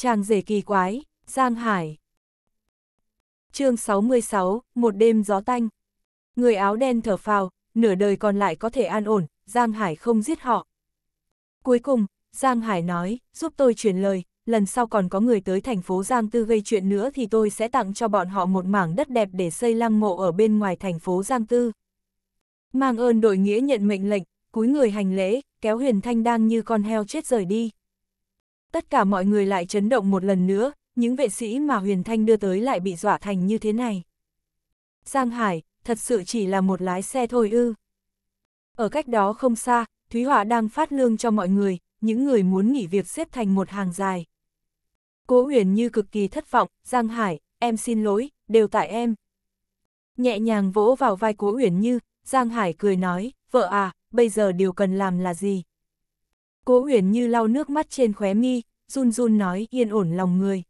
Chàng rể kỳ quái, Giang Hải. chương 66, một đêm gió tanh. Người áo đen thở phào, nửa đời còn lại có thể an ổn, Giang Hải không giết họ. Cuối cùng, Giang Hải nói, giúp tôi truyền lời, lần sau còn có người tới thành phố Giang Tư gây chuyện nữa thì tôi sẽ tặng cho bọn họ một mảng đất đẹp để xây lăng mộ ở bên ngoài thành phố Giang Tư. Mang ơn đội nghĩa nhận mệnh lệnh, cúi người hành lễ, kéo Huyền Thanh đang như con heo chết rời đi. Tất cả mọi người lại chấn động một lần nữa, những vệ sĩ mà Huyền Thanh đưa tới lại bị dọa thành như thế này. Giang Hải, thật sự chỉ là một lái xe thôi ư. Ở cách đó không xa, Thúy Họa đang phát lương cho mọi người, những người muốn nghỉ việc xếp thành một hàng dài. Cố Huyền như cực kỳ thất vọng, Giang Hải, em xin lỗi, đều tại em. Nhẹ nhàng vỗ vào vai Cố Huyền như, Giang Hải cười nói, vợ à, bây giờ điều cần làm là gì? Cố Huyền như lau nước mắt trên khóe mi, run run nói yên ổn lòng người.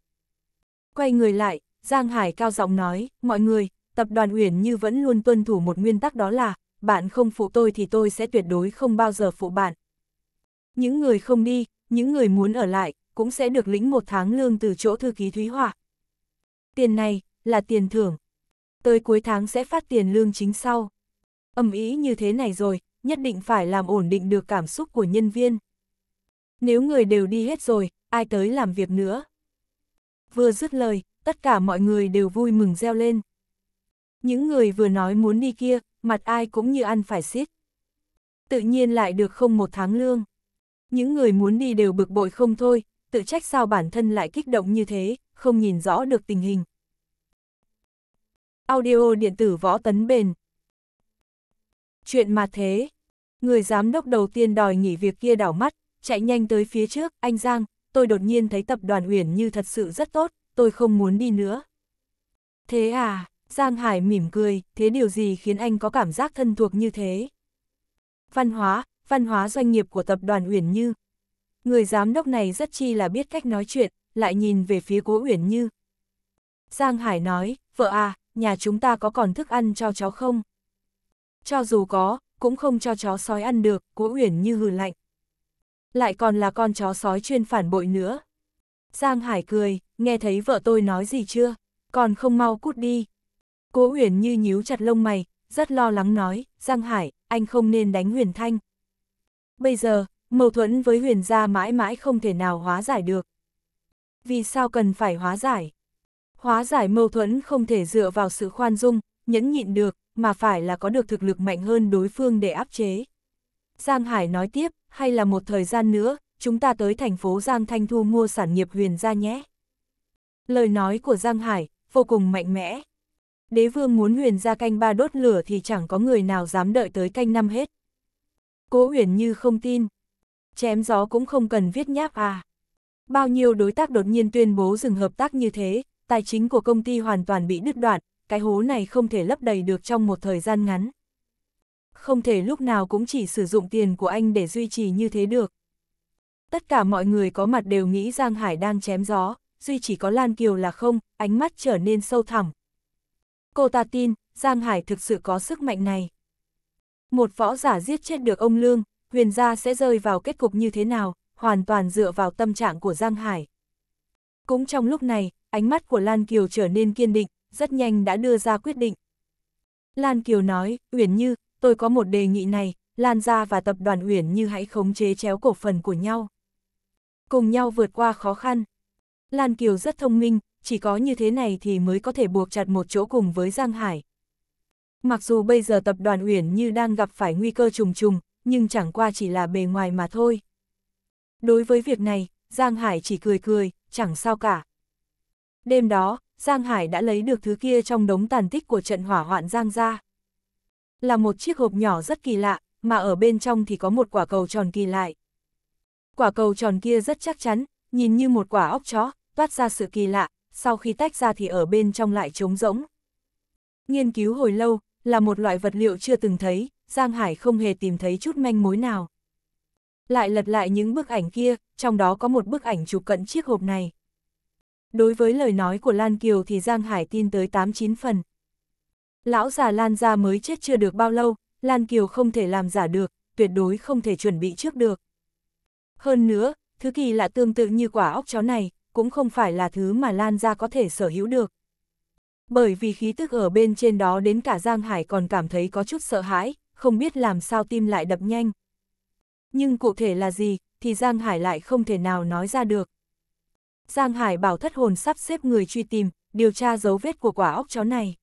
Quay người lại, Giang Hải cao giọng nói, mọi người, tập đoàn Uyển Như vẫn luôn tuân thủ một nguyên tắc đó là, bạn không phụ tôi thì tôi sẽ tuyệt đối không bao giờ phụ bạn. Những người không đi, những người muốn ở lại, cũng sẽ được lĩnh một tháng lương từ chỗ thư ký Thúy Hỏa. Tiền này, là tiền thưởng. Tới cuối tháng sẽ phát tiền lương chính sau. Âm ý như thế này rồi, nhất định phải làm ổn định được cảm xúc của nhân viên. Nếu người đều đi hết rồi, ai tới làm việc nữa? Vừa dứt lời, tất cả mọi người đều vui mừng reo lên. Những người vừa nói muốn đi kia, mặt ai cũng như ăn phải xiết. Tự nhiên lại được không một tháng lương. Những người muốn đi đều bực bội không thôi, tự trách sao bản thân lại kích động như thế, không nhìn rõ được tình hình. Audio điện tử võ tấn bền. Chuyện mà thế, người giám đốc đầu tiên đòi nghỉ việc kia đảo mắt, chạy nhanh tới phía trước, anh Giang, tôi đột nhiên thấy tập đoàn Uyển Như thật sự rất tốt, tôi không muốn đi nữa. Thế à, Giang Hải mỉm cười, thế điều gì khiến anh có cảm giác thân thuộc như thế? Văn hóa, văn hóa doanh nghiệp của tập đoàn Uyển Như. Người giám đốc này rất chi là biết cách nói chuyện, lại nhìn về phía cố Uyển Như. Giang Hải nói, vợ à, nhà chúng ta có còn thức ăn cho cháu không? Cho dù có, cũng không cho chó sói ăn được, cố Uyển Như hừ lạnh lại còn là con chó sói chuyên phản bội nữa. Giang Hải cười, nghe thấy vợ tôi nói gì chưa, còn không mau cút đi. Cố Huyền như nhíu chặt lông mày, rất lo lắng nói, Giang Hải, anh không nên đánh Huyền Thanh. Bây giờ, mâu thuẫn với Huyền gia mãi mãi không thể nào hóa giải được. Vì sao cần phải hóa giải? Hóa giải mâu thuẫn không thể dựa vào sự khoan dung, nhẫn nhịn được, mà phải là có được thực lực mạnh hơn đối phương để áp chế. Giang Hải nói tiếp, hay là một thời gian nữa, chúng ta tới thành phố Giang Thanh Thu mua sản nghiệp huyền ra nhé. Lời nói của Giang Hải, vô cùng mạnh mẽ. Đế vương muốn huyền ra canh ba đốt lửa thì chẳng có người nào dám đợi tới canh năm hết. Cố huyền như không tin. Chém gió cũng không cần viết nháp à. Bao nhiêu đối tác đột nhiên tuyên bố dừng hợp tác như thế, tài chính của công ty hoàn toàn bị đứt đoạn, cái hố này không thể lấp đầy được trong một thời gian ngắn không thể lúc nào cũng chỉ sử dụng tiền của anh để duy trì như thế được. Tất cả mọi người có mặt đều nghĩ Giang Hải đang chém gió, duy chỉ có Lan Kiều là không, ánh mắt trở nên sâu thẳm. Cô ta tin, Giang Hải thực sự có sức mạnh này. Một võ giả giết chết được ông Lương, huyền gia sẽ rơi vào kết cục như thế nào, hoàn toàn dựa vào tâm trạng của Giang Hải. Cũng trong lúc này, ánh mắt của Lan Kiều trở nên kiên định, rất nhanh đã đưa ra quyết định. Lan Kiều nói, Uyển Như, tôi có một đề nghị này, Lan Gia và tập đoàn Uyển như hãy khống chế chéo cổ phần của nhau. Cùng nhau vượt qua khó khăn. Lan Kiều rất thông minh, chỉ có như thế này thì mới có thể buộc chặt một chỗ cùng với Giang Hải. Mặc dù bây giờ tập đoàn Uyển như đang gặp phải nguy cơ trùng trùng, nhưng chẳng qua chỉ là bề ngoài mà thôi. Đối với việc này, Giang Hải chỉ cười cười, chẳng sao cả. Đêm đó, Giang Hải đã lấy được thứ kia trong đống tàn tích của trận hỏa hoạn Giang ra là một chiếc hộp nhỏ rất kỳ lạ, mà ở bên trong thì có một quả cầu tròn kỳ lại. Quả cầu tròn kia rất chắc chắn, nhìn như một quả óc chó, toát ra sự kỳ lạ, sau khi tách ra thì ở bên trong lại trống rỗng. Nghiên cứu hồi lâu, là một loại vật liệu chưa từng thấy, Giang Hải không hề tìm thấy chút manh mối nào. Lại lật lại những bức ảnh kia, trong đó có một bức ảnh chụp cận chiếc hộp này. Đối với lời nói của Lan Kiều thì Giang Hải tin tới 89 phần. Lão già Lan gia mới chết chưa được bao lâu, Lan Kiều không thể làm giả được, tuyệt đối không thể chuẩn bị trước được. Hơn nữa, thứ kỳ lạ tương tự như quả óc chó này, cũng không phải là thứ mà Lan gia có thể sở hữu được. Bởi vì khí tức ở bên trên đó đến cả Giang Hải còn cảm thấy có chút sợ hãi, không biết làm sao tim lại đập nhanh. Nhưng cụ thể là gì, thì Giang Hải lại không thể nào nói ra được. Giang Hải bảo thất hồn sắp xếp người truy tìm, điều tra dấu vết của quả óc chó này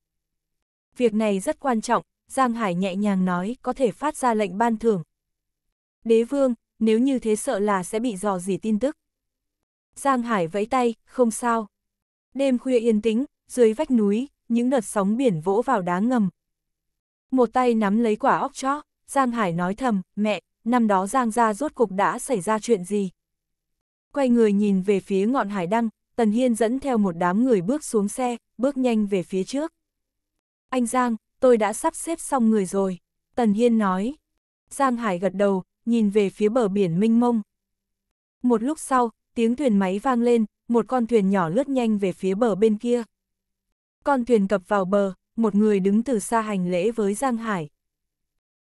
việc này rất quan trọng, Giang Hải nhẹ nhàng nói có thể phát ra lệnh ban thưởng. Đế vương, nếu như thế sợ là sẽ bị dò dỉ tin tức. Giang Hải vẫy tay, không sao. Đêm khuya yên tĩnh, dưới vách núi, những đợt sóng biển vỗ vào đá ngầm. Một tay nắm lấy quả óc chó, Giang Hải nói thầm, mẹ, năm đó Giang ra rốt cục đã xảy ra chuyện gì. Quay người nhìn về phía ngọn hải đăng, Tần Hiên dẫn theo một đám người bước xuống xe, bước nhanh về phía trước. Anh Giang, tôi đã sắp xếp xong người rồi. Tần Hiên nói. Giang Hải gật đầu, nhìn về phía bờ biển Minh mông. Một lúc sau, tiếng thuyền máy vang lên, một con thuyền nhỏ lướt nhanh về phía bờ bên kia. Con thuyền cập vào bờ, một người đứng từ xa hành lễ với Giang Hải.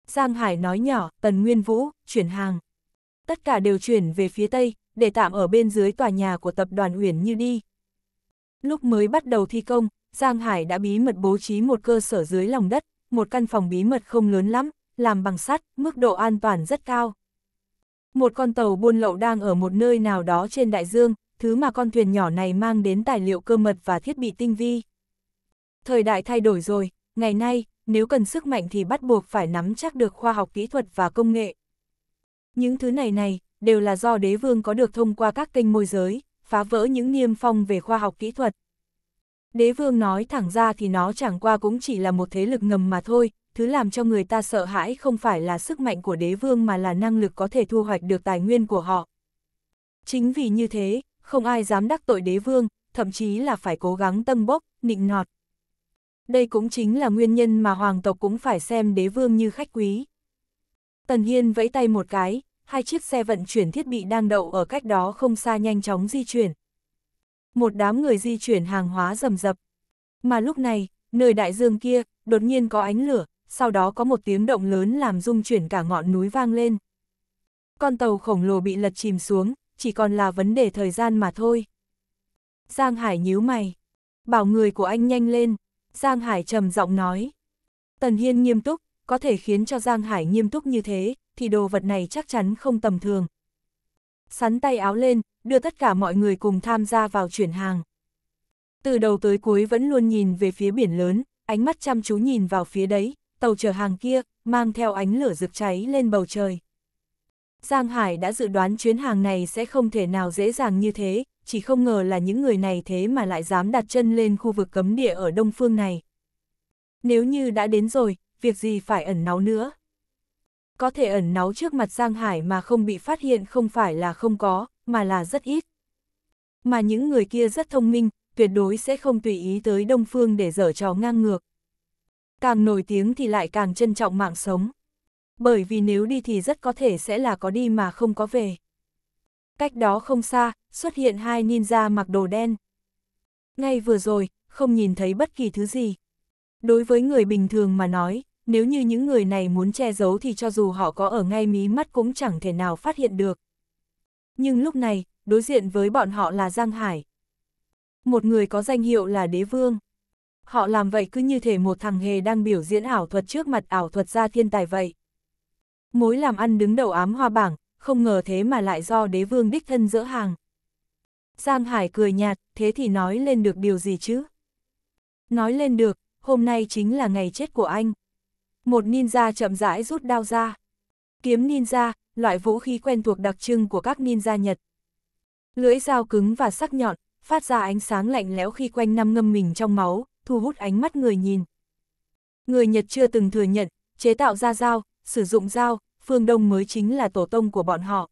Giang Hải nói nhỏ, Tần Nguyên Vũ, chuyển hàng. Tất cả đều chuyển về phía Tây, để tạm ở bên dưới tòa nhà của tập đoàn Uyển Như đi. Lúc mới bắt đầu thi công, Giang Hải đã bí mật bố trí một cơ sở dưới lòng đất, một căn phòng bí mật không lớn lắm, làm bằng sắt, mức độ an toàn rất cao. Một con tàu buôn lậu đang ở một nơi nào đó trên đại dương, thứ mà con thuyền nhỏ này mang đến tài liệu cơ mật và thiết bị tinh vi. Thời đại thay đổi rồi, ngày nay, nếu cần sức mạnh thì bắt buộc phải nắm chắc được khoa học kỹ thuật và công nghệ. Những thứ này này, đều là do đế vương có được thông qua các kênh môi giới, phá vỡ những niêm phong về khoa học kỹ thuật, Đế vương nói thẳng ra thì nó chẳng qua cũng chỉ là một thế lực ngầm mà thôi, thứ làm cho người ta sợ hãi không phải là sức mạnh của đế vương mà là năng lực có thể thu hoạch được tài nguyên của họ. Chính vì như thế, không ai dám đắc tội đế vương, thậm chí là phải cố gắng tâm bốc, nịnh nọt. Đây cũng chính là nguyên nhân mà hoàng tộc cũng phải xem đế vương như khách quý. Tần Hiên vẫy tay một cái, hai chiếc xe vận chuyển thiết bị đang đậu ở cách đó không xa nhanh chóng di chuyển một đám người di chuyển hàng hóa rầm rập. Mà lúc này, nơi đại dương kia, đột nhiên có ánh lửa, sau đó có một tiếng động lớn làm rung chuyển cả ngọn núi vang lên. Con tàu khổng lồ bị lật chìm xuống, chỉ còn là vấn đề thời gian mà thôi. Giang Hải nhíu mày. Bảo người của anh nhanh lên. Giang Hải trầm giọng nói. Tần Hiên nghiêm túc, có thể khiến cho Giang Hải nghiêm túc như thế, thì đồ vật này chắc chắn không tầm thường. Sắn tay áo lên, đưa tất cả mọi người cùng tham gia vào chuyển hàng. Từ đầu tới cuối vẫn luôn nhìn về phía biển lớn, ánh mắt chăm chú nhìn vào phía đấy, tàu chở hàng kia, mang theo ánh lửa rực cháy lên bầu trời. Giang Hải đã dự đoán chuyến hàng này sẽ không thể nào dễ dàng như thế, chỉ không ngờ là những người này thế mà lại dám đặt chân lên khu vực cấm địa ở đông phương này. Nếu như đã đến rồi, việc gì phải ẩn náu nữa? Có thể ẩn náu trước mặt Giang Hải mà không bị phát hiện không phải là không có, mà là rất ít. Mà những người kia rất thông minh, tuyệt đối sẽ không tùy ý tới Đông Phương để dở trò ngang ngược. Càng nổi tiếng thì lại càng trân trọng mạng sống. Bởi vì nếu đi thì rất có thể sẽ là có đi mà không có về. Cách đó không xa, xuất hiện hai ninja mặc đồ đen. Ngay vừa rồi, không nhìn thấy bất kỳ thứ gì. Đối với người bình thường mà nói, nếu như những người này muốn che giấu thì cho dù họ có ở ngay mí mắt cũng chẳng thể nào phát hiện được. Nhưng lúc này, đối diện với bọn họ là Giang Hải. Một người có danh hiệu là đế vương. Họ làm vậy cứ như thể một thằng hề đang biểu diễn ảo thuật trước mặt ảo thuật gia thiên tài vậy. Mối làm ăn đứng đầu ám hoa bảng, không ngờ thế mà lại do đế vương đích thân dỡ hàng. Giang Hải cười nhạt, thế thì nói lên được điều gì chứ? Nói lên được, hôm nay chính là ngày chết của anh. Một ninja chậm rãi rút đao ra. Kiếm ninja, loại vũ khí quen thuộc đặc trưng của các ninja Nhật. Lưỡi dao cứng và sắc nhọn, phát ra ánh sáng lạnh lẽo khi quanh năm ngâm mình trong máu, thu hút ánh mắt người nhìn. Người Nhật chưa từng thừa nhận, chế tạo ra dao, sử dụng dao, phương Đông mới chính là tổ tông của bọn họ.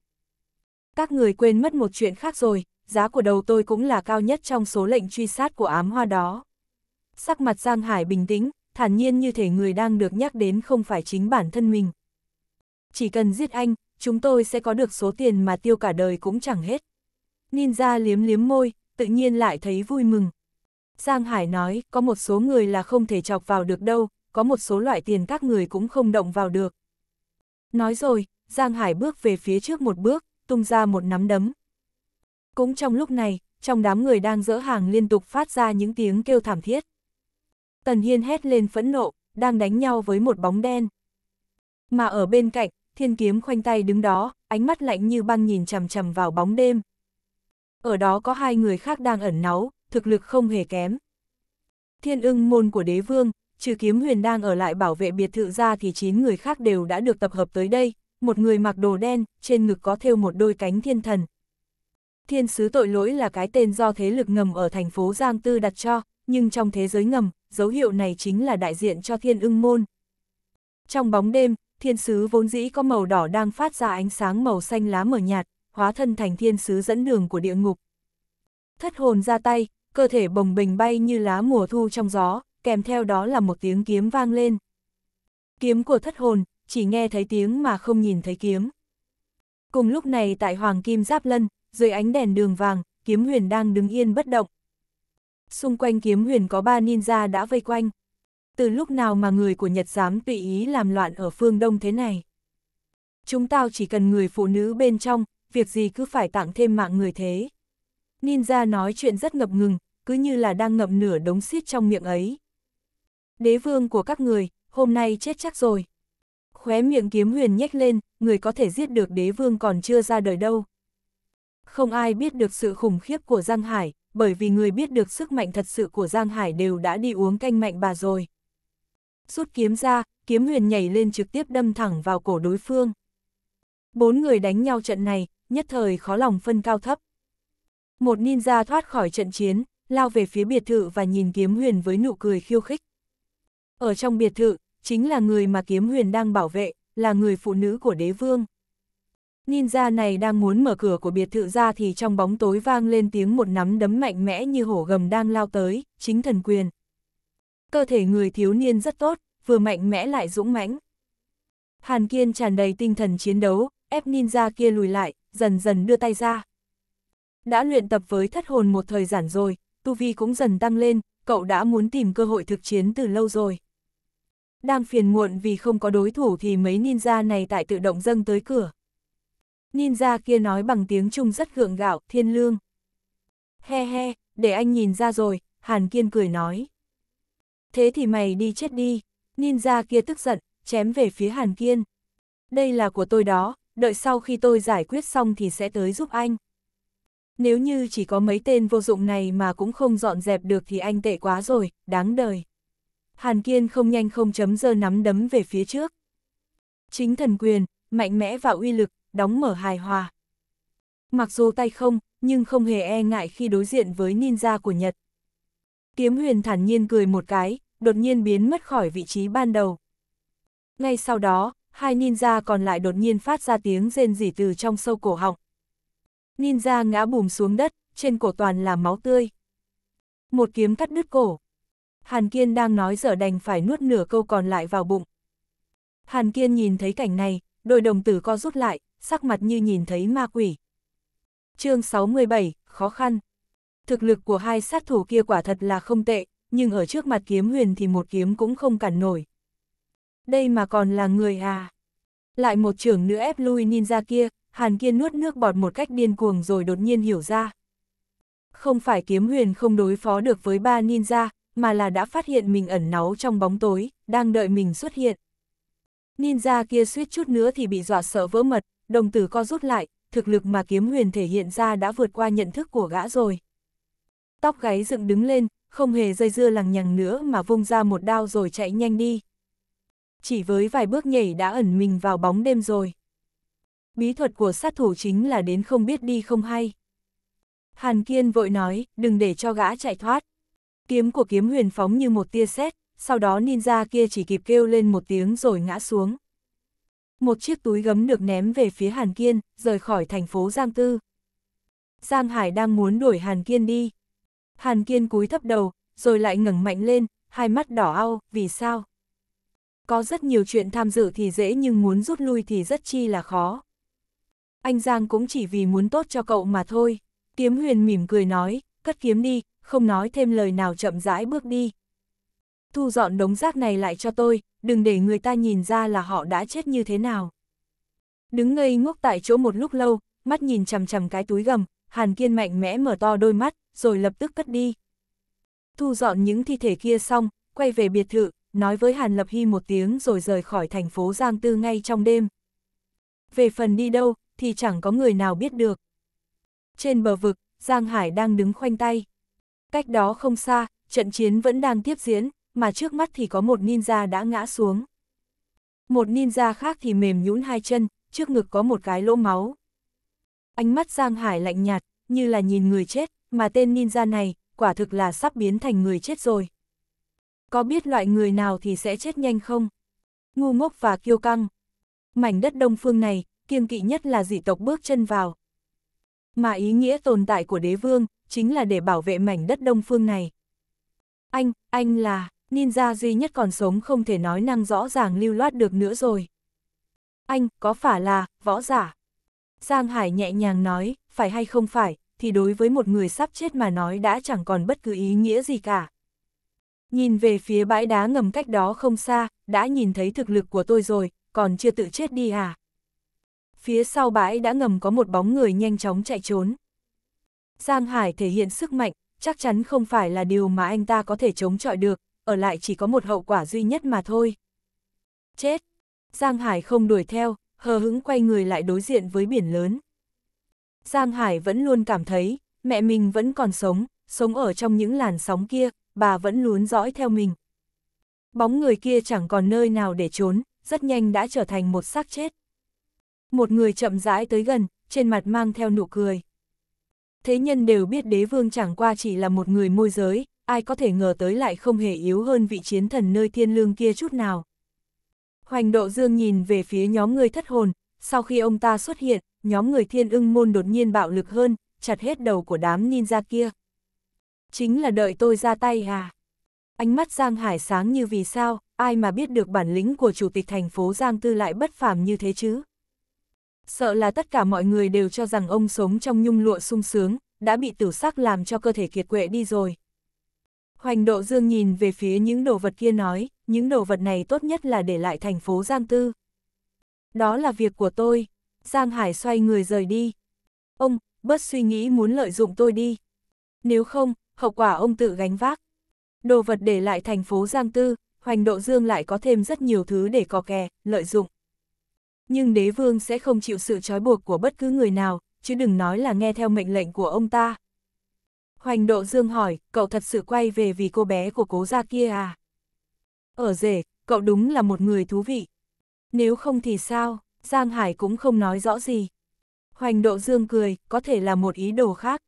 Các người quên mất một chuyện khác rồi, giá của đầu tôi cũng là cao nhất trong số lệnh truy sát của ám hoa đó. Sắc mặt Giang Hải bình tĩnh, thản nhiên như thể người đang được nhắc đến không phải chính bản thân mình. Chỉ cần giết anh, chúng tôi sẽ có được số tiền mà tiêu cả đời cũng chẳng hết. Ninja liếm liếm môi, tự nhiên lại thấy vui mừng. Giang Hải nói, có một số người là không thể chọc vào được đâu, có một số loại tiền các người cũng không động vào được. Nói rồi, Giang Hải bước về phía trước một bước, tung ra một nắm đấm. Cũng trong lúc này, trong đám người đang dỡ hàng liên tục phát ra những tiếng kêu thảm thiết. Tần Hiên hét lên phẫn nộ, đang đánh nhau với một bóng đen. Mà ở bên cạnh, thiên kiếm khoanh tay đứng đó, ánh mắt lạnh như băng nhìn chằm chằm vào bóng đêm. Ở đó có hai người khác đang ẩn náu, thực lực không hề kém. Thiên ưng môn của đế vương, trừ kiếm huyền đang ở lại bảo vệ biệt thự ra thì chín người khác đều đã được tập hợp tới đây, một người mặc đồ đen, trên ngực có thêu một đôi cánh thiên thần. Thiên sứ tội lỗi là cái tên do thế lực ngầm ở thành phố Giang Tư đặt cho, nhưng trong thế giới ngầm, dấu hiệu này chính là đại diện cho thiên ưng môn. Trong bóng đêm, thiên sứ vốn dĩ có màu đỏ đang phát ra ánh sáng màu xanh lá mờ nhạt, hóa thân thành thiên sứ dẫn đường của địa ngục. Thất hồn ra tay, cơ thể bồng bềnh bay như lá mùa thu trong gió, kèm theo đó là một tiếng kiếm vang lên. Kiếm của thất hồn, chỉ nghe thấy tiếng mà không nhìn thấy kiếm. Cùng lúc này tại Hoàng Kim Giáp Lân, dưới ánh đèn đường vàng, kiếm huyền đang đứng yên bất động. Xung quanh kiếm huyền có ba ninja đã vây quanh từ lúc nào mà người của Nhật dám tùy ý làm loạn ở phương Đông thế này. Chúng tao chỉ cần người phụ nữ bên trong, việc gì cứ phải tặng thêm mạng người thế. Ninja nói chuyện rất ngập ngừng, cứ như là đang ngậm nửa đống xiết trong miệng ấy. Đế vương của các người, hôm nay chết chắc rồi. Khóe miệng kiếm huyền nhếch lên, người có thể giết được đế vương còn chưa ra đời đâu. Không ai biết được sự khủng khiếp của Giang Hải, bởi vì người biết được sức mạnh thật sự của Giang Hải đều đã đi uống canh mạnh bà rồi rút kiếm ra, kiếm huyền nhảy lên trực tiếp đâm thẳng vào cổ đối phương. Bốn người đánh nhau trận này, nhất thời khó lòng phân cao thấp. Một ninja thoát khỏi trận chiến, lao về phía biệt thự và nhìn kiếm huyền với nụ cười khiêu khích. Ở trong biệt thự, chính là người mà kiếm huyền đang bảo vệ, là người phụ nữ của đế vương. Ninja này đang muốn mở cửa của biệt thự ra thì trong bóng tối vang lên tiếng một nắm đấm mạnh mẽ như hổ gầm đang lao tới, chính thần quyền. Cơ thể người thiếu niên rất tốt, vừa mạnh mẽ lại dũng mãnh. Hàn Kiên tràn đầy tinh thần chiến đấu, ép ninja kia lùi lại, dần dần đưa tay ra. Đã luyện tập với thất hồn một thời gian rồi, tu vi cũng dần tăng lên, cậu đã muốn tìm cơ hội thực chiến từ lâu rồi. Đang phiền muộn vì không có đối thủ thì mấy ninja này tại tự động dâng tới cửa. Ninja kia nói bằng tiếng Trung rất gượng gạo, thiên lương. He he, để anh nhìn ra rồi, Hàn Kiên cười nói. Thế thì mày đi chết đi, ninja kia tức giận, chém về phía Hàn Kiên. Đây là của tôi đó, đợi sau khi tôi giải quyết xong thì sẽ tới giúp anh. Nếu như chỉ có mấy tên vô dụng này mà cũng không dọn dẹp được thì anh tệ quá rồi, đáng đời. Hàn Kiên không nhanh không chấm dơ nắm đấm về phía trước. Chính thần quyền, mạnh mẽ và uy lực, đóng mở hài hòa. Mặc dù tay không, nhưng không hề e ngại khi đối diện với ninja của Nhật. Kiếm huyền thản nhiên cười một cái, đột nhiên biến mất khỏi vị trí ban đầu. Ngay sau đó, hai ninja còn lại đột nhiên phát ra tiếng rên rỉ từ trong sâu cổ họng. Ninja ngã bùm xuống đất, trên cổ toàn là máu tươi. Một kiếm cắt đứt cổ. Hàn Kiên đang nói giờ đành phải nuốt nửa câu còn lại vào bụng. Hàn Kiên nhìn thấy cảnh này, đôi đồng tử co rút lại, sắc mặt như nhìn thấy ma quỷ. chương 67, khó khăn thực lực của hai sát thủ kia quả thật là không tệ, nhưng ở trước mặt kiếm huyền thì một kiếm cũng không cản nổi. Đây mà còn là người à? Lại một trưởng nữa ép lui ninja kia, Hàn Kiên nuốt nước bọt một cách điên cuồng rồi đột nhiên hiểu ra. Không phải kiếm huyền không đối phó được với ba ninja, mà là đã phát hiện mình ẩn náu trong bóng tối, đang đợi mình xuất hiện. Ninja kia suýt chút nữa thì bị dọa sợ vỡ mật, đồng tử co rút lại, thực lực mà kiếm huyền thể hiện ra đã vượt qua nhận thức của gã rồi tóc gáy dựng đứng lên, không hề dây dưa lằng nhằng nữa mà vung ra một đao rồi chạy nhanh đi. Chỉ với vài bước nhảy đã ẩn mình vào bóng đêm rồi. Bí thuật của sát thủ chính là đến không biết đi không hay. Hàn Kiên vội nói, đừng để cho gã chạy thoát. Kiếm của kiếm huyền phóng như một tia sét, sau đó ninja kia chỉ kịp kêu lên một tiếng rồi ngã xuống. Một chiếc túi gấm được ném về phía Hàn Kiên, rời khỏi thành phố Giang Tư. Giang Hải đang muốn đuổi Hàn Kiên đi, Hàn Kiên cúi thấp đầu, rồi lại ngẩng mạnh lên, hai mắt đỏ ao, vì sao? Có rất nhiều chuyện tham dự thì dễ nhưng muốn rút lui thì rất chi là khó. Anh Giang cũng chỉ vì muốn tốt cho cậu mà thôi. Kiếm huyền mỉm cười nói, cất kiếm đi, không nói thêm lời nào chậm rãi bước đi. Thu dọn đống rác này lại cho tôi, đừng để người ta nhìn ra là họ đã chết như thế nào. Đứng ngây ngốc tại chỗ một lúc lâu, mắt nhìn chằm chằm cái túi gầm, Hàn Kiên mạnh mẽ mở to đôi mắt, rồi lập tức cất đi. Thu dọn những thi thể kia xong, quay về biệt thự, nói với Hàn Lập Hy một tiếng rồi rời khỏi thành phố Giang Tư ngay trong đêm. Về phần đi đâu, thì chẳng có người nào biết được. Trên bờ vực, Giang Hải đang đứng khoanh tay. Cách đó không xa, trận chiến vẫn đang tiếp diễn, mà trước mắt thì có một ninja đã ngã xuống. Một ninja khác thì mềm nhũn hai chân, trước ngực có một cái lỗ máu ánh mắt Giang Hải lạnh nhạt, như là nhìn người chết, mà tên ninja này, quả thực là sắp biến thành người chết rồi. Có biết loại người nào thì sẽ chết nhanh không? Ngu ngốc và kiêu căng. Mảnh đất đông phương này, kiêng kỵ nhất là dị tộc bước chân vào. Mà ý nghĩa tồn tại của đế vương, chính là để bảo vệ mảnh đất đông phương này. Anh, anh là, ninja duy nhất còn sống không thể nói năng rõ ràng lưu loát được nữa rồi. Anh, có phải là, võ giả? Giang Hải nhẹ nhàng nói, phải hay không phải, thì đối với một người sắp chết mà nói đã chẳng còn bất cứ ý nghĩa gì cả. Nhìn về phía bãi đá ngầm cách đó không xa, đã nhìn thấy thực lực của tôi rồi, còn chưa tự chết đi à? Phía sau bãi đã ngầm có một bóng người nhanh chóng chạy trốn. Giang Hải thể hiện sức mạnh, chắc chắn không phải là điều mà anh ta có thể chống chọi được, ở lại chỉ có một hậu quả duy nhất mà thôi. Chết! Giang Hải không đuổi theo, hờ hững quay người lại đối diện với biển lớn. Giang Hải vẫn luôn cảm thấy, mẹ mình vẫn còn sống, sống ở trong những làn sóng kia, bà vẫn luôn dõi theo mình. Bóng người kia chẳng còn nơi nào để trốn, rất nhanh đã trở thành một xác chết. Một người chậm rãi tới gần, trên mặt mang theo nụ cười. Thế nhân đều biết đế vương chẳng qua chỉ là một người môi giới, ai có thể ngờ tới lại không hề yếu hơn vị chiến thần nơi thiên lương kia chút nào. Hoành Độ Dương nhìn về phía nhóm người thất hồn, sau khi ông ta xuất hiện, nhóm người thiên ưng môn đột nhiên bạo lực hơn, chặt hết đầu của đám ninja kia. Chính là đợi tôi ra tay à? Ánh mắt Giang Hải sáng như vì sao, ai mà biết được bản lĩnh của chủ tịch thành phố Giang Tư lại bất phàm như thế chứ? Sợ là tất cả mọi người đều cho rằng ông sống trong nhung lụa sung sướng, đã bị tử sắc làm cho cơ thể kiệt quệ đi rồi. Hoành Độ Dương nhìn về phía những đồ vật kia nói, những đồ vật này tốt nhất là để lại thành phố Giang Tư. Đó là việc của tôi. Giang Hải xoay người rời đi. Ông, bớt suy nghĩ muốn lợi dụng tôi đi. Nếu không, hậu quả ông tự gánh vác. Đồ vật để lại thành phố Giang Tư, Hoành Độ Dương lại có thêm rất nhiều thứ để cò kè, lợi dụng. Nhưng đế vương sẽ không chịu sự trói buộc của bất cứ người nào, chứ đừng nói là nghe theo mệnh lệnh của ông ta. Hoành Độ Dương hỏi, cậu thật sự quay về vì cô bé của cố gia kia à? Ở rể, cậu đúng là một người thú vị. Nếu không thì sao, Giang Hải cũng không nói rõ gì. Hoành độ dương cười, có thể là một ý đồ khác.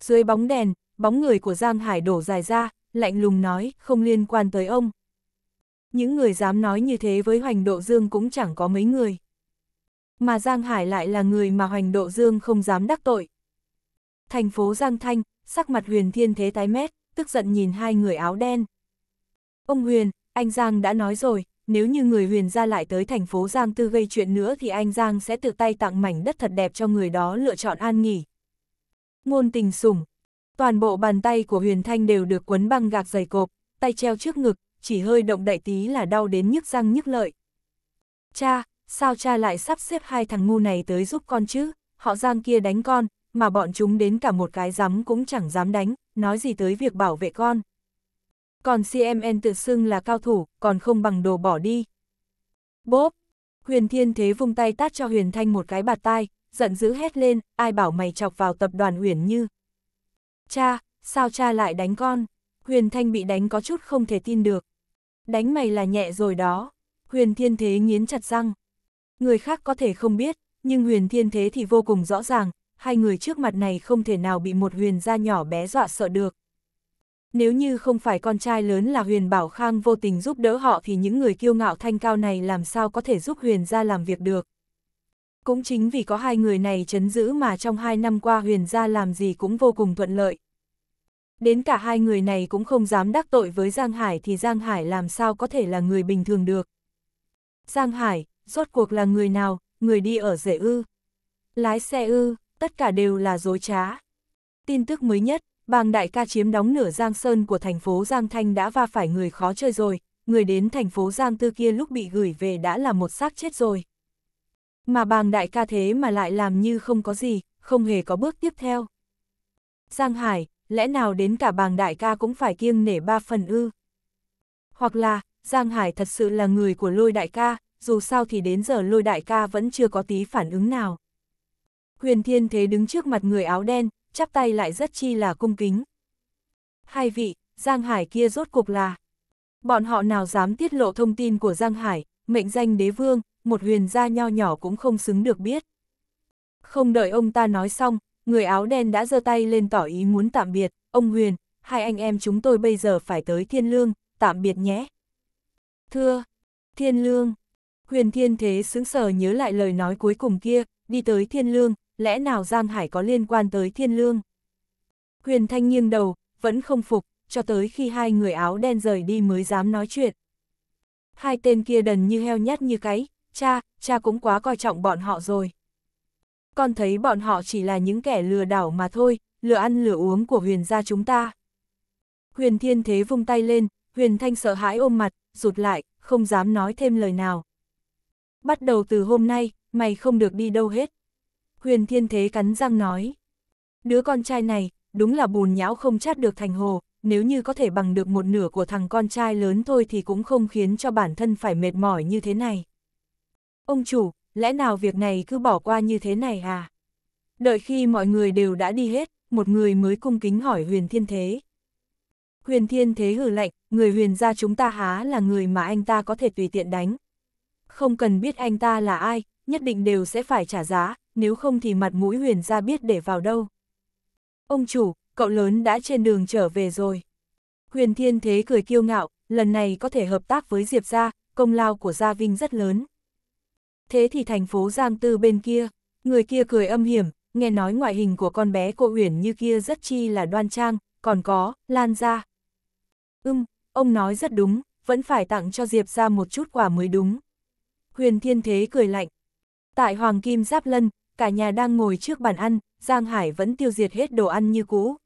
Dưới bóng đèn, bóng người của Giang Hải đổ dài ra, lạnh lùng nói, không liên quan tới ông. Những người dám nói như thế với Hoành độ dương cũng chẳng có mấy người. Mà Giang Hải lại là người mà Hoành độ dương không dám đắc tội. Thành phố Giang Thanh, sắc mặt huyền thiên thế tái mét, tức giận nhìn hai người áo đen. Ông Huyền, anh Giang đã nói rồi, nếu như người Huyền ra lại tới thành phố Giang Tư gây chuyện nữa thì anh Giang sẽ tự tay tặng mảnh đất thật đẹp cho người đó lựa chọn an nghỉ. Ngôn tình sủng. Toàn bộ bàn tay của Huyền Thanh đều được quấn băng gạc dày cộp, tay treo trước ngực, chỉ hơi động đậy tí là đau đến nhức răng nhức lợi. Cha, sao cha lại sắp xếp hai thằng ngu này tới giúp con chứ, họ Giang kia đánh con, mà bọn chúng đến cả một cái dám cũng chẳng dám đánh, nói gì tới việc bảo vệ con. Còn CMN tự xưng là cao thủ, còn không bằng đồ bỏ đi. Bốp! Huyền Thiên Thế vung tay tát cho Huyền Thanh một cái bạt tai, giận dữ hét lên, ai bảo mày chọc vào tập đoàn Huyền Như. Cha, sao cha lại đánh con? Huyền Thanh bị đánh có chút không thể tin được. Đánh mày là nhẹ rồi đó. Huyền Thiên Thế nghiến chặt răng. Người khác có thể không biết, nhưng Huyền Thiên Thế thì vô cùng rõ ràng, hai người trước mặt này không thể nào bị một huyền gia nhỏ bé dọa sợ được. Nếu như không phải con trai lớn là Huyền Bảo Khang vô tình giúp đỡ họ thì những người kiêu ngạo thanh cao này làm sao có thể giúp Huyền gia làm việc được. Cũng chính vì có hai người này chấn giữ mà trong hai năm qua Huyền gia làm gì cũng vô cùng thuận lợi. Đến cả hai người này cũng không dám đắc tội với Giang Hải thì Giang Hải làm sao có thể là người bình thường được. Giang Hải, rốt cuộc là người nào, người đi ở rể ư, lái xe ư, tất cả đều là dối trá. Tin tức mới nhất, bàng đại ca chiếm đóng nửa Giang Sơn của thành phố Giang Thanh đã va phải người khó chơi rồi, người đến thành phố Giang Tư kia lúc bị gửi về đã là một xác chết rồi. Mà bàng đại ca thế mà lại làm như không có gì, không hề có bước tiếp theo. Giang Hải, lẽ nào đến cả bàng đại ca cũng phải kiêng nể ba phần ư? Hoặc là, Giang Hải thật sự là người của lôi đại ca, dù sao thì đến giờ lôi đại ca vẫn chưa có tí phản ứng nào. Huyền Thiên Thế đứng trước mặt người áo đen, chắp tay lại rất chi là cung kính. Hai vị, Giang Hải kia rốt cuộc là... Bọn họ nào dám tiết lộ thông tin của Giang Hải, mệnh danh đế vương, một huyền gia nho nhỏ cũng không xứng được biết. Không đợi ông ta nói xong, người áo đen đã giơ tay lên tỏ ý muốn tạm biệt, ông huyền, hai anh em chúng tôi bây giờ phải tới thiên lương, tạm biệt nhé. Thưa, thiên lương, huyền thiên thế xứng sở nhớ lại lời nói cuối cùng kia, đi tới thiên lương, lẽ nào Giang Hải có liên quan tới thiên lương? Huyền Thanh nghiêng đầu, vẫn không phục, cho tới khi hai người áo đen rời đi mới dám nói chuyện. Hai tên kia đần như heo nhát như cái, cha, cha cũng quá coi trọng bọn họ rồi. Con thấy bọn họ chỉ là những kẻ lừa đảo mà thôi, lừa ăn lừa uống của huyền gia chúng ta. Huyền Thiên Thế vung tay lên, Huyền Thanh sợ hãi ôm mặt, rụt lại, không dám nói thêm lời nào. Bắt đầu từ hôm nay, mày không được đi đâu hết huyền thiên thế cắn răng nói. Đứa con trai này, đúng là bùn nhão không chát được thành hồ, nếu như có thể bằng được một nửa của thằng con trai lớn thôi thì cũng không khiến cho bản thân phải mệt mỏi như thế này. Ông chủ, lẽ nào việc này cứ bỏ qua như thế này à? Đợi khi mọi người đều đã đi hết, một người mới cung kính hỏi huyền thiên thế. Huyền thiên thế hử lạnh, người huyền gia chúng ta há là người mà anh ta có thể tùy tiện đánh. Không cần biết anh ta là ai, nhất định đều sẽ phải trả giá, nếu không thì mặt mũi huyền ra biết để vào đâu. Ông chủ, cậu lớn đã trên đường trở về rồi. Huyền Thiên Thế cười kiêu ngạo, lần này có thể hợp tác với Diệp Gia, công lao của Gia Vinh rất lớn. Thế thì thành phố Giang Tư bên kia, người kia cười âm hiểm, nghe nói ngoại hình của con bé cô Huyền như kia rất chi là đoan trang, còn có, lan ra. Ừm, ông nói rất đúng, vẫn phải tặng cho Diệp gia một chút quà mới đúng. Huyền Thiên Thế cười lạnh, Tại Hoàng Kim Giáp Lân, cả nhà đang ngồi trước bàn ăn, Giang Hải vẫn tiêu diệt hết đồ ăn như cũ.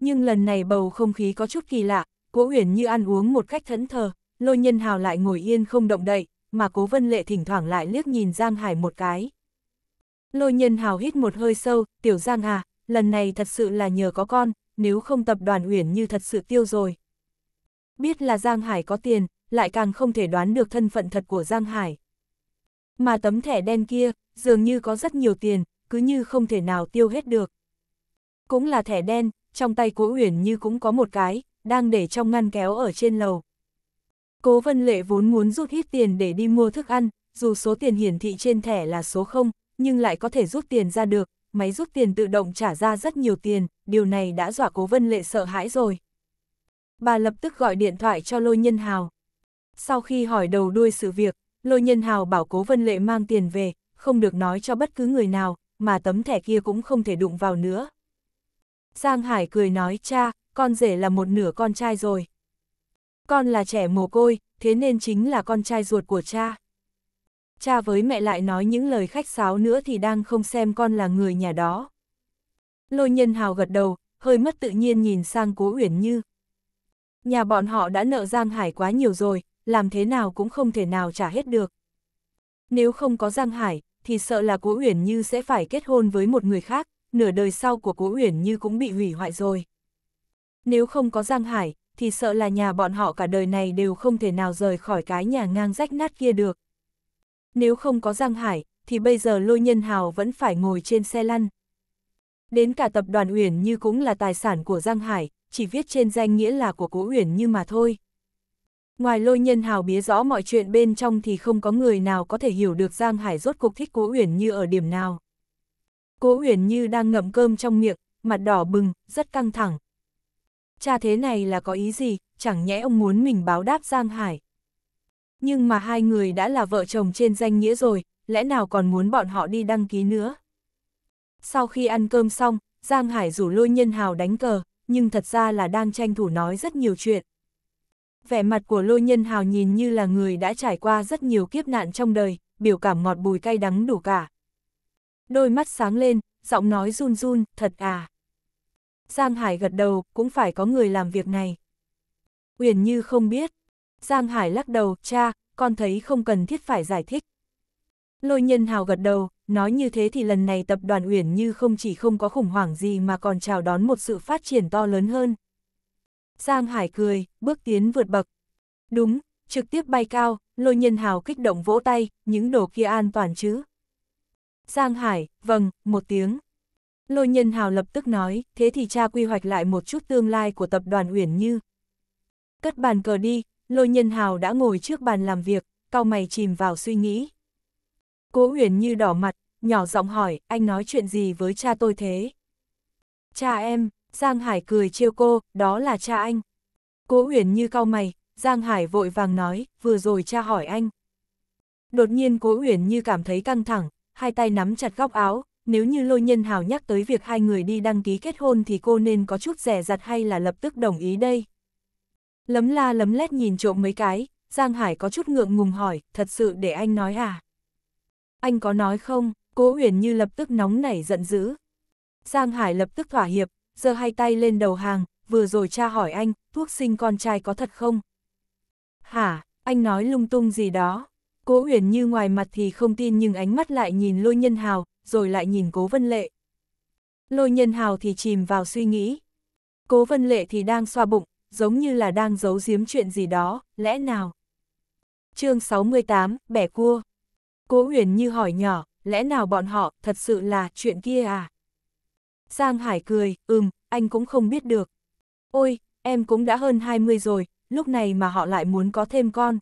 Nhưng lần này bầu không khí có chút kỳ lạ, Cố Uyển như ăn uống một cách thẫn thờ, Lôi Nhân Hào lại ngồi yên không động đậy, mà Cố Vân Lệ thỉnh thoảng lại liếc nhìn Giang Hải một cái. Lôi Nhân Hào hít một hơi sâu, "Tiểu Giang à, lần này thật sự là nhờ có con, nếu không tập đoàn Uyển như thật sự tiêu rồi." Biết là Giang Hải có tiền, lại càng không thể đoán được thân phận thật của Giang Hải mà tấm thẻ đen kia, dường như có rất nhiều tiền, cứ như không thể nào tiêu hết được. Cũng là thẻ đen, trong tay cố Uyển Như cũng có một cái, đang để trong ngăn kéo ở trên lầu. Cố Vân Lệ vốn muốn rút hết tiền để đi mua thức ăn, dù số tiền hiển thị trên thẻ là số 0, nhưng lại có thể rút tiền ra được, máy rút tiền tự động trả ra rất nhiều tiền, điều này đã dọa Cố Vân Lệ sợ hãi rồi. Bà lập tức gọi điện thoại cho Lôi Nhân Hào. Sau khi hỏi đầu đuôi sự việc, Lôi nhân hào bảo cố vân lệ mang tiền về, không được nói cho bất cứ người nào, mà tấm thẻ kia cũng không thể đụng vào nữa. Giang Hải cười nói cha, con rể là một nửa con trai rồi. Con là trẻ mồ côi, thế nên chính là con trai ruột của cha. Cha với mẹ lại nói những lời khách sáo nữa thì đang không xem con là người nhà đó. Lôi nhân hào gật đầu, hơi mất tự nhiên nhìn sang cố uyển như. Nhà bọn họ đã nợ Giang Hải quá nhiều rồi, làm thế nào cũng không thể nào trả hết được. Nếu không có Giang Hải, thì sợ là Cố Uyển Như sẽ phải kết hôn với một người khác, nửa đời sau của Cố Uyển Như cũng bị hủy hoại rồi. Nếu không có Giang Hải, thì sợ là nhà bọn họ cả đời này đều không thể nào rời khỏi cái nhà ngang rách nát kia được. Nếu không có Giang Hải, thì bây giờ Lôi Nhân Hào vẫn phải ngồi trên xe lăn. Đến cả tập đoàn Uyển Như cũng là tài sản của Giang Hải, chỉ viết trên danh nghĩa là của Cố Uyển Như mà thôi. Ngoài lôi nhân hào bía rõ mọi chuyện bên trong thì không có người nào có thể hiểu được Giang Hải rốt cuộc thích Cố Uyển Như ở điểm nào. Cố Uyển Như đang ngậm cơm trong miệng, mặt đỏ bừng, rất căng thẳng. Cha thế này là có ý gì, chẳng nhẽ ông muốn mình báo đáp Giang Hải. Nhưng mà hai người đã là vợ chồng trên danh nghĩa rồi, lẽ nào còn muốn bọn họ đi đăng ký nữa. Sau khi ăn cơm xong, Giang Hải rủ lôi nhân hào đánh cờ, nhưng thật ra là đang tranh thủ nói rất nhiều chuyện vẻ mặt của lôi nhân hào nhìn như là người đã trải qua rất nhiều kiếp nạn trong đời, biểu cảm ngọt bùi cay đắng đủ cả. Đôi mắt sáng lên, giọng nói run run, thật à. Giang Hải gật đầu, cũng phải có người làm việc này. Uyển như không biết. Giang Hải lắc đầu, cha, con thấy không cần thiết phải giải thích. Lôi nhân hào gật đầu, nói như thế thì lần này tập đoàn Uyển như không chỉ không có khủng hoảng gì mà còn chào đón một sự phát triển to lớn hơn, Giang Hải cười, bước tiến vượt bậc. Đúng, trực tiếp bay cao, lôi nhân hào kích động vỗ tay, những đồ kia an toàn chứ. Giang Hải, vâng, một tiếng. Lôi nhân hào lập tức nói, thế thì cha quy hoạch lại một chút tương lai của tập đoàn Uyển Như. Cất bàn cờ đi, lôi nhân hào đã ngồi trước bàn làm việc, cau mày chìm vào suy nghĩ. Cố Uyển Như đỏ mặt, nhỏ giọng hỏi, anh nói chuyện gì với cha tôi thế? Cha em, Giang Hải cười chiêu cô, đó là cha anh. Cố Uyển như cau mày, Giang Hải vội vàng nói, vừa rồi cha hỏi anh. Đột nhiên Cố Uyển như cảm thấy căng thẳng, hai tay nắm chặt góc áo, nếu như lôi nhân hào nhắc tới việc hai người đi đăng ký kết hôn thì cô nên có chút rẻ rặt hay là lập tức đồng ý đây. Lấm la lấm lét nhìn trộm mấy cái, Giang Hải có chút ngượng ngùng hỏi, thật sự để anh nói à? Anh có nói không? Cố Uyển như lập tức nóng nảy giận dữ. Giang Hải lập tức thỏa hiệp, giơ hai tay lên đầu hàng, vừa rồi cha hỏi anh, thuốc sinh con trai có thật không? Hả, anh nói lung tung gì đó. Cố Uyển như ngoài mặt thì không tin nhưng ánh mắt lại nhìn Lôi Nhân Hào, rồi lại nhìn Cố Vân Lệ. Lôi Nhân Hào thì chìm vào suy nghĩ. Cố Vân Lệ thì đang xoa bụng, giống như là đang giấu giếm chuyện gì đó, lẽ nào? chương 68, bẻ cua. Cố Uyển như hỏi nhỏ, lẽ nào bọn họ thật sự là chuyện kia à? Giang Hải cười, ừm, anh cũng không biết được. Ôi, em cũng đã hơn 20 rồi, lúc này mà họ lại muốn có thêm con.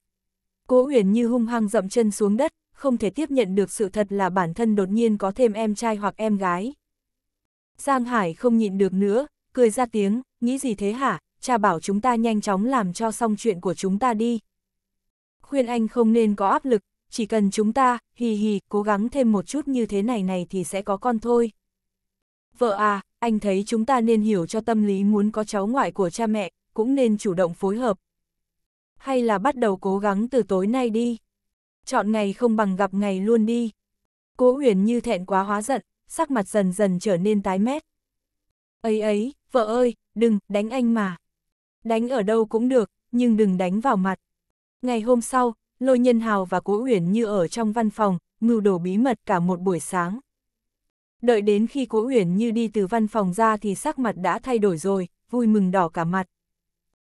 Cố Uyển như hung hăng dậm chân xuống đất, không thể tiếp nhận được sự thật là bản thân đột nhiên có thêm em trai hoặc em gái. Giang Hải không nhịn được nữa, cười ra tiếng, nghĩ gì thế hả, cha bảo chúng ta nhanh chóng làm cho xong chuyện của chúng ta đi. Khuyên anh không nên có áp lực, chỉ cần chúng ta, hì hì, cố gắng thêm một chút như thế này này thì sẽ có con thôi. Vợ à, anh thấy chúng ta nên hiểu cho tâm lý muốn có cháu ngoại của cha mẹ, cũng nên chủ động phối hợp. Hay là bắt đầu cố gắng từ tối nay đi. Chọn ngày không bằng gặp ngày luôn đi. Cố huyền như thẹn quá hóa giận, sắc mặt dần dần trở nên tái mét. Ấy ấy, vợ ơi, đừng, đánh anh mà. Đánh ở đâu cũng được, nhưng đừng đánh vào mặt. Ngày hôm sau, Lôi Nhân Hào và Cố Uyển như ở trong văn phòng, mưu đồ bí mật cả một buổi sáng. Đợi đến khi Cố Uyển Như đi từ văn phòng ra thì sắc mặt đã thay đổi rồi, vui mừng đỏ cả mặt.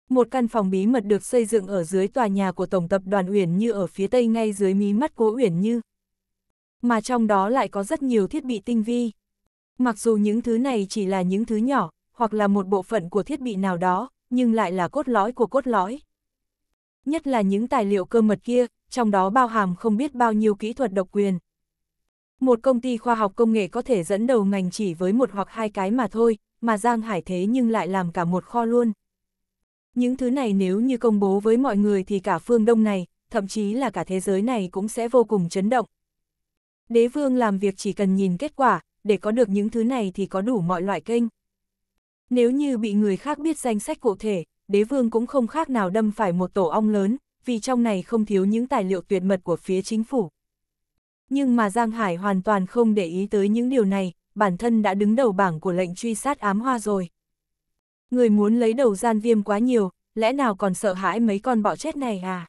Một căn phòng bí mật được xây dựng ở dưới tòa nhà của Tổng tập đoàn Uyển Như ở phía tây ngay dưới mí mắt Cố Uyển Như. Mà trong đó lại có rất nhiều thiết bị tinh vi. Mặc dù những thứ này chỉ là những thứ nhỏ, hoặc là một bộ phận của thiết bị nào đó, nhưng lại là cốt lõi của cốt lõi. Nhất là những tài liệu cơ mật kia, trong đó bao hàm không biết bao nhiêu kỹ thuật độc quyền, một công ty khoa học công nghệ có thể dẫn đầu ngành chỉ với một hoặc hai cái mà thôi, mà Giang Hải thế nhưng lại làm cả một kho luôn. Những thứ này nếu như công bố với mọi người thì cả phương Đông này, thậm chí là cả thế giới này cũng sẽ vô cùng chấn động. Đế vương làm việc chỉ cần nhìn kết quả, để có được những thứ này thì có đủ mọi loại kênh. Nếu như bị người khác biết danh sách cụ thể, đế vương cũng không khác nào đâm phải một tổ ong lớn, vì trong này không thiếu những tài liệu tuyệt mật của phía chính phủ. Nhưng mà Giang Hải hoàn toàn không để ý tới những điều này, bản thân đã đứng đầu bảng của lệnh truy sát ám hoa rồi. Người muốn lấy đầu gian viêm quá nhiều, lẽ nào còn sợ hãi mấy con bọ chết này à?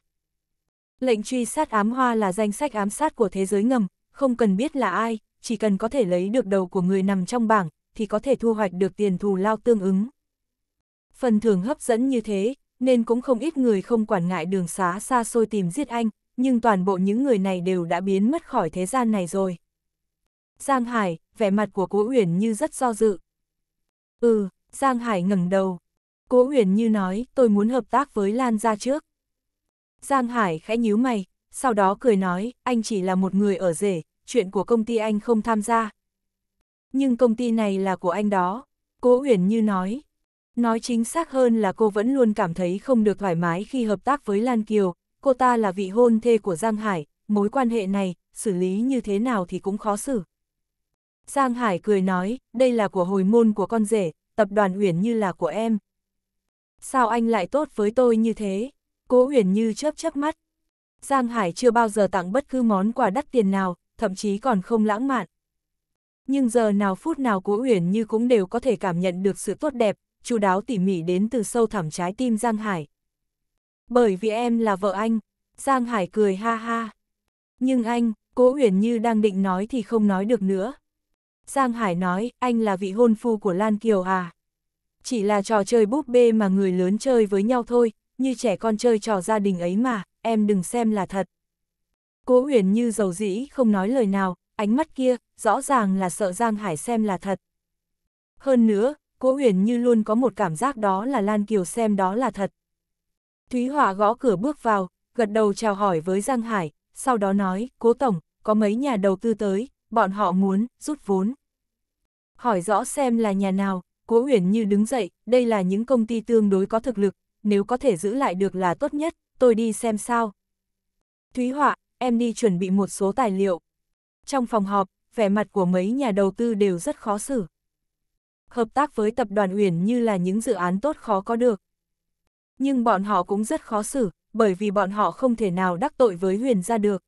Lệnh truy sát ám hoa là danh sách ám sát của thế giới ngầm, không cần biết là ai, chỉ cần có thể lấy được đầu của người nằm trong bảng, thì có thể thu hoạch được tiền thù lao tương ứng. Phần thưởng hấp dẫn như thế, nên cũng không ít người không quản ngại đường xá xa xôi tìm giết anh, nhưng toàn bộ những người này đều đã biến mất khỏi thế gian này rồi. Giang Hải, vẻ mặt của Cố Uyển Như rất do dự. Ừ, Giang Hải ngẩng đầu. Cố Uyển Như nói, tôi muốn hợp tác với Lan gia trước. Giang Hải khẽ nhíu mày, sau đó cười nói, anh chỉ là một người ở rể, chuyện của công ty anh không tham gia. Nhưng công ty này là của anh đó, Cố Uyển Như nói. Nói chính xác hơn là cô vẫn luôn cảm thấy không được thoải mái khi hợp tác với Lan Kiều, cô ta là vị hôn thê của Giang Hải, mối quan hệ này, xử lý như thế nào thì cũng khó xử. Giang Hải cười nói, đây là của hồi môn của con rể, tập đoàn Uyển Như là của em. Sao anh lại tốt với tôi như thế? Cố Uyển Như chớp chớp mắt. Giang Hải chưa bao giờ tặng bất cứ món quà đắt tiền nào, thậm chí còn không lãng mạn. Nhưng giờ nào phút nào Cố Uyển Như cũng đều có thể cảm nhận được sự tốt đẹp, chu đáo tỉ mỉ đến từ sâu thẳm trái tim Giang Hải bởi vì em là vợ anh. Giang Hải cười ha ha. Nhưng anh, Cố Uyển Như đang định nói thì không nói được nữa. Giang Hải nói, anh là vị hôn phu của Lan Kiều à? Chỉ là trò chơi búp bê mà người lớn chơi với nhau thôi, như trẻ con chơi trò gia đình ấy mà, em đừng xem là thật. Cố Uyển Như giàu dĩ không nói lời nào, ánh mắt kia, rõ ràng là sợ Giang Hải xem là thật. Hơn nữa, Cố Uyển Như luôn có một cảm giác đó là Lan Kiều xem đó là thật. Thúy Hỏa gõ cửa bước vào, gật đầu chào hỏi với Giang Hải, sau đó nói, cố tổng, có mấy nhà đầu tư tới, bọn họ muốn, rút vốn. Hỏi rõ xem là nhà nào, cố uyển như đứng dậy, đây là những công ty tương đối có thực lực, nếu có thể giữ lại được là tốt nhất, tôi đi xem sao. Thúy Họa, em đi chuẩn bị một số tài liệu. Trong phòng họp, vẻ mặt của mấy nhà đầu tư đều rất khó xử. Hợp tác với tập đoàn Uyển như là những dự án tốt khó có được. Nhưng bọn họ cũng rất khó xử, bởi vì bọn họ không thể nào đắc tội với huyền gia được.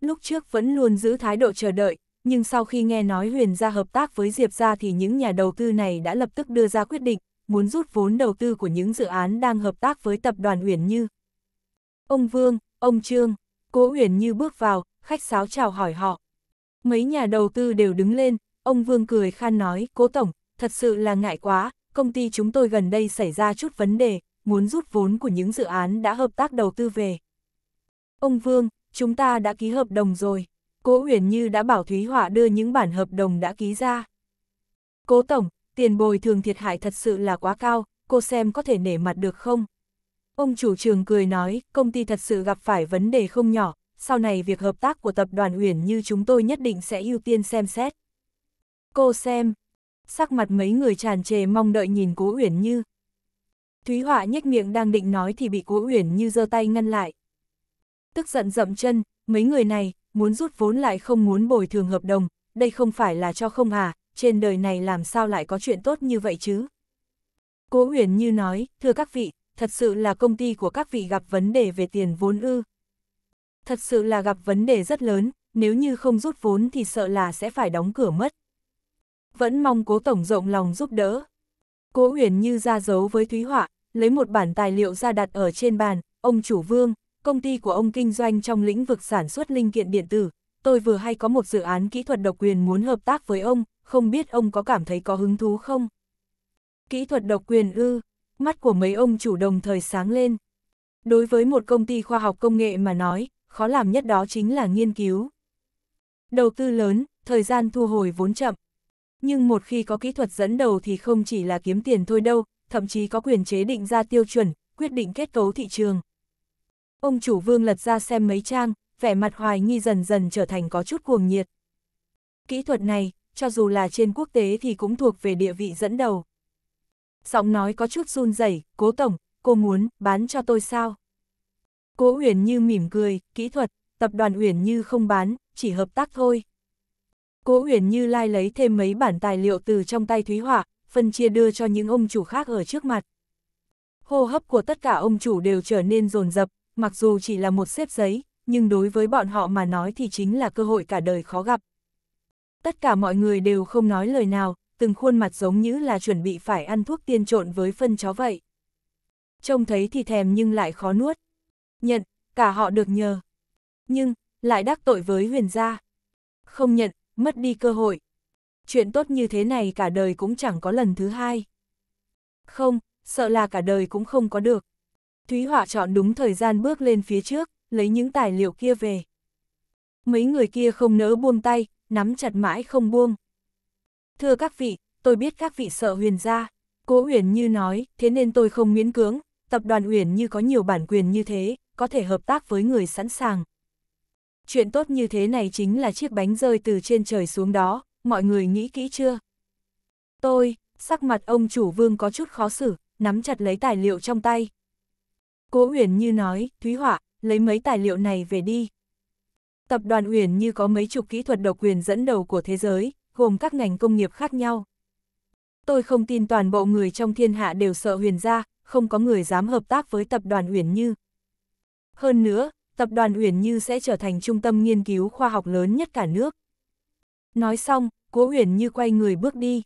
Lúc trước vẫn luôn giữ thái độ chờ đợi, nhưng sau khi nghe nói huyền gia hợp tác với Diệp gia thì những nhà đầu tư này đã lập tức đưa ra quyết định, muốn rút vốn đầu tư của những dự án đang hợp tác với tập đoàn Huyền Như. Ông Vương, ông Trương, cố Huyền Như bước vào, khách sáo chào hỏi họ. Mấy nhà đầu tư đều đứng lên, ông Vương cười khan nói, cố tổng, thật sự là ngại quá, công ty chúng tôi gần đây xảy ra chút vấn đề, muốn rút vốn của những dự án đã hợp tác đầu tư về. Ông Vương, chúng ta đã ký hợp đồng rồi. Cố Uyển Như đã bảo Thúy Họa đưa những bản hợp đồng đã ký ra. Cố Tổng, tiền bồi thường thiệt hại thật sự là quá cao, cô xem có thể nể mặt được không? Ông chủ trường cười nói, công ty thật sự gặp phải vấn đề không nhỏ, sau này việc hợp tác của tập đoàn Uyển Như chúng tôi nhất định sẽ ưu tiên xem xét. Cô xem, sắc mặt mấy người tràn trề mong đợi nhìn Cố Uyển Như. Thúy Họa nhếch miệng đang định nói thì bị Cố Uyển Như giơ tay ngăn lại. Tức giận dậm chân, mấy người này, muốn rút vốn lại không muốn bồi thường hợp đồng, đây không phải là cho không à, trên đời này làm sao lại có chuyện tốt như vậy chứ? Cố Uyển Như nói, thưa các vị, thật sự là công ty của các vị gặp vấn đề về tiền vốn ư. Thật sự là gặp vấn đề rất lớn, nếu như không rút vốn thì sợ là sẽ phải đóng cửa mất. Vẫn mong cố tổng rộng lòng giúp đỡ. Cố huyền như ra dấu với Thúy Họa, lấy một bản tài liệu ra đặt ở trên bàn, ông chủ vương, công ty của ông kinh doanh trong lĩnh vực sản xuất linh kiện điện tử, tôi vừa hay có một dự án kỹ thuật độc quyền muốn hợp tác với ông, không biết ông có cảm thấy có hứng thú không? Kỹ thuật độc quyền ư, mắt của mấy ông chủ đồng thời sáng lên. Đối với một công ty khoa học công nghệ mà nói, khó làm nhất đó chính là nghiên cứu. Đầu tư lớn, thời gian thu hồi vốn chậm, nhưng một khi có kỹ thuật dẫn đầu thì không chỉ là kiếm tiền thôi đâu, thậm chí có quyền chế định ra tiêu chuẩn, quyết định kết cấu thị trường. Ông chủ vương lật ra xem mấy trang, vẻ mặt hoài nghi dần dần trở thành có chút cuồng nhiệt. Kỹ thuật này, cho dù là trên quốc tế thì cũng thuộc về địa vị dẫn đầu. Giọng nói có chút run rẩy, cố tổng, cô muốn, bán cho tôi sao? Cố Uyển Như mỉm cười, kỹ thuật, tập đoàn Uyển Như không bán, chỉ hợp tác thôi. Cố huyền Như Lai lấy thêm mấy bản tài liệu từ trong tay Thúy Họa, phân chia đưa cho những ông chủ khác ở trước mặt. Hô hấp của tất cả ông chủ đều trở nên rồn rập, mặc dù chỉ là một xếp giấy, nhưng đối với bọn họ mà nói thì chính là cơ hội cả đời khó gặp. Tất cả mọi người đều không nói lời nào, từng khuôn mặt giống như là chuẩn bị phải ăn thuốc tiên trộn với phân chó vậy. Trông thấy thì thèm nhưng lại khó nuốt. Nhận, cả họ được nhờ. Nhưng, lại đắc tội với huyền gia. Không nhận, mất đi cơ hội. Chuyện tốt như thế này cả đời cũng chẳng có lần thứ hai. Không, sợ là cả đời cũng không có được. Thúy Họa chọn đúng thời gian bước lên phía trước, lấy những tài liệu kia về. Mấy người kia không nỡ buông tay, nắm chặt mãi không buông. Thưa các vị, tôi biết các vị sợ huyền gia. Cố huyền như nói, thế nên tôi không miễn cưỡng, tập đoàn huyền như có nhiều bản quyền như thế, có thể hợp tác với người sẵn sàng. Chuyện tốt như thế này chính là chiếc bánh rơi từ trên trời xuống đó, mọi người nghĩ kỹ chưa? Tôi, sắc mặt ông chủ vương có chút khó xử, nắm chặt lấy tài liệu trong tay. Cố Uyển Như nói, Thúy Hỏa, lấy mấy tài liệu này về đi. Tập đoàn Uyển Như có mấy chục kỹ thuật độc quyền dẫn đầu của thế giới, gồm các ngành công nghiệp khác nhau. Tôi không tin toàn bộ người trong thiên hạ đều sợ huyền gia, không có người dám hợp tác với tập đoàn Uyển Như. Hơn nữa, tập đoàn Uyển Như sẽ trở thành trung tâm nghiên cứu khoa học lớn nhất cả nước. Nói xong, Cố Uyển Như quay người bước đi.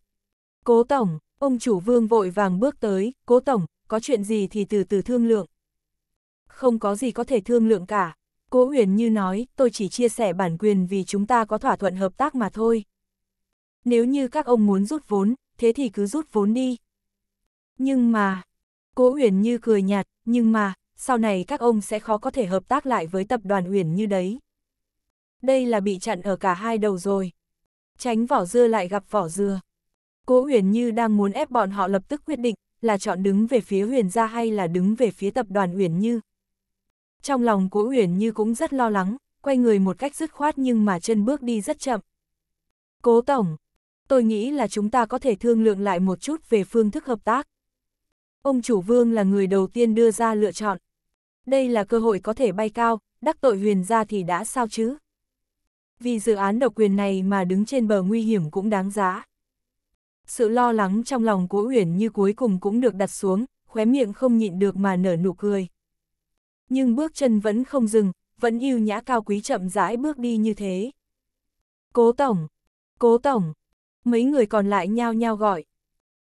Cố Tổng, ông chủ vương vội vàng bước tới, Cố Tổng, có chuyện gì thì từ từ thương lượng. Không có gì có thể thương lượng cả. Cố Uyển Như nói, tôi chỉ chia sẻ bản quyền vì chúng ta có thỏa thuận hợp tác mà thôi. Nếu như các ông muốn rút vốn, thế thì cứ rút vốn đi. Nhưng mà, Cố Uyển Như cười nhạt, nhưng mà, sau này các ông sẽ khó có thể hợp tác lại với tập đoàn huyền như đấy. Đây là bị chặn ở cả hai đầu rồi. Tránh vỏ dưa lại gặp vỏ dưa. Cố huyền như đang muốn ép bọn họ lập tức quyết định là chọn đứng về phía huyền gia hay là đứng về phía tập đoàn huyền như. Trong lòng cố huyền như cũng rất lo lắng, quay người một cách dứt khoát nhưng mà chân bước đi rất chậm. Cố Tổng, tôi nghĩ là chúng ta có thể thương lượng lại một chút về phương thức hợp tác. Ông chủ vương là người đầu tiên đưa ra lựa chọn đây là cơ hội có thể bay cao, đắc tội huyền ra thì đã sao chứ? Vì dự án độc quyền này mà đứng trên bờ nguy hiểm cũng đáng giá. Sự lo lắng trong lòng của huyền như cuối cùng cũng được đặt xuống, khóe miệng không nhịn được mà nở nụ cười. Nhưng bước chân vẫn không dừng, vẫn yêu nhã cao quý chậm rãi bước đi như thế. Cố Tổng! Cố Tổng! Mấy người còn lại nhao nhao gọi.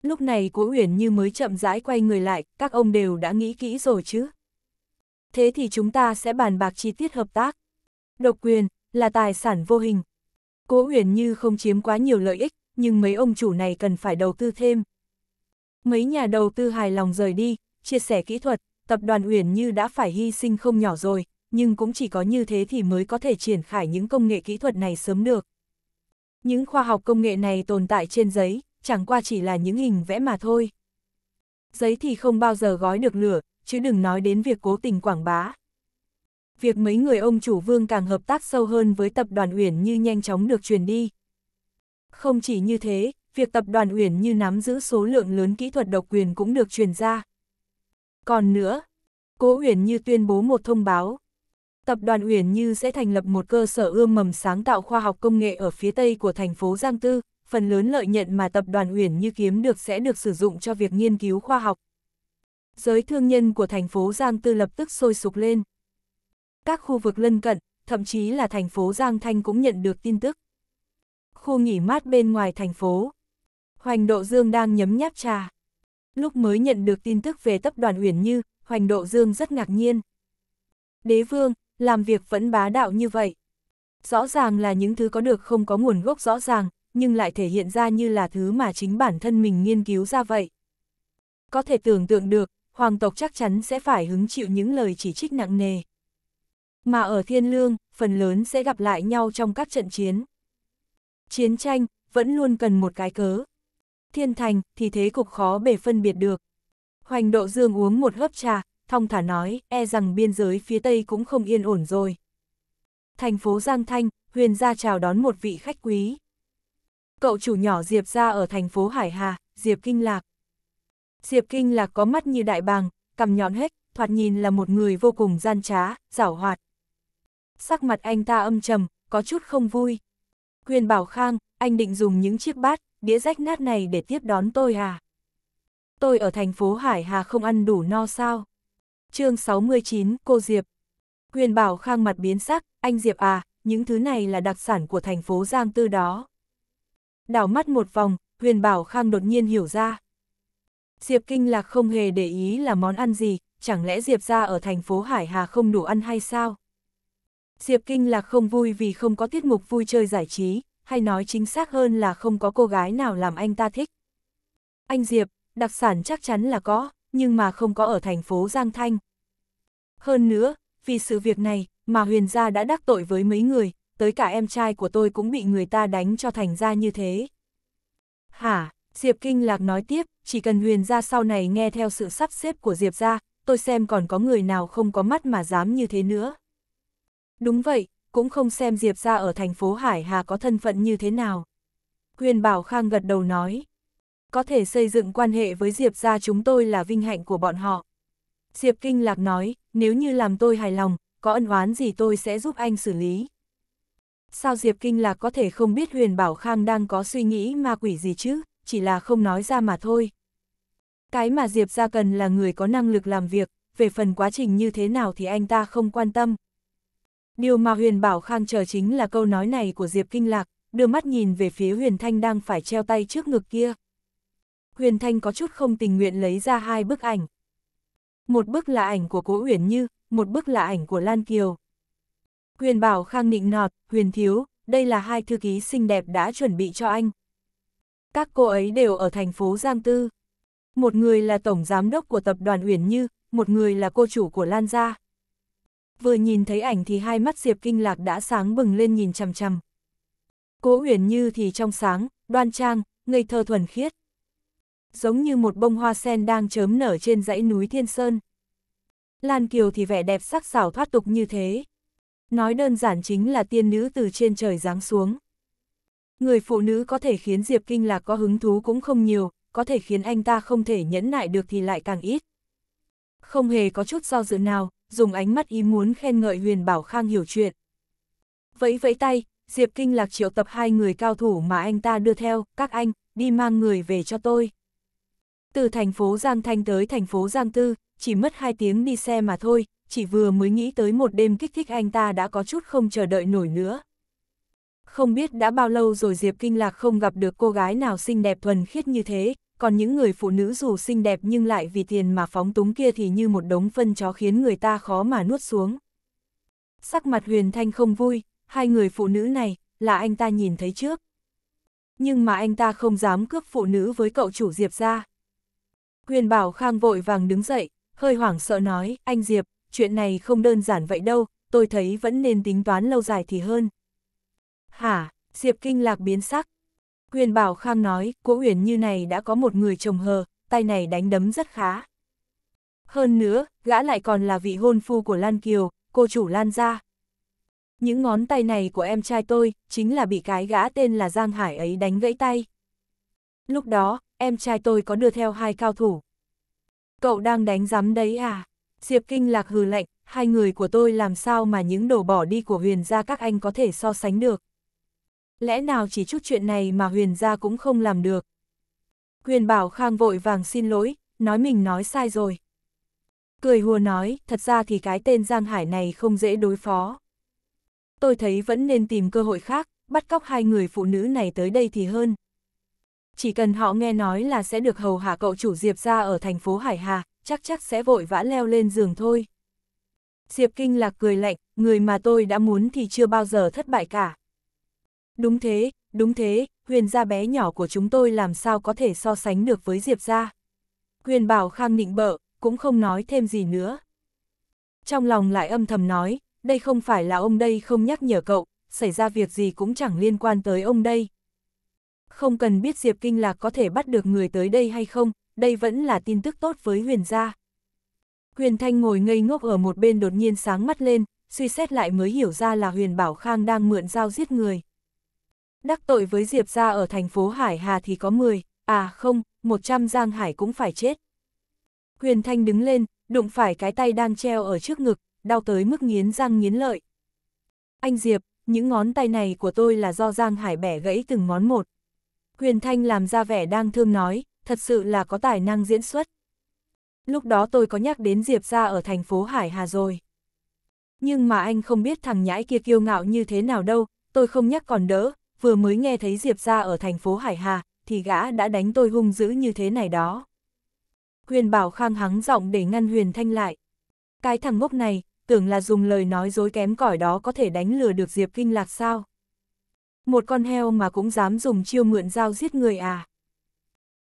Lúc này Cố huyền như mới chậm rãi quay người lại, các ông đều đã nghĩ kỹ rồi chứ. Thế thì chúng ta sẽ bàn bạc chi tiết hợp tác. Độc quyền là tài sản vô hình. Cố Uyển Như không chiếm quá nhiều lợi ích, nhưng mấy ông chủ này cần phải đầu tư thêm. Mấy nhà đầu tư hài lòng rời đi, chia sẻ kỹ thuật, tập đoàn Uyển Như đã phải hy sinh không nhỏ rồi, nhưng cũng chỉ có như thế thì mới có thể triển khai những công nghệ kỹ thuật này sớm được. Những khoa học công nghệ này tồn tại trên giấy, chẳng qua chỉ là những hình vẽ mà thôi. Giấy thì không bao giờ gói được lửa, chứ đừng nói đến việc cố tình quảng bá. Việc mấy người ông chủ vương càng hợp tác sâu hơn với tập đoàn Uyển Như nhanh chóng được truyền đi. Không chỉ như thế, việc tập đoàn Uyển Như nắm giữ số lượng lớn kỹ thuật độc quyền cũng được truyền ra. Còn nữa, Cố Uyển Như tuyên bố một thông báo. Tập đoàn Uyển Như sẽ thành lập một cơ sở ươm mầm sáng tạo khoa học công nghệ ở phía tây của thành phố Giang Tư, phần lớn lợi nhận mà tập đoàn Uyển Như kiếm được sẽ được sử dụng cho việc nghiên cứu khoa học giới thương nhân của thành phố Giang Tư lập tức sôi sục lên. Các khu vực lân cận, thậm chí là thành phố Giang Thanh cũng nhận được tin tức. Khu nghỉ mát bên ngoài thành phố. Hoành Độ Dương đang nhấm nháp trà. Lúc mới nhận được tin tức về tập đoàn Uyển Như, Hoành Độ Dương rất ngạc nhiên. Đế vương, làm việc vẫn bá đạo như vậy. Rõ ràng là những thứ có được không có nguồn gốc rõ ràng, nhưng lại thể hiện ra như là thứ mà chính bản thân mình nghiên cứu ra vậy. Có thể tưởng tượng được, hoàng tộc chắc chắn sẽ phải hứng chịu những lời chỉ trích nặng nề. Mà ở thiên lương, phần lớn sẽ gặp lại nhau trong các trận chiến. Chiến tranh vẫn luôn cần một cái cớ. Thiên thành thì thế cục khó bề phân biệt được. Hoành độ dương uống một hớp trà, thong thả nói, e rằng biên giới phía Tây cũng không yên ổn rồi. Thành phố Giang Thanh, huyền gia chào đón một vị khách quý. Cậu chủ nhỏ Diệp ra ở thành phố Hải Hà, Diệp Kinh Lạc. Diệp Kinh Lạc có mắt như đại bàng, cầm nhọn hết, thoạt nhìn là một người vô cùng gian trá, giảo hoạt. Sắc mặt anh ta âm trầm, có chút không vui. Quyền Bảo Khang, anh định dùng những chiếc bát, đĩa rách nát này để tiếp đón tôi à? Tôi ở thành phố Hải Hà không ăn đủ no sao? chương 69, cô Diệp. Quyền Bảo Khang mặt biến sắc, anh Diệp à, những thứ này là đặc sản của thành phố Giang Tư đó. Đảo mắt một vòng, Huyền Bảo Khang đột nhiên hiểu ra. Diệp Kinh Lạc không hề để ý là món ăn gì, chẳng lẽ Diệp ra ở thành phố Hải Hà không đủ ăn hay sao? Diệp Kinh Lạc không vui vì không có tiết mục vui chơi giải trí, hay nói chính xác hơn là không có cô gái nào làm anh ta thích. Anh Diệp, đặc sản chắc chắn là có, nhưng mà không có ở thành phố Giang Thanh. Hơn nữa, vì sự việc này, mà Huyền Gia đã đắc tội với mấy người, tới cả em trai của tôi cũng bị người ta đánh cho thành ra như thế. Hả, Diệp Kinh Lạc nói tiếp, chỉ cần huyền gia sau này nghe theo sự sắp xếp của Diệp gia, tôi xem còn có người nào không có mắt mà dám như thế nữa. Đúng vậy, cũng không xem Diệp gia ở thành phố Hải Hà có thân phận như thế nào. Huyền Bảo Khang gật đầu nói, có thể xây dựng quan hệ với Diệp gia chúng tôi là vinh hạnh của bọn họ. Diệp Kinh Lạc nói, nếu như làm tôi hài lòng, có ân oán gì tôi sẽ giúp anh xử lý. Sao Diệp Kinh Lạc có thể không biết Huyền Bảo Khang đang có suy nghĩ ma quỷ gì chứ, chỉ là không nói ra mà thôi. Cái mà Diệp ra cần là người có năng lực làm việc, về phần quá trình như thế nào thì anh ta không quan tâm. Điều mà Huyền Bảo Khang chờ chính là câu nói này của Diệp Kinh Lạc, đưa mắt nhìn về phía Huyền Thanh đang phải treo tay trước ngực kia. Huyền Thanh có chút không tình nguyện lấy ra hai bức ảnh. Một bức là ảnh của Cố Huyền Như, một bức là ảnh của Lan Kiều. Huyền Bảo Khang nịnh nọt, Huyền Thiếu, đây là hai thư ký xinh đẹp đã chuẩn bị cho anh. Các cô ấy đều ở thành phố Giang Tư một người là tổng giám đốc của tập đoàn Uyển Như, một người là cô chủ của Lan Gia. Vừa nhìn thấy ảnh thì hai mắt Diệp Kinh Lạc đã sáng bừng lên nhìn chằm chằm. Cố Uyển Như thì trong sáng, đoan trang, ngây thơ thuần khiết. Giống như một bông hoa sen đang chớm nở trên dãy núi Thiên Sơn. Lan Kiều thì vẻ đẹp sắc sảo thoát tục như thế. Nói đơn giản chính là tiên nữ từ trên trời giáng xuống. Người phụ nữ có thể khiến Diệp Kinh Lạc có hứng thú cũng không nhiều, có thể khiến anh ta không thể nhẫn nại được thì lại càng ít. Không hề có chút do dự nào, dùng ánh mắt ý muốn khen ngợi Huyền Bảo Khang hiểu chuyện. Vẫy vẫy tay, Diệp Kinh Lạc triệu tập hai người cao thủ mà anh ta đưa theo, các anh, đi mang người về cho tôi. Từ thành phố Giang Thanh tới thành phố Giang Tư, chỉ mất hai tiếng đi xe mà thôi, chỉ vừa mới nghĩ tới một đêm kích thích anh ta đã có chút không chờ đợi nổi nữa. Không biết đã bao lâu rồi Diệp Kinh Lạc không gặp được cô gái nào xinh đẹp thuần khiết như thế, còn những người phụ nữ dù xinh đẹp nhưng lại vì tiền mà phóng túng kia thì như một đống phân chó khiến người ta khó mà nuốt xuống. Sắc mặt Huyền Thanh không vui, hai người phụ nữ này là anh ta nhìn thấy trước. Nhưng mà anh ta không dám cướp phụ nữ với cậu chủ Diệp ra. Huyền Bảo Khang vội vàng đứng dậy, hơi hoảng sợ nói, anh Diệp, chuyện này không đơn giản vậy đâu, tôi thấy vẫn nên tính toán lâu dài thì hơn. Hả, Diệp kinh lạc biến sắc, Quyền Bảo Khang nói, Cố Uyển như này đã có một người chồng hờ, tay này đánh đấm rất khá. Hơn nữa, gã lại còn là vị hôn phu của Lan Kiều, cô chủ Lan gia. Những ngón tay này của em trai tôi, chính là bị cái gã tên là Giang Hải ấy đánh gãy tay. Lúc đó, em trai tôi có đưa theo hai cao thủ. Cậu đang đánh giám đấy à? Diệp Kinh Lạc hừ lạnh, hai người của tôi làm sao mà những đồ bỏ đi của huyền gia các anh có thể so sánh được lẽ nào chỉ chút chuyện này mà huyền gia cũng không làm được. Huyền bảo khang vội vàng xin lỗi, nói mình nói sai rồi. Cười hùa nói, thật ra thì cái tên Giang Hải này không dễ đối phó. Tôi thấy vẫn nên tìm cơ hội khác, bắt cóc hai người phụ nữ này tới đây thì hơn. Chỉ cần họ nghe nói là sẽ được hầu hạ cậu chủ Diệp ra ở thành phố Hải Hà, chắc chắc sẽ vội vã leo lên giường thôi. Diệp Kinh Lạc cười lạnh, người mà tôi đã muốn thì chưa bao giờ thất bại cả. Đúng thế, đúng thế, huyền gia bé nhỏ của chúng tôi làm sao có thể so sánh được với Diệp gia. Huyền bảo khang nịnh bợ, cũng không nói thêm gì nữa. Trong lòng lại âm thầm nói, đây không phải là ông đây không nhắc nhở cậu, xảy ra việc gì cũng chẳng liên quan tới ông đây. Không cần biết Diệp Kinh Lạc có thể bắt được người tới đây hay không, đây vẫn là tin tức tốt với huyền gia. Huyền Thanh ngồi ngây ngốc ở một bên đột nhiên sáng mắt lên, suy xét lại mới hiểu ra là huyền Bảo Khang đang mượn dao giết người. Đắc tội với Diệp ra ở thành phố Hải Hà thì có 10, à không, 100 Giang Hải cũng phải chết. Huyền Thanh đứng lên, đụng phải cái tay đang treo ở trước ngực, đau tới mức nghiến răng nghiến lợi. Anh Diệp, những ngón tay này của tôi là do Giang Hải bẻ gãy từng ngón một. Huyền Thanh làm ra vẻ đang thương nói, thật sự là có tài năng diễn xuất. Lúc đó tôi có nhắc đến Diệp ra ở thành phố Hải Hà rồi. Nhưng mà anh không biết thằng nhãi kia kiêu ngạo như thế nào đâu, tôi không nhắc còn đỡ, vừa mới nghe thấy Diệp ra ở thành phố Hải Hà, thì gã đã đánh tôi hung dữ như thế này đó. Huyền Bảo Khang hắng giọng để ngăn Huyền Thanh lại. Cái thằng ngốc này, tưởng là dùng lời nói dối kém cỏi đó có thể đánh lừa được Diệp Kinh Lạc sao? Một con heo mà cũng dám dùng chiêu mượn dao giết người à?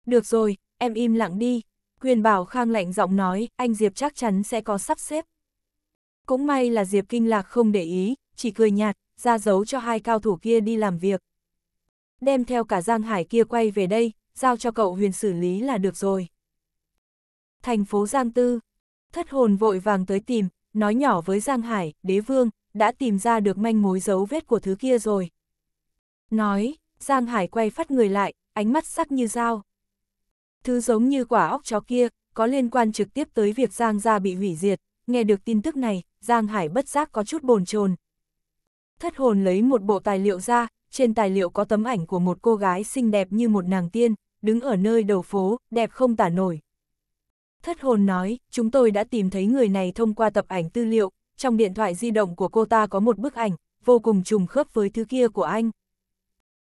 Được rồi, em im lặng đi. Huyền Bảo Khang lạnh giọng nói, anh Diệp chắc chắn sẽ có sắp xếp. Cũng may là Diệp Kinh Lạc không để ý, chỉ cười nhạt, ra dấu cho hai cao thủ kia đi làm việc. Đem theo cả Giang Hải kia quay về đây, giao cho cậu huyền xử lý là được rồi. Thành phố Giang Tư, thất hồn vội vàng tới tìm, nói nhỏ với Giang Hải, đế vương, đã tìm ra được manh mối dấu vết của thứ kia rồi. Nói, Giang Hải quay phát người lại, ánh mắt sắc như dao. Thứ giống như quả óc chó kia, có liên quan trực tiếp tới việc Giang gia bị hủy diệt, nghe được tin tức này, Giang Hải bất giác có chút bồn chồn thất hồn lấy một bộ tài liệu ra, trên tài liệu có tấm ảnh của một cô gái xinh đẹp như một nàng tiên, đứng ở nơi đầu phố, đẹp không tả nổi. Thất hồn nói, chúng tôi đã tìm thấy người này thông qua tập ảnh tư liệu, trong điện thoại di động của cô ta có một bức ảnh, vô cùng trùng khớp với thứ kia của anh.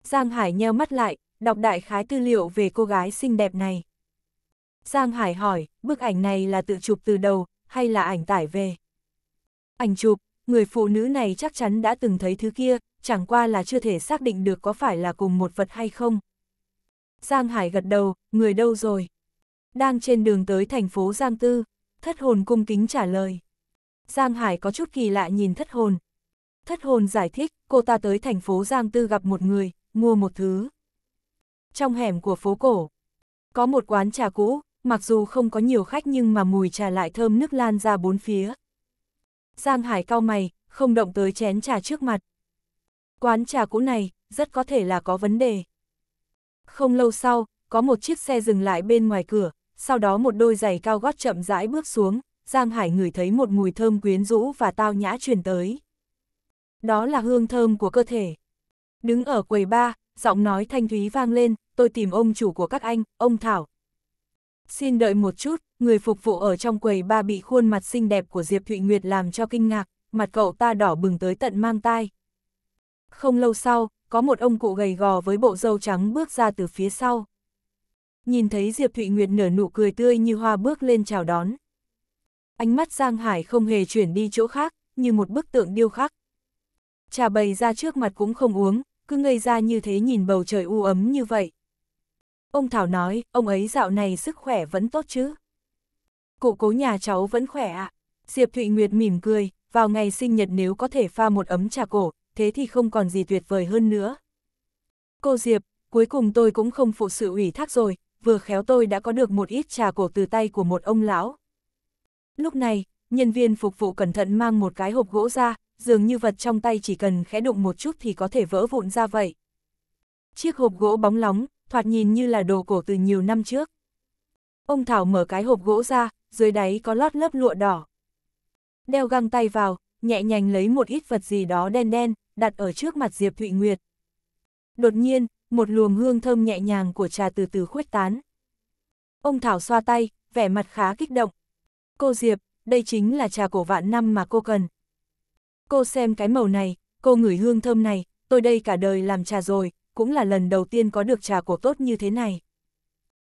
Giang Hải nheo mắt lại, đọc đại khái tư liệu về cô gái xinh đẹp này. Giang Hải hỏi, bức ảnh này là tự chụp từ đầu, hay là ảnh tải về? Ảnh chụp, người phụ nữ này chắc chắn đã từng thấy thứ kia, chẳng qua là chưa thể xác định được có phải là cùng một vật hay không. Giang Hải gật đầu, người đâu rồi? Đang trên đường tới thành phố Giang Tư, thất hồn cung kính trả lời. Giang Hải có chút kỳ lạ nhìn thất hồn. Thất hồn giải thích, cô ta tới thành phố Giang Tư gặp một người, mua một thứ. Trong hẻm của phố cổ, có một quán trà cũ, mặc dù không có nhiều khách nhưng mà mùi trà lại thơm nước lan ra bốn phía, Giang Hải cao mày, không động tới chén trà trước mặt. Quán trà cũ này, rất có thể là có vấn đề. Không lâu sau, có một chiếc xe dừng lại bên ngoài cửa, sau đó một đôi giày cao gót chậm rãi bước xuống, Giang Hải ngửi thấy một mùi thơm quyến rũ và tao nhã truyền tới. Đó là hương thơm của cơ thể. Đứng ở quầy ba, giọng nói thanh thúy vang lên, tôi tìm ông chủ của các anh, ông Thảo. Xin đợi một chút, người phục vụ ở trong quầy ba bị khuôn mặt xinh đẹp của Diệp Thụy Nguyệt làm cho kinh ngạc, mặt cậu ta đỏ bừng tới tận mang tai. Không lâu sau, có một ông cụ gầy gò với bộ râu trắng bước ra từ phía sau. Nhìn thấy Diệp Thụy Nguyệt nở nụ cười tươi như hoa bước lên chào đón. Ánh mắt Giang Hải không hề chuyển đi chỗ khác, như một bức tượng điêu khắc. Trà bày ra trước mặt cũng không uống, cứ ngây ra như thế nhìn bầu trời u ấm như vậy. Ông Thảo nói, ông ấy dạo này sức khỏe vẫn tốt chứ. Cụ cố nhà cháu vẫn khỏe ạ. À? Diệp Thụy Nguyệt mỉm cười, vào ngày sinh nhật nếu có thể pha một ấm trà cổ, thế thì không còn gì tuyệt vời hơn nữa. Cô Diệp, cuối cùng tôi cũng không phụ sự ủy thác rồi, vừa khéo tôi đã có được một ít trà cổ từ tay của một ông lão. Lúc này, nhân viên phục vụ cẩn thận mang một cái hộp gỗ ra, dường như vật trong tay chỉ cần khẽ đụng một chút thì có thể vỡ vụn ra vậy. Chiếc hộp gỗ bóng lóng, thoạt nhìn như là đồ cổ từ nhiều năm trước. Ông Thảo mở cái hộp gỗ ra, dưới đáy có lót lớp lụa đỏ. Đeo găng tay vào, nhẹ nhàng lấy một ít vật gì đó đen đen, đặt ở trước mặt Diệp Thụy Nguyệt. Đột nhiên, một luồng hương thơm nhẹ nhàng của trà từ từ khuếch tán. Ông Thảo xoa tay, vẻ mặt khá kích động. Cô Diệp, đây chính là trà cổ vạn năm mà cô cần. Cô xem cái màu này, cô ngửi hương thơm này, tôi đây cả đời làm trà rồi, cũng là lần đầu tiên có được trà cổ tốt như thế này.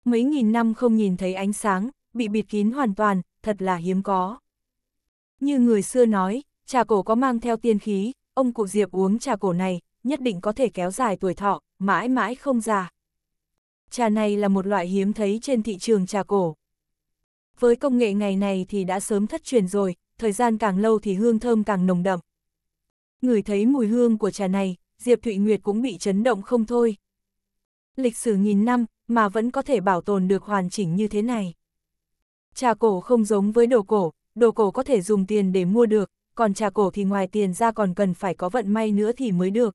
Mấy nghìn năm không nhìn thấy ánh sáng, bị bịt kín hoàn toàn, thật là hiếm có. Như người xưa nói, trà cổ có mang theo tiên khí, ông cụ Diệp uống trà cổ này, nhất định có thể kéo dài tuổi thọ, mãi mãi không già. Trà này là một loại hiếm thấy trên thị trường trà cổ. Với công nghệ ngày này thì đã sớm thất truyền rồi, thời gian càng lâu thì hương thơm càng nồng đậm. Người thấy mùi hương của trà này, Diệp Thụy Nguyệt cũng bị chấn động không thôi. Lịch sử nghìn năm mà vẫn có thể bảo tồn được hoàn chỉnh như thế này. Trà cổ không giống với đồ cổ, đồ cổ có thể dùng tiền để mua được, còn trà cổ thì ngoài tiền ra còn cần phải có vận may nữa thì mới được.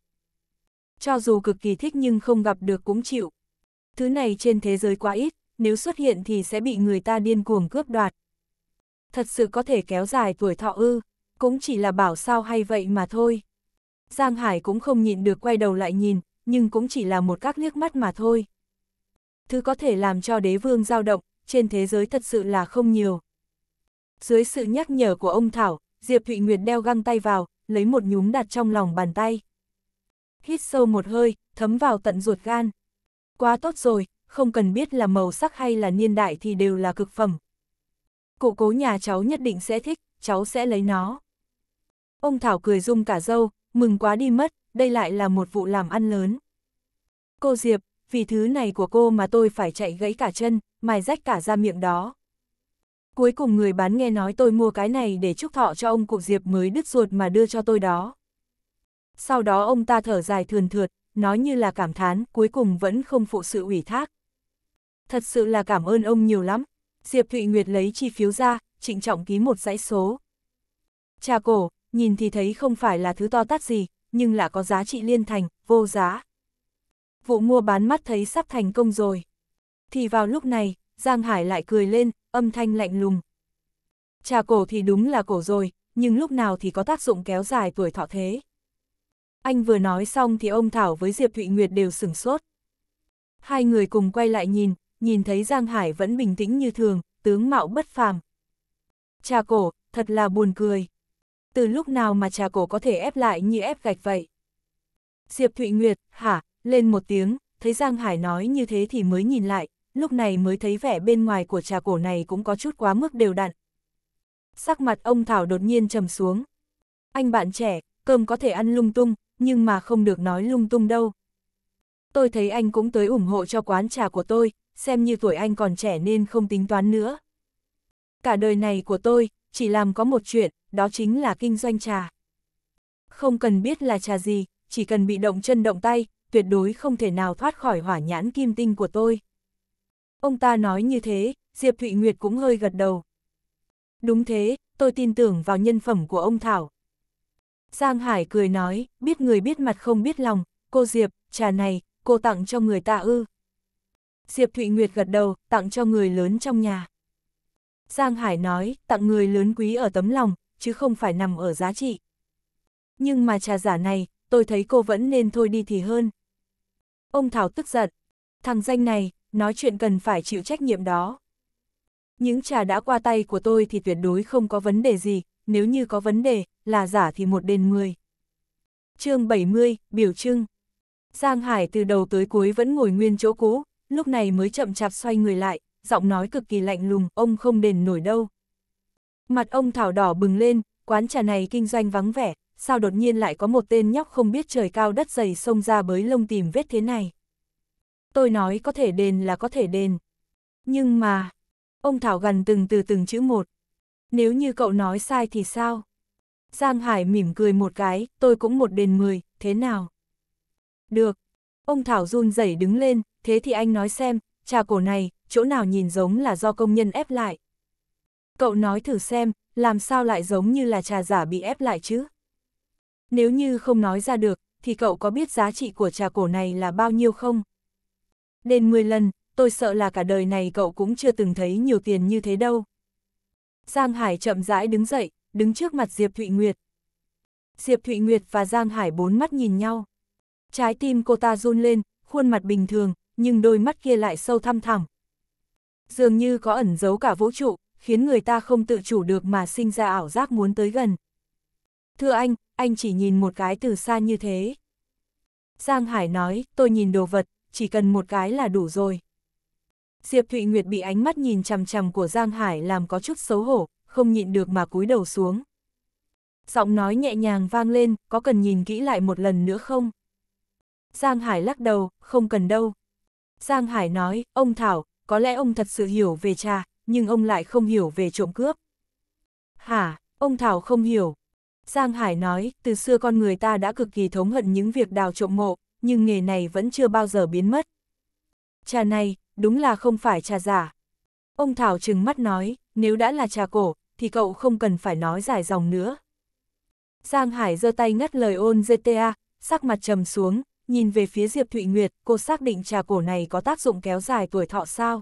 Cho dù cực kỳ thích nhưng không gặp được cũng chịu. Thứ này trên thế giới quá ít, nếu xuất hiện thì sẽ bị người ta điên cuồng cướp đoạt. Thật sự có thể kéo dài tuổi thọ ư, cũng chỉ là bảo sao hay vậy mà thôi. Giang Hải cũng không nhịn được quay đầu lại nhìn, nhưng cũng chỉ là một các liếc mắt mà thôi. Thứ có thể làm cho đế vương dao động, trên thế giới thật sự là không nhiều. Dưới sự nhắc nhở của ông Thảo, Diệp Thụy Nguyệt đeo găng tay vào, lấy một nhúm đặt trong lòng bàn tay. Hít sâu một hơi, thấm vào tận ruột gan. Quá tốt rồi, không cần biết là màu sắc hay là niên đại thì đều là cực phẩm. Cụ cố nhà cháu nhất định sẽ thích, cháu sẽ lấy nó. Ông Thảo cười rung cả dâu, mừng quá đi mất, đây lại là một vụ làm ăn lớn. Cô Diệp, vì thứ này của cô mà tôi phải chạy gãy cả chân, mài rách cả ra miệng đó. Cuối cùng người bán nghe nói tôi mua cái này để chúc thọ cho ông cụ Diệp mới đứt ruột mà đưa cho tôi đó. Sau đó ông ta thở dài thườn thượt, nói như là cảm thán, cuối cùng vẫn không phụ sự ủy thác. Thật sự là cảm ơn ông nhiều lắm. Diệp Thụy Nguyệt lấy chi phiếu ra, trịnh trọng ký một dãy số. Cha cổ, nhìn thì thấy không phải là thứ to tát gì, nhưng là có giá trị liên thành, vô giá. Vụ mua bán mắt thấy sắp thành công rồi. Thì vào lúc này, Giang Hải lại cười lên, âm thanh lạnh lùng. Trà cổ thì đúng là cổ rồi, nhưng lúc nào thì có tác dụng kéo dài tuổi thọ thế. Anh vừa nói xong thì ông Thảo với Diệp Thụy Nguyệt đều sửng sốt. Hai người cùng quay lại nhìn, nhìn thấy Giang Hải vẫn bình tĩnh như thường, tướng mạo bất phàm. Trà cổ, thật là buồn cười. Từ lúc nào mà trà cổ có thể ép lại như ép gạch vậy? Diệp Thụy Nguyệt, hả, lên một tiếng, thấy Giang Hải nói như thế thì mới nhìn lại, lúc này mới thấy vẻ bên ngoài của trà cổ này cũng có chút quá mức đều đặn. Sắc mặt ông Thảo đột nhiên trầm xuống. Anh bạn trẻ, cơm có thể ăn lung tung, nhưng mà không được nói lung tung đâu. Tôi thấy anh cũng tới ủng hộ cho quán trà của tôi, xem như tuổi anh còn trẻ nên không tính toán nữa. Cả đời này của tôi, chỉ làm có một chuyện, đó chính là kinh doanh trà. Không cần biết là trà gì, chỉ cần bị động chân động tay, tuyệt đối không thể nào thoát khỏi hỏa nhãn kim tinh của tôi. Ông ta nói như thế, Diệp Thụy Nguyệt cũng hơi gật đầu. Đúng thế, tôi tin tưởng vào nhân phẩm của ông Thảo. Giang Hải cười nói, biết người biết mặt không biết lòng, cô Diệp, trà này, cô tặng cho người ta ư. Diệp Thụy Nguyệt gật đầu, tặng cho người lớn trong nhà. Giang Hải nói, tặng người lớn quý ở tấm lòng, chứ không phải nằm ở giá trị. Nhưng mà trà giả này, tôi thấy cô vẫn nên thôi đi thì hơn. Ông Thảo tức giận. Thằng danh này, nói chuyện cần phải chịu trách nhiệm đó. Những trà đã qua tay của tôi thì tuyệt đối không có vấn đề gì, nếu như có vấn đề, là giả thì một đền 10. chương 70, biểu trưng. Giang Hải từ đầu tới cuối vẫn ngồi nguyên chỗ cũ, lúc này mới chậm chạp xoay người lại, giọng nói cực kỳ lạnh lùng, ông không đền nổi đâu. Mặt ông thảo đỏ bừng lên, quán trà này kinh doanh vắng vẻ, sao đột nhiên lại có một tên nhóc không biết trời cao đất dày xông ra bới lông tìm vết thế này tôi nói có thể đền là có thể đền. Nhưng mà, ông Thảo gần từng từ từng chữ một. Nếu như cậu nói sai thì sao? Giang Hải mỉm cười một cái, tôi cũng một đền mười, thế nào? Được. Ông Thảo run rẩy đứng lên, thế thì anh nói xem, trà cổ này, chỗ nào nhìn giống là do công nhân ép lại. Cậu nói thử xem, làm sao lại giống như là trà giả bị ép lại chứ? Nếu như không nói ra được, thì cậu có biết giá trị của trà cổ này là bao nhiêu không? nên 10 lần, tôi sợ là cả đời này cậu cũng chưa từng thấy nhiều tiền như thế đâu. Giang Hải chậm rãi đứng dậy, đứng trước mặt Diệp Thụy Nguyệt. Diệp Thụy Nguyệt và Giang Hải bốn mắt nhìn nhau. Trái tim cô ta run lên, khuôn mặt bình thường, nhưng đôi mắt kia lại sâu thăm thẳm. Dường như có ẩn giấu cả vũ trụ, khiến người ta không tự chủ được mà sinh ra ảo giác muốn tới gần. Thưa anh, anh chỉ nhìn một cái từ xa như thế. Giang Hải nói, tôi nhìn đồ vật, chỉ cần một cái là đủ rồi. Diệp Thụy Nguyệt bị ánh mắt nhìn chằm chằm của Giang Hải làm có chút xấu hổ, không nhịn được mà cúi đầu xuống. Giọng nói nhẹ nhàng vang lên, có cần nhìn kỹ lại một lần nữa không? Giang Hải lắc đầu, không cần đâu. Giang Hải nói, ông Thảo, có lẽ ông thật sự hiểu về cha, nhưng ông lại không hiểu về trộm cướp. Hả, ông Thảo không hiểu. Giang Hải nói, từ xưa con người ta đã cực kỳ thống hận những việc đào trộm mộ, nhưng nghề này vẫn chưa bao giờ biến mất. Trà này, đúng là không phải trà giả. Ông Thảo trừng mắt nói, nếu đã là trà cổ, thì cậu không cần phải nói dài dòng nữa. Giang Hải giơ tay ngắt lời ôn GTA, sắc mặt trầm xuống, nhìn về phía Diệp Thụy Nguyệt, cô xác định trà cổ này có tác dụng kéo dài tuổi thọ sao.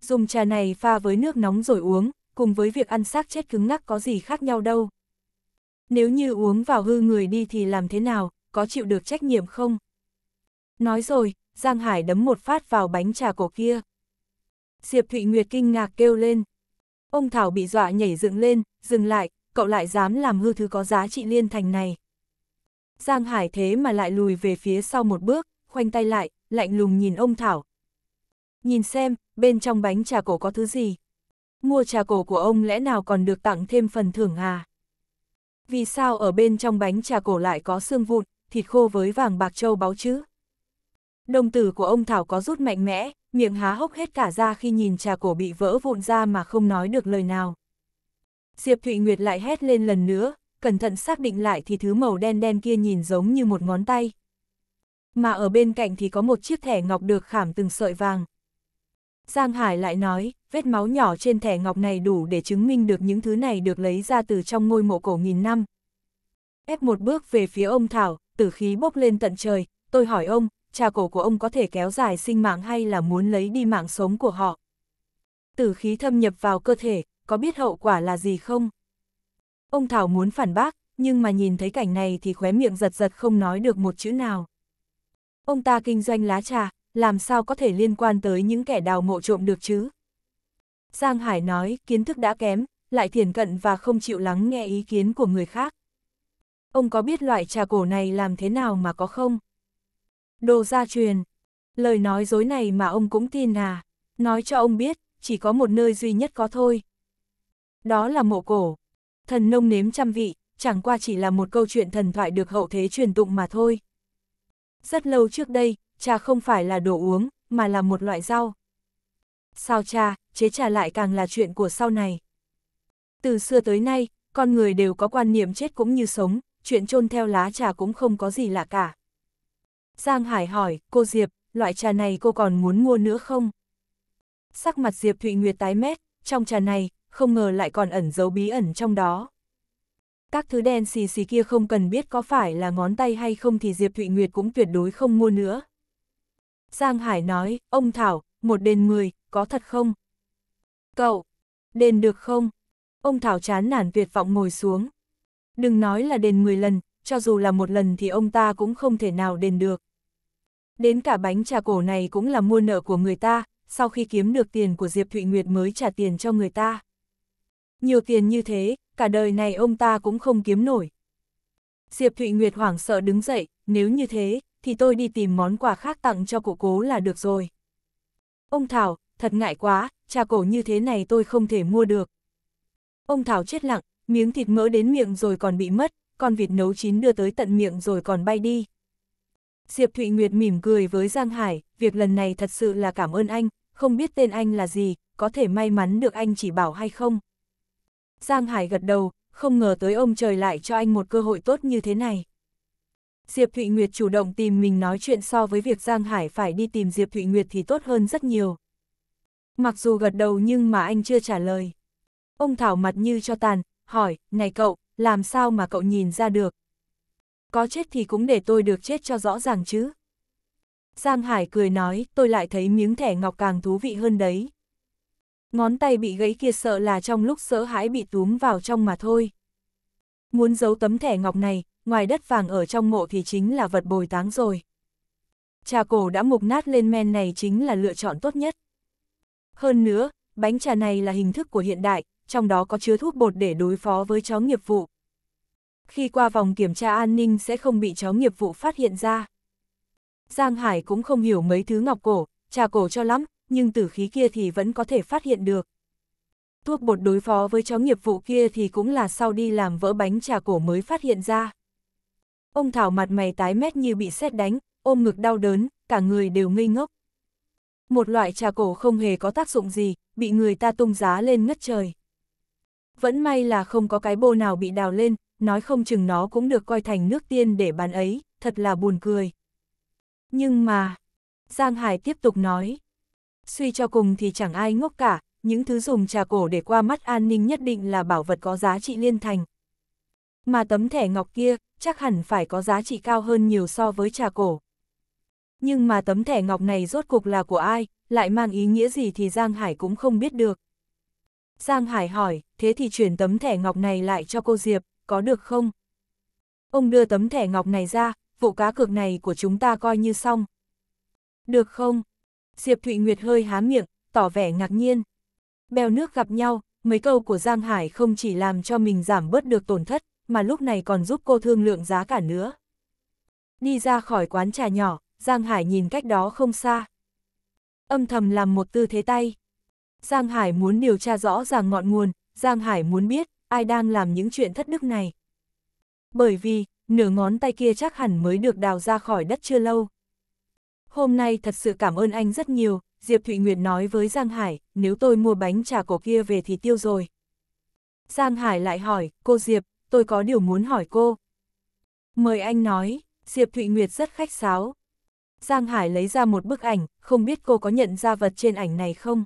Dùng trà này pha với nước nóng rồi uống, cùng với việc ăn xác chết cứng ngắc có gì khác nhau đâu. Nếu như uống vào hư người đi thì làm thế nào, có chịu được trách nhiệm không? Nói rồi, Giang Hải đấm một phát vào bánh trà cổ kia. Diệp Thụy Nguyệt kinh ngạc kêu lên. Ông Thảo bị dọa nhảy dựng lên, dừng lại, cậu lại dám làm hư thứ có giá trị liên thành này. Giang Hải thế mà lại lùi về phía sau một bước, khoanh tay lại, lạnh lùng nhìn ông Thảo. Nhìn xem, bên trong bánh trà cổ có thứ gì? Mua trà cổ của ông lẽ nào còn được tặng thêm phần thưởng à? Vì sao ở bên trong bánh trà cổ lại có xương vụn, thịt khô với vàng bạc châu báu chứ? đồng tử của ông Thảo có rút mạnh mẽ, miệng há hốc hết cả ra khi nhìn trà cổ bị vỡ vụn ra mà không nói được lời nào. Diệp Thụy Nguyệt lại hét lên lần nữa, cẩn thận xác định lại thì thứ màu đen đen kia nhìn giống như một ngón tay. Mà ở bên cạnh thì có một chiếc thẻ ngọc được khảm từng sợi vàng. Giang Hải lại nói, vết máu nhỏ trên thẻ ngọc này đủ để chứng minh được những thứ này được lấy ra từ trong ngôi mộ cổ nghìn năm. Ép một bước về phía ông Thảo, tử khí bốc lên tận trời, tôi hỏi ông, trà cổ của ông có thể kéo dài sinh mạng hay là muốn lấy đi mạng sống của họ. Tử khí thâm nhập vào cơ thể, có biết hậu quả là gì không? Ông Thảo muốn phản bác, nhưng mà nhìn thấy cảnh này thì khóe miệng giật giật không nói được một chữ nào. Ông ta kinh doanh lá trà, làm sao có thể liên quan tới những kẻ đào mộ trộm được chứ? Giang Hải nói, kiến thức đã kém, lại thiền cận và không chịu lắng nghe ý kiến của người khác. Ông có biết loại trà cổ này làm thế nào mà có không? đồ gia truyền. Lời nói dối này mà ông cũng tin à? Nói cho ông biết, chỉ có một nơi duy nhất có thôi. Đó là mộ cổ. Thần nông nếm trăm vị, chẳng qua chỉ là một câu chuyện thần thoại được hậu thế truyền tụng mà thôi. Rất lâu trước đây, trà không phải là đồ uống, mà là một loại rau. Sao trà, chế trà lại càng là chuyện của sau này. Từ xưa tới nay, con người đều có quan niệm chết cũng như sống, chuyện chôn theo lá trà cũng không có gì lạ cả. Giang Hải hỏi, cô Diệp, loại trà này cô còn muốn mua nữa không? Sắc mặt Diệp Thụy Nguyệt tái mét, trong trà này, không ngờ lại còn ẩn giấu bí ẩn trong đó. Các thứ đen xì xì kia không cần biết có phải là ngón tay hay không thì Diệp Thụy Nguyệt cũng tuyệt đối không mua nữa. Giang Hải nói, ông Thảo, một đền mười, có thật không? Cậu, đền được không? Ông Thảo chán nản tuyệt vọng ngồi xuống. Đừng nói là đền 10 lần, cho dù là một lần thì ông ta cũng không thể nào đền được đến cả bánh trà cổ này cũng là mua nợ của người ta, sau khi kiếm được tiền của Diệp Thụy Nguyệt mới trả tiền cho người ta. Nhiều tiền như thế, cả đời này ông ta cũng không kiếm nổi. Diệp Thụy Nguyệt hoảng sợ đứng dậy, nếu như thế, thì tôi đi tìm món quà khác tặng cho cụ cố là được rồi. Ông Thảo, thật ngại quá, trà cổ như thế này tôi không thể mua được. Ông Thảo chết lặng, miếng thịt mỡ đến miệng rồi còn bị mất, con vịt nấu chín đưa tới tận miệng rồi còn bay đi. Diệp Thụy Nguyệt mỉm cười với Giang Hải, việc lần này thật sự là cảm ơn anh, không biết tên anh là gì, có thể may mắn được anh chỉ bảo hay không. Giang Hải gật đầu, không ngờ tới ông trời lại cho anh một cơ hội tốt như thế này. Diệp Thụy Nguyệt chủ động tìm mình nói chuyện so với việc Giang Hải phải đi tìm Diệp Thụy Nguyệt thì tốt hơn rất nhiều. Mặc dù gật đầu nhưng mà anh chưa trả lời. Ông Thảo mặt như cho tàn, hỏi, này cậu, làm sao mà cậu nhìn ra được, có chết thì cũng để tôi được chết cho rõ ràng chứ. Giang Hải cười nói, tôi lại thấy miếng thẻ ngọc càng thú vị hơn đấy. Ngón tay bị gãy kia sợ là trong lúc sợ hãi bị túm vào trong mà thôi. Muốn giấu tấm thẻ ngọc này, ngoài đất vàng ở trong mộ thì chính là vật bồi táng rồi. Trà cổ đã mục nát lên men này chính là lựa chọn tốt nhất. Hơn nữa, bánh trà này là hình thức của hiện đại, trong đó có chứa thuốc bột để đối phó với chó nghiệp vụ khi qua vòng kiểm tra an ninh sẽ không bị chó nghiệp vụ phát hiện ra. Giang Hải cũng không hiểu mấy thứ ngọc cổ, trà cổ cho lắm, nhưng tử khí kia thì vẫn có thể phát hiện được. Thuốc bột đối phó với chó nghiệp vụ kia thì cũng là sau đi làm vỡ bánh trà cổ mới phát hiện ra. Ông Thảo mặt mày tái mét như bị sét đánh, ôm ngực đau đớn, cả người đều ngây ngốc. Một loại trà cổ không hề có tác dụng gì, bị người ta tung giá lên ngất trời. Vẫn may là không có cái bô nào bị đào lên, nói không chừng nó cũng được coi thành nước tiên để bán ấy, thật là buồn cười. Nhưng mà, Giang Hải tiếp tục nói, suy cho cùng thì chẳng ai ngốc cả, những thứ dùng trà cổ để qua mắt an ninh nhất định là bảo vật có giá trị liên thành. Mà tấm thẻ ngọc kia, chắc hẳn phải có giá trị cao hơn nhiều so với trà cổ. Nhưng mà tấm thẻ ngọc này rốt cục là của ai, lại mang ý nghĩa gì thì Giang Hải cũng không biết được. Giang Hải hỏi, thế thì chuyển tấm thẻ ngọc này lại cho cô Diệp có được không? Ông đưa tấm thẻ ngọc này ra, vụ cá cược này của chúng ta coi như xong. Được không? Diệp Thụy Nguyệt hơi há miệng, tỏ vẻ ngạc nhiên. Bèo nước gặp nhau, mấy câu của Giang Hải không chỉ làm cho mình giảm bớt được tổn thất, mà lúc này còn giúp cô thương lượng giá cả nữa. Đi ra khỏi quán trà nhỏ, Giang Hải nhìn cách đó không xa. Âm thầm làm một tư thế tay. Giang Hải muốn điều tra rõ ràng ngọn nguồn, Giang Hải muốn biết ai đang làm những chuyện thất đức này. Bởi vì, nửa ngón tay kia chắc hẳn mới được đào ra khỏi đất chưa lâu. Hôm nay thật sự cảm ơn anh rất nhiều, Diệp Thụy Nguyệt nói với Giang Hải, nếu tôi mua bánh trà cổ kia về thì tiêu rồi. Giang Hải lại hỏi, cô Diệp, tôi có điều muốn hỏi cô. Mời anh nói, Diệp Thụy Nguyệt rất khách sáo. Giang Hải lấy ra một bức ảnh, không biết cô có nhận ra vật trên ảnh này không?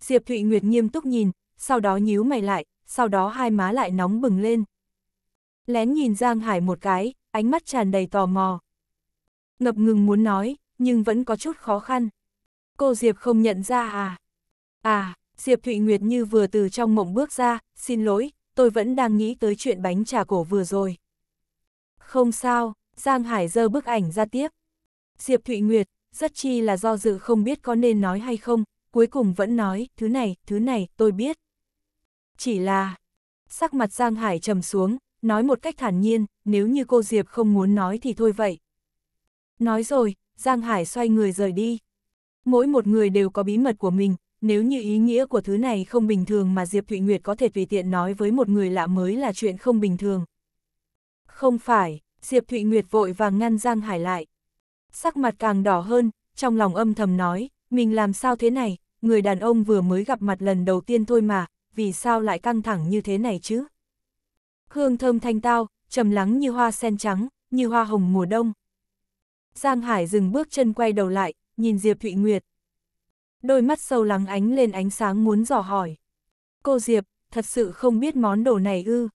Diệp Thụy Nguyệt nghiêm túc nhìn, sau đó nhíu mày lại, sau đó hai má lại nóng bừng lên. Lén nhìn Giang Hải một cái, ánh mắt tràn đầy tò mò. Ngập ngừng muốn nói, nhưng vẫn có chút khó khăn. Cô Diệp không nhận ra à? À, Diệp Thụy Nguyệt như vừa từ trong mộng bước ra, xin lỗi, tôi vẫn đang nghĩ tới chuyện bánh trà cổ vừa rồi. Không sao, Giang Hải dơ bức ảnh ra tiếp. Diệp Thụy Nguyệt, rất chi là do dự không biết có nên nói hay không, cuối cùng vẫn nói, thứ này, thứ này, tôi biết. Chỉ là, sắc mặt Giang Hải trầm xuống, nói một cách thản nhiên, nếu như cô Diệp không muốn nói thì thôi vậy. Nói rồi, Giang Hải xoay người rời đi. Mỗi một người đều có bí mật của mình, nếu như ý nghĩa của thứ này không bình thường mà Diệp Thụy Nguyệt có thể tùy tiện nói với một người lạ mới là chuyện không bình thường. Không phải, Diệp Thụy Nguyệt vội vàng ngăn Giang Hải lại. Sắc mặt càng đỏ hơn, trong lòng âm thầm nói, mình làm sao thế này, người đàn ông vừa mới gặp mặt lần đầu tiên thôi mà, vì sao lại căng thẳng như thế này chứ? Hương thơm thanh tao, trầm lắng như hoa sen trắng, như hoa hồng mùa đông. Giang Hải dừng bước chân quay đầu lại, nhìn Diệp Thụy Nguyệt. Đôi mắt sâu lắng ánh lên ánh sáng muốn dò hỏi. Cô Diệp, thật sự không biết món đồ này ư.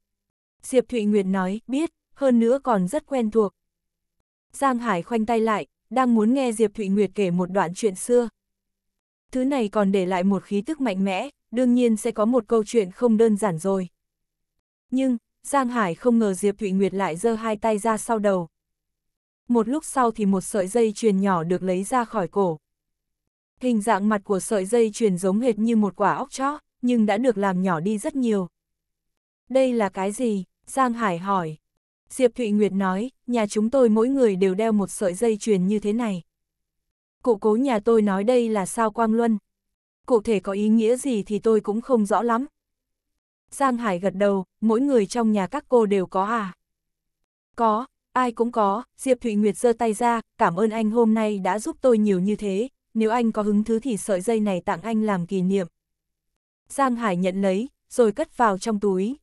Diệp Thụy Nguyệt nói, biết, hơn nữa còn rất quen thuộc. Giang Hải khoanh tay lại, đang muốn nghe Diệp Thụy Nguyệt kể một đoạn chuyện xưa. Thứ này còn để lại một khí tức mạnh mẽ, đương nhiên sẽ có một câu chuyện không đơn giản rồi. Nhưng, Giang Hải không ngờ Diệp Thụy Nguyệt lại giơ hai tay ra sau đầu. Một lúc sau thì một sợi dây chuyền nhỏ được lấy ra khỏi cổ. Hình dạng mặt của sợi dây chuyền giống hệt như một quả óc chó, nhưng đã được làm nhỏ đi rất nhiều. Đây là cái gì? Giang Hải hỏi. Diệp Thụy Nguyệt nói, nhà chúng tôi mỗi người đều đeo một sợi dây chuyền như thế này. Cụ cố nhà tôi nói đây là sao quang luân, cụ thể có ý nghĩa gì thì tôi cũng không rõ lắm. Giang Hải gật đầu, mỗi người trong nhà các cô đều có à? Có, ai cũng có, Diệp Thụy Nguyệt giơ tay ra, cảm ơn anh hôm nay đã giúp tôi nhiều như thế, nếu anh có hứng thứ thì sợi dây này tặng anh làm kỷ niệm. Giang Hải nhận lấy, rồi cất vào trong túi.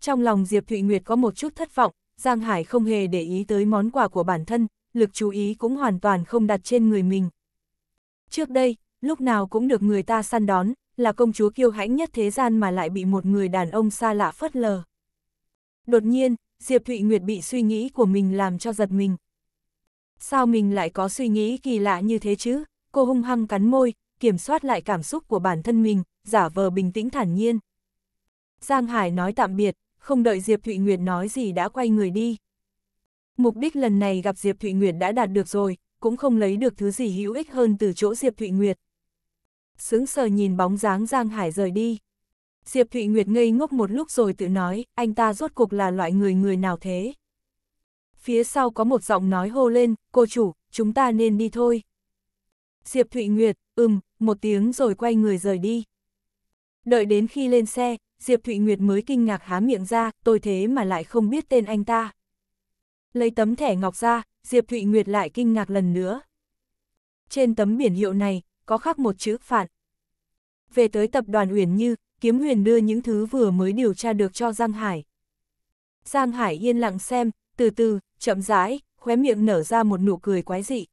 Trong lòng Diệp Thụy Nguyệt có một chút thất vọng, Giang Hải không hề để ý tới món quà của bản thân, lực chú ý cũng hoàn toàn không đặt trên người mình. Trước đây, lúc nào cũng được người ta săn đón, là công chúa kiêu hãnh nhất thế gian mà lại bị một người đàn ông xa lạ phớt lờ. Đột nhiên, Diệp Thụy Nguyệt bị suy nghĩ của mình làm cho giật mình. Sao mình lại có suy nghĩ kỳ lạ như thế chứ? Cô hung hăng cắn môi, kiểm soát lại cảm xúc của bản thân mình, giả vờ bình tĩnh thản nhiên. Giang Hải nói tạm biệt, không đợi Diệp Thụy Nguyệt nói gì đã quay người đi. Mục đích lần này gặp Diệp Thụy Nguyệt đã đạt được rồi, cũng không lấy được thứ gì hữu ích hơn từ chỗ Diệp Thụy Nguyệt sững sờ nhìn bóng dáng Giang Hải rời đi. Diệp Thụy Nguyệt ngây ngốc một lúc rồi tự nói, anh ta rốt cuộc là loại người người nào thế? Phía sau có một giọng nói hô lên, cô chủ, chúng ta nên đi thôi. Diệp Thụy Nguyệt, ừm, một tiếng rồi quay người rời đi. Đợi đến khi lên xe, Diệp Thụy Nguyệt mới kinh ngạc há miệng ra, tôi thế mà lại không biết tên anh ta. Lấy tấm thẻ ngọc ra, Diệp Thụy Nguyệt lại kinh ngạc lần nữa. Trên tấm biển hiệu này, có khác một chữ phản. Về tới tập đoàn Huyền Như, Kiếm Huyền đưa những thứ vừa mới điều tra được cho Giang Hải. Giang Hải yên lặng xem, từ từ, chậm rãi, khóe miệng nở ra một nụ cười quái dị.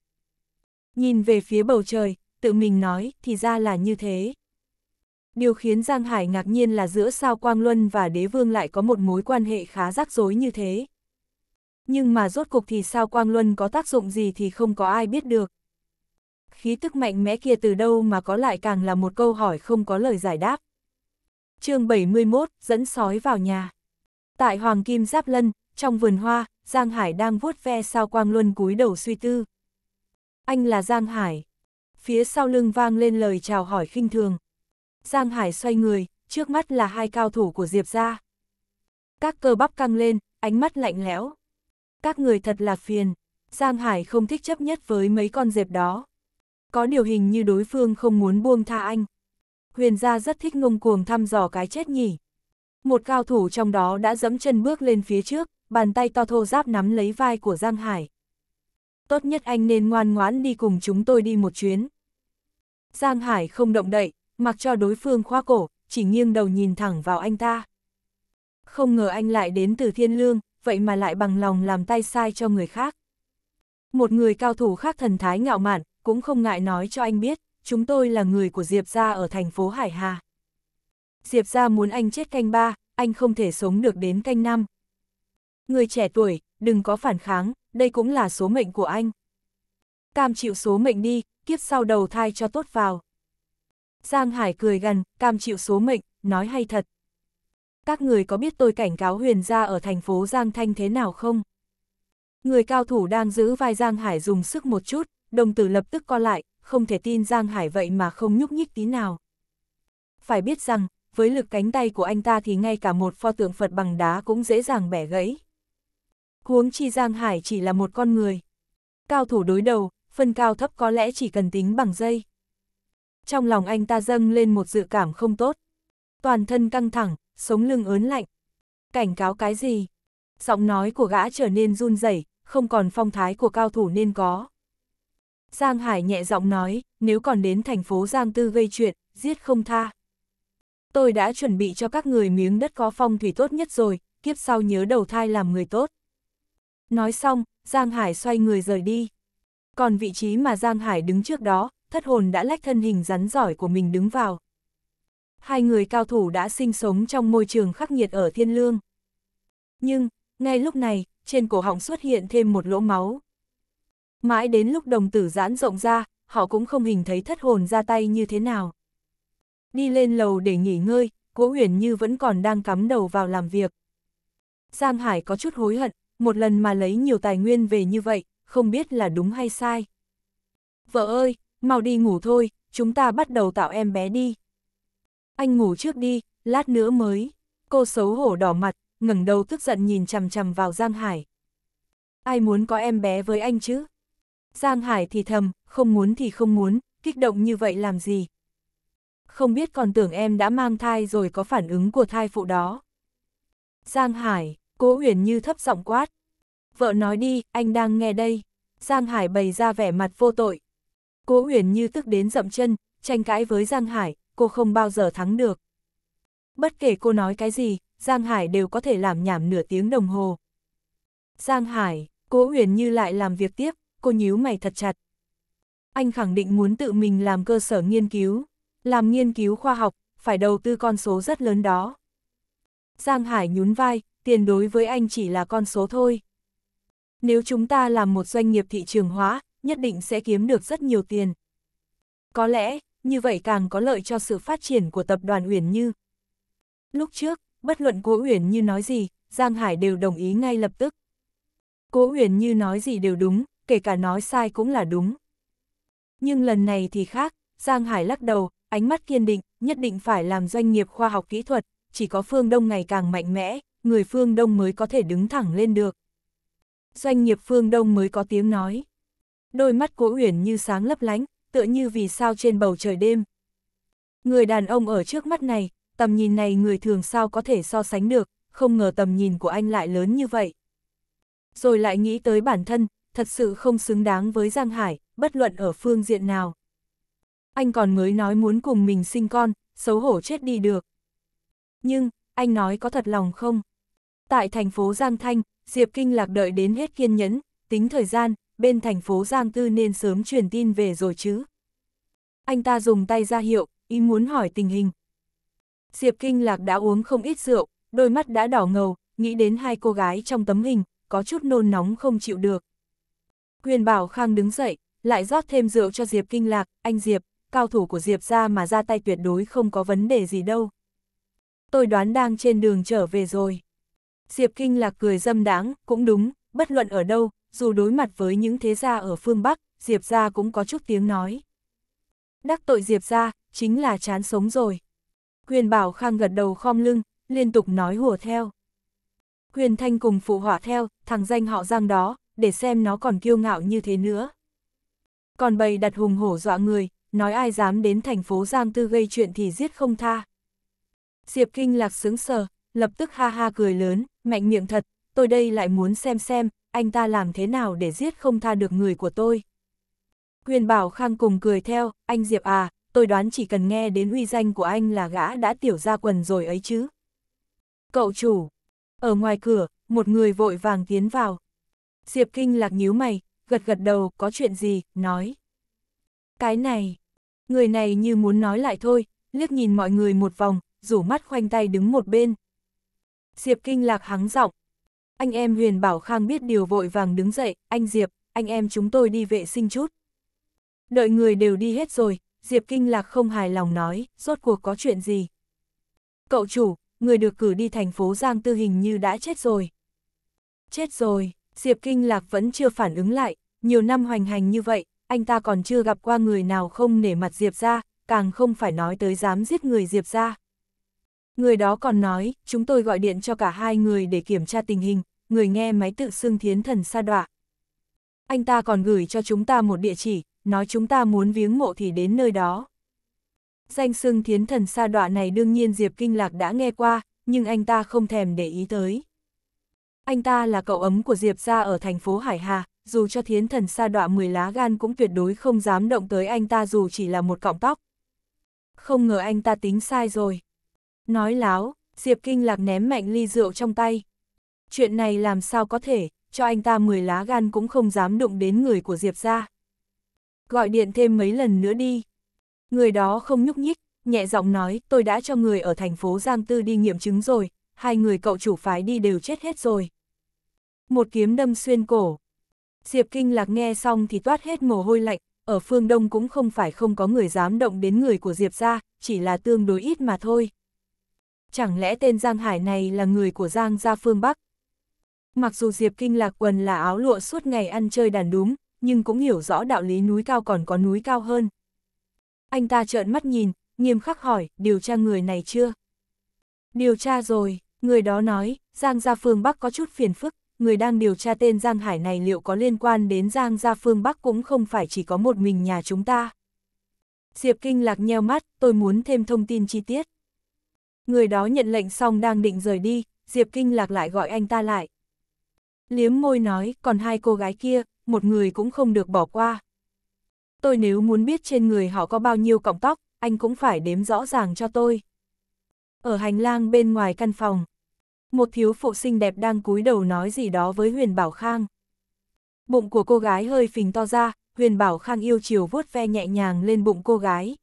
Nhìn về phía bầu trời, tự mình nói, thì ra là như thế. Điều khiến Giang Hải ngạc nhiên là giữa sao Quang Luân và đế vương lại có một mối quan hệ khá rắc rối như thế. Nhưng mà rốt cục thì sao Quang Luân có tác dụng gì thì không có ai biết được khí tức mạnh mẽ kia từ đâu mà có lại càng là một câu hỏi không có lời giải đáp. chương 71, dẫn sói vào nhà. Tại Hoàng Kim Giáp Lân, trong vườn hoa, Giang Hải đang vuốt ve sao quang luân cúi đầu suy tư. Anh là Giang Hải. Phía sau lưng vang lên lời chào hỏi khinh thường. Giang Hải xoay người, trước mắt là hai cao thủ của Diệp gia. Các cơ bắp căng lên, ánh mắt lạnh lẽo. Các người thật là phiền. Giang Hải không thích chấp nhất với mấy con dẹp đó, có điều hình như đối phương không muốn buông tha anh. Huyền gia rất thích ngông cuồng thăm dò cái chết nhỉ. Một cao thủ trong đó đã dẫm chân bước lên phía trước, bàn tay to thô giáp nắm lấy vai của Giang Hải. Tốt nhất anh nên ngoan ngoãn đi cùng chúng tôi đi một chuyến. Giang Hải không động đậy, mặc cho đối phương khoa cổ, chỉ nghiêng đầu nhìn thẳng vào anh ta. Không ngờ anh lại đến từ thiên lương, vậy mà lại bằng lòng làm tay sai cho người khác. Một người cao thủ khác thần thái ngạo mạn, cũng không ngại nói cho anh biết, chúng tôi là người của Diệp Gia ở thành phố Hải Hà. Diệp Gia muốn anh chết canh ba, anh không thể sống được đến canh năm. Người trẻ tuổi, đừng có phản kháng, đây cũng là số mệnh của anh. Cam chịu số mệnh đi, kiếp sau đầu thai cho tốt vào. Giang Hải cười gần, cam chịu số mệnh, nói hay thật. Các người có biết tôi cảnh cáo huyền gia ở thành phố Giang Thanh thế nào không? Người cao thủ đang giữ vai Giang Hải dùng sức một chút, đồng tử lập tức co lại, không thể tin Giang Hải vậy mà không nhúc nhích tí nào. Phải biết rằng, với lực cánh tay của anh ta thì ngay cả một pho tượng Phật bằng đá cũng dễ dàng bẻ gãy. Huống chi Giang Hải chỉ là một con người. Cao thủ đối đầu, phân cao thấp có lẽ chỉ cần tính bằng dây. Trong lòng anh ta dâng lên một dự cảm không tốt. Toàn thân căng thẳng, sống lưng ớn lạnh. Cảnh cáo cái gì? Giọng nói của gã trở nên run rẩy, không còn phong thái của cao thủ nên có. Giang Hải nhẹ giọng nói, nếu còn đến thành phố Giang Tư gây chuyện, giết không tha. Tôi đã chuẩn bị cho các người miếng đất có phong thủy tốt nhất rồi, kiếp sau nhớ đầu thai làm người tốt. Nói xong, Giang Hải xoay người rời đi. Còn vị trí mà Giang Hải đứng trước đó, thất hồn đã lách thân hình rắn giỏi của mình đứng vào. Hai người cao thủ đã sinh sống trong môi trường khắc nghiệt ở Thiên Lương. Nhưng, ngay lúc này, trên cổ họng xuất hiện thêm một lỗ máu. Mãi đến lúc đồng tử giãn rộng ra, họ cũng không hình thấy thất hồn ra tay như thế nào. Đi lên lầu để nghỉ ngơi, Cố Huyền Như vẫn còn đang cắm đầu vào làm việc. Giang Hải có chút hối hận, một lần mà lấy nhiều tài nguyên về như vậy, không biết là đúng hay sai. Vợ ơi, mau đi ngủ thôi, chúng ta bắt đầu tạo em bé đi. Anh ngủ trước đi, lát nữa mới. Cô xấu hổ đỏ mặt, ngẩng đầu tức giận nhìn chằm chằm vào Giang Hải. Ai muốn có em bé với anh chứ? Giang Hải thì thầm, không muốn thì không muốn, kích động như vậy làm gì. Không biết còn tưởng em đã mang thai rồi có phản ứng của thai phụ đó. Giang Hải, cố uyển như thấp giọng quát. Vợ nói đi, anh đang nghe đây. Giang Hải bày ra vẻ mặt vô tội. Cố uyển như tức đến dậm chân, tranh cãi với Giang Hải, cô không bao giờ thắng được. Bất kể cô nói cái gì, Giang Hải đều có thể làm nhảm nửa tiếng đồng hồ. Giang Hải, cố uyển như lại làm việc tiếp, cô nhíu mày thật chặt. Anh khẳng định muốn tự mình làm cơ sở nghiên cứu, làm nghiên cứu khoa học, phải đầu tư con số rất lớn đó. Giang Hải nhún vai, tiền đối với anh chỉ là con số thôi. Nếu chúng ta làm một doanh nghiệp thị trường hóa, nhất định sẽ kiếm được rất nhiều tiền. Có lẽ, như vậy càng có lợi cho sự phát triển của tập đoàn Uyển Như. Lúc trước, bất luận Cố Uyển Như nói gì, Giang Hải đều đồng ý ngay lập tức. Cố Uyển Như nói gì đều đúng, kể cả nói sai cũng là đúng. Nhưng lần này thì khác, Giang Hải lắc đầu, ánh mắt kiên định, nhất định phải làm doanh nghiệp khoa học kỹ thuật, chỉ có phương Đông ngày càng mạnh mẽ, người phương Đông mới có thể đứng thẳng lên được. Doanh nghiệp phương Đông mới có tiếng nói. Đôi mắt cố uyển như sáng lấp lánh, tựa như vì sao trên bầu trời đêm. Người đàn ông ở trước mắt này, tầm nhìn này người thường sao có thể so sánh được, không ngờ tầm nhìn của anh lại lớn như vậy. Rồi lại nghĩ tới bản thân, thật sự không xứng đáng với Giang Hải, bất luận ở phương diện nào. Anh còn mới nói muốn cùng mình sinh con, xấu hổ chết đi được. Nhưng, anh nói có thật lòng không? Tại thành phố Giang Thanh, Diệp Kinh Lạc đợi đến hết kiên nhẫn, tính thời gian, bên thành phố Giang Tư nên sớm truyền tin về rồi chứ. Anh ta dùng tay ra hiệu, ý muốn hỏi tình hình. Diệp Kinh Lạc đã uống không ít rượu, đôi mắt đã đỏ ngầu, nghĩ đến hai cô gái trong tấm hình, có chút nôn nóng không chịu được. Quyền Bảo Khang đứng dậy, lại rót thêm rượu cho Diệp Kinh Lạc, anh Diệp, cao thủ của Diệp ra mà ra tay tuyệt đối không có vấn đề gì đâu. Tôi đoán đang trên đường trở về rồi. Diệp Kinh Lạc cười dâm đáng, cũng đúng, bất luận ở đâu, dù đối mặt với những thế gia ở phương Bắc, Diệp ra cũng có chút tiếng nói. Đắc tội Diệp ra, chính là chán sống rồi. Quyền Bảo Khang gật đầu khom lưng, liên tục nói hùa theo. Quyền Thanh cùng phụ họa theo, thằng danh họ Giang đó, để xem nó còn kiêu ngạo như thế nữa. Còn bầy đặt hùng hổ dọa người, nói ai dám đến thành phố Giang Tư gây chuyện thì giết không tha. Diệp Kinh Lạc sướng sờ, lập tức ha ha cười lớn, mạnh miệng thật, tôi đây lại muốn xem xem, anh ta làm thế nào để giết không tha được người của tôi. Quyền Bảo Khang cùng cười theo, anh Diệp à, tôi đoán chỉ cần nghe đến uy danh của anh là gã đã tiểu ra quần rồi ấy chứ. Cậu chủ, ở ngoài cửa, một người vội vàng tiến vào. Diệp Kinh Lạc nhíu mày, gật gật đầu, có chuyện gì, nói. Cái này, người này như muốn nói lại thôi, liếc nhìn mọi người một vòng, rủ mắt khoanh tay đứng một bên. Diệp Kinh Lạc hắng giọng. Anh em Huyền Bảo Khang biết điều vội vàng đứng dậy, anh Diệp, anh em chúng tôi đi vệ sinh chút. Đợi người đều đi hết rồi, Diệp Kinh Lạc không hài lòng nói, rốt cuộc có chuyện gì. Cậu chủ, người được cử đi thành phố Giang Tư hình như đã chết rồi. Chết rồi. Diệp Kinh Lạc vẫn chưa phản ứng lại, nhiều năm hoành hành như vậy, anh ta còn chưa gặp qua người nào không nể mặt Diệp ra, càng không phải nói tới dám giết người Diệp ra. Người đó còn nói, chúng tôi gọi điện cho cả hai người để kiểm tra tình hình, người nghe máy tự xưng thiến thần sa đọa. Anh ta còn gửi cho chúng ta một địa chỉ, nói chúng ta muốn viếng mộ thì đến nơi đó. Danh xưng thiến thần sa đọa này đương nhiên Diệp Kinh Lạc đã nghe qua, nhưng anh ta không thèm để ý tới anh ta là cậu ấm của Diệp ra ở thành phố Hải Hà, dù cho thiến thần sa đọa 10 lá gan cũng tuyệt đối không dám động tới anh ta dù chỉ là một cọng tóc. Không ngờ anh ta tính sai rồi. Nói láo, Diệp Kinh Lạc ném mạnh ly rượu trong tay. Chuyện này làm sao có thể, cho anh ta 10 lá gan cũng không dám đụng đến người của Diệp ra. Gọi điện thêm mấy lần nữa đi. Người đó không nhúc nhích, nhẹ giọng nói tôi đã cho người ở thành phố Giang Tư đi nghiệm chứng rồi, hai người cậu chủ phái đi đều chết hết rồi một kiếm đâm xuyên cổ. Diệp Kinh Lạc nghe xong thì toát hết mồ hôi lạnh, ở phương Đông cũng không phải không có người dám động đến người của Diệp ra, chỉ là tương đối ít mà thôi. Chẳng lẽ tên Giang Hải này là người của Giang gia phương Bắc? Mặc dù Diệp Kinh Lạc quần là áo lụa suốt ngày ăn chơi đàn đúng, nhưng cũng hiểu rõ đạo lý núi cao còn có núi cao hơn. Anh ta trợn mắt nhìn, nghiêm khắc hỏi, điều tra người này chưa? Điều tra rồi, người đó nói, Giang gia phương Bắc có chút phiền phức, người đang điều tra tên Giang Hải này liệu có liên quan đến Giang Gia Phương Bắc cũng không phải chỉ có một mình nhà chúng ta. Diệp Kinh Lạc nheo mắt, tôi muốn thêm thông tin chi tiết. Người đó nhận lệnh xong đang định rời đi, Diệp Kinh Lạc lại gọi anh ta lại. Liếm môi nói, còn hai cô gái kia, một người cũng không được bỏ qua. Tôi nếu muốn biết trên người họ có bao nhiêu cọng tóc, anh cũng phải đếm rõ ràng cho tôi. Ở hành lang bên ngoài căn phòng, một thiếu phụ xinh đẹp đang cúi đầu nói gì đó với Huyền Bảo Khang. Bụng của cô gái hơi phình to ra, Huyền Bảo Khang yêu chiều vuốt ve nhẹ nhàng lên bụng cô gái.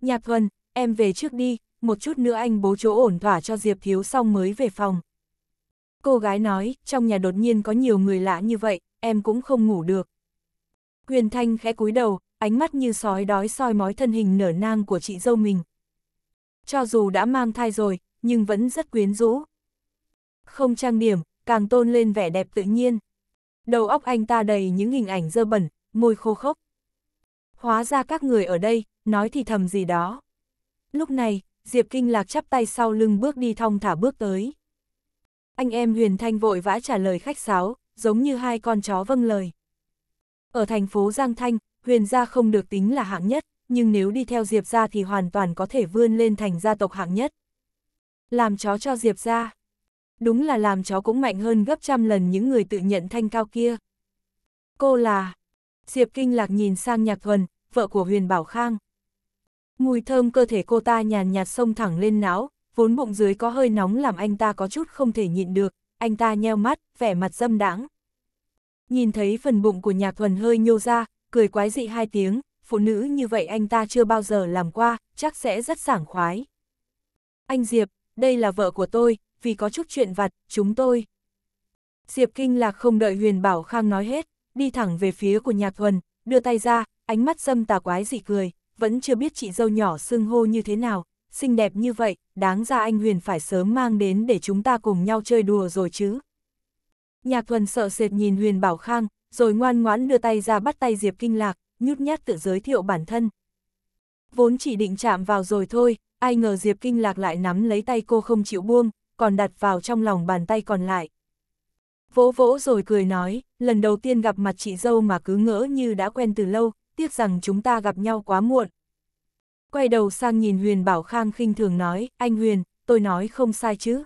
Nhạc Vân, em về trước đi, một chút nữa anh bố chỗ ổn thỏa cho Diệp Thiếu xong mới về phòng. Cô gái nói, trong nhà đột nhiên có nhiều người lạ như vậy, em cũng không ngủ được. Huyền Thanh khẽ cúi đầu, ánh mắt như sói đói soi mói thân hình nở nang của chị dâu mình. Cho dù đã mang thai rồi, nhưng vẫn rất quyến rũ không trang điểm, càng tôn lên vẻ đẹp tự nhiên. Đầu óc anh ta đầy những hình ảnh dơ bẩn, môi khô khốc. Hóa ra các người ở đây, nói thì thầm gì đó. Lúc này, Diệp Kinh Lạc chắp tay sau lưng bước đi thong thả bước tới. Anh em Huyền Thanh vội vã trả lời khách sáo, giống như hai con chó vâng lời. Ở thành phố Giang Thanh, Huyền gia không được tính là hạng nhất, nhưng nếu đi theo Diệp gia thì hoàn toàn có thể vươn lên thành gia tộc hạng nhất. Làm chó cho Diệp gia đúng là làm chó cũng mạnh hơn gấp trăm lần những người tự nhận thanh cao kia. Cô là... Diệp Kinh Lạc nhìn sang Nhạc Thuần, vợ của Huyền Bảo Khang. Mùi thơm cơ thể cô ta nhàn nhạt sông thẳng lên não, vốn bụng dưới có hơi nóng làm anh ta có chút không thể nhịn được, anh ta nheo mắt, vẻ mặt dâm đãng. Nhìn thấy phần bụng của Nhạc Thuần hơi nhô ra, cười quái dị hai tiếng, phụ nữ như vậy anh ta chưa bao giờ làm qua, chắc sẽ rất sảng khoái. Anh Diệp, đây là vợ của tôi, vì có chút chuyện vặt, chúng tôi. Diệp Kinh Lạc không đợi Huyền Bảo Khang nói hết, đi thẳng về phía của Nhạc Thuần, đưa tay ra, ánh mắt dâm tà quái dị cười, vẫn chưa biết chị dâu nhỏ xưng hô như thế nào, xinh đẹp như vậy, đáng ra anh Huyền phải sớm mang đến để chúng ta cùng nhau chơi đùa rồi chứ. Nhạc Thuần sợ sệt nhìn Huyền Bảo Khang, rồi ngoan ngoãn đưa tay ra bắt tay Diệp Kinh Lạc, nhút nhát tự giới thiệu bản thân. Vốn chỉ định chạm vào rồi thôi, ai ngờ Diệp Kinh Lạc lại nắm lấy tay cô không chịu buông, còn đặt vào trong lòng bàn tay còn lại. Vỗ vỗ rồi cười nói, lần đầu tiên gặp mặt chị dâu mà cứ ngỡ như đã quen từ lâu, tiếc rằng chúng ta gặp nhau quá muộn. Quay đầu sang nhìn Huyền Bảo Khang khinh thường nói, anh Huyền, tôi nói không sai chứ.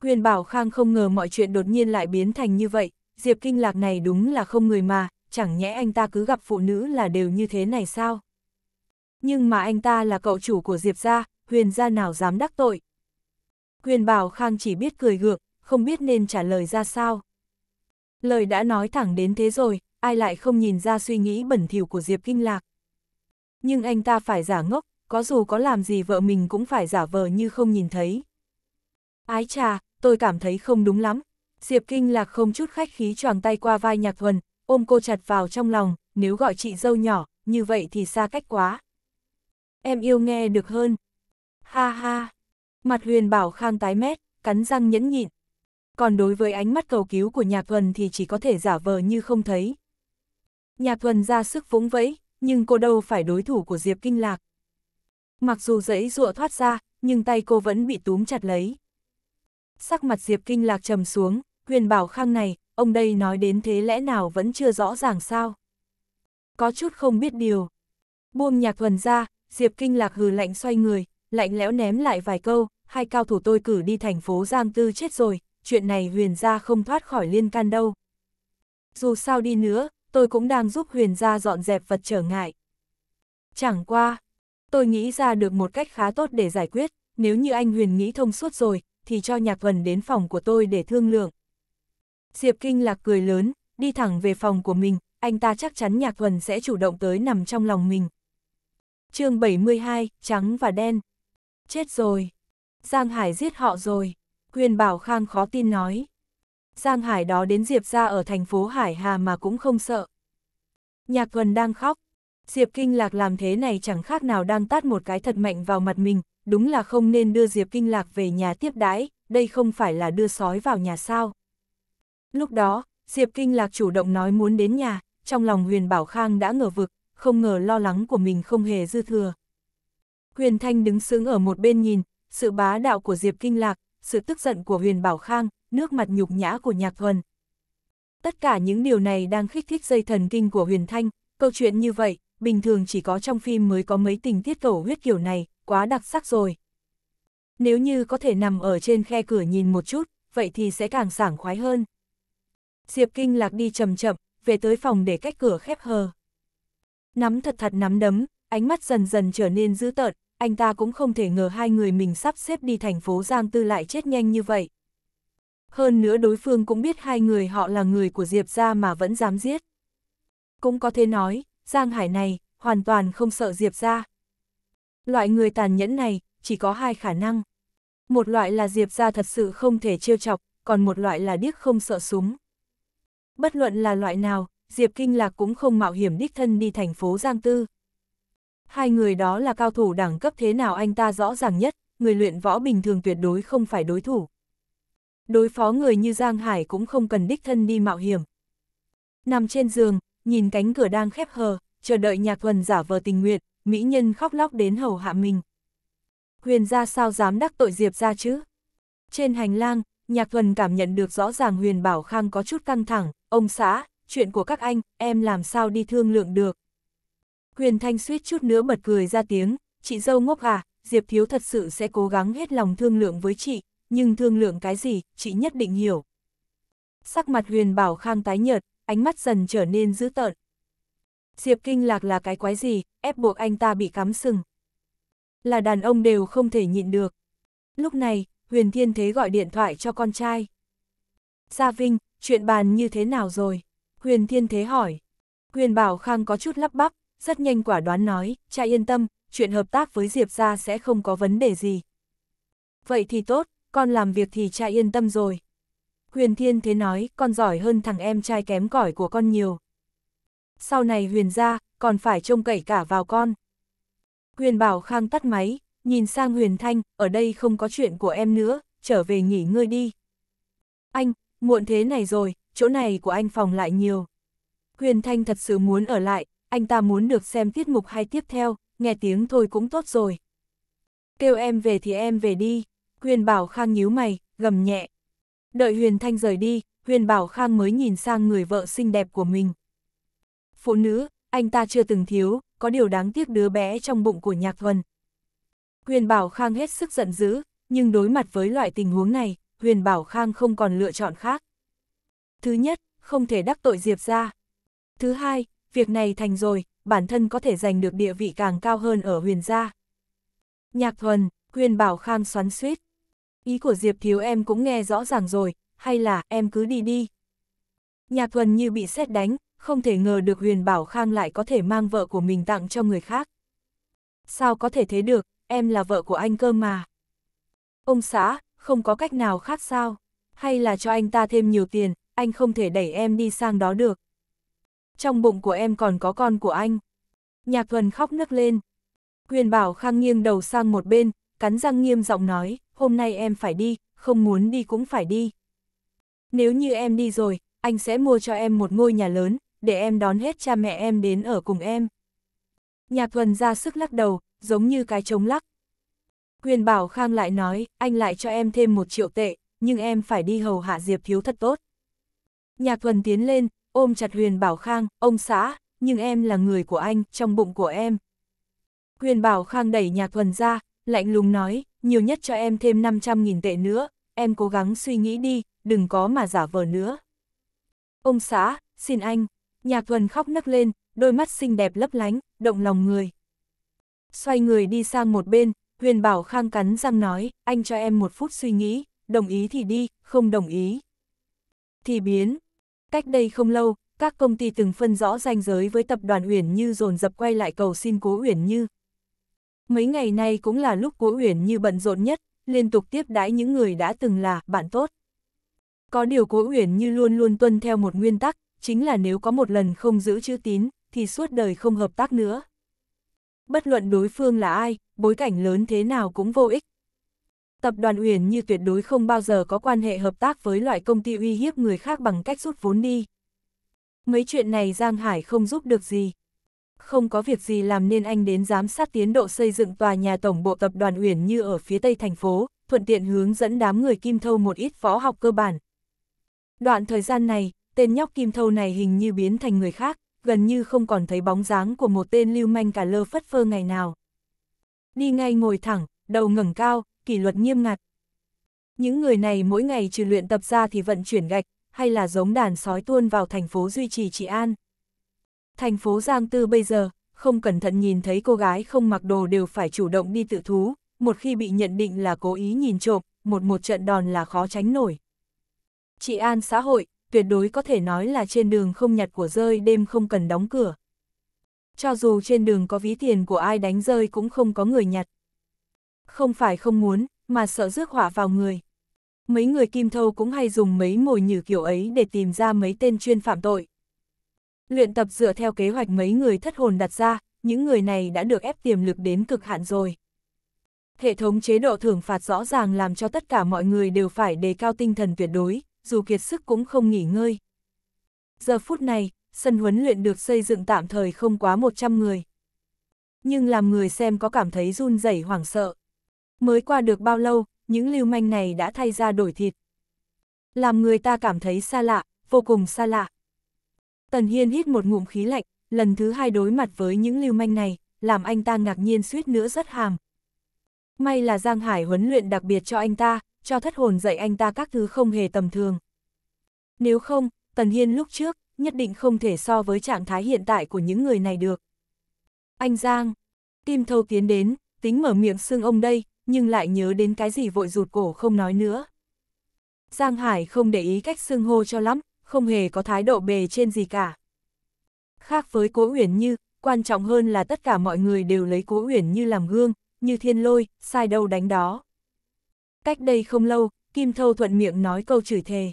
Huyền Bảo Khang không ngờ mọi chuyện đột nhiên lại biến thành như vậy, Diệp Kinh Lạc này đúng là không người mà, chẳng nhẽ anh ta cứ gặp phụ nữ là đều như thế này sao? Nhưng mà anh ta là cậu chủ của Diệp gia, Huyền gia nào dám đắc tội, Huyền Bảo Khang chỉ biết cười gượng, không biết nên trả lời ra sao. Lời đã nói thẳng đến thế rồi, ai lại không nhìn ra suy nghĩ bẩn thỉu của Diệp Kinh Lạc. Nhưng anh ta phải giả ngốc, có dù có làm gì vợ mình cũng phải giả vờ như không nhìn thấy. Ái trà, tôi cảm thấy không đúng lắm. Diệp Kinh Lạc không chút khách khí choàng tay qua vai Nhạc Thuần, ôm cô chặt vào trong lòng, nếu gọi chị dâu nhỏ, như vậy thì xa cách quá. Em yêu nghe được hơn. Ha ha. Mặt huyền bảo khang tái mét, cắn răng nhẫn nhịn. Còn đối với ánh mắt cầu cứu của nhạc thuần thì chỉ có thể giả vờ như không thấy. Nhạc thuần ra sức vũng vẫy, nhưng cô đâu phải đối thủ của Diệp Kinh Lạc. Mặc dù dãy rụa thoát ra, nhưng tay cô vẫn bị túm chặt lấy. Sắc mặt Diệp Kinh Lạc trầm xuống, huyền bảo khang này, ông đây nói đến thế lẽ nào vẫn chưa rõ ràng sao. Có chút không biết điều. Buông nhạc thuần ra, Diệp Kinh Lạc hừ lạnh xoay người, lạnh lẽo ném lại vài câu, hai cao thủ tôi cử đi thành phố Giang Tư chết rồi, chuyện này huyền gia không thoát khỏi liên can đâu. Dù sao đi nữa, tôi cũng đang giúp huyền gia dọn dẹp vật trở ngại. Chẳng qua, tôi nghĩ ra được một cách khá tốt để giải quyết, nếu như anh huyền nghĩ thông suốt rồi, thì cho nhạc thuần đến phòng của tôi để thương lượng. Diệp Kinh Lạc cười lớn, đi thẳng về phòng của mình, anh ta chắc chắn nhạc thuần sẽ chủ động tới nằm trong lòng mình. chương 72, trắng và đen. Chết rồi. Giang Hải giết họ rồi. Huyền Bảo Khang khó tin nói. Giang Hải đó đến Diệp ra ở thành phố Hải Hà mà cũng không sợ. Nhạc Vân đang khóc. Diệp Kinh Lạc làm thế này chẳng khác nào đang tát một cái thật mạnh vào mặt mình, đúng là không nên đưa Diệp Kinh Lạc về nhà tiếp đãi, đây không phải là đưa sói vào nhà sao. Lúc đó, Diệp Kinh Lạc chủ động nói muốn đến nhà, trong lòng Huyền Bảo Khang đã ngờ vực, không ngờ lo lắng của mình không hề dư thừa. Huyền Thanh đứng sững ở một bên nhìn, sự bá đạo của Diệp Kinh Lạc, sự tức giận của Huyền Bảo Khang, nước mặt nhục nhã của Nhạc Thuần. Tất cả những điều này đang kích thích dây thần kinh của Huyền Thanh, câu chuyện như vậy, bình thường chỉ có trong phim mới có mấy tình tiết cổ huyết kiểu này, quá đặc sắc rồi. Nếu như có thể nằm ở trên khe cửa nhìn một chút, vậy thì sẽ càng sảng khoái hơn. Diệp Kinh Lạc đi chậm chậm, về tới phòng để cách cửa khép hờ. Nắm thật thật nắm đấm, ánh mắt dần dần trở nên dữ tợn, anh ta cũng không thể ngờ hai người mình sắp xếp đi thành phố Giang Tư lại chết nhanh như vậy. Hơn nữa đối phương cũng biết hai người họ là người của Diệp gia mà vẫn dám giết. Cũng có thể nói, Giang Hải này, hoàn toàn không sợ Diệp gia. Loại người tàn nhẫn này, chỉ có hai khả năng. Một loại là Diệp gia thật sự không thể trêu chọc, còn một loại là điếc không sợ súng. Bất luận là loại nào, Diệp Kinh Lạc cũng không mạo hiểm đích thân đi thành phố Giang Tư. Hai người đó là cao thủ đẳng cấp thế nào anh ta rõ ràng nhất, người luyện võ bình thường tuyệt đối không phải đối thủ. Đối phó người như Giang Hải cũng không cần đích thân đi mạo hiểm. Nằm trên giường, nhìn cánh cửa đang khép hờ, chờ đợi nhạc thuần giả vờ tình nguyện, mỹ nhân khóc lóc đến hầu hạ mình. Huyền ra sao dám đắc tội Diệp ra chứ? Trên hành lang, nhạc thuần cảm nhận được rõ ràng Huyền Bảo Khang có chút căng thẳng, ông xã, chuyện của các anh, em làm sao đi thương lượng được. Huyền Thanh suýt chút nữa bật cười ra tiếng, chị dâu ngốc à, Diệp Thiếu thật sự sẽ cố gắng hết lòng thương lượng với chị, nhưng thương lượng cái gì, chị nhất định hiểu. Sắc mặt Huyền Bảo Khang tái nhợt, ánh mắt dần trở nên dữ tợn. Diệp Kinh Lạc là cái quái gì, ép buộc anh ta bị cắm sừng. Là đàn ông đều không thể nhịn được. Lúc này, Huyền Thiên Thế gọi điện thoại cho con trai. Gia Vinh, chuyện bàn như thế nào rồi? Huyền Thiên Thế hỏi. Huyền Bảo Khang có chút lắp bắp, rất nhanh quả đoán nói, cha yên tâm, chuyện hợp tác với Diệp ra sẽ không có vấn đề gì. Vậy thì tốt, con làm việc thì cha yên tâm rồi. Huyền Thiên Thế nói, con giỏi hơn thằng em trai kém cỏi của con nhiều. Sau này Huyền ra, còn phải trông cậy cả vào con. Huyền Bảo Khang tắt máy, nhìn sang Huyền Thanh, ở đây không có chuyện của em nữa, trở về nghỉ ngơi đi. Anh, muộn thế này rồi, chỗ này của anh phòng lại nhiều. Huyền Thanh thật sự muốn ở lại, anh ta muốn được xem tiết mục hay tiếp theo, nghe tiếng thôi cũng tốt rồi. Kêu em về thì em về đi, Huyền Bảo Khang nhíu mày, gầm nhẹ. Đợi Huyền Thanh rời đi, Huyền Bảo Khang mới nhìn sang người vợ xinh đẹp của mình. Phụ nữ, anh ta chưa từng thiếu, có điều đáng tiếc đứa bé trong bụng của Nhạc Thuần. Huyền Bảo Khang hết sức giận dữ, nhưng đối mặt với loại tình huống này, Huyền Bảo Khang không còn lựa chọn khác. Thứ nhất, không thể đắc tội Diệp ra. Thứ hai, việc này thành rồi, bản thân có thể giành được địa vị càng cao hơn ở huyền gia. Nhạc thuần, huyền bảo khang xoắn suýt. Ý của Diệp Thiếu em cũng nghe rõ ràng rồi, hay là em cứ đi đi. Nhạc thuần như bị xét đánh, không thể ngờ được huyền bảo khang lại có thể mang vợ của mình tặng cho người khác. Sao có thể thế được, em là vợ của anh cơ mà. Ông xã, không có cách nào khác sao? Hay là cho anh ta thêm nhiều tiền, anh không thể đẩy em đi sang đó được trong bụng của em còn có con của anh. Nhạc thuần khóc nức lên. Quyền bảo khang nghiêng đầu sang một bên, cắn răng nghiêm giọng nói, hôm nay em phải đi, không muốn đi cũng phải đi. Nếu như em đi rồi, anh sẽ mua cho em một ngôi nhà lớn, để em đón hết cha mẹ em đến ở cùng em. Nhạc thuần ra sức lắc đầu, giống như cái trống lắc. Quyền bảo khang lại nói, anh lại cho em thêm một triệu tệ, nhưng em phải đi hầu hạ Diệp Thiếu thật tốt. Nhạc thuần tiến lên, ôm chặt Huyền Bảo Khang, ông xã, nhưng em là người của anh, trong bụng của em. Huyền Bảo Khang đẩy Nhạc Thuần ra, lạnh lùng nói, nhiều nhất cho em thêm 500.000 tệ nữa, em cố gắng suy nghĩ đi, đừng có mà giả vờ nữa. Ông xã, xin anh, Nhạc Thuần khóc nấc lên, đôi mắt xinh đẹp lấp lánh, động lòng người. Xoay người đi sang một bên, Huyền Bảo Khang cắn răng nói, anh cho em một phút suy nghĩ, đồng ý thì đi, không đồng ý. Thì biến, Cách đây không lâu, các công ty từng phân rõ ranh giới với tập đoàn Uyển Như dồn dập quay lại cầu xin Cố Uyển Như. Mấy ngày nay cũng là lúc Cố Uyển Như bận rộn nhất, liên tục tiếp đãi những người đã từng là bạn tốt. Có điều Cố Uyển Như luôn luôn tuân theo một nguyên tắc, chính là nếu có một lần không giữ chữ tín, thì suốt đời không hợp tác nữa. Bất luận đối phương là ai, bối cảnh lớn thế nào cũng vô ích, tập đoàn Uyển Như tuyệt đối không bao giờ có quan hệ hợp tác với loại công ty uy hiếp người khác bằng cách rút vốn đi. Mấy chuyện này Giang Hải không giúp được gì. Không có việc gì làm nên anh đến giám sát tiến độ xây dựng tòa nhà tổng bộ tập đoàn Uyển Như ở phía tây thành phố, thuận tiện hướng dẫn đám người Kim Thâu một ít võ học cơ bản. Đoạn thời gian này, tên nhóc Kim Thâu này hình như biến thành người khác, gần như không còn thấy bóng dáng của một tên lưu manh cả lơ phất phơ ngày nào. Đi ngay ngồi thẳng, đầu ngẩng cao, kỷ luật nghiêm ngặt. Những người này mỗi ngày trừ luyện tập ra thì vận chuyển gạch, hay là giống đàn sói tuôn vào thành phố duy trì trị an. Thành phố Giang Tư bây giờ, không cẩn thận nhìn thấy cô gái không mặc đồ đều phải chủ động đi tự thú, một khi bị nhận định là cố ý nhìn trộm, một một trận đòn là khó tránh nổi. Trị an xã hội, tuyệt đối có thể nói là trên đường không nhặt của rơi đêm không cần đóng cửa. Cho dù trên đường có ví tiền của ai đánh rơi cũng không có người nhặt. Không phải không muốn, mà sợ rước họa vào người. Mấy người kim thâu cũng hay dùng mấy mồi nhử kiểu ấy để tìm ra mấy tên chuyên phạm tội. Luyện tập dựa theo kế hoạch mấy người thất hồn đặt ra, những người này đã được ép tiềm lực đến cực hạn rồi. Hệ thống chế độ thưởng phạt rõ ràng làm cho tất cả mọi người đều phải đề cao tinh thần tuyệt đối, dù kiệt sức cũng không nghỉ ngơi. Giờ phút này, sân huấn luyện được xây dựng tạm thời không quá 100 người. Nhưng làm người xem có cảm thấy run rẩy hoảng sợ. Mới qua được bao lâu, những lưu manh này đã thay ra đổi thịt. Làm người ta cảm thấy xa lạ, vô cùng xa lạ. Tần Hiên hít một ngụm khí lạnh, lần thứ hai đối mặt với những lưu manh này, làm anh ta ngạc nhiên suýt nữa rất hàm. May là Giang Hải huấn luyện đặc biệt cho anh ta, cho thất hồn dạy anh ta các thứ không hề tầm thường. Nếu không, Tần Hiên lúc trước, nhất định không thể so với trạng thái hiện tại của những người này được. Anh Giang, Kim Thâu tiến đến, tính mở miệng xương ông đây, nhưng lại nhớ đến cái gì vội rụt cổ không nói nữa. Giang Hải không để ý cách xưng hô cho lắm, không hề có thái độ bề trên gì cả. Khác với Cố Uyển Như, quan trọng hơn là tất cả mọi người đều lấy Cố Uyển Như làm gương, như thiên lôi, sai đâu đánh đó. Cách đây không lâu, Kim Thâu thuận miệng nói câu chửi thề.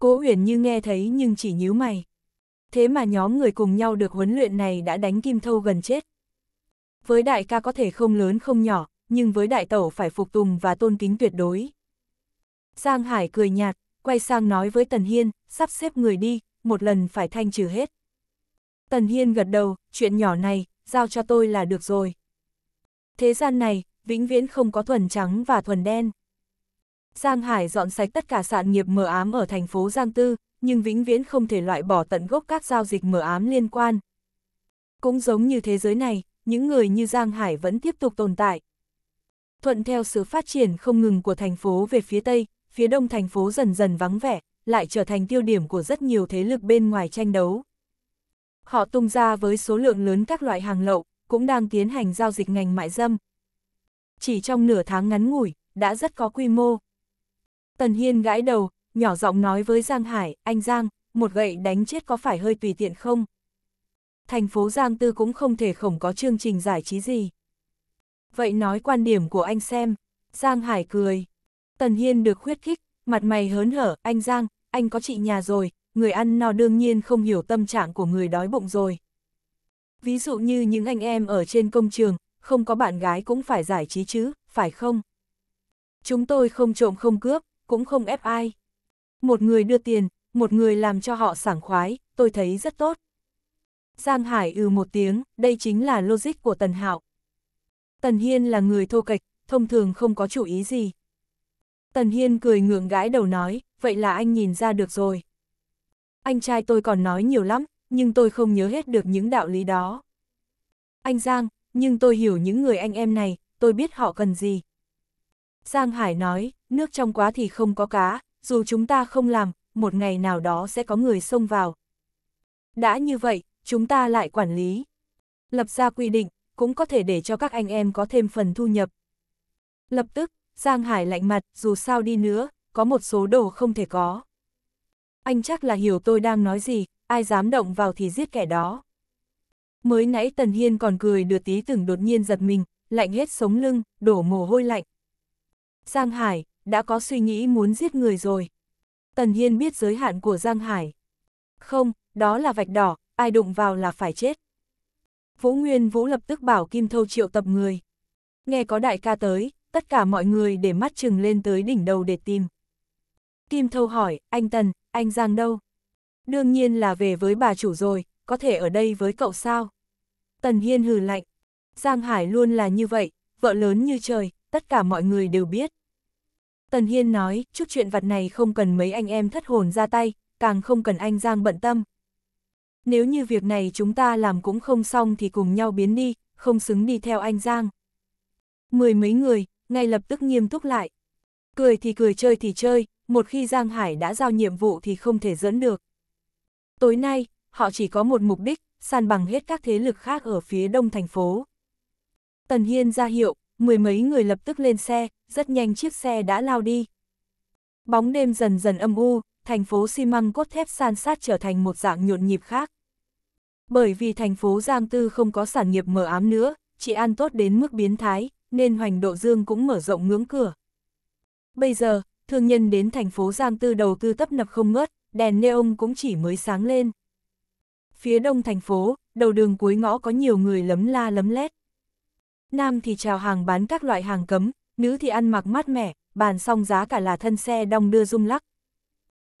Cố Uyển Như nghe thấy nhưng chỉ nhíu mày. Thế mà nhóm người cùng nhau được huấn luyện này đã đánh Kim Thâu gần chết. Với đại ca có thể không lớn không nhỏ, nhưng với đại tẩu phải phục tùng và tôn kính tuyệt đối. Giang Hải cười nhạt, quay sang nói với Tần Hiên, sắp xếp người đi, một lần phải thanh trừ hết. Tần Hiên gật đầu, chuyện nhỏ này, giao cho tôi là được rồi. Thế gian này, vĩnh viễn không có thuần trắng và thuần đen. Giang Hải dọn sạch tất cả sạn nghiệp mờ ám ở thành phố Giang Tư, nhưng vĩnh viễn không thể loại bỏ tận gốc các giao dịch mờ ám liên quan. Cũng giống như thế giới này, những người như Giang Hải vẫn tiếp tục tồn tại. Thuận theo sự phát triển không ngừng của thành phố về phía Tây, phía Đông thành phố dần dần vắng vẻ, lại trở thành tiêu điểm của rất nhiều thế lực bên ngoài tranh đấu. Họ tung ra với số lượng lớn các loại hàng lậu, cũng đang tiến hành giao dịch ngành mại dâm. Chỉ trong nửa tháng ngắn ngủi, đã rất có quy mô. Tần Hiên gãi đầu, nhỏ giọng nói với Giang Hải, anh Giang, một gậy đánh chết có phải hơi tùy tiện không? Thành phố Giang Tư cũng không thể khổng có chương trình giải trí gì. Vậy nói quan điểm của anh xem. Giang Hải cười. Tần Hiên được khuyết khích, mặt mày hớn hở, anh Giang, anh có chị nhà rồi, người ăn no đương nhiên không hiểu tâm trạng của người đói bụng rồi. Ví dụ như những anh em ở trên công trường, không có bạn gái cũng phải giải trí chứ, phải không? Chúng tôi không trộm không cướp, cũng không ép ai. Một người đưa tiền, một người làm cho họ sảng khoái, tôi thấy rất tốt. Giang Hải ừ một tiếng, đây chính là logic của Tần Hạo. Tần Hiên là người thô kệch, thông thường không có chủ ý gì. Tần Hiên cười ngượng gãi đầu nói, vậy là anh nhìn ra được rồi. Anh trai tôi còn nói nhiều lắm, nhưng tôi không nhớ hết được những đạo lý đó. Anh Giang, nhưng tôi hiểu những người anh em này, tôi biết họ cần gì. Giang Hải nói, nước trong quá thì không có cá, dù chúng ta không làm, một ngày nào đó sẽ có người xông vào. Đã như vậy, chúng ta lại quản lý. Lập ra quy định, cũng có thể để cho các anh em có thêm phần thu nhập. Lập tức, Giang Hải lạnh mặt, dù sao đi nữa, có một số đồ không thể có. Anh chắc là hiểu tôi đang nói gì, ai dám động vào thì giết kẻ đó. Mới nãy Tần Hiên còn cười đưa tí từng đột nhiên giật mình, lạnh hết sống lưng, đổ mồ hôi lạnh. Giang Hải, đã có suy nghĩ muốn giết người rồi. Tần Hiên biết giới hạn của Giang Hải. Không, đó là vạch đỏ, ai đụng vào là phải chết. Vũ Nguyên Vũ lập tức bảo Kim Thâu triệu tập người. Nghe có đại ca tới, tất cả mọi người để mắt chừng lên tới đỉnh đầu để tìm. Kim Thâu hỏi, anh Tần, anh Giang đâu? Đương nhiên là về với bà chủ rồi, có thể ở đây với cậu sao? Tần Hiên hừ lạnh. Giang Hải luôn là như vậy, vợ lớn như trời, tất cả mọi người đều biết. Tần Hiên nói, chút chuyện vặt này không cần mấy anh em thất hồn ra tay, càng không cần anh Giang bận tâm, nếu như việc này chúng ta làm cũng không xong thì cùng nhau biến đi, không xứng đi theo anh Giang. Mười mấy người, ngay lập tức nghiêm túc lại. Cười thì cười chơi thì chơi, một khi Giang Hải đã giao nhiệm vụ thì không thể dẫn được. Tối nay, họ chỉ có một mục đích, san bằng hết các thế lực khác ở phía đông thành phố. Tần Hiên ra hiệu, mười mấy người lập tức lên xe, rất nhanh chiếc xe đã lao đi. Bóng đêm dần dần âm u, thành phố xi măng cốt thép san sát trở thành một dạng nhộn nhịp khác. Bởi vì thành phố Giang Tư không có sản nghiệp mở ám nữa, chị An tốt đến mức biến thái, nên Hoành Độ Dương cũng mở rộng ngưỡng cửa. Bây giờ, thương nhân đến thành phố Giang Tư đầu tư tấp nập không ngớt, đèn neon cũng chỉ mới sáng lên. Phía đông thành phố, đầu đường cuối ngõ có nhiều người lấm la lấm lét. Nam thì chào hàng bán các loại hàng cấm, nữ thì ăn mặc mát mẻ, bàn xong giá cả là thân xe đong đưa rung lắc.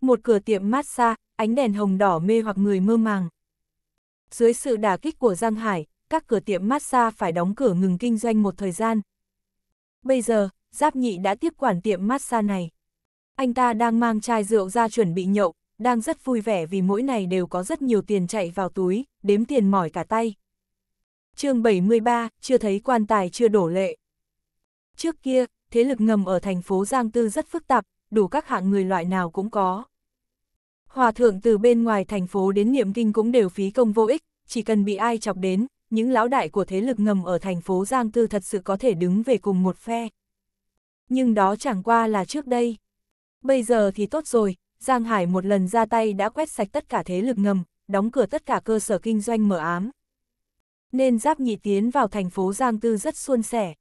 Một cửa tiệm massage, ánh đèn hồng đỏ mê hoặc người mơ màng. Dưới sự đả kích của Giang Hải, các cửa tiệm massage phải đóng cửa ngừng kinh doanh một thời gian. Bây giờ, Giáp Nhị đã tiếp quản tiệm massage này. Anh ta đang mang chai rượu ra chuẩn bị nhậu, đang rất vui vẻ vì mỗi ngày đều có rất nhiều tiền chạy vào túi, đếm tiền mỏi cả tay. chương 73, chưa thấy quan tài chưa đổ lệ. Trước kia, thế lực ngầm ở thành phố Giang Tư rất phức tạp, đủ các hạng người loại nào cũng có. Hòa thượng từ bên ngoài thành phố đến niệm kinh cũng đều phí công vô ích, chỉ cần bị ai chọc đến, những lão đại của thế lực ngầm ở thành phố Giang Tư thật sự có thể đứng về cùng một phe. Nhưng đó chẳng qua là trước đây. Bây giờ thì tốt rồi, Giang Hải một lần ra tay đã quét sạch tất cả thế lực ngầm, đóng cửa tất cả cơ sở kinh doanh mở ám. Nên giáp nhị tiến vào thành phố Giang Tư rất suôn sẻ.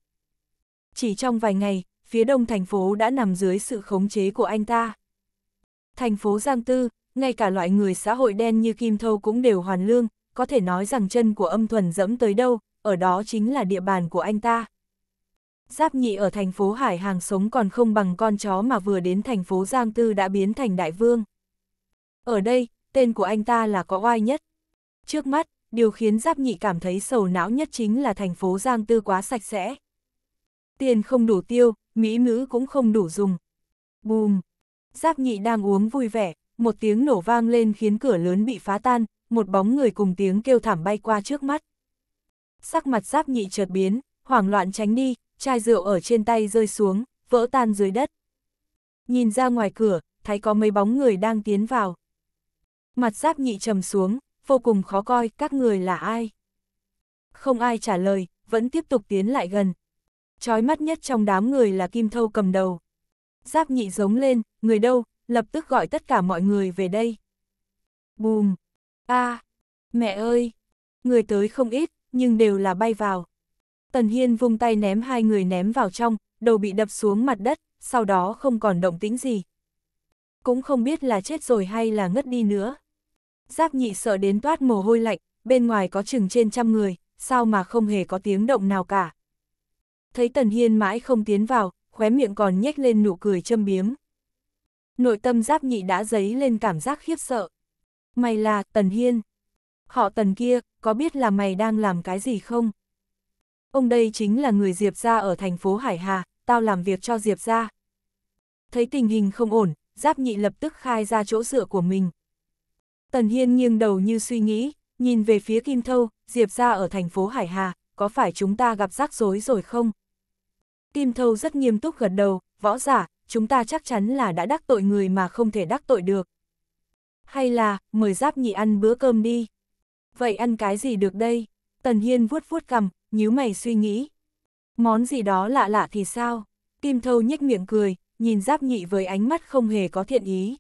Chỉ trong vài ngày, phía đông thành phố đã nằm dưới sự khống chế của anh ta. Thành phố Giang Tư, ngay cả loại người xã hội đen như Kim Thâu cũng đều hoàn lương, có thể nói rằng chân của âm thuần dẫm tới đâu, ở đó chính là địa bàn của anh ta. Giáp nhị ở thành phố Hải Hàng sống còn không bằng con chó mà vừa đến thành phố Giang Tư đã biến thành đại vương. Ở đây, tên của anh ta là có oai nhất. Trước mắt, điều khiến Giáp nhị cảm thấy sầu não nhất chính là thành phố Giang Tư quá sạch sẽ. Tiền không đủ tiêu, mỹ nữ cũng không đủ dùng. Bùm, Giáp nhị đang uống vui vẻ, một tiếng nổ vang lên khiến cửa lớn bị phá tan, một bóng người cùng tiếng kêu thảm bay qua trước mắt. Sắc mặt giáp nhị chợt biến, hoảng loạn tránh đi, chai rượu ở trên tay rơi xuống, vỡ tan dưới đất. Nhìn ra ngoài cửa, thấy có mấy bóng người đang tiến vào. Mặt giáp nhị trầm xuống, vô cùng khó coi các người là ai. Không ai trả lời, vẫn tiếp tục tiến lại gần. Chói mắt nhất trong đám người là Kim Thâu cầm đầu. Giáp nhị giống lên, người đâu, lập tức gọi tất cả mọi người về đây. Bùm! a à, Mẹ ơi! Người tới không ít, nhưng đều là bay vào. Tần Hiên vung tay ném hai người ném vào trong, đầu bị đập xuống mặt đất, sau đó không còn động tĩnh gì. Cũng không biết là chết rồi hay là ngất đi nữa. Giáp nhị sợ đến toát mồ hôi lạnh, bên ngoài có chừng trên trăm người, sao mà không hề có tiếng động nào cả. Thấy Tần Hiên mãi không tiến vào, khóe miệng còn nhếch lên nụ cười châm biếm. Nội tâm giáp nhị đã dấy lên cảm giác khiếp sợ. Mày là Tần Hiên. Họ Tần kia, có biết là mày đang làm cái gì không? Ông đây chính là người Diệp Gia ở thành phố Hải Hà, tao làm việc cho Diệp Gia. Thấy tình hình không ổn, Giáp Nhị lập tức khai ra chỗ dựa của mình. Tần Hiên nghiêng đầu như suy nghĩ, nhìn về phía Kim Thâu, Diệp Gia ở thành phố Hải Hà, có phải chúng ta gặp rắc rối rồi không? Kim Thâu rất nghiêm túc gật đầu, võ giả, chúng ta chắc chắn là đã đắc tội người mà không thể đắc tội được. Hay là, mời Giáp Nhị ăn bữa cơm đi. Vậy ăn cái gì được đây? Tần Hiên vuốt vuốt cằm, nhíu mày suy nghĩ. Món gì đó lạ lạ thì sao? Kim Thâu nhếch miệng cười, nhìn Giáp Nhị với ánh mắt không hề có thiện ý.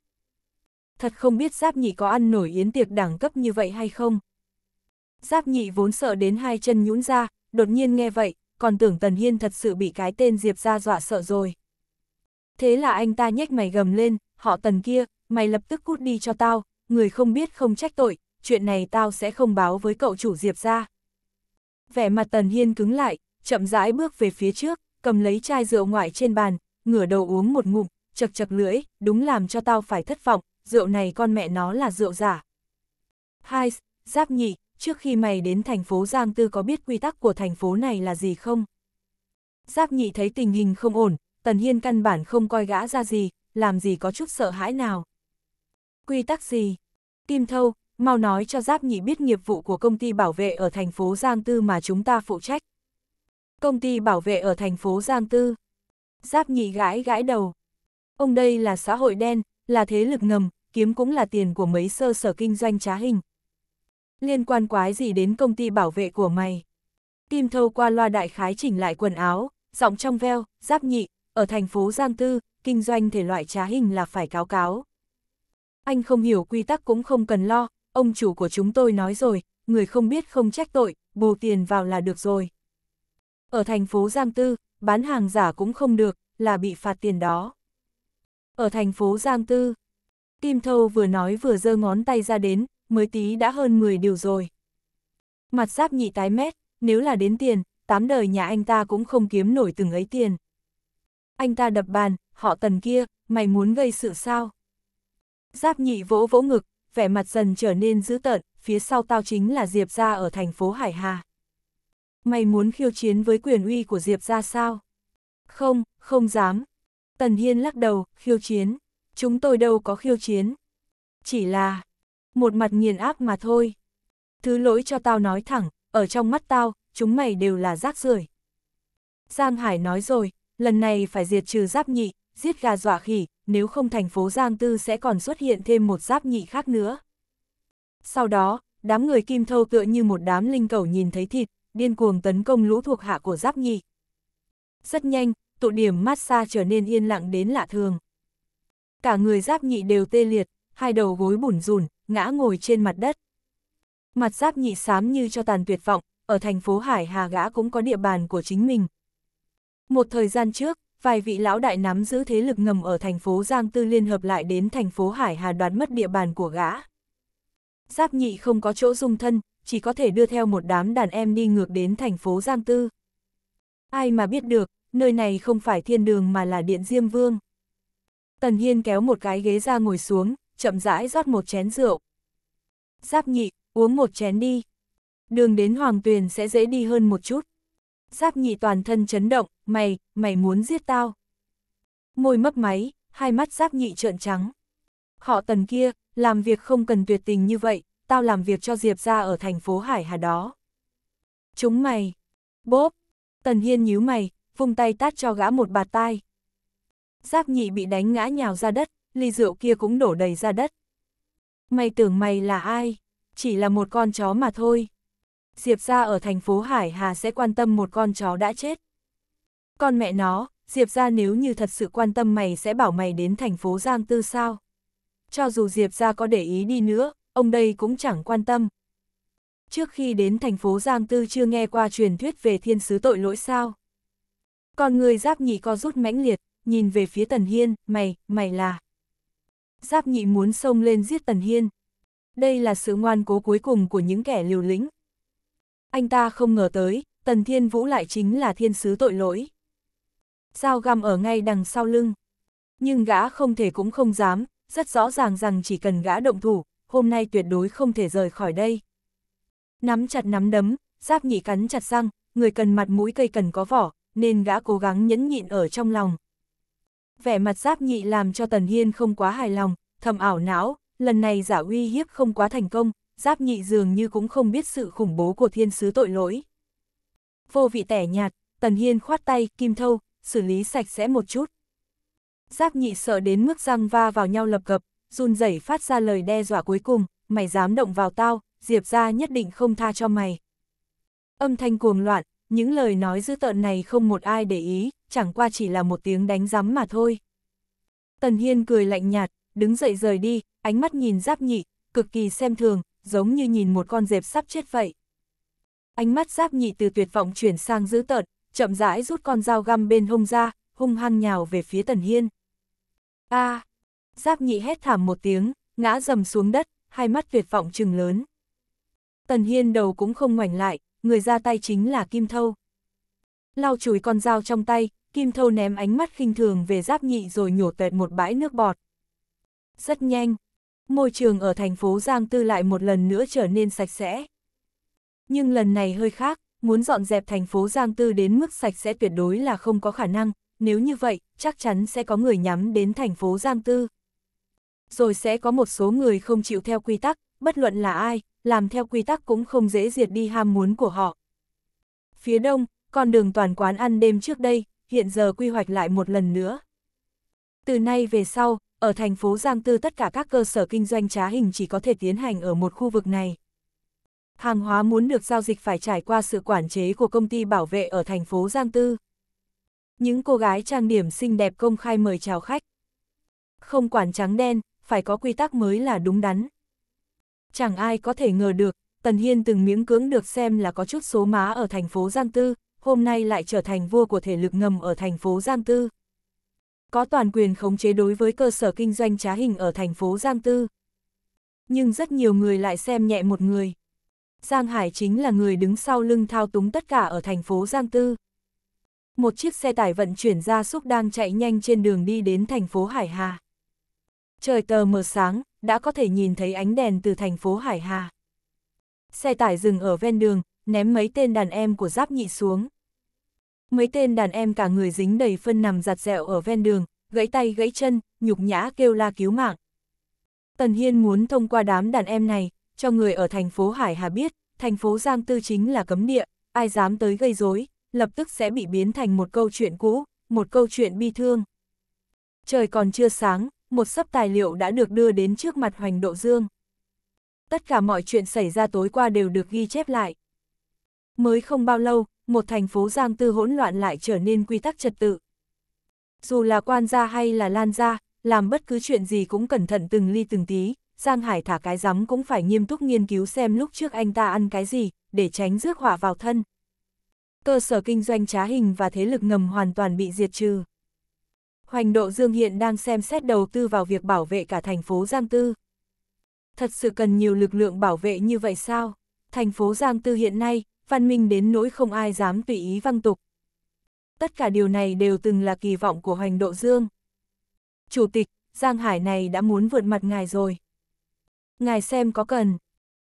Thật không biết Giáp Nhị có ăn nổi yến tiệc đẳng cấp như vậy hay không? Giáp Nhị vốn sợ đến hai chân nhũn ra, đột nhiên nghe vậy, còn tưởng Tần Hiên thật sự bị cái tên Diệp ra dọa sợ rồi. Thế là anh ta nhếch mày gầm lên, họ Tần kia, mày lập tức cút đi cho tao, người không biết không trách tội, chuyện này tao sẽ không báo với cậu chủ Diệp ra. Vẻ mặt Tần Hiên cứng lại, chậm rãi bước về phía trước, cầm lấy chai rượu ngoại trên bàn, ngửa đầu uống một ngụm, chật chật lưỡi, đúng làm cho tao phải thất vọng, rượu này con mẹ nó là rượu giả. Hai, giáp nhị, trước khi mày đến thành phố Giang Tư có biết quy tắc của thành phố này là gì không? Giáp nhị thấy tình hình không ổn, Tần Hiên căn bản không coi gã ra gì, làm gì có chút sợ hãi nào. Quy tắc gì? Kim Thâu, mau nói cho Giáp nhị biết nghiệp vụ của công ty bảo vệ ở thành phố Giang Tư mà chúng ta phụ trách. Công ty bảo vệ ở thành phố Giang Tư. Giáp nhị gãi gãi đầu. Ông đây là xã hội đen, là thế lực ngầm, kiếm cũng là tiền của mấy sơ sở kinh doanh trá hình, Liên quan quái gì đến công ty bảo vệ của mày? Kim Thâu qua loa đại khái chỉnh lại quần áo, giọng trong veo, giáp nhị, ở thành phố Giang Tư, kinh doanh thể loại trá hình là phải cáo cáo. Anh không hiểu quy tắc cũng không cần lo, ông chủ của chúng tôi nói rồi, người không biết không trách tội, bù tiền vào là được rồi. Ở thành phố Giang Tư, bán hàng giả cũng không được, là bị phạt tiền đó. Ở thành phố Giang Tư, Kim Thâu vừa nói vừa giơ ngón tay ra đến, mới tí đã hơn 10 điều rồi. Mặt giáp nhị tái mét, nếu là đến tiền, tám đời nhà anh ta cũng không kiếm nổi từng ấy tiền. Anh ta đập bàn, họ tần kia, mày muốn gây sự sao? Giáp nhị vỗ vỗ ngực, vẻ mặt dần trở nên dữ tợn, phía sau tao chính là Diệp Gia ở thành phố Hải Hà. Mày muốn khiêu chiến với quyền uy của Diệp Gia sao? Không, không dám. Tần Hiên lắc đầu, khiêu chiến. Chúng tôi đâu có khiêu chiến. Chỉ là, một mặt nghiền áp mà thôi. Thứ lỗi cho tao nói thẳng, ở trong mắt tao, chúng mày đều là rác rưởi. Giang Hải nói rồi, lần này phải diệt trừ giáp nhị, giết gà dọa khỉ, nếu không thành phố Giang Tư sẽ còn xuất hiện thêm một giáp nhị khác nữa. Sau đó, đám người kim thâu tựa như một đám linh cầu nhìn thấy thịt, điên cuồng tấn công lũ thuộc hạ của giáp nhị. Rất nhanh, tụ điểm massage trở nên yên lặng đến lạ thường. Cả người giáp nhị đều tê liệt, hai đầu gối bủn rủn ngã ngồi trên mặt đất. Mặt giáp nhị xám như cho tàn tuyệt vọng, ở thành phố Hải Hà gã cũng có địa bàn của chính mình. Một thời gian trước, vài vị lão đại nắm giữ thế lực ngầm ở thành phố Giang Tư liên hợp lại đến thành phố Hải Hà đoán mất địa bàn của gã. Giáp nhị không có chỗ dung thân, chỉ có thể đưa theo một đám đàn em đi ngược đến thành phố Giang Tư. Ai mà biết được, nơi này không phải thiên đường mà là điện Diêm Vương. Tần Hiên kéo một cái ghế ra ngồi xuống, chậm rãi rót một chén rượu. Giáp nhị, uống một chén đi. Đường đến Hoàng Tuyền sẽ dễ đi hơn một chút. Giáp nhị toàn thân chấn động, mày, mày muốn giết tao. Môi mấp máy, hai mắt giáp nhị trợn trắng. Họ tần kia, làm việc không cần tuyệt tình như vậy, tao làm việc cho Diệp ra ở thành phố Hải Hà đó. Chúng mày. Bốp. Tần Hiên nhíu mày, vung tay tát cho gã một bạt tai. Giáp nhị bị đánh ngã nhào ra đất, ly rượu kia cũng đổ đầy ra đất. Mày tưởng mày là ai? Chỉ là một con chó mà thôi. Diệp ra ở thành phố Hải Hà sẽ quan tâm một con chó đã chết. Con mẹ nó, Diệp ra nếu như thật sự quan tâm mày sẽ bảo mày đến thành phố Giang Tư sao? Cho dù Diệp ra có để ý đi nữa, ông đây cũng chẳng quan tâm. Trước khi đến thành phố Giang Tư chưa nghe qua truyền thuyết về thiên sứ tội lỗi sao? Con người giáp nhị co rút mãnh liệt, nhìn về phía Tần Hiên, mày, mày là... Giáp nhị muốn xông lên giết Tần Hiên. Đây là sự ngoan cố cuối cùng của những kẻ liều lĩnh. Anh ta không ngờ tới, Tần Thiên Vũ lại chính là thiên sứ tội lỗi. giao găm ở ngay đằng sau lưng. Nhưng gã không thể cũng không dám, rất rõ ràng rằng chỉ cần gã động thủ, hôm nay tuyệt đối không thể rời khỏi đây. Nắm chặt nắm đấm, giáp nhị cắn chặt răng, người cần mặt mũi cây cần có vỏ, nên gã cố gắng nhẫn nhịn ở trong lòng, vẻ mặt giáp nhị làm cho Tần Hiên không quá hài lòng, thầm ảo não, lần này giả uy hiếp không quá thành công, giáp nhị dường như cũng không biết sự khủng bố của thiên sứ tội lỗi. Vô vị tẻ nhạt, Tần Hiên khoát tay, kim thâu, xử lý sạch sẽ một chút. Giáp nhị sợ đến mức răng va vào nhau lập cập, run rẩy phát ra lời đe dọa cuối cùng, mày dám động vào tao, Diệp ra nhất định không tha cho mày. Âm thanh cuồng loạn, những lời nói dữ tợn này không một ai để ý, chẳng qua chỉ là một tiếng đánh giấm mà thôi. Tần Hiên cười lạnh nhạt, đứng dậy rời đi, ánh mắt nhìn Giáp Nhị, cực kỳ xem thường, giống như nhìn một con dẹp sắp chết vậy. Ánh mắt Giáp Nhị từ tuyệt vọng chuyển sang dữ tợn, chậm rãi rút con dao găm bên hông ra, hung hăng nhào về phía Tần Hiên. A! À, giáp Nhị hét thảm một tiếng, ngã rầm xuống đất, hai mắt tuyệt vọng trừng lớn. Tần Hiên đầu cũng không ngoảnh lại, người ra tay chính là Kim Thâu. Lau chùi con dao trong tay, Kim Thâu ném ánh mắt khinh thường về giáp nhị rồi nhổ tệt một bãi nước bọt. Rất nhanh, môi trường ở thành phố Giang Tư lại một lần nữa trở nên sạch sẽ. Nhưng lần này hơi khác, muốn dọn dẹp thành phố Giang Tư đến mức sạch sẽ tuyệt đối là không có khả năng, nếu như vậy, chắc chắn sẽ có người nhắm đến thành phố Giang Tư. Rồi sẽ có một số người không chịu theo quy tắc, bất luận là ai, làm theo quy tắc cũng không dễ diệt đi ham muốn của họ. Phía đông, con đường toàn quán ăn đêm trước đây, hiện giờ quy hoạch lại một lần nữa. Từ nay về sau, ở thành phố Giang Tư tất cả các cơ sở kinh doanh trá hình chỉ có thể tiến hành ở một khu vực này. Hàng hóa muốn được giao dịch phải trải qua sự quản chế của công ty bảo vệ ở thành phố Giang Tư. Những cô gái trang điểm xinh đẹp công khai mời chào khách. Không quản trắng đen, phải có quy tắc mới là đúng đắn. Chẳng ai có thể ngờ được, Tần Hiên từng miếng cưỡng được xem là có chút số má ở thành phố Giang Tư, hôm nay lại trở thành vua của thể lực ngầm ở thành phố Giang Tư. Có toàn quyền khống chế đối với cơ sở kinh doanh trá hình ở thành phố Giang Tư. Nhưng rất nhiều người lại xem nhẹ một người. Giang Hải chính là người đứng sau lưng thao túng tất cả ở thành phố Giang Tư. Một chiếc xe tải vận chuyển ra súc đang chạy nhanh trên đường đi đến thành phố Hải Hà. Trời tờ mờ sáng, đã có thể nhìn thấy ánh đèn từ thành phố Hải Hà. Xe tải dừng ở ven đường, ném mấy tên đàn em của giáp nhị xuống. Mấy tên đàn em cả người dính đầy phân nằm giặt dẹo ở ven đường, gãy tay gãy chân, nhục nhã kêu la cứu mạng. Tần Hiên muốn thông qua đám đàn em này, cho người ở thành phố Hải Hà biết, thành phố Giang Tư chính là cấm địa, ai dám tới gây rối, lập tức sẽ bị biến thành một câu chuyện cũ, một câu chuyện bi thương. Trời còn chưa sáng, một sấp tài liệu đã được đưa đến trước mặt Hoành Độ Dương. Tất cả mọi chuyện xảy ra tối qua đều được ghi chép lại. Mới không bao lâu, một thành phố Giang Tư hỗn loạn lại trở nên quy tắc trật tự. Dù là quan gia hay là lan gia, làm bất cứ chuyện gì cũng cẩn thận từng ly từng tí, Giang Hải thả cái rắm cũng phải nghiêm túc nghiên cứu xem lúc trước anh ta ăn cái gì, để tránh rước họa vào thân. Cơ sở kinh doanh trá hình và thế lực ngầm hoàn toàn bị diệt trừ. Hoành Độ Dương hiện đang xem xét đầu tư vào việc bảo vệ cả thành phố Giang Tư. Thật sự cần nhiều lực lượng bảo vệ như vậy sao? Thành phố Giang Tư hiện nay, văn minh đến nỗi không ai dám tùy ý văng tục. Tất cả điều này đều từng là kỳ vọng của Hoành Độ Dương. Chủ tịch, Giang Hải này đã muốn vượt mặt ngài rồi. Ngài xem có cần.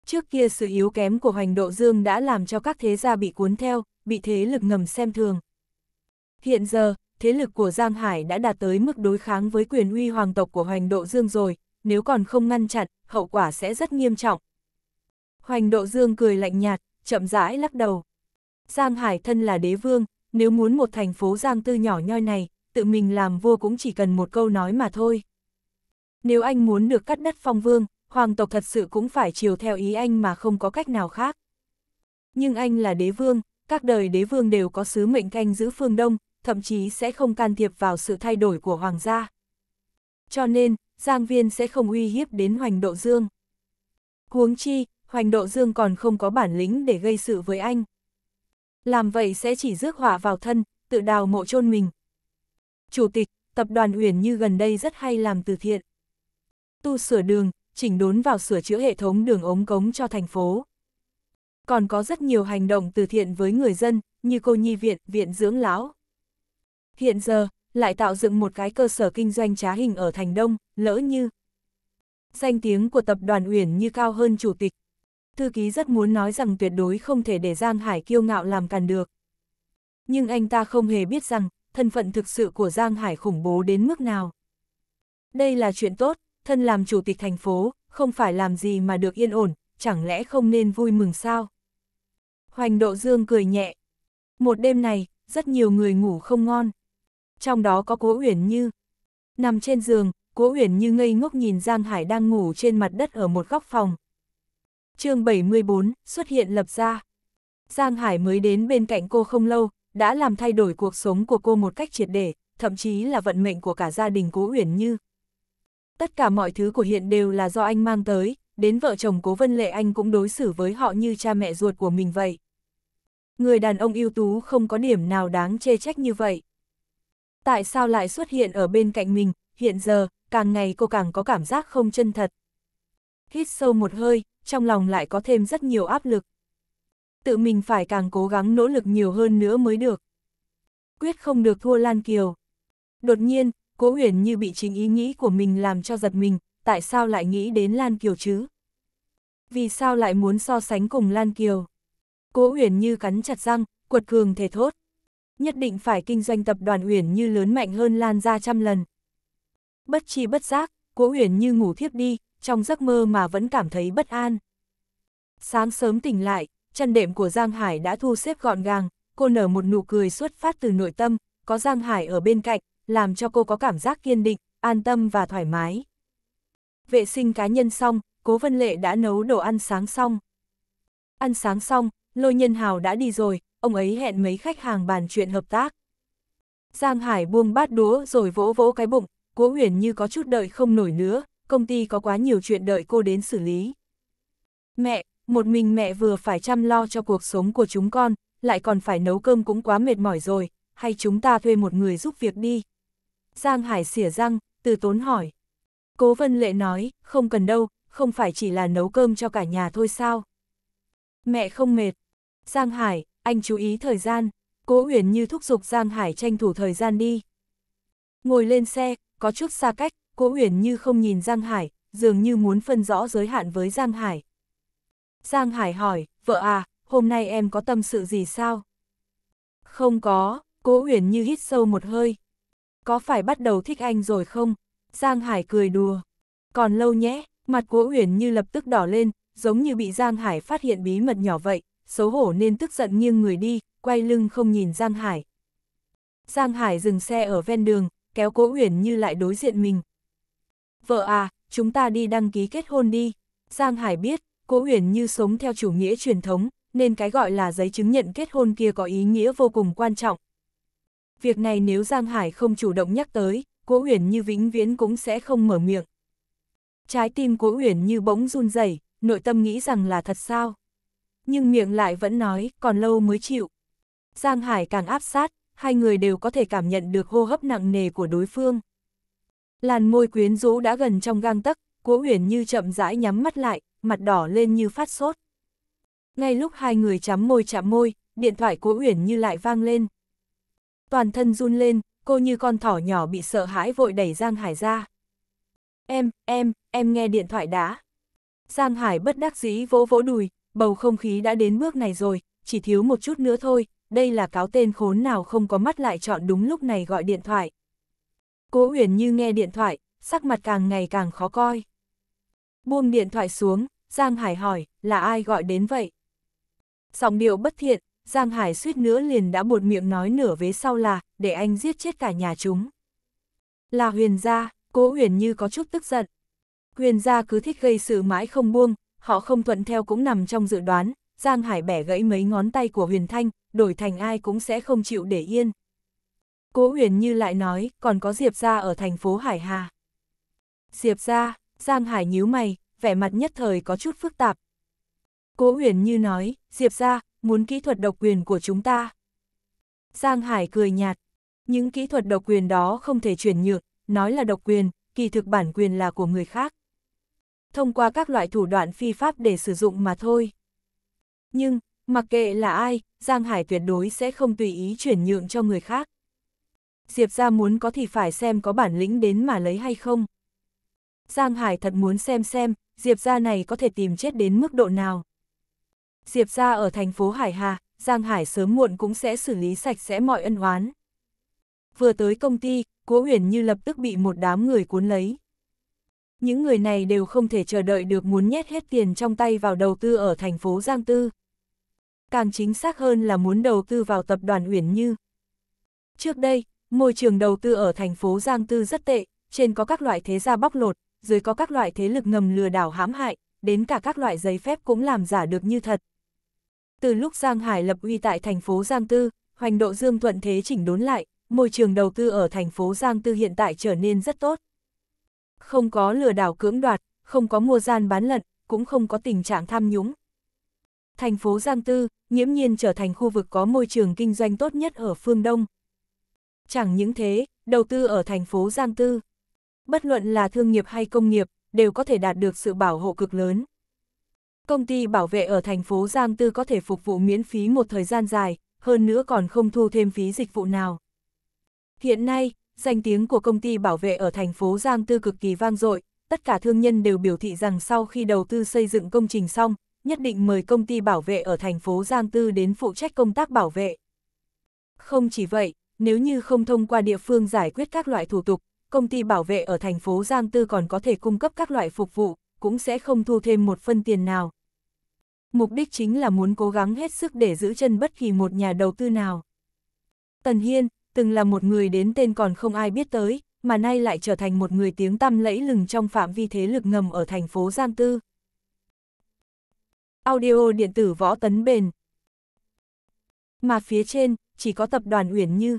Trước kia sự yếu kém của Hoành Độ Dương đã làm cho các thế gia bị cuốn theo, bị thế lực ngầm xem thường, Hiện giờ, thế lực của Giang Hải đã đạt tới mức đối kháng với quyền uy hoàng tộc của Hoành Độ Dương rồi, nếu còn không ngăn chặn, hậu quả sẽ rất nghiêm trọng. Hoành Độ Dương cười lạnh nhạt, chậm rãi lắc đầu. Giang Hải thân là đế vương, nếu muốn một thành phố Giang Tư nhỏ nhoi này, tự mình làm vua cũng chỉ cần một câu nói mà thôi. Nếu anh muốn được cắt đất phong vương, hoàng tộc thật sự cũng phải chiều theo ý anh mà không có cách nào khác. Nhưng anh là đế vương, các đời đế vương đều có sứ mệnh canh giữ phương Đông, thậm chí sẽ không can thiệp vào sự thay đổi của hoàng gia. Cho nên, Giang Viên sẽ không uy hiếp đến Hoành Độ Dương. Huống chi, Hoành Độ Dương còn không có bản lĩnh để gây sự với anh. Làm vậy sẽ chỉ rước họa vào thân, tự đào mộ chôn mình. Chủ tịch, tập đoàn Uyển như gần đây rất hay làm từ thiện. Tu sửa đường, chỉnh đốn vào sửa chữa hệ thống đường ống cống cho thành phố. Còn có rất nhiều hành động từ thiện với người dân, như cô nhi viện, viện dưỡng lão. Hiện giờ, lại tạo dựng một cái cơ sở kinh doanh trá hình ở Thành Đông, lỡ như. Danh tiếng của tập đoàn Uyển như cao hơn chủ tịch. Thư ký rất muốn nói rằng tuyệt đối không thể để Giang Hải kiêu ngạo làm càn được. Nhưng anh ta không hề biết rằng, thân phận thực sự của Giang Hải khủng bố đến mức nào. Đây là chuyện tốt, thân làm chủ tịch thành phố, không phải làm gì mà được yên ổn, chẳng lẽ không nên vui mừng sao? Hoành Độ Dương cười nhẹ. Một đêm này, rất nhiều người ngủ không ngon trong đó có Cố Uyển Như. Nằm trên giường, Cố Uyển Như ngây ngốc nhìn Giang Hải đang ngủ trên mặt đất ở một góc phòng. chương 74, xuất hiện lập ra. Giang Hải mới đến bên cạnh cô không lâu, đã làm thay đổi cuộc sống của cô một cách triệt để, thậm chí là vận mệnh của cả gia đình Cố Uyển Như. Tất cả mọi thứ của hiện đều là do anh mang tới, đến vợ chồng Cố Vân Lệ anh cũng đối xử với họ như cha mẹ ruột của mình vậy. Người đàn ông ưu tú không có điểm nào đáng chê trách như vậy tại sao lại xuất hiện ở bên cạnh mình, hiện giờ, càng ngày cô càng có cảm giác không chân thật. Hít sâu một hơi, trong lòng lại có thêm rất nhiều áp lực. Tự mình phải càng cố gắng nỗ lực nhiều hơn nữa mới được. Quyết không được thua Lan Kiều. Đột nhiên, Cố Huyền như bị chính ý nghĩ của mình làm cho giật mình, tại sao lại nghĩ đến Lan Kiều chứ? Vì sao lại muốn so sánh cùng Lan Kiều? Cố Huyền như cắn chặt răng, quật cường thể thốt nhất định phải kinh doanh tập đoàn Uyển Như lớn mạnh hơn Lan ra trăm lần. Bất chi bất giác, Cố Uyển Như ngủ thiếp đi, trong giấc mơ mà vẫn cảm thấy bất an. Sáng sớm tỉnh lại, chân đệm của Giang Hải đã thu xếp gọn gàng, cô nở một nụ cười xuất phát từ nội tâm, có Giang Hải ở bên cạnh, làm cho cô có cảm giác kiên định, an tâm và thoải mái. Vệ sinh cá nhân xong, Cố Vân Lệ đã nấu đồ ăn sáng xong. Ăn sáng xong, Lôi Nhân Hào đã đi rồi, ông ấy hẹn mấy khách hàng bàn chuyện hợp tác. Giang Hải buông bát đũa rồi vỗ vỗ cái bụng, Cố Huyền như có chút đợi không nổi nữa, công ty có quá nhiều chuyện đợi cô đến xử lý. Mẹ, một mình mẹ vừa phải chăm lo cho cuộc sống của chúng con, lại còn phải nấu cơm cũng quá mệt mỏi rồi, hay chúng ta thuê một người giúp việc đi. Giang Hải xỉa răng, từ tốn hỏi. Cố Vân Lệ nói, không cần đâu, không phải chỉ là nấu cơm cho cả nhà thôi sao. Mẹ không mệt. Giang Hải, anh chú ý thời gian, cố Uyển như thúc giục Giang Hải tranh thủ thời gian đi. Ngồi lên xe, có chút xa cách, cố Uyển như không nhìn Giang Hải, dường như muốn phân rõ giới hạn với Giang Hải. Giang Hải hỏi, vợ à, hôm nay em có tâm sự gì sao? Không có, cố Uyển như hít sâu một hơi. Có phải bắt đầu thích anh rồi không? Giang Hải cười đùa. Còn lâu nhé, mặt cố Uyển như lập tức đỏ lên, giống như bị Giang Hải phát hiện bí mật nhỏ vậy, xấu hổ nên tức giận nghiêng người đi, quay lưng không nhìn Giang Hải. Giang Hải dừng xe ở ven đường, kéo Cố Uyển Như lại đối diện mình. Vợ à, chúng ta đi đăng ký kết hôn đi. Giang Hải biết, Cố Uyển Như sống theo chủ nghĩa truyền thống, nên cái gọi là giấy chứng nhận kết hôn kia có ý nghĩa vô cùng quan trọng. Việc này nếu Giang Hải không chủ động nhắc tới, Cố Uyển Như vĩnh viễn cũng sẽ không mở miệng. Trái tim Cố Uyển Như bỗng run rẩy, nội tâm nghĩ rằng là thật sao? nhưng miệng lại vẫn nói, còn lâu mới chịu. Giang Hải càng áp sát, hai người đều có thể cảm nhận được hô hấp nặng nề của đối phương. Làn môi quyến rũ đã gần trong gang tấc, Cố Huyền Như chậm rãi nhắm mắt lại, mặt đỏ lên như phát sốt. Ngay lúc hai người chạm môi chạm môi, điện thoại Cố Huyền Như lại vang lên. Toàn thân run lên, cô như con thỏ nhỏ bị sợ hãi vội đẩy Giang Hải ra. Em, em, em nghe điện thoại đã. Giang Hải bất đắc dĩ vỗ vỗ đùi, bầu không khí đã đến bước này rồi, chỉ thiếu một chút nữa thôi, đây là cáo tên khốn nào không có mắt lại chọn đúng lúc này gọi điện thoại. Cố Uyển như nghe điện thoại, sắc mặt càng ngày càng khó coi. Buông điện thoại xuống, Giang Hải hỏi, là ai gọi đến vậy? Giọng điệu bất thiện, Giang Hải suýt nữa liền đã buột miệng nói nửa vế sau là, để anh giết chết cả nhà chúng. Là Huyền gia, Cố huyền như có chút tức giận. Huyền gia cứ thích gây sự mãi không buông, họ không thuận theo cũng nằm trong dự đoán, Giang Hải bẻ gãy mấy ngón tay của Huyền Thanh, đổi thành ai cũng sẽ không chịu để yên. Cố Huyền Như lại nói, còn có Diệp Gia ở thành phố Hải Hà. Diệp Gia, Giang Hải nhíu mày, vẻ mặt nhất thời có chút phức tạp. Cố Huyền Như nói, Diệp Gia, muốn kỹ thuật độc quyền của chúng ta. Giang Hải cười nhạt, những kỹ thuật độc quyền đó không thể chuyển nhượng, nói là độc quyền, kỳ thực bản quyền là của người khác thông qua các loại thủ đoạn phi pháp để sử dụng mà thôi. Nhưng, mặc kệ là ai, Giang Hải tuyệt đối sẽ không tùy ý chuyển nhượng cho người khác. Diệp ra muốn có thì phải xem có bản lĩnh đến mà lấy hay không. Giang Hải thật muốn xem xem, Diệp ra này có thể tìm chết đến mức độ nào. Diệp ra ở thành phố Hải Hà, Giang Hải sớm muộn cũng sẽ xử lý sạch sẽ mọi ân oán. Vừa tới công ty, Cố Huyền như lập tức bị một đám người cuốn lấy. Những người này đều không thể chờ đợi được muốn nhét hết tiền trong tay vào đầu tư ở thành phố Giang Tư. Càng chính xác hơn là muốn đầu tư vào tập đoàn Uyển Như. Trước đây, môi trường đầu tư ở thành phố Giang Tư rất tệ, trên có các loại thế gia bóc lột, dưới có các loại thế lực ngầm lừa đảo hãm hại, đến cả các loại giấy phép cũng làm giả được như thật. Từ lúc Giang Hải lập uy tại thành phố Giang Tư, hoành độ dương thuận thế chỉnh đốn lại, môi trường đầu tư ở thành phố Giang Tư hiện tại trở nên rất tốt không có lừa đảo cưỡng đoạt, không có mua gian bán lận, cũng không có tình trạng tham nhũng. Thành phố Giang Tư, nhiễm nhiên trở thành khu vực có môi trường kinh doanh tốt nhất ở phương Đông. Chẳng những thế, đầu tư ở thành phố Giang Tư, bất luận là thương nghiệp hay công nghiệp, đều có thể đạt được sự bảo hộ cực lớn. Công ty bảo vệ ở thành phố Giang Tư có thể phục vụ miễn phí một thời gian dài, hơn nữa còn không thu thêm phí dịch vụ nào. Hiện nay, danh tiếng của công ty bảo vệ ở thành phố Giang Tư cực kỳ vang dội, tất cả thương nhân đều biểu thị rằng sau khi đầu tư xây dựng công trình xong, nhất định mời công ty bảo vệ ở thành phố Giang Tư đến phụ trách công tác bảo vệ. Không chỉ vậy, nếu như không thông qua địa phương giải quyết các loại thủ tục, công ty bảo vệ ở thành phố Giang Tư còn có thể cung cấp các loại phục vụ, cũng sẽ không thu thêm một phân tiền nào. Mục đích chính là muốn cố gắng hết sức để giữ chân bất kỳ một nhà đầu tư nào. Tần Hiên, từng là một người đến tên còn không ai biết tới, mà nay lại trở thành một người tiếng tăm lẫy lừng trong phạm vi thế lực ngầm ở thành phố Giang Tư. Audio điện tử võ tấn bền Mà phía trên, chỉ có tập đoàn Uyển Như.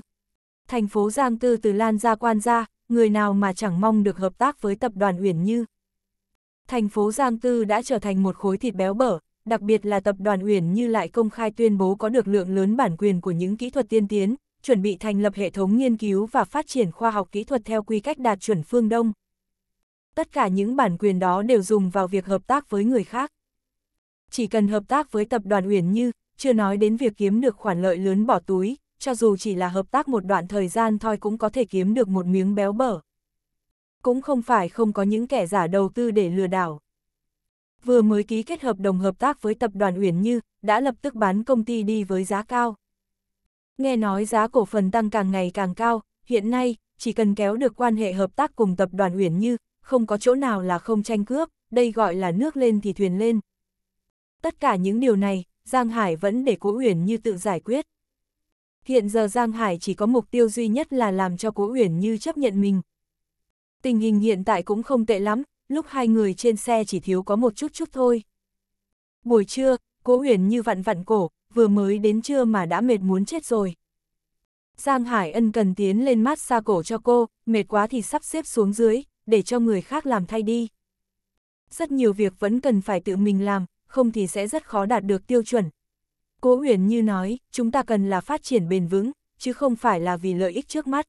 Thành phố Giang Tư từ Lan ra quan ra, người nào mà chẳng mong được hợp tác với tập đoàn Uyển Như. Thành phố Giang Tư đã trở thành một khối thịt béo bở, đặc biệt là tập đoàn Uyển Như lại công khai tuyên bố có được lượng lớn bản quyền của những kỹ thuật tiên tiến, chuẩn bị thành lập hệ thống nghiên cứu và phát triển khoa học kỹ thuật theo quy cách đạt chuẩn phương Đông. Tất cả những bản quyền đó đều dùng vào việc hợp tác với người khác. Chỉ cần hợp tác với tập đoàn Uyển Như, chưa nói đến việc kiếm được khoản lợi lớn bỏ túi, cho dù chỉ là hợp tác một đoạn thời gian thôi cũng có thể kiếm được một miếng béo bở. Cũng không phải không có những kẻ giả đầu tư để lừa đảo. Vừa mới ký kết hợp đồng hợp tác với tập đoàn Uyển Như, đã lập tức bán công ty đi với giá cao. Nghe nói giá cổ phần tăng càng ngày càng cao, hiện nay, chỉ cần kéo được quan hệ hợp tác cùng tập đoàn Uyển Như, không có chỗ nào là không tranh cướp, đây gọi là nước lên thì thuyền lên. Tất cả những điều này, Giang Hải vẫn để Cố Uyển Như tự giải quyết. Hiện giờ Giang Hải chỉ có mục tiêu duy nhất là làm cho Cố Uyển Như chấp nhận mình. Tình hình hiện tại cũng không tệ lắm, lúc hai người trên xe chỉ thiếu có một chút chút thôi. Buổi trưa, Cố Uyển Như vặn vặn cổ, vừa mới đến trưa mà đã mệt muốn chết rồi. Giang Hải Ân cần tiến lên mát xa cổ cho cô, mệt quá thì sắp xếp xuống dưới, để cho người khác làm thay đi. Rất nhiều việc vẫn cần phải tự mình làm, không thì sẽ rất khó đạt được tiêu chuẩn. Cố Uyển Như nói, chúng ta cần là phát triển bền vững, chứ không phải là vì lợi ích trước mắt.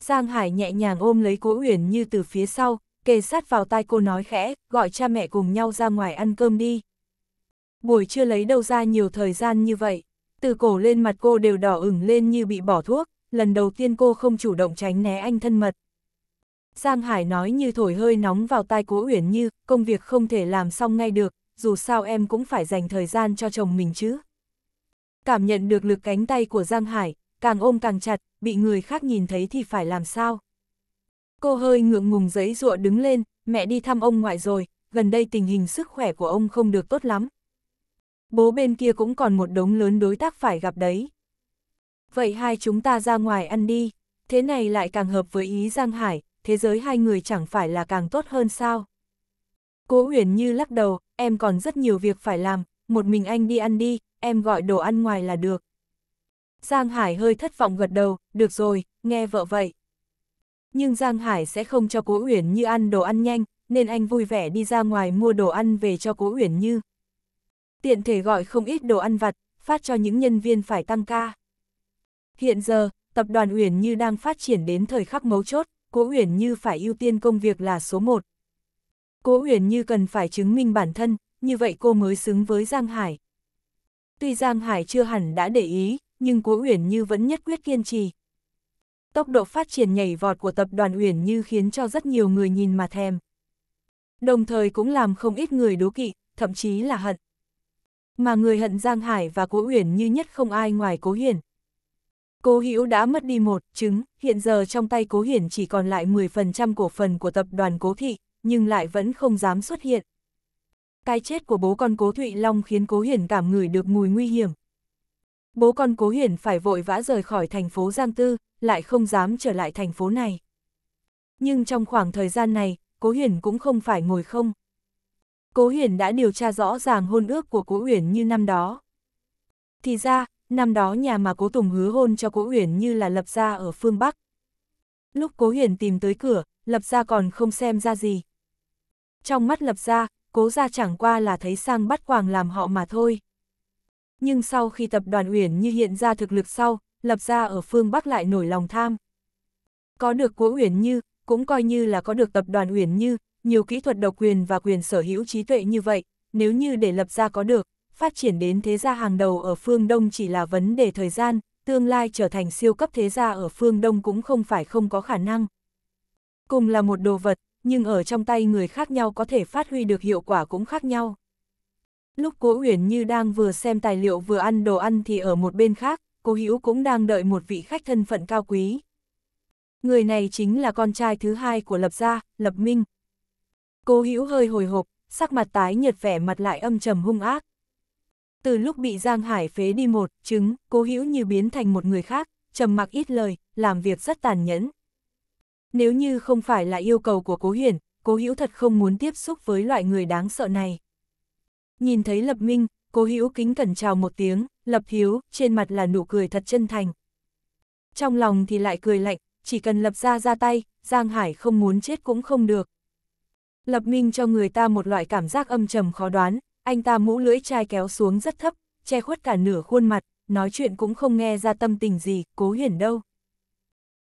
Giang Hải nhẹ nhàng ôm lấy Cố Uyển Như từ phía sau, kề sát vào tai cô nói khẽ, gọi cha mẹ cùng nhau ra ngoài ăn cơm đi. Buổi trưa lấy đâu ra nhiều thời gian như vậy, từ cổ lên mặt cô đều đỏ ửng lên như bị bỏ thuốc, lần đầu tiên cô không chủ động tránh né anh thân mật. Giang Hải nói như thổi hơi nóng vào tai cố Uyển Như, công việc không thể làm xong ngay được, dù sao em cũng phải dành thời gian cho chồng mình chứ. Cảm nhận được lực cánh tay của Giang Hải, càng ôm càng chặt, bị người khác nhìn thấy thì phải làm sao. Cô hơi ngượng ngùng giấy ruộng đứng lên, mẹ đi thăm ông ngoại rồi, gần đây tình hình sức khỏe của ông không được tốt lắm, Bố bên kia cũng còn một đống lớn đối tác phải gặp đấy. Vậy hai chúng ta ra ngoài ăn đi, thế này lại càng hợp với ý Giang Hải, thế giới hai người chẳng phải là càng tốt hơn sao. Cố Uyển Như lắc đầu, em còn rất nhiều việc phải làm, một mình anh đi ăn đi, em gọi đồ ăn ngoài là được. Giang Hải hơi thất vọng gật đầu, được rồi, nghe vợ vậy. Nhưng Giang Hải sẽ không cho Cố Uyển Như ăn đồ ăn nhanh, nên anh vui vẻ đi ra ngoài mua đồ ăn về cho Cố Uyển Như tiện thể gọi không ít đồ ăn vặt, phát cho những nhân viên phải tăng ca. Hiện giờ, tập đoàn Uyển Như đang phát triển đến thời khắc mấu chốt, Cố Uyển Như phải ưu tiên công việc là số 1. Cố Uyển Như cần phải chứng minh bản thân, như vậy cô mới xứng với Giang Hải. Tuy Giang Hải chưa hẳn đã để ý, nhưng Cố Uyển Như vẫn nhất quyết kiên trì. Tốc độ phát triển nhảy vọt của tập đoàn Uyển Như khiến cho rất nhiều người nhìn mà thèm. Đồng thời cũng làm không ít người đố kỵ, thậm chí là hận mà người hận Giang Hải và Cố Uyển như nhất không ai ngoài Cố Hiển. Cố Hữu đã mất đi một chứng, hiện giờ trong tay Cố Hiển chỉ còn lại 10% cổ phần của tập đoàn Cố Thị, nhưng lại vẫn không dám xuất hiện. Cái chết của bố con Cố Thụy Long khiến Cố Hiển cảm ngửi được mùi nguy hiểm. Bố con Cố Hiển phải vội vã rời khỏi thành phố Giang Tư, lại không dám trở lại thành phố này. Nhưng trong khoảng thời gian này, Cố Hiển cũng không phải ngồi không. Cố Huyền đã điều tra rõ ràng hôn ước của Cố Huyền như năm đó. Thì ra, năm đó nhà mà Cố Tùng hứa hôn cho Cố Huyền như là lập gia ở phương Bắc. Lúc Cố Huyền tìm tới cửa, lập gia còn không xem ra gì. Trong mắt lập gia, Cố gia chẳng qua là thấy sang bắt quàng làm họ mà thôi. Nhưng sau khi tập đoàn Huyền như hiện ra thực lực sau, lập gia ở phương Bắc lại nổi lòng tham. Có được Cố Huyền như, cũng coi như là có được tập đoàn Huyền Như, nhiều kỹ thuật độc quyền và quyền sở hữu trí tuệ như vậy, nếu như để lập ra có được, phát triển đến thế gia hàng đầu ở phương Đông chỉ là vấn đề thời gian, tương lai trở thành siêu cấp thế gia ở phương Đông cũng không phải không có khả năng. Cùng là một đồ vật, nhưng ở trong tay người khác nhau có thể phát huy được hiệu quả cũng khác nhau. Lúc Cố Uyển như đang vừa xem tài liệu vừa ăn đồ ăn thì ở một bên khác, cô Hữu cũng đang đợi một vị khách thân phận cao quý. Người này chính là con trai thứ hai của Lập Gia, Lập Minh, Cô hữu hơi hồi hộp, sắc mặt tái nhợt vẻ mặt lại âm trầm hung ác. Từ lúc bị Giang Hải phế đi một, chứng, cô hữu như biến thành một người khác, trầm mặc ít lời, làm việc rất tàn nhẫn. Nếu như không phải là yêu cầu của cố hiển, cố hữu thật không muốn tiếp xúc với loại người đáng sợ này. Nhìn thấy Lập Minh, cố hữu kính cẩn chào một tiếng, Lập Hiếu, trên mặt là nụ cười thật chân thành. Trong lòng thì lại cười lạnh, chỉ cần Lập ra ra tay, Giang Hải không muốn chết cũng không được. Lập Minh cho người ta một loại cảm giác âm trầm khó đoán, anh ta mũ lưỡi chai kéo xuống rất thấp, che khuất cả nửa khuôn mặt, nói chuyện cũng không nghe ra tâm tình gì, cố hiển đâu.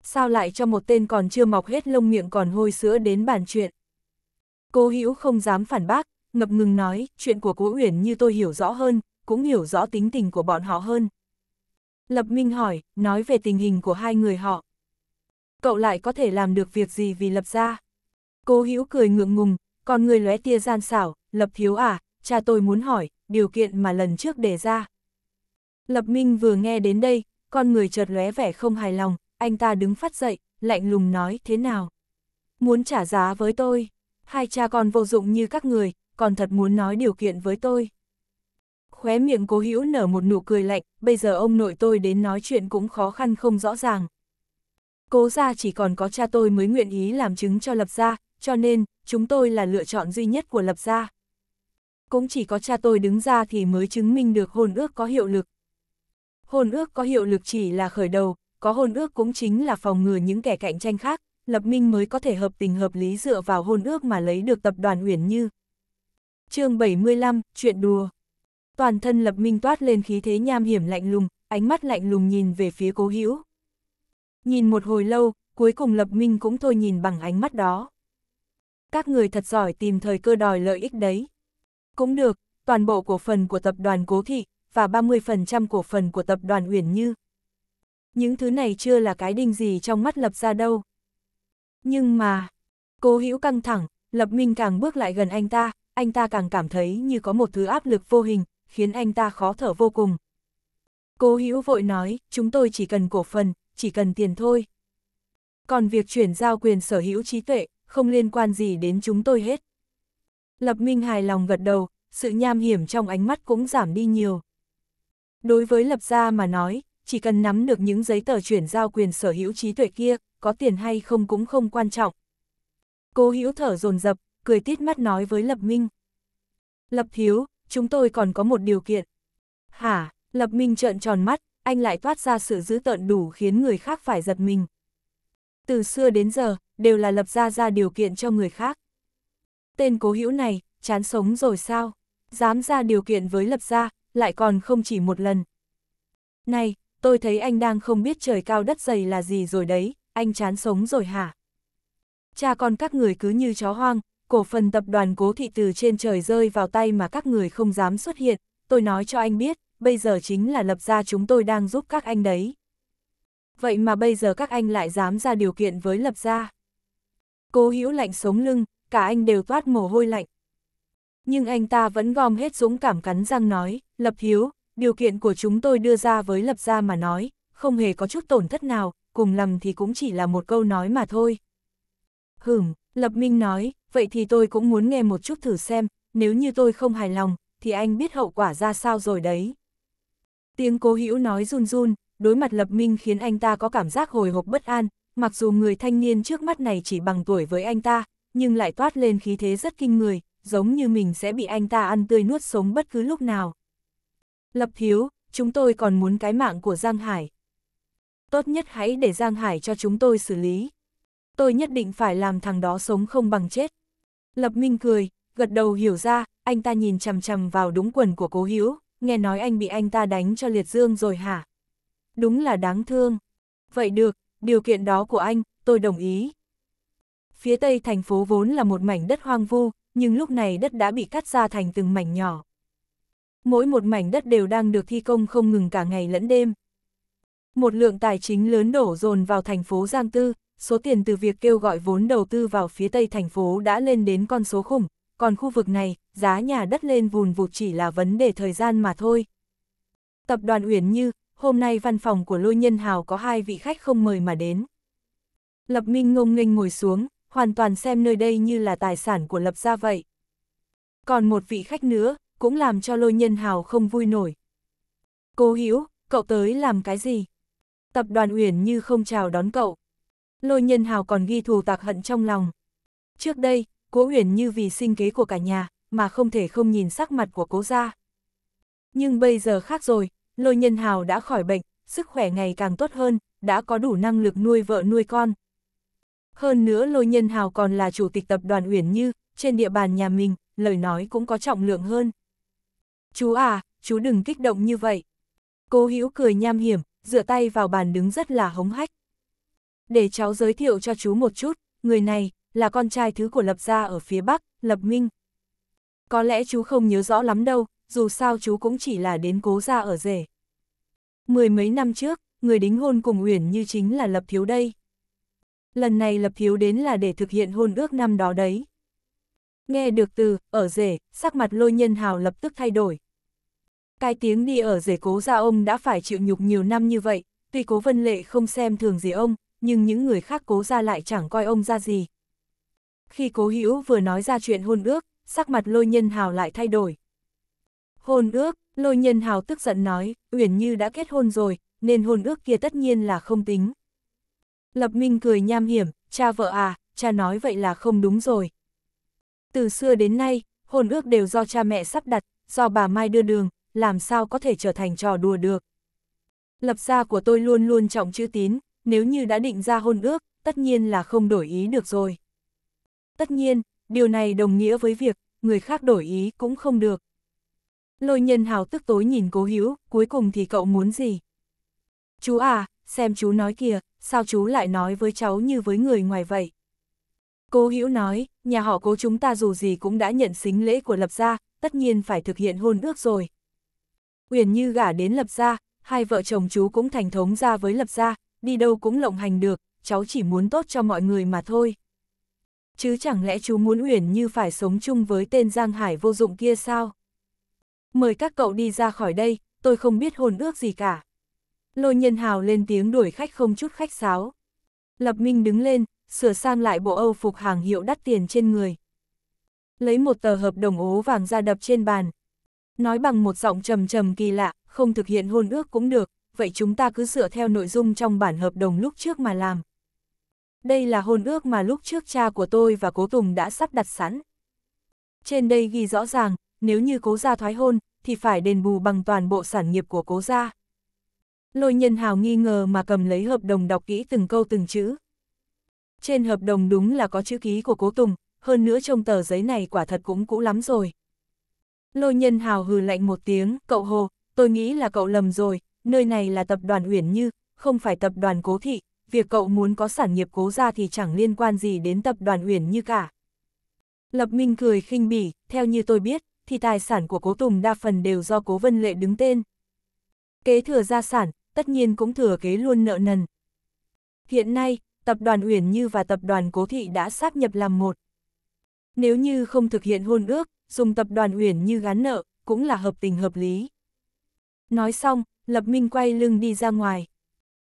Sao lại cho một tên còn chưa mọc hết lông miệng còn hôi sữa đến bàn chuyện? Cô Hữu không dám phản bác, ngập ngừng nói, chuyện của Cố Uyển như tôi hiểu rõ hơn, cũng hiểu rõ tính tình của bọn họ hơn. Lập Minh hỏi, nói về tình hình của hai người họ. Cậu lại có thể làm được việc gì vì Lập ra? Cô Hữu cười ngượng ngùng, còn người lóe tia gian xảo, Lập Thiếu à, cha tôi muốn hỏi, điều kiện mà lần trước đề ra. Lập Minh vừa nghe đến đây, con người chợt lóe vẻ không hài lòng, anh ta đứng phát dậy, lạnh lùng nói thế nào. Muốn trả giá với tôi, hai cha con vô dụng như các người, còn thật muốn nói điều kiện với tôi. Khóe miệng cố hữu nở một nụ cười lạnh, bây giờ ông nội tôi đến nói chuyện cũng khó khăn không rõ ràng. Cố ra chỉ còn có cha tôi mới nguyện ý làm chứng cho lập gia cho nên, chúng tôi là lựa chọn duy nhất của lập gia. Cũng chỉ có cha tôi đứng ra thì mới chứng minh được hôn ước có hiệu lực. Hôn ước có hiệu lực chỉ là khởi đầu, có hôn ước cũng chính là phòng ngừa những kẻ cạnh tranh khác, Lập Minh mới có thể hợp tình hợp lý dựa vào hôn ước mà lấy được tập đoàn Uyển Như. chương 75, chuyện đùa. Toàn thân Lập Minh toát lên khí thế nham hiểm lạnh lùng, ánh mắt lạnh lùng nhìn về phía cố hữu. Nhìn một hồi lâu, cuối cùng Lập Minh cũng thôi nhìn bằng ánh mắt đó các người thật giỏi tìm thời cơ đòi lợi ích đấy. Cũng được, toàn bộ cổ phần của tập đoàn Cố Thị và 30% cổ phần của tập đoàn Uyển Như. Những thứ này chưa là cái đinh gì trong mắt Lập ra đâu. Nhưng mà, Cố Hữu căng thẳng, Lập Minh càng bước lại gần anh ta, anh ta càng cảm thấy như có một thứ áp lực vô hình, khiến anh ta khó thở vô cùng. Cố Hữu vội nói, chúng tôi chỉ cần cổ phần, chỉ cần tiền thôi. Còn việc chuyển giao quyền sở hữu trí tuệ không liên quan gì đến chúng tôi hết. Lập Minh hài lòng gật đầu, sự nham hiểm trong ánh mắt cũng giảm đi nhiều. Đối với Lập gia mà nói, chỉ cần nắm được những giấy tờ chuyển giao quyền sở hữu trí tuệ kia, có tiền hay không cũng không quan trọng. Cô hữu thở dồn dập cười tít mắt nói với Lập Minh. Lập Thiếu, chúng tôi còn có một điều kiện. Hả, Lập Minh trợn tròn mắt, anh lại toát ra sự dữ tợn đủ khiến người khác phải giật mình. Từ xưa đến giờ, đều là lập ra ra điều kiện cho người khác. Tên cố hữu này, chán sống rồi sao? Dám ra điều kiện với lập ra, lại còn không chỉ một lần. Này, tôi thấy anh đang không biết trời cao đất dày là gì rồi đấy, anh chán sống rồi hả? Cha con các người cứ như chó hoang, cổ phần tập đoàn cố thị từ trên trời rơi vào tay mà các người không dám xuất hiện, tôi nói cho anh biết, bây giờ chính là lập ra chúng tôi đang giúp các anh đấy. Vậy mà bây giờ các anh lại dám ra điều kiện với lập gia. Cố Hữu lạnh sống lưng, cả anh đều toát mồ hôi lạnh. Nhưng anh ta vẫn gom hết dũng cảm cắn răng nói, Lập Hiếu, điều kiện của chúng tôi đưa ra với Lập ra mà nói, không hề có chút tổn thất nào, cùng lầm thì cũng chỉ là một câu nói mà thôi. Hửm, Lập Minh nói, vậy thì tôi cũng muốn nghe một chút thử xem, nếu như tôi không hài lòng, thì anh biết hậu quả ra sao rồi đấy. Tiếng cố hữu nói run run, đối mặt Lập Minh khiến anh ta có cảm giác hồi hộp bất an, mặc dù người thanh niên trước mắt này chỉ bằng tuổi với anh ta, nhưng lại toát lên khí thế rất kinh người, giống như mình sẽ bị anh ta ăn tươi nuốt sống bất cứ lúc nào. Lập Hiếu, chúng tôi còn muốn cái mạng của Giang Hải. Tốt nhất hãy để Giang Hải cho chúng tôi xử lý. Tôi nhất định phải làm thằng đó sống không bằng chết. Lập Minh cười, gật đầu hiểu ra, anh ta nhìn chằm chằm vào đúng quần của cố Hiếu, nghe nói anh bị anh ta đánh cho liệt dương rồi hả? Đúng là đáng thương. Vậy được, điều kiện đó của anh, tôi đồng ý. Phía tây thành phố vốn là một mảnh đất hoang vu, nhưng lúc này đất đã bị cắt ra thành từng mảnh nhỏ. Mỗi một mảnh đất đều đang được thi công không ngừng cả ngày lẫn đêm. Một lượng tài chính lớn đổ dồn vào thành phố Giang Tư, số tiền từ việc kêu gọi vốn đầu tư vào phía tây thành phố đã lên đến con số khủng, còn khu vực này, giá nhà đất lên vùn vụt chỉ là vấn đề thời gian mà thôi. Tập đoàn Uyển Như, hôm nay văn phòng của Lôi Nhân Hào có hai vị khách không mời mà đến. Lập Minh ngông nghênh ngồi xuống, hoàn toàn xem nơi đây như là tài sản của Lập gia vậy. Còn một vị khách nữa, cũng làm cho Lôi Nhân Hào không vui nổi. Cô Hiếu, cậu tới làm cái gì? Tập đoàn Uyển như không chào đón cậu. Lôi Nhân Hào còn ghi thù tạc hận trong lòng. Trước đây, Cố Uyển như vì sinh kế của cả nhà, mà không thể không nhìn sắc mặt của Cố gia. Nhưng bây giờ khác rồi, Lôi nhân hào đã khỏi bệnh, sức khỏe ngày càng tốt hơn, đã có đủ năng lực nuôi vợ nuôi con. Hơn nữa lôi nhân hào còn là chủ tịch tập đoàn Uyển Như, trên địa bàn nhà mình, lời nói cũng có trọng lượng hơn. Chú à, chú đừng kích động như vậy. Cô Hữu cười nham hiểm, dựa tay vào bàn đứng rất là hống hách. Để cháu giới thiệu cho chú một chút, người này là con trai thứ của Lập Gia ở phía Bắc, Lập Minh. Có lẽ chú không nhớ rõ lắm đâu, dù sao chú cũng chỉ là đến cố ra ở rể. Mười mấy năm trước, người đính hôn cùng Uyển Như chính là Lập Thiếu đây. Lần này Lập Thiếu đến là để thực hiện hôn ước năm đó đấy. Nghe được từ, ở rể, sắc mặt lôi nhân hào lập tức thay đổi. Cái tiếng đi ở rể cố ra ông đã phải chịu nhục nhiều năm như vậy, tuy cố vân lệ không xem thường gì ông, nhưng những người khác cố ra lại chẳng coi ông ra gì. Khi cố hữu vừa nói ra chuyện hôn ước, sắc mặt lôi nhân hào lại thay đổi. Hôn ước, lôi nhân hào tức giận nói, Uyển Như đã kết hôn rồi, nên hôn ước kia tất nhiên là không tính. Lập Minh cười nham hiểm, cha vợ à, cha nói vậy là không đúng rồi. Từ xưa đến nay, hôn ước đều do cha mẹ sắp đặt, do bà Mai đưa đường, làm sao có thể trở thành trò đùa được. Lập gia của tôi luôn luôn trọng chữ tín, nếu như đã định ra hôn ước, tất nhiên là không đổi ý được rồi. Tất nhiên, điều này đồng nghĩa với việc, người khác đổi ý cũng không được. Lôi nhân hào tức tối nhìn cố hữu, cuối cùng thì cậu muốn gì? Chú à, xem chú nói kìa, sao chú lại nói với cháu như với người ngoài vậy? Cố hữu nói, nhà họ cố chúng ta dù gì cũng đã nhận xính lễ của lập gia, tất nhiên phải thực hiện hôn ước rồi. Uyển như gả đến lập gia, hai vợ chồng chú cũng thành thống ra với lập gia, đi đâu cũng lộng hành được, cháu chỉ muốn tốt cho mọi người mà thôi. Chứ chẳng lẽ chú muốn Uyển như phải sống chung với tên Giang Hải vô dụng kia sao? mời các cậu đi ra khỏi đây, tôi không biết hồn ước gì cả. Lôi nhân hào lên tiếng đuổi khách không chút khách sáo. Lập Minh đứng lên, sửa sang lại bộ âu phục hàng hiệu đắt tiền trên người. Lấy một tờ hợp đồng ố vàng ra đập trên bàn. Nói bằng một giọng trầm trầm kỳ lạ, không thực hiện hôn ước cũng được, vậy chúng ta cứ dựa theo nội dung trong bản hợp đồng lúc trước mà làm. Đây là hôn ước mà lúc trước cha của tôi và cố Tùng đã sắp đặt sẵn. Trên đây ghi rõ ràng, nếu như cố gia thoái hôn, thì phải đền bù bằng toàn bộ sản nghiệp của cố gia. Lôi nhân hào nghi ngờ mà cầm lấy hợp đồng đọc kỹ từng câu từng chữ. Trên hợp đồng đúng là có chữ ký của cố Tùng, hơn nữa trong tờ giấy này quả thật cũng cũ lắm rồi. Lôi nhân hào hừ lạnh một tiếng, cậu Hồ, tôi nghĩ là cậu lầm rồi, nơi này là tập đoàn Uyển Như, không phải tập đoàn cố thị, việc cậu muốn có sản nghiệp cố ra thì chẳng liên quan gì đến tập đoàn Uyển Như cả. Lập Minh cười khinh bỉ, theo như tôi biết, thì tài sản của Cố Tùng đa phần đều do Cố Vân Lệ đứng tên. Kế thừa gia sản, tất nhiên cũng thừa kế luôn nợ nần. Hiện nay, tập đoàn Uyển Như và tập đoàn Cố Thị đã sáp nhập làm một. Nếu như không thực hiện hôn ước, dùng tập đoàn Uyển Như gắn nợ, cũng là hợp tình hợp lý. Nói xong, Lập Minh quay lưng đi ra ngoài.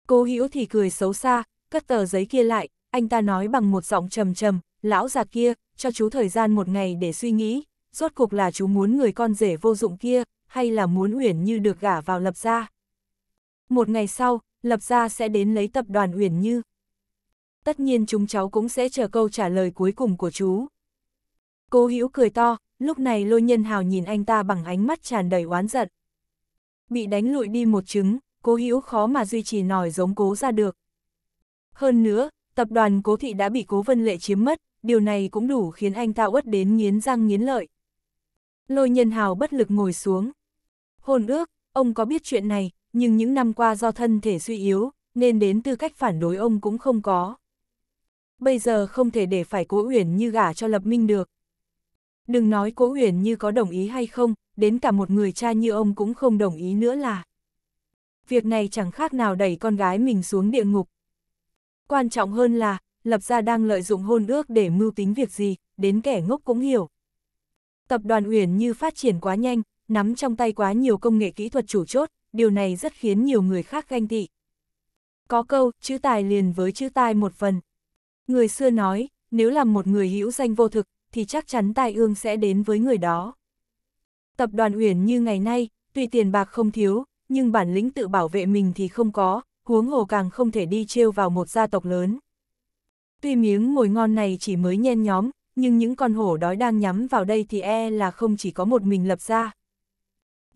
Cố Hữu thì cười xấu xa, cất tờ giấy kia lại, anh ta nói bằng một giọng trầm trầm, lão già kia, cho chú thời gian một ngày để suy nghĩ, rốt cuộc là chú muốn người con rể vô dụng kia, hay là muốn Uyển Như được gả vào Lập Gia. Một ngày sau, Lập Gia sẽ đến lấy tập đoàn Uyển Như. Tất nhiên chúng cháu cũng sẽ chờ câu trả lời cuối cùng của chú. Cô Hữu cười to, lúc này lôi nhân hào nhìn anh ta bằng ánh mắt tràn đầy oán giận. Bị đánh lụi đi một trứng, cố Hữu khó mà duy trì nòi giống cố ra được. Hơn nữa, tập đoàn cố thị đã bị cố vân lệ chiếm mất, điều này cũng đủ khiến anh ta uất đến nghiến răng nghiến lợi. Lôi nhân hào bất lực ngồi xuống. Hồn ước, ông có biết chuyện này, nhưng những năm qua do thân thể suy yếu, nên đến tư cách phản đối ông cũng không có. Bây giờ không thể để phải cố uyển như gả cho lập minh được. Đừng nói cố uyển như có đồng ý hay không, đến cả một người cha như ông cũng không đồng ý nữa là. Việc này chẳng khác nào đẩy con gái mình xuống địa ngục. Quan trọng hơn là, lập gia đang lợi dụng hôn ước để mưu tính việc gì, đến kẻ ngốc cũng hiểu. Tập đoàn Uyển Như phát triển quá nhanh, nắm trong tay quá nhiều công nghệ kỹ thuật chủ chốt, điều này rất khiến nhiều người khác ganh tị. Có câu, chữ tài liền với chữ tài một phần. Người xưa nói, nếu làm một người hữu danh vô thực, thì chắc chắn tài ương sẽ đến với người đó. Tập đoàn Uyển như ngày nay, tuy tiền bạc không thiếu, nhưng bản lĩnh tự bảo vệ mình thì không có, huống hồ càng không thể đi trêu vào một gia tộc lớn. Tuy miếng mồi ngon này chỉ mới nhen nhóm, nhưng những con hổ đói đang nhắm vào đây thì e là không chỉ có một mình lập ra.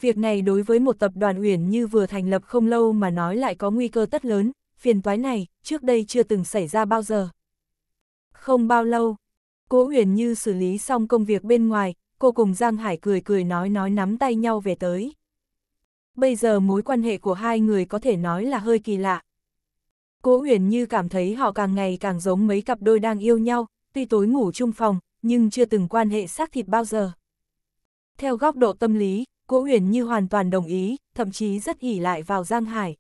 Việc này đối với một tập đoàn uyển như vừa thành lập không lâu mà nói lại có nguy cơ tất lớn, phiền toái này trước đây chưa từng xảy ra bao giờ. Không bao lâu, cố uyển như xử lý xong công việc bên ngoài, cô cùng Giang Hải cười cười nói nói nắm tay nhau về tới. Bây giờ mối quan hệ của hai người có thể nói là hơi kỳ lạ. Cố Uyển Như cảm thấy họ càng ngày càng giống mấy cặp đôi đang yêu nhau, tuy tối ngủ chung phòng, nhưng chưa từng quan hệ xác thịt bao giờ. Theo góc độ tâm lý, Cố Uyển Như hoàn toàn đồng ý, thậm chí rất ỉ lại vào Giang Hải.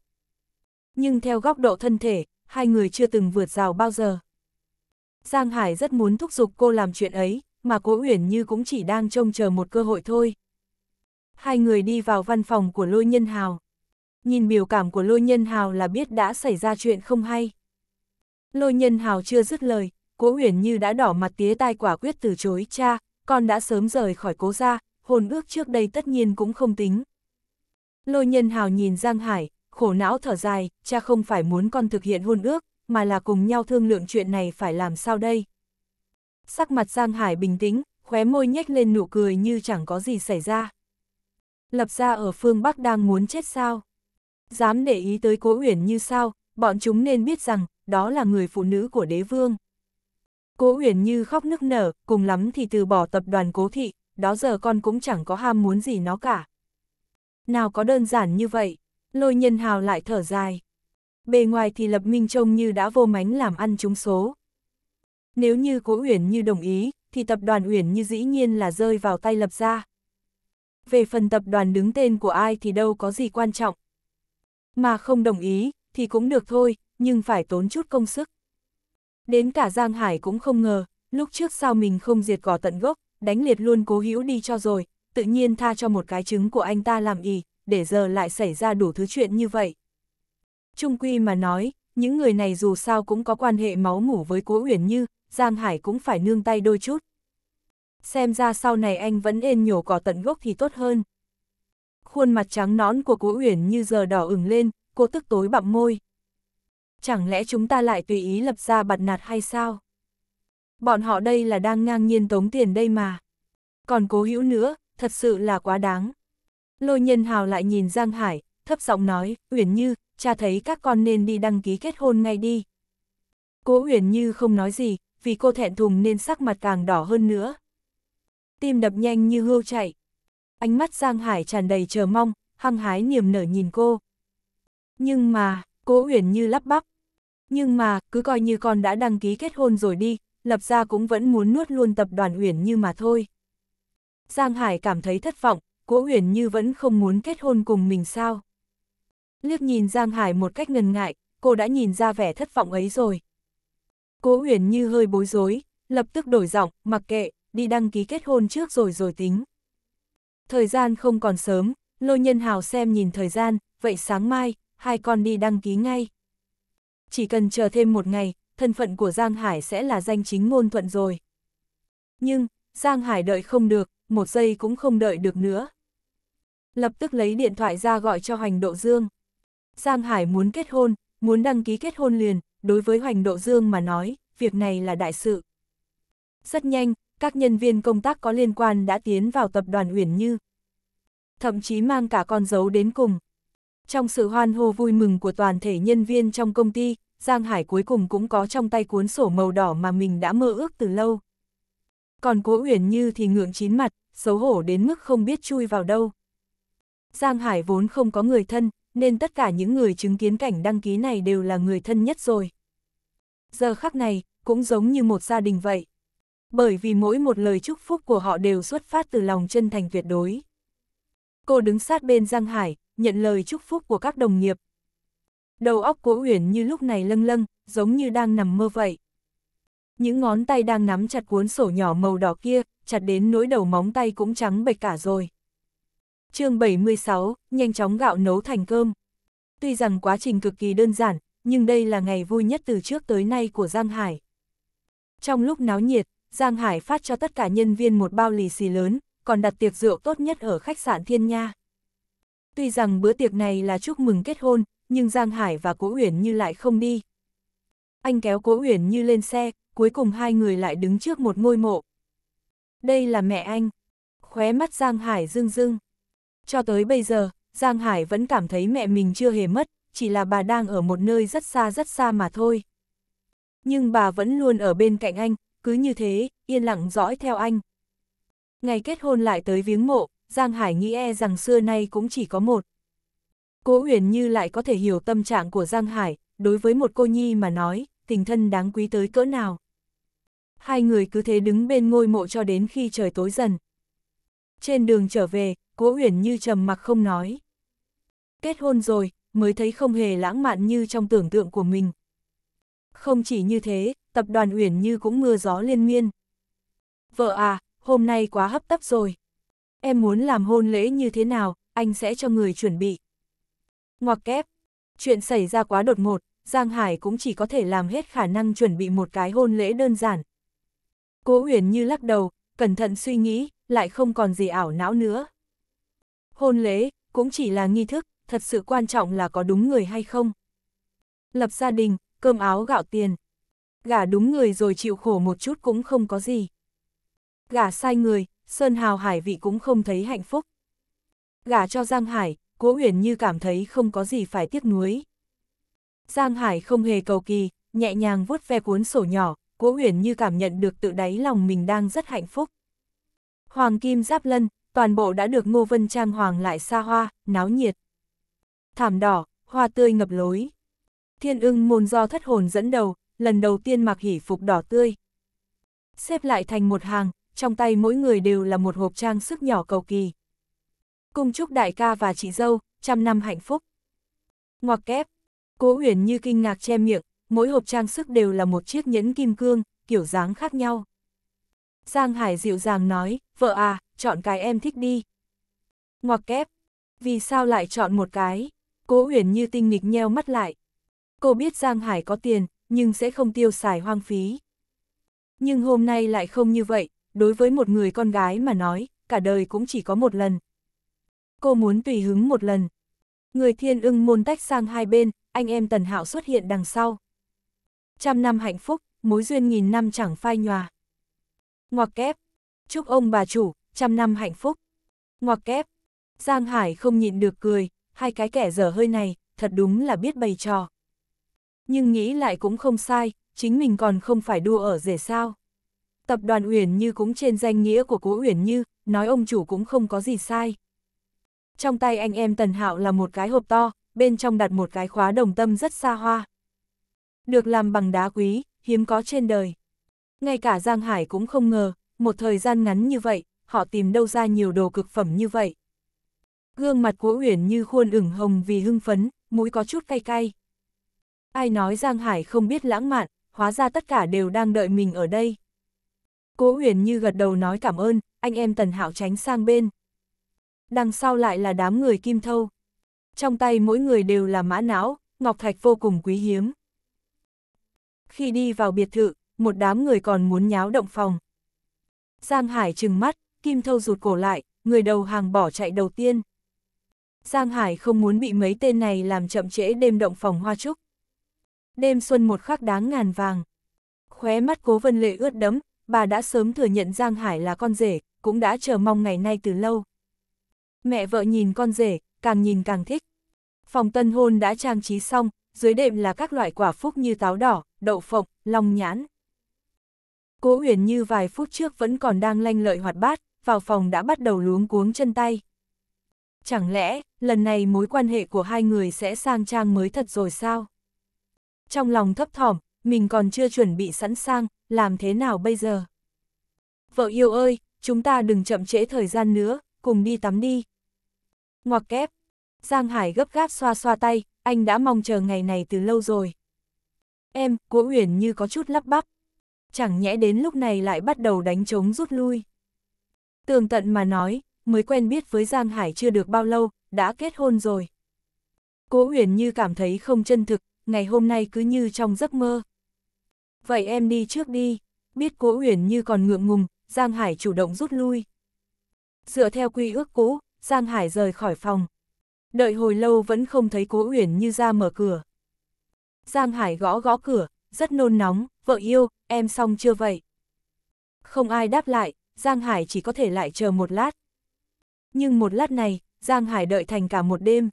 Nhưng theo góc độ thân thể, hai người chưa từng vượt rào bao giờ. Giang Hải rất muốn thúc giục cô làm chuyện ấy, mà Cố Uyển Như cũng chỉ đang trông chờ một cơ hội thôi. Hai người đi vào văn phòng của Lôi Nhân Hào. Nhìn biểu cảm của Lôi Nhân Hào là biết đã xảy ra chuyện không hay. Lôi Nhân Hào chưa dứt lời, Cố Huyền Như đã đỏ mặt tía tai quả quyết từ chối, cha, con đã sớm rời khỏi cố gia, hồn ước trước đây tất nhiên cũng không tính. Lôi nhân hào nhìn Giang Hải, khổ não thở dài, cha không phải muốn con thực hiện hôn ước, mà là cùng nhau thương lượng chuyện này phải làm sao đây. Sắc mặt Giang Hải bình tĩnh, khóe môi nhếch lên nụ cười như chẳng có gì xảy ra. Lập gia ở phương Bắc đang muốn chết sao? Dám để ý tới cố uyển như sao, bọn chúng nên biết rằng, đó là người phụ nữ của đế vương. Cố Huyền Như khóc nức nở, cùng lắm thì từ bỏ tập đoàn cố thị, đó giờ con cũng chẳng có ham muốn gì nó cả. Nào có đơn giản như vậy, lôi nhân hào lại thở dài. Bề ngoài thì Lập Minh trông như đã vô mánh làm ăn trúng số. Nếu như Cố Huyền Như đồng ý, thì tập đoàn Huyền Như dĩ nhiên là rơi vào tay Lập ra. Về phần tập đoàn đứng tên của ai thì đâu có gì quan trọng. Mà không đồng ý, thì cũng được thôi, nhưng phải tốn chút công sức. Đến cả Giang Hải cũng không ngờ, lúc trước sao mình không diệt cỏ tận gốc, đánh liệt luôn cố hữu đi cho rồi, tự nhiên tha cho một cái trứng của anh ta làm ỉ, để giờ lại xảy ra đủ thứ chuyện như vậy. Trung quy mà nói, những người này dù sao cũng có quan hệ máu mủ với Cố Uyển Như, Giang Hải cũng phải nương tay đôi chút. Xem ra sau này anh vẫn ên nhổ cỏ tận gốc thì tốt hơn. Khuôn mặt trắng nõn của Cố Uyển Như giờ đỏ ửng lên, cô tức tối bặm môi. Chẳng lẽ chúng ta lại tùy ý lập ra bạt nạt hay sao? Bọn họ đây là đang ngang nhiên tống tiền đây mà. Còn cố hữu nữa, thật sự là quá đáng. Lôi nhân hào lại nhìn Giang Hải, thấp giọng nói, Uyển Như, cha thấy các con nên đi đăng ký kết hôn ngay đi. Cố Uyển Như không nói gì, vì cô thẹn thùng nên sắc mặt càng đỏ hơn nữa. Tim đập nhanh như hươu chạy. Ánh mắt Giang Hải tràn đầy chờ mong, hăng hái niềm nở nhìn cô. Nhưng mà, Cố Uyển Như lắp bắp. Nhưng mà, cứ coi như con đã đăng ký kết hôn rồi đi, lập ra cũng vẫn muốn nuốt luôn tập đoàn Uyển Như mà thôi. Giang Hải cảm thấy thất vọng, Cố Uyển Như vẫn không muốn kết hôn cùng mình sao? Liếc nhìn Giang Hải một cách ngần ngại, cô đã nhìn ra vẻ thất vọng ấy rồi. Cố Uyển Như hơi bối rối, lập tức đổi giọng, mặc kệ, đi đăng ký kết hôn trước rồi rồi tính. Thời gian không còn sớm, Lôi Nhân Hào xem nhìn thời gian, vậy sáng mai, hai con đi đăng ký ngay. Chỉ cần chờ thêm một ngày, thân phận của Giang Hải sẽ là danh chính ngôn thuận rồi. Nhưng, Giang Hải đợi không được, một giây cũng không đợi được nữa. Lập tức lấy điện thoại ra gọi cho Hoành Độ Dương. Giang Hải muốn kết hôn, muốn đăng ký kết hôn liền, đối với Hoành Độ Dương mà nói, việc này là đại sự. Rất nhanh, các nhân viên công tác có liên quan đã tiến vào tập đoàn Uyển Như. Thậm chí mang cả con dấu đến cùng. Trong sự hoan hô vui mừng của toàn thể nhân viên trong công ty, Giang Hải cuối cùng cũng có trong tay cuốn sổ màu đỏ mà mình đã mơ ước từ lâu. Còn Cố Uyển Như thì ngượng chín mặt, xấu hổ đến mức không biết chui vào đâu. Giang Hải vốn không có người thân, nên tất cả những người chứng kiến cảnh đăng ký này đều là người thân nhất rồi. Giờ khắc này, cũng giống như một gia đình vậy. Bởi vì mỗi một lời chúc phúc của họ đều xuất phát từ lòng chân thành tuyệt đối. Cô đứng sát bên Giang Hải, nhận lời chúc phúc của các đồng nghiệp. Đầu óc của Uyển như lúc này lâng lâng, giống như đang nằm mơ vậy. Những ngón tay đang nắm chặt cuốn sổ nhỏ màu đỏ kia, chặt đến nỗi đầu móng tay cũng trắng bệch cả rồi. chương 76, nhanh chóng gạo nấu thành cơm. Tuy rằng quá trình cực kỳ đơn giản, nhưng đây là ngày vui nhất từ trước tới nay của Giang Hải. Trong lúc náo nhiệt, Giang Hải phát cho tất cả nhân viên một bao lì xì lớn, còn đặt tiệc rượu tốt nhất ở khách sạn Thiên Nha. Tuy rằng bữa tiệc này là chúc mừng kết hôn, nhưng Giang Hải và Cố Uyển Như lại không đi. Anh kéo Cố Uyển Như lên xe, cuối cùng hai người lại đứng trước một ngôi mộ. Đây là mẹ anh. Khóe mắt Giang Hải rưng rưng. Cho tới bây giờ, Giang Hải vẫn cảm thấy mẹ mình chưa hề mất, chỉ là bà đang ở một nơi rất xa rất xa mà thôi. Nhưng bà vẫn luôn ở bên cạnh anh, cứ như thế, yên lặng dõi theo anh. Ngày kết hôn lại tới viếng mộ, Giang Hải nghĩ e rằng xưa nay cũng chỉ có một. Cố Uyển Như lại có thể hiểu tâm trạng của Giang Hải, đối với một cô nhi mà nói, tình thân đáng quý tới cỡ nào. Hai người cứ thế đứng bên ngôi mộ cho đến khi trời tối dần. Trên đường trở về, Cố Uyển Như trầm mặc không nói. Kết hôn rồi, mới thấy không hề lãng mạn như trong tưởng tượng của mình. Không chỉ như thế, tập đoàn Uyển Như cũng mưa gió liên miên. Vợ à, hôm nay quá hấp tấp rồi em muốn làm hôn lễ như thế nào, anh sẽ cho người chuẩn bị. Ngoặc kép, chuyện xảy ra quá đột ngột, Giang Hải cũng chỉ có thể làm hết khả năng chuẩn bị một cái hôn lễ đơn giản. Cố Uyển như lắc đầu, cẩn thận suy nghĩ, lại không còn gì ảo não nữa. Hôn lễ, cũng chỉ là nghi thức, thật sự quan trọng là có đúng người hay không. Lập gia đình, cơm áo gạo tiền. Gả đúng người rồi chịu khổ một chút cũng không có gì. Gả sai người, Sơn Hào Hải vị cũng không thấy hạnh phúc. Gả cho Giang Hải, Cố Huyền như cảm thấy không có gì phải tiếc nuối. Giang Hải không hề cầu kỳ, nhẹ nhàng vuốt ve cuốn sổ nhỏ, Cố Huyền như cảm nhận được tự đáy lòng mình đang rất hạnh phúc. Hoàng Kim Giáp Lân, toàn bộ đã được Ngô Vân Trang Hoàng lại xa hoa, náo nhiệt. Thảm đỏ, hoa tươi ngập lối. Thiên ưng môn do thất hồn dẫn đầu, lần đầu tiên mặc hỷ phục đỏ tươi. Xếp lại thành một hàng, trong tay mỗi người đều là một hộp trang sức nhỏ cầu kỳ. cung chúc đại ca và chị dâu, trăm năm hạnh phúc. Ngoặc kép, cố huyền như kinh ngạc che miệng, mỗi hộp trang sức đều là một chiếc nhẫn kim cương, kiểu dáng khác nhau. Giang Hải dịu dàng nói, vợ à, chọn cái em thích đi. Ngoặc kép, vì sao lại chọn một cái? Cố huyền như tinh nghịch nheo mắt lại. Cô biết Giang Hải có tiền, nhưng sẽ không tiêu xài hoang phí. Nhưng hôm nay lại không như vậy, đối với một người con gái mà nói, cả đời cũng chỉ có một lần. Cô muốn tùy hứng một lần. Người thiên ưng môn tách sang hai bên, anh em Tần Hạo xuất hiện đằng sau. Trăm năm hạnh phúc, mối duyên nghìn năm chẳng phai nhòa. Ngoặc kép, chúc ông bà chủ, trăm năm hạnh phúc. Ngoặc kép, Giang Hải không nhịn được cười, hai cái kẻ dở hơi này, thật đúng là biết bày trò. Nhưng nghĩ lại cũng không sai, chính mình còn không phải đua ở rể sao. Tập đoàn Uyển Như cũng trên danh nghĩa của cố Uyển Như, nói ông chủ cũng không có gì sai. Trong tay anh em Tần Hạo là một cái hộp to, bên trong đặt một cái khóa đồng tâm rất xa hoa. Được làm bằng đá quý, hiếm có trên đời. Ngay cả Giang Hải cũng không ngờ, một thời gian ngắn như vậy, họ tìm đâu ra nhiều đồ cực phẩm như vậy. Gương mặt của Uyển như khuôn ửng hồng vì hưng phấn, mũi có chút cay cay. Ai nói Giang Hải không biết lãng mạn, hóa ra tất cả đều đang đợi mình ở đây. Cố huyền như gật đầu nói cảm ơn, anh em Tần Hạo tránh sang bên. Đằng sau lại là đám người kim thâu. Trong tay mỗi người đều là mã não, ngọc thạch vô cùng quý hiếm. Khi đi vào biệt thự, một đám người còn muốn nháo động phòng. Giang Hải trừng mắt, kim thâu rụt cổ lại, người đầu hàng bỏ chạy đầu tiên. Giang Hải không muốn bị mấy tên này làm chậm trễ đêm động phòng hoa trúc. Đêm xuân một khắc đáng ngàn vàng. Khóe mắt cố vân lệ ướt đẫm, bà đã sớm thừa nhận Giang Hải là con rể, cũng đã chờ mong ngày nay từ lâu. Mẹ vợ nhìn con rể, càng nhìn càng thích. Phòng tân hôn đã trang trí xong, dưới đệm là các loại quả phúc như táo đỏ, đậu phộng, long nhãn. Cố Uyển như vài phút trước vẫn còn đang lanh lợi hoạt bát, vào phòng đã bắt đầu luống cuống chân tay. Chẳng lẽ, lần này mối quan hệ của hai người sẽ sang trang mới thật rồi sao? Trong lòng thấp thỏm, mình còn chưa chuẩn bị sẵn sàng, làm thế nào bây giờ? Vợ yêu ơi, chúng ta đừng chậm trễ thời gian nữa, cùng đi tắm đi. Ngoặc kép, Giang Hải gấp gáp xoa xoa tay, anh đã mong chờ ngày này từ lâu rồi. Em, cố uyển như có chút lắp bắp. Chẳng nhẽ đến lúc này lại bắt đầu đánh trống rút lui. Tường tận mà nói, mới quen biết với Giang Hải chưa được bao lâu, đã kết hôn rồi. Cố uyển như cảm thấy không chân thực, ngày hôm nay cứ như trong giấc mơ vậy em đi trước đi. Biết cố uyển như còn ngượng ngùng, Giang Hải chủ động rút lui. Dựa theo quy ước cũ, Giang Hải rời khỏi phòng. Đợi hồi lâu vẫn không thấy cố uyển như ra mở cửa. Giang Hải gõ gõ cửa, rất nôn nóng, vợ yêu, em xong chưa vậy? Không ai đáp lại, Giang Hải chỉ có thể lại chờ một lát. Nhưng một lát này, Giang Hải đợi thành cả một đêm.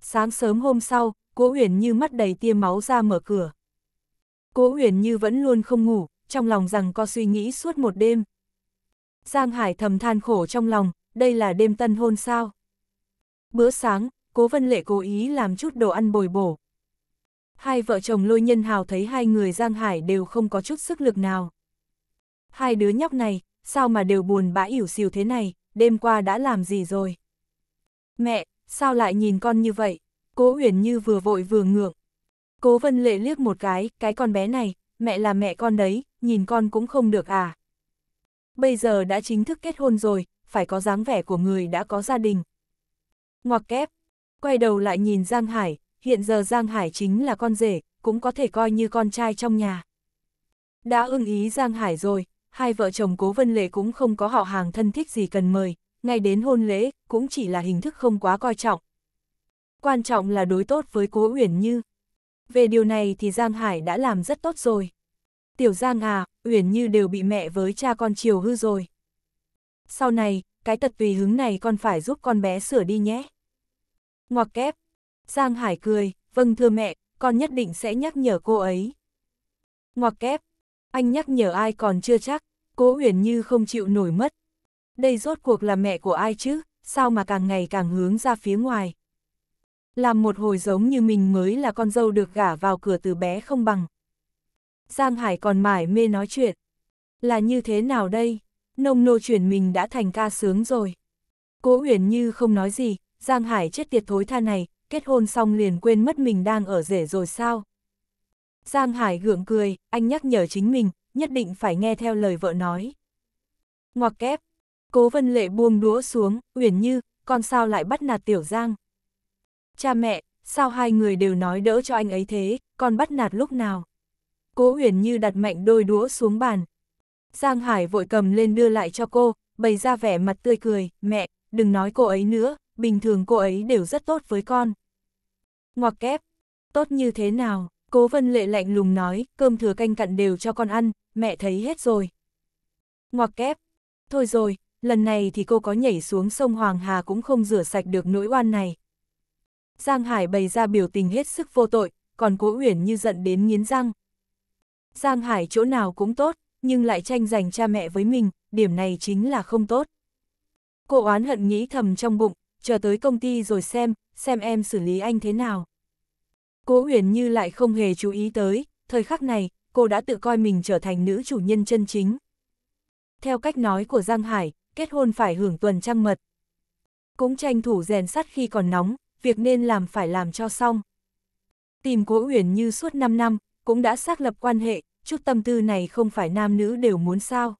Sáng sớm hôm sau, Cố Uyển như mắt đầy tia máu ra mở cửa. Cố Huyền Như vẫn luôn không ngủ, trong lòng rằng có suy nghĩ suốt một đêm. Giang Hải thầm than khổ trong lòng, đây là đêm tân hôn sao. Bữa sáng, Cố Vân Lệ cố ý làm chút đồ ăn bồi bổ. Hai vợ chồng lôi nhân hào thấy hai người Giang Hải đều không có chút sức lực nào. Hai đứa nhóc này, sao mà đều buồn bã ỉu xìu thế này, đêm qua đã làm gì rồi? Mẹ, sao lại nhìn con như vậy? Cố Huyền Như vừa vội vừa ngượng, Cố vân lệ liếc một cái, cái con bé này, mẹ là mẹ con đấy, nhìn con cũng không được à. Bây giờ đã chính thức kết hôn rồi, phải có dáng vẻ của người đã có gia đình. Ngoặc kép, quay đầu lại nhìn Giang Hải, hiện giờ Giang Hải chính là con rể, cũng có thể coi như con trai trong nhà. Đã ưng ý Giang Hải rồi, hai vợ chồng Cố Vân Lệ cũng không có họ hàng thân thích gì cần mời, ngay đến hôn lễ cũng chỉ là hình thức không quá coi trọng. Quan trọng là đối tốt với Cố Uyển Như. Về điều này thì Giang Hải đã làm rất tốt rồi. Tiểu Giang à, Uyển Như đều bị mẹ với cha con chiều hư rồi. Sau này, cái tật tùy hứng này con phải giúp con bé sửa đi nhé. Ngoặc kép. Giang Hải cười, vâng thưa mẹ, con nhất định sẽ nhắc nhở cô ấy. Ngoặc kép. Anh nhắc nhở ai còn chưa chắc, cố Uyển Như không chịu nổi mất. Đây rốt cuộc là mẹ của ai chứ, sao mà càng ngày càng hướng ra phía ngoài làm một hồi giống như mình mới là con dâu được gả vào cửa từ bé không bằng. Giang Hải còn mải mê nói chuyện. Là như thế nào đây? Nông nô chuyển mình đã thành ca sướng rồi. Cố Huyền Như không nói gì, Giang Hải chết tiệt thối tha này, kết hôn xong liền quên mất mình đang ở rể rồi sao? Giang Hải gượng cười, anh nhắc nhở chính mình, nhất định phải nghe theo lời vợ nói. Ngoặc kép, Cố Vân Lệ buông đũa xuống, Huyền Như, con sao lại bắt nạt tiểu Giang? cha mẹ, sao hai người đều nói đỡ cho anh ấy thế, Còn bắt nạt lúc nào. Cố Uyển Như đặt mạnh đôi đũa xuống bàn. Giang Hải vội cầm lên đưa lại cho cô, bày ra vẻ mặt tươi cười, mẹ, đừng nói cô ấy nữa, bình thường cô ấy đều rất tốt với con. Ngoặc kép, tốt như thế nào, cố vân lệ lạnh lùng nói, cơm thừa canh cặn đều cho con ăn, mẹ thấy hết rồi. Ngoặc kép, thôi rồi, lần này thì cô có nhảy xuống sông Hoàng Hà cũng không rửa sạch được nỗi oan này. Giang Hải bày ra biểu tình hết sức vô tội, còn Cố Uyển như giận đến nghiến răng. Giang Hải chỗ nào cũng tốt, nhưng lại tranh giành cha mẹ với mình, điểm này chính là không tốt. Cô oán hận nghĩ thầm trong bụng, chờ tới công ty rồi xem, xem em xử lý anh thế nào. Cố Uyển như lại không hề chú ý tới, thời khắc này, cô đã tự coi mình trở thành nữ chủ nhân chân chính. Theo cách nói của Giang Hải, kết hôn phải hưởng tuần trăng mật. Cũng tranh thủ rèn sắt khi còn nóng, việc nên làm phải làm cho xong. Tìm Cố Uyển Như suốt 5 năm, cũng đã xác lập quan hệ, chút tâm tư này không phải nam nữ đều muốn sao.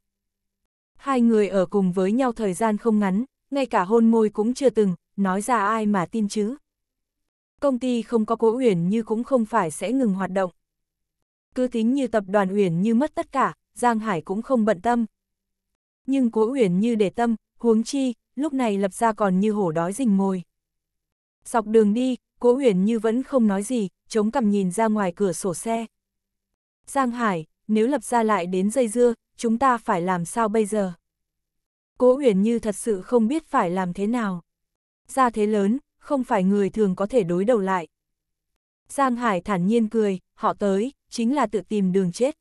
Hai người ở cùng với nhau thời gian không ngắn, ngay cả hôn môi cũng chưa từng, nói ra ai mà tin chứ. Công ty không có Cố Uyển Như cũng không phải sẽ ngừng hoạt động. Cứ tính như tập đoàn Uyển Như mất tất cả, Giang Hải cũng không bận tâm. Nhưng Cố Uyển Như để tâm, huống chi, lúc này lập ra còn như hổ đói rình mồi. Dọc đường đi, Cố Uyển Như vẫn không nói gì, chống cằm nhìn ra ngoài cửa sổ xe. Giang Hải, nếu lập ra lại đến dây dưa, chúng ta phải làm sao bây giờ? Cố Uyển Như thật sự không biết phải làm thế nào. Ra thế lớn, không phải người thường có thể đối đầu lại. Giang Hải thản nhiên cười, họ tới, chính là tự tìm đường chết.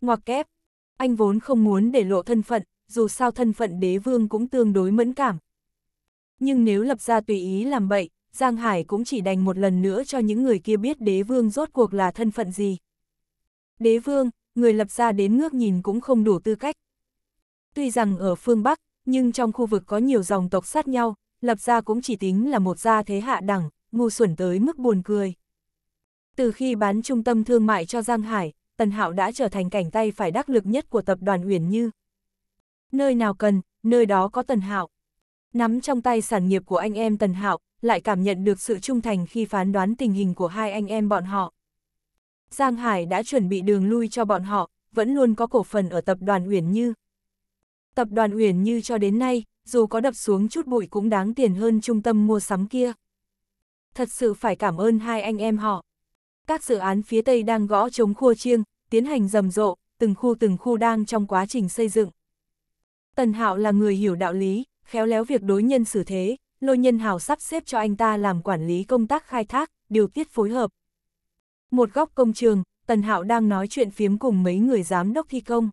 Ngoặc kép, anh vốn không muốn để lộ thân phận, dù sao thân phận đế vương cũng tương đối mẫn cảm, nhưng nếu lập ra tùy ý làm bậy, Giang Hải cũng chỉ đành một lần nữa cho những người kia biết đế vương rốt cuộc là thân phận gì. Đế vương, người lập ra đến ngước nhìn cũng không đủ tư cách. Tuy rằng ở phương Bắc, nhưng trong khu vực có nhiều dòng tộc sát nhau, lập ra cũng chỉ tính là một gia thế hạ đẳng, ngu xuẩn tới mức buồn cười. Từ khi bán trung tâm thương mại cho Giang Hải, Tần Hạo đã trở thành cảnh tay phải đắc lực nhất của tập đoàn Uyển Như. Nơi nào cần, nơi đó có Tần Hạo. Nắm trong tay sản nghiệp của anh em Tần Hạo, lại cảm nhận được sự trung thành khi phán đoán tình hình của hai anh em bọn họ. Giang Hải đã chuẩn bị đường lui cho bọn họ, vẫn luôn có cổ phần ở tập đoàn Uyển Như. Tập đoàn Uyển Như cho đến nay, dù có đập xuống chút bụi cũng đáng tiền hơn trung tâm mua sắm kia. Thật sự phải cảm ơn hai anh em họ. Các dự án phía Tây đang gõ chống khua chiêng, tiến hành rầm rộ, từng khu từng khu đang trong quá trình xây dựng. Tần Hạo là người hiểu đạo lý, khéo léo việc đối nhân xử thế, Lôi Nhân Hào sắp xếp cho anh ta làm quản lý công tác khai thác, điều tiết phối hợp. Một góc công trường, Tần Hạo đang nói chuyện phiếm cùng mấy người giám đốc thi công.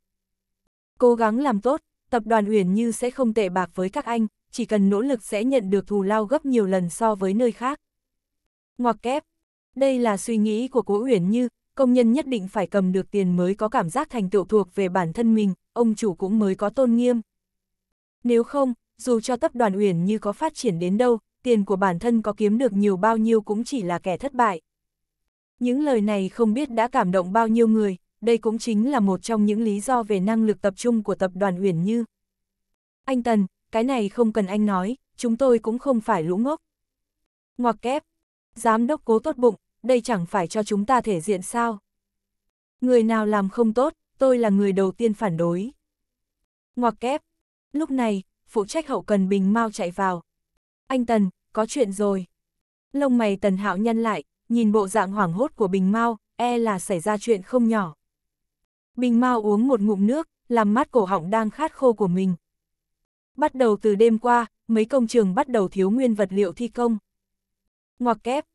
Cố gắng làm tốt, tập đoàn Uyển Như sẽ không tệ bạc với các anh, chỉ cần nỗ lực sẽ nhận được thù lao gấp nhiều lần so với nơi khác. Ngoặc kép, đây là suy nghĩ của Cố Uyển Như, công nhân nhất định phải cầm được tiền mới có cảm giác thành tựu thuộc về bản thân mình, ông chủ cũng mới có tôn nghiêm. Nếu không, dù cho tập đoàn Uyển Như có phát triển đến đâu, tiền của bản thân có kiếm được nhiều bao nhiêu cũng chỉ là kẻ thất bại. Những lời này không biết đã cảm động bao nhiêu người, đây cũng chính là một trong những lý do về năng lực tập trung của tập đoàn Uyển Như. Anh Tần, cái này không cần anh nói, chúng tôi cũng không phải lũ ngốc. Ngoặc kép, giám đốc cố tốt bụng, đây chẳng phải cho chúng ta thể diện sao. Người nào làm không tốt, tôi là người đầu tiên phản đối. Ngoặc kép, lúc này, phụ trách hậu cần bình mau chạy vào. Anh Tần, có chuyện rồi. Lông mày Tần Hạo nhăn lại, nhìn bộ dạng hoảng hốt của bình Mao, e là xảy ra chuyện không nhỏ. Bình Mao uống một ngụm nước, làm mát cổ họng đang khát khô của mình. Bắt đầu từ đêm qua, mấy công trường bắt đầu thiếu nguyên vật liệu thi công. Ngoặc kép,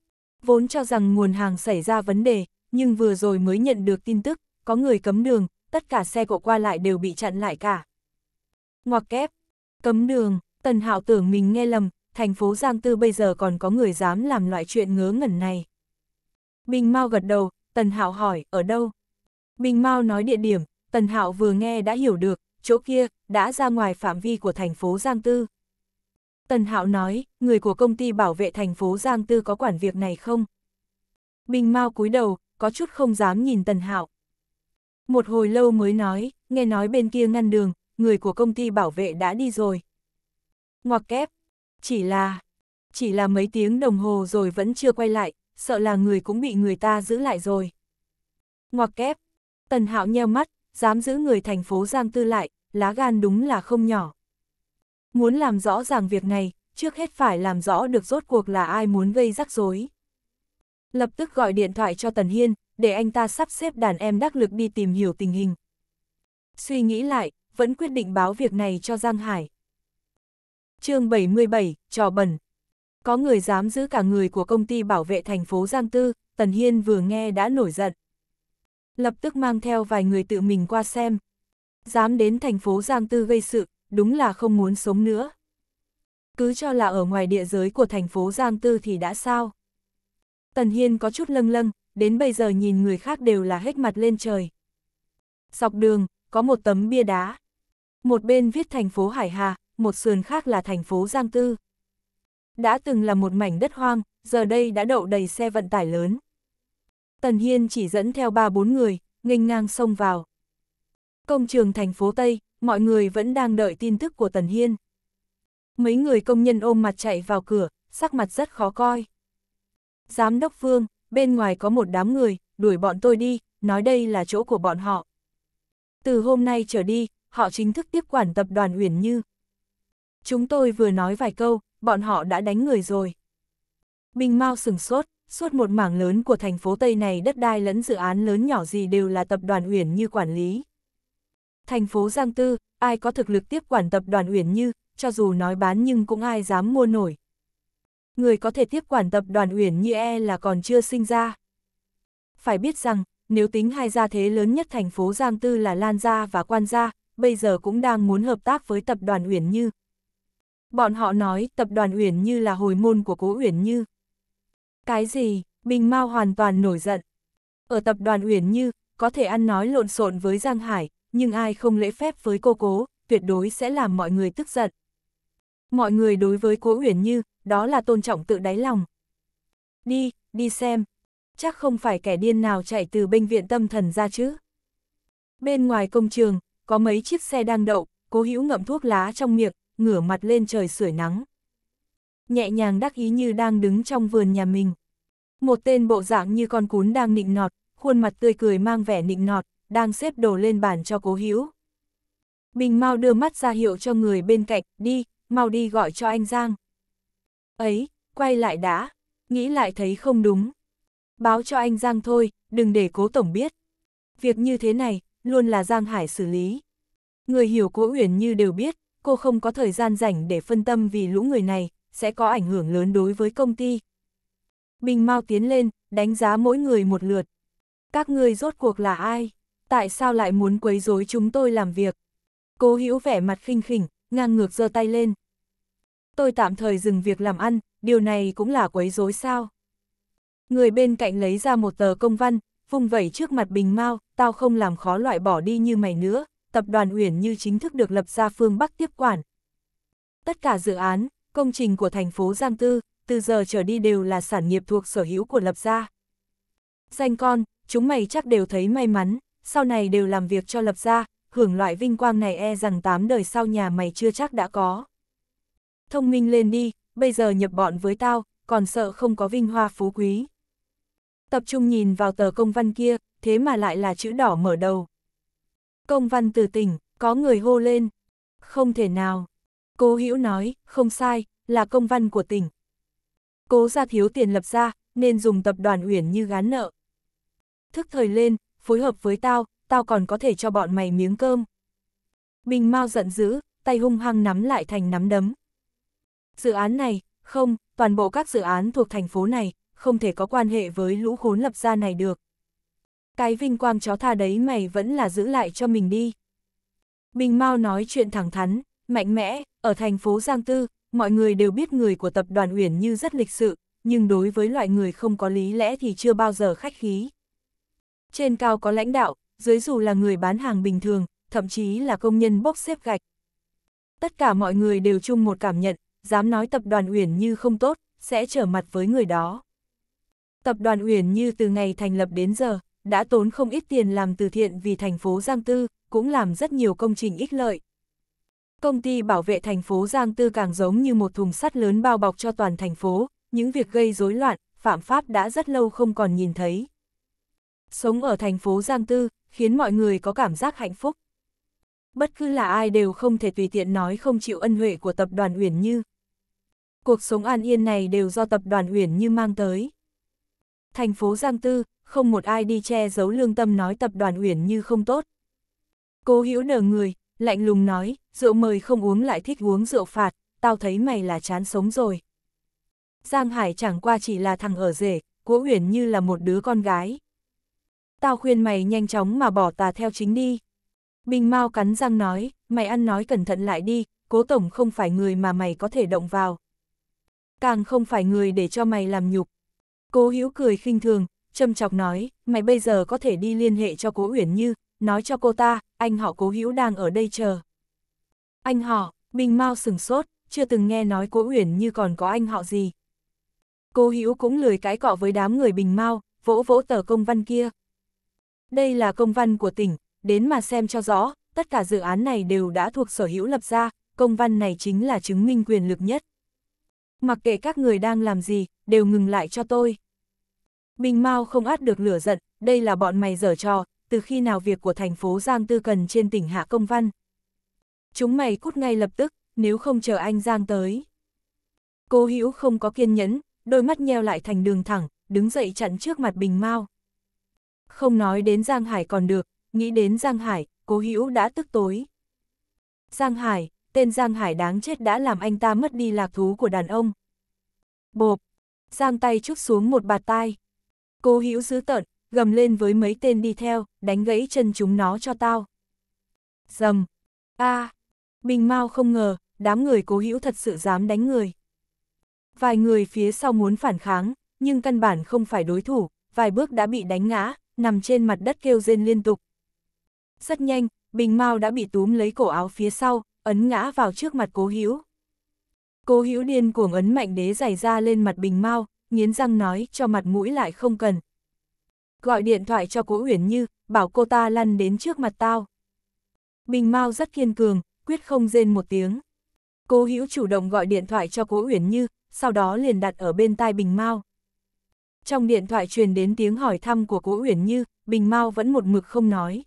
vốn cho rằng nguồn hàng xảy ra vấn đề, nhưng vừa rồi mới nhận được tin tức, có người cấm đường, tất cả xe cộ qua lại đều bị chặn lại cả. Ngoặc kép, Cấm đường, Tần Hạo tưởng mình nghe lầm, thành phố Giang Tư bây giờ còn có người dám làm loại chuyện ngớ ngẩn này. Bình Mao gật đầu, Tần Hạo hỏi, ở đâu? Bình Mao nói địa điểm, Tần Hạo vừa nghe đã hiểu được, chỗ kia, đã ra ngoài phạm vi của thành phố Giang Tư. Tần Hạo nói, người của công ty bảo vệ thành phố Giang Tư có quản việc này không? Bình Mao cúi đầu, có chút không dám nhìn Tần Hạo. Một hồi lâu mới nói, nghe nói bên kia ngăn đường, người của công ty bảo vệ đã đi rồi. Ngoặc kép, chỉ là, chỉ là mấy tiếng đồng hồ rồi vẫn chưa quay lại, sợ là người cũng bị người ta giữ lại rồi. Ngoặc kép, tần hạo nheo mắt, dám giữ người thành phố Giang Tư lại, lá gan đúng là không nhỏ. Muốn làm rõ ràng việc này, trước hết phải làm rõ được rốt cuộc là ai muốn gây rắc rối. Lập tức gọi điện thoại cho Tần Hiên, để anh ta sắp xếp đàn em đắc lực đi tìm hiểu tình hình. Suy nghĩ lại, vẫn quyết định báo việc này cho Giang Hải. chương 77, trò bẩn. Có người dám giữ cả người của công ty bảo vệ thành phố Giang Tư, Tần Hiên vừa nghe đã nổi giận. Lập tức mang theo vài người tự mình qua xem. Dám đến thành phố Giang Tư gây sự, đúng là không muốn sống nữa. Cứ cho là ở ngoài địa giới của thành phố Giang Tư thì đã sao. Tần Hiên có chút lâng lâng, đến bây giờ nhìn người khác đều là hết mặt lên trời. Dọc đường, có một tấm bia đá, một bên viết thành phố Hải Hà, một sườn khác là thành phố Giang Tư. Đã từng là một mảnh đất hoang, giờ đây đã đậu đầy xe vận tải lớn. Tần Hiên chỉ dẫn theo ba bốn người, nghênh ngang sông vào. Công trường thành phố Tây, mọi người vẫn đang đợi tin tức của Tần Hiên. Mấy người công nhân ôm mặt chạy vào cửa, sắc mặt rất khó coi. Giám đốc Vương, bên ngoài có một đám người, đuổi bọn tôi đi, nói đây là chỗ của bọn họ. Từ hôm nay trở đi, họ chính thức tiếp quản tập đoàn Uyển Như. Chúng tôi vừa nói vài câu, bọn họ đã đánh người rồi. Bình Mao sừng sốt, suốt một mảng lớn của thành phố Tây này đất đai lẫn dự án lớn nhỏ gì đều là tập đoàn Uyển Như quản lý. Thành phố Giang Tư, ai có thực lực tiếp quản tập đoàn Uyển Như, cho dù nói bán nhưng cũng ai dám mua nổi. Người có thể tiếp quản tập đoàn Uyển Như e là còn chưa sinh ra. Phải biết rằng, nếu tính hai gia thế lớn nhất thành phố Giang Tư là Lan Gia và Quan Gia, bây giờ cũng đang muốn hợp tác với tập đoàn Uyển Như. Bọn họ nói tập đoàn Uyển Như là hồi môn của cố Uyển Như. Cái gì, Bình Mao hoàn toàn nổi giận. Ở tập đoàn Uyển Như, có thể ăn nói lộn xộn với Giang Hải, nhưng ai không lễ phép với cô cố, tuyệt đối sẽ làm mọi người tức giận. Mọi người đối với cố Uyển Như, đó là tôn trọng tự đáy lòng. Đi, đi xem. Chắc không phải kẻ điên nào chạy từ bệnh viện tâm thần ra chứ. Bên ngoài công trường, có mấy chiếc xe đang đậu, cố hữu ngậm thuốc lá trong miệng, ngửa mặt lên trời sưởi nắng. Nhẹ nhàng đắc ý như đang đứng trong vườn nhà mình. Một tên bộ dạng như con cún đang nịnh nọt, khuôn mặt tươi cười mang vẻ nịnh nọt, đang xếp đồ lên bàn cho cố hữu. Bình mau đưa mắt ra hiệu cho người bên cạnh, đi, mau đi gọi cho anh Giang. Ấy, quay lại đã, nghĩ lại thấy không đúng. Báo cho anh Giang thôi, đừng để cố tổng biết. Việc như thế này, luôn là Giang Hải xử lý. Người hiểu Cố Uyển Như đều biết, cô không có thời gian rảnh để phân tâm vì lũ người này, sẽ có ảnh hưởng lớn đối với công ty. Bình Mao tiến lên, đánh giá mỗi người một lượt. Các ngươi rốt cuộc là ai? Tại sao lại muốn quấy rối chúng tôi làm việc? Cố Hữu vẻ mặt khinh khỉnh, ngang ngược giơ tay lên. Tôi tạm thời dừng việc làm ăn, điều này cũng là quấy rối sao? Người bên cạnh lấy ra một tờ công văn, vung vẩy trước mặt Bình Mao, tao không làm khó loại bỏ đi như mày nữa, tập đoàn Uyển Như chính thức được lập ra phương Bắc tiếp quản. Tất cả dự án, công trình của thành phố Giang Tư, từ giờ trở đi đều là sản nghiệp thuộc sở hữu của lập gia. Danh con, chúng mày chắc đều thấy may mắn, sau này đều làm việc cho lập gia, hưởng loại vinh quang này e rằng tám đời sau nhà mày chưa chắc đã có. Thông minh lên đi, bây giờ nhập bọn với tao, còn sợ không có vinh hoa phú quý tập trung nhìn vào tờ công văn kia, thế mà lại là chữ đỏ mở đầu. Công văn từ tỉnh, có người hô lên. Không thể nào. Cố Hữu nói, không sai, là công văn của tỉnh. Cố gia thiếu tiền lập ra, nên dùng tập đoàn uyển như gán nợ. Thức thời lên, phối hợp với tao, tao còn có thể cho bọn mày miếng cơm. Bình Mao giận dữ, tay hung hăng nắm lại thành nắm đấm. Dự án này, không, toàn bộ các dự án thuộc thành phố này, không thể có quan hệ với lũ khốn lập ra này được. Cái vinh quang chó tha đấy mày vẫn là giữ lại cho mình đi. Bình Mao nói chuyện thẳng thắn, mạnh mẽ, ở thành phố Giang Tư, mọi người đều biết người của tập đoàn Uyển Như rất lịch sự, nhưng đối với loại người không có lý lẽ thì chưa bao giờ khách khí. Trên cao có lãnh đạo, dưới dù là người bán hàng bình thường, thậm chí là công nhân bốc xếp gạch. Tất cả mọi người đều chung một cảm nhận, dám nói tập đoàn Uyển Như không tốt, sẽ trở mặt với người đó. Tập đoàn Uyển Như từ ngày thành lập đến giờ, đã tốn không ít tiền làm từ thiện vì thành phố Giang Tư, cũng làm rất nhiều công trình ích lợi. Công ty bảo vệ thành phố Giang Tư càng giống như một thùng sắt lớn bao bọc cho toàn thành phố, những việc gây rối loạn, phạm pháp đã rất lâu không còn nhìn thấy. Sống ở thành phố Giang Tư, khiến mọi người có cảm giác hạnh phúc. Bất cứ là ai đều không thể tùy tiện nói không chịu ân huệ của tập đoàn Uyển Như. Cuộc sống an yên này đều do tập đoàn Uyển Như mang tới thành phố Giang Tư, không một ai đi che giấu lương tâm nói tập đoàn Uyển Như không tốt. Cố Hữu nở người, lạnh lùng nói, rượu mời không uống lại thích uống rượu phạt, tao thấy mày là chán sống rồi. Giang Hải chẳng qua chỉ là thằng ở rể, Cố Uyển Như là một đứa con gái. Tao khuyên mày nhanh chóng mà bỏ tà theo chính đi. Bình Mao cắn răng nói, mày ăn nói cẩn thận lại đi, Cố Tổng không phải người mà mày có thể động vào. Càng không phải người để cho mày làm nhục, Cố Hữu cười khinh thường, châm chọc nói, mày bây giờ có thể đi liên hệ cho Cố Uyển Như, nói cho cô ta, anh họ Cố Hữu đang ở đây chờ. Anh họ, Bình Mao sừng sốt, chưa từng nghe nói Cố Uyển Như còn có anh họ gì. Cố Hữu cũng lười cái cọ với đám người Bình Mao, vỗ vỗ tờ công văn kia. Đây là công văn của tỉnh, đến mà xem cho rõ, tất cả dự án này đều đã thuộc sở hữu lập ra, công văn này chính là chứng minh quyền lực nhất. Mặc kệ các người đang làm gì, đều ngừng lại cho tôi. Bình Mao không át được lửa giận, đây là bọn mày dở trò, từ khi nào việc của thành phố Giang Tư Cần trên tỉnh Hạ Công Văn. Chúng mày cút ngay lập tức, nếu không chờ anh Giang tới. Cô Hữu không có kiên nhẫn, đôi mắt nheo lại thành đường thẳng, đứng dậy chặn trước mặt Bình Mao. Không nói đến Giang Hải còn được, nghĩ đến Giang Hải, cố Hữu đã tức tối. Giang Hải, tên Giang Hải đáng chết đã làm anh ta mất đi lạc thú của đàn ông. Bộp, Giang tay trúc xuống một bạt tai. Cố Hữu dữ tợn, gầm lên với mấy tên đi theo, đánh gãy chân chúng nó cho tao. Dầm. A. À, Bình Mau không ngờ, đám người Cố Hữu thật sự dám đánh người. Vài người phía sau muốn phản kháng, nhưng căn bản không phải đối thủ, vài bước đã bị đánh ngã, nằm trên mặt đất kêu rên liên tục. Rất nhanh, Bình Mao đã bị túm lấy cổ áo phía sau, ấn ngã vào trước mặt Cố Hữu. Cố Hữu điên cuồng ấn mạnh đế giày ra lên mặt Bình Mao, nghiến răng nói cho mặt mũi lại không cần. Gọi điện thoại cho cố Uyển Như, bảo cô ta lăn đến trước mặt tao. Bình Mao rất kiên cường, quyết không rên một tiếng. Cố Hữu chủ động gọi điện thoại cho cố Uyển Như, sau đó liền đặt ở bên tai Bình Mao. Trong điện thoại truyền đến tiếng hỏi thăm của cố Uyển Như, Bình Mao vẫn một mực không nói.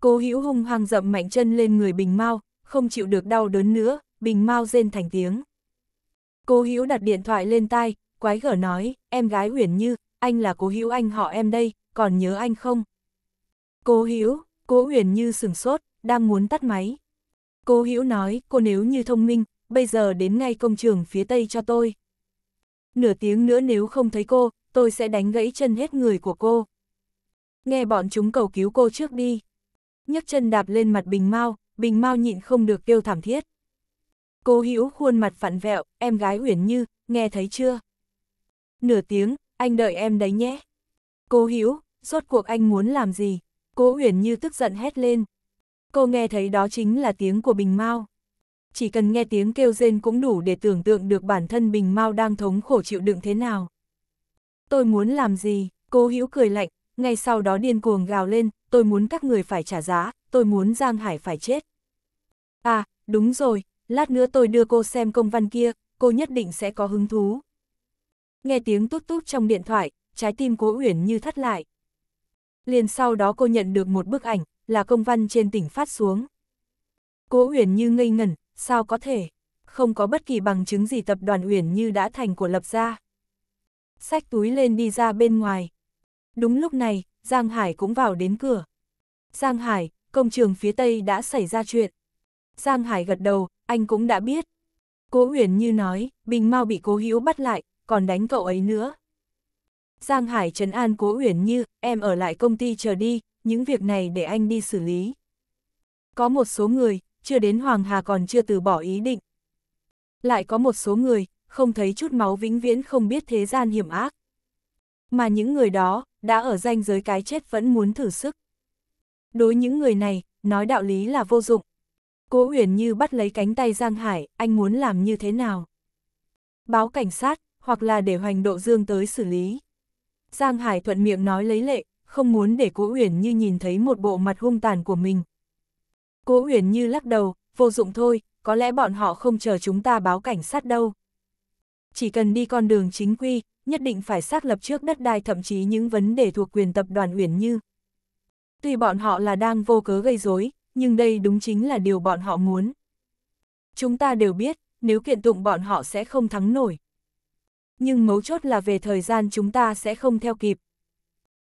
Cố Hữu hung hăng dậm mạnh chân lên người Bình Mao, không chịu được đau đớn nữa, Bình Mao rên thành tiếng. Cố Hữu đặt điện thoại lên tai, quái gở nói, em gái huyền như, anh là cố hữu anh họ em đây, còn nhớ anh không? Cố hữu, cố huyền như sừng sốt, đang muốn tắt máy. Cố hữu nói, cô nếu như thông minh, bây giờ đến ngay công trường phía tây cho tôi. Nửa tiếng nữa nếu không thấy cô, tôi sẽ đánh gãy chân hết người của cô. Nghe bọn chúng cầu cứu cô trước đi. nhấc chân đạp lên mặt Bình Mao, Bình Mao nhịn không được kêu thảm thiết. Cô hữu khuôn mặt phản vẹo, em gái Uyển Như, nghe thấy chưa? nửa tiếng, anh đợi em đấy nhé. Cô Hiểu, rốt cuộc anh muốn làm gì? Cố Uyển như tức giận hét lên. Cô nghe thấy đó chính là tiếng của Bình Mao. Chỉ cần nghe tiếng kêu rên cũng đủ để tưởng tượng được bản thân Bình Mao đang thống khổ chịu đựng thế nào. Tôi muốn làm gì? Cố Hữu cười lạnh, ngay sau đó điên cuồng gào lên, tôi muốn các người phải trả giá, tôi muốn Giang Hải phải chết. À, đúng rồi, lát nữa tôi đưa cô xem công văn kia, cô nhất định sẽ có hứng thú. Nghe tiếng tút tút trong điện thoại, trái tim cố uyển như thắt lại. Liền sau đó cô nhận được một bức ảnh, là công văn trên tỉnh phát xuống. Cố uyển như ngây ngẩn, sao có thể, không có bất kỳ bằng chứng gì tập đoàn uyển như đã thành của lập ra? Xách túi lên đi ra bên ngoài. Đúng lúc này, Giang Hải cũng vào đến cửa. Giang Hải, công trường phía Tây đã xảy ra chuyện. Giang Hải gật đầu, anh cũng đã biết. Cố Uyển Như nói, Bình Mao bị Cố Hữu bắt lại, còn đánh cậu ấy nữa. Giang Hải trấn an Cố Uyển Như, em ở lại công ty chờ đi, những việc này để anh đi xử lý. Có một số người, chưa đến Hoàng Hà còn chưa từ bỏ ý định. Lại có một số người, không thấy chút máu vĩnh viễn không biết thế gian hiểm ác. Mà những người đó, đã ở danh giới cái chết vẫn muốn thử sức. Đối những người này, nói đạo lý là vô dụng. Cố Uyển Như bắt lấy cánh tay Giang Hải, anh muốn làm như thế nào? Báo cảnh sát, hoặc là để hoành độ dương tới xử lý. Giang Hải thuận miệng nói lấy lệ, không muốn để Cố Uyển Như nhìn thấy một bộ mặt hung tàn của mình. Cố Uyển Như lắc đầu, vô dụng thôi, có lẽ bọn họ không chờ chúng ta báo cảnh sát đâu. Chỉ cần đi con đường chính quy, nhất định phải xác lập trước đất đai thậm chí những vấn đề thuộc quyền tập đoàn Uyển Như. Tuy bọn họ là đang vô cớ gây rối, nhưng đây đúng chính là điều bọn họ muốn. Chúng ta đều biết, nếu kiện tụng bọn họ sẽ không thắng nổi nhưng mấu chốt là về thời gian chúng ta sẽ không theo kịp.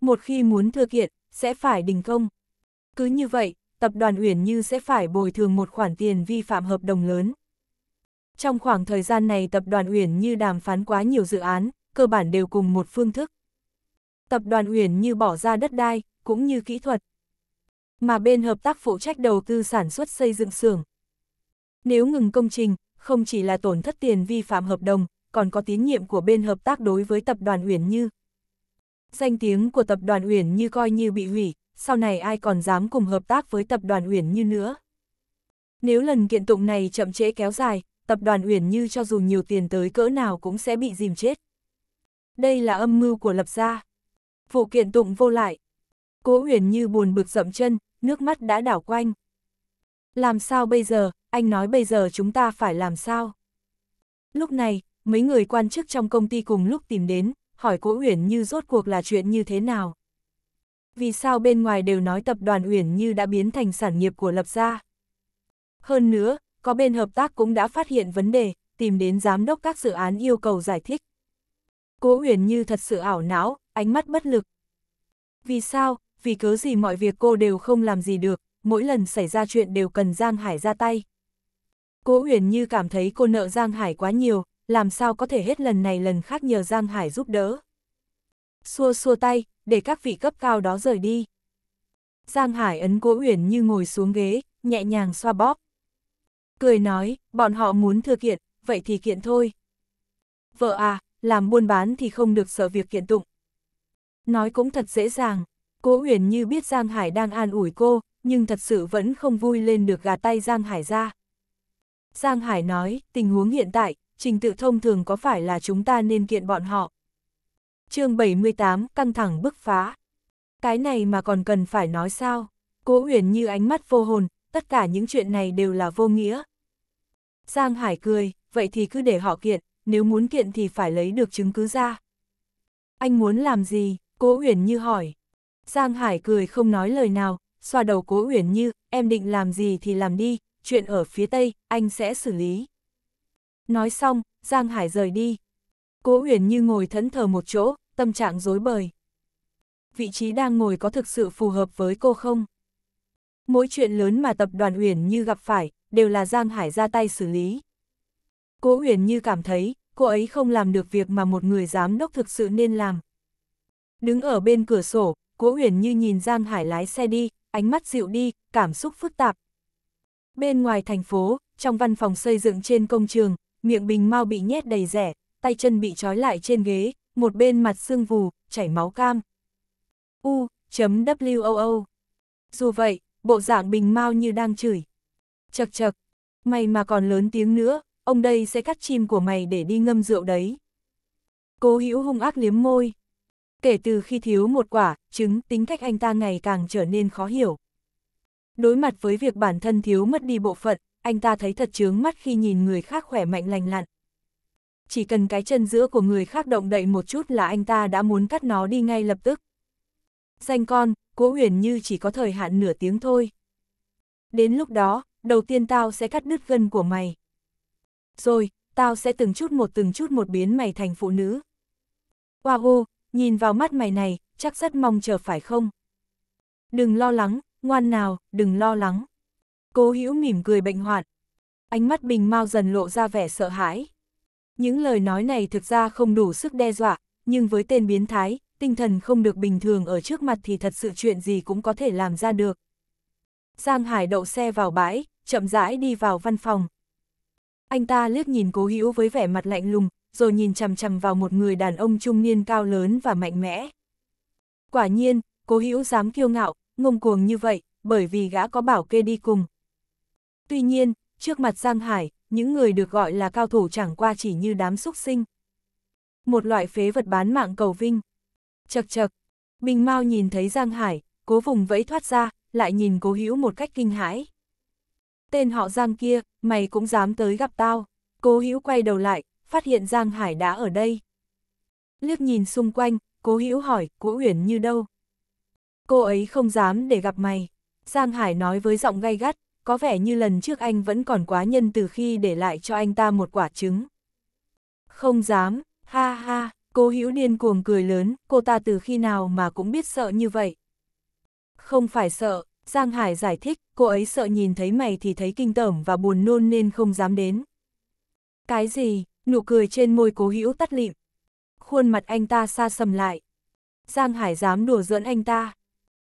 Một khi muốn thực hiện, sẽ phải đình công. Cứ như vậy, tập đoàn Uyển Như sẽ phải bồi thường một khoản tiền vi phạm hợp đồng lớn. Trong khoảng thời gian này tập đoàn Uyển Như đàm phán quá nhiều dự án, cơ bản đều cùng một phương thức. Tập đoàn Uyển Như bỏ ra đất đai, cũng như kỹ thuật. Mà bên hợp tác phụ trách đầu tư sản xuất xây dựng xưởng. Nếu ngừng công trình, không chỉ là tổn thất tiền vi phạm hợp đồng, còn có tín nhiệm của bên hợp tác đối với tập đoàn Uyển Như. Danh tiếng của tập đoàn Uyển Như coi như bị hủy, sau này ai còn dám cùng hợp tác với tập đoàn Uyển Như nữa. Nếu lần kiện tụng này chậm trễ kéo dài, tập đoàn Uyển Như cho dù nhiều tiền tới cỡ nào cũng sẽ bị dìm chết. Đây là âm mưu của lập gia. Vụ kiện tụng vô lại. Cố Uyển Như buồn bực dậm chân, nước mắt đã đảo quanh. Làm sao bây giờ, anh nói bây giờ chúng ta phải làm sao? Lúc này, mấy người quan chức trong công ty cùng lúc tìm đến, hỏi Cố Uyển Như rốt cuộc là chuyện như thế nào. Vì sao bên ngoài đều nói tập đoàn Uyển Như đã biến thành sản nghiệp của Lập gia? Hơn nữa, có bên hợp tác cũng đã phát hiện vấn đề, tìm đến giám đốc các dự án yêu cầu giải thích. Cố Uyển Như thật sự ảo não, ánh mắt bất lực. Vì sao, vì cớ gì mọi việc cô đều không làm gì được, mỗi lần xảy ra chuyện đều cần Giang Hải ra tay. Cố Uyển Như cảm thấy cô nợ Giang Hải quá nhiều, làm sao có thể hết lần này lần khác nhờ Giang Hải giúp đỡ. Xua xua tay, để các vị cấp cao đó rời đi. Giang Hải ấn cố uyển như ngồi xuống ghế, nhẹ nhàng xoa bóp. Cười nói, bọn họ muốn thừa kiện, vậy thì kiện thôi. Vợ à, làm buôn bán thì không được sợ việc kiện tụng. Nói cũng thật dễ dàng, cố uyển như biết Giang Hải đang an ủi cô, nhưng thật sự vẫn không vui lên được gạt tay Giang Hải ra. Giang Hải nói, tình huống hiện tại, trình tự thông thường có phải là chúng ta nên kiện bọn họ? chương 78, căng thẳng bức phá. Cái này mà còn cần phải nói sao? Cố Uyển như ánh mắt vô hồn, tất cả những chuyện này đều là vô nghĩa. Giang Hải cười, vậy thì cứ để họ kiện, nếu muốn kiện thì phải lấy được chứng cứ ra. Anh muốn làm gì? Cố Uyển Như hỏi. Giang Hải cười không nói lời nào, xoa đầu Cố Uyển Như, em định làm gì thì làm đi, chuyện ở phía Tây, anh sẽ xử lý. Nói xong, Giang Hải rời đi. Cố Huyền như ngồi thẫn thờ một chỗ, tâm trạng rối bời. Vị trí đang ngồi có thực sự phù hợp với cô không? Mỗi chuyện lớn mà tập đoàn Huyền như gặp phải, đều là Giang Hải ra tay xử lý. Cố Huyền như cảm thấy, cô ấy không làm được việc mà một người giám đốc thực sự nên làm. Đứng ở bên cửa sổ, Cố Huyền như nhìn Giang Hải lái xe đi, ánh mắt dịu đi, cảm xúc phức tạp. Bên ngoài thành phố, trong văn phòng xây dựng trên công trường, miệng bình mau bị nhét đầy rẻ, tay chân bị trói lại trên ghế, một bên mặt xương vù, chảy máu cam. U, WOO. Dù vậy, bộ dạng bình mau như đang chửi. Chật chật, mày mà còn lớn tiếng nữa, ông đây sẽ cắt chim của mày để đi ngâm rượu đấy. Cố hữu hung ác liếm môi. Kể từ khi thiếu một quả, chứng tính cách anh ta ngày càng trở nên khó hiểu. Đối mặt với việc bản thân thiếu mất đi bộ phận, anh ta thấy thật chướng mắt khi nhìn người khác khỏe mạnh lành lặn. Chỉ cần cái chân giữa của người khác động đậy một chút là anh ta đã muốn cắt nó đi ngay lập tức. Danh con, cố huyền như chỉ có thời hạn nửa tiếng thôi. Đến lúc đó, đầu tiên tao sẽ cắt đứt gân của mày. Rồi, tao sẽ từng chút một từng chút một biến mày thành phụ nữ. Wow, nhìn vào mắt mày này, chắc rất mong chờ phải không? Đừng lo lắng, ngoan nào, đừng lo lắng. Cố hữu mỉm cười bệnh hoạn. Ánh mắt Bình Mao dần lộ ra vẻ sợ hãi. Những lời nói này thực ra không đủ sức đe dọa, nhưng với tên biến thái, tinh thần không được bình thường ở trước mặt thì thật sự chuyện gì cũng có thể làm ra được. Giang Hải đậu xe vào bãi, chậm rãi đi vào văn phòng. Anh ta liếc nhìn cố hữu với vẻ mặt lạnh lùng, rồi nhìn chằm chằm vào một người đàn ông trung niên cao lớn và mạnh mẽ. Quả nhiên, cố hữu dám kiêu ngạo, ngông cuồng như vậy, bởi vì gã có bảo kê đi cùng. Tuy nhiên, trước mặt Giang Hải, những người được gọi là cao thủ chẳng qua chỉ như đám súc sinh. Một loại phế vật bán mạng cầu vinh. Chật chật, Bình Mao nhìn thấy Giang Hải, cố vùng vẫy thoát ra, lại nhìn cố hữu một cách kinh hãi. Tên họ Giang kia, mày cũng dám tới gặp tao. Cố hữu quay đầu lại, phát hiện Giang Hải đã ở đây. Liếc nhìn xung quanh, cố hữu hỏi, cố uyển như đâu? Cô ấy không dám để gặp mày. Giang Hải nói với giọng gay gắt, có vẻ như lần trước anh vẫn còn quá nhân từ khi để lại cho anh ta một quả trứng. Không dám, ha ha, cô hữu điên cuồng cười lớn, cô ta từ khi nào mà cũng biết sợ như vậy. Không phải sợ, Giang Hải giải thích, cô ấy sợ nhìn thấy mày thì thấy kinh tởm và buồn nôn nên không dám đến. Cái gì, nụ cười trên môi cố hữu tắt lịm. Khuôn mặt anh ta xa sầm lại. Giang Hải dám đùa giỡn anh ta.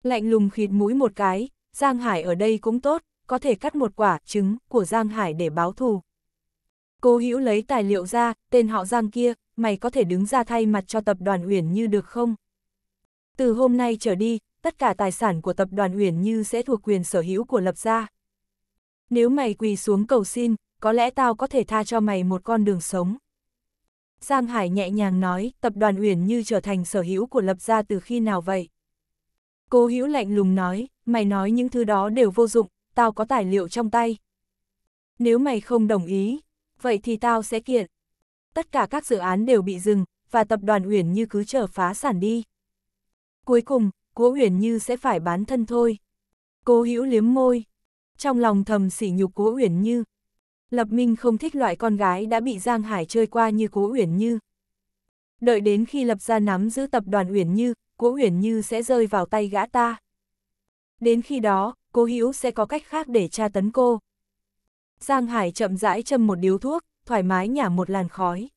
Lạnh lùng khịt mũi một cái, Giang Hải ở đây cũng tốt, có thể cắt một quả trứng của Giang Hải để báo thù. Cố Hữu lấy tài liệu ra, tên họ Giang kia, mày có thể đứng ra thay mặt cho tập đoàn Uyển Như được không? Từ hôm nay trở đi, tất cả tài sản của tập đoàn Uyển Như sẽ thuộc quyền sở hữu của Lập gia. Nếu mày quỳ xuống cầu xin, có lẽ tao có thể tha cho mày một con đường sống. Giang Hải nhẹ nhàng nói, tập đoàn Uyển Như trở thành sở hữu của Lập gia từ khi nào vậy? Cố Hữu lạnh lùng nói, mày nói những thứ đó đều vô dụng, tao có tài liệu trong tay. Nếu mày không đồng ý, vậy thì tao sẽ kiện. Tất cả các dự án đều bị dừng, và tập đoàn Uyển Như cứ chờ phá sản đi. Cuối cùng, cố Uyển Như sẽ phải bán thân thôi. Cố Hữu liếm môi, trong lòng thầm sỉ nhục cố Uyển Như. Lập Minh không thích loại con gái đã bị Giang Hải chơi qua như cố Uyển Như. Đợi đến khi Lập ra nắm giữ tập đoàn Uyển Như, cố Uyển Như sẽ rơi vào tay gã ta. Đến khi đó, Cô Hữu sẽ có cách khác để tra tấn cô. Giang Hải chậm rãi châm một điếu thuốc, thoải mái nhả một làn khói.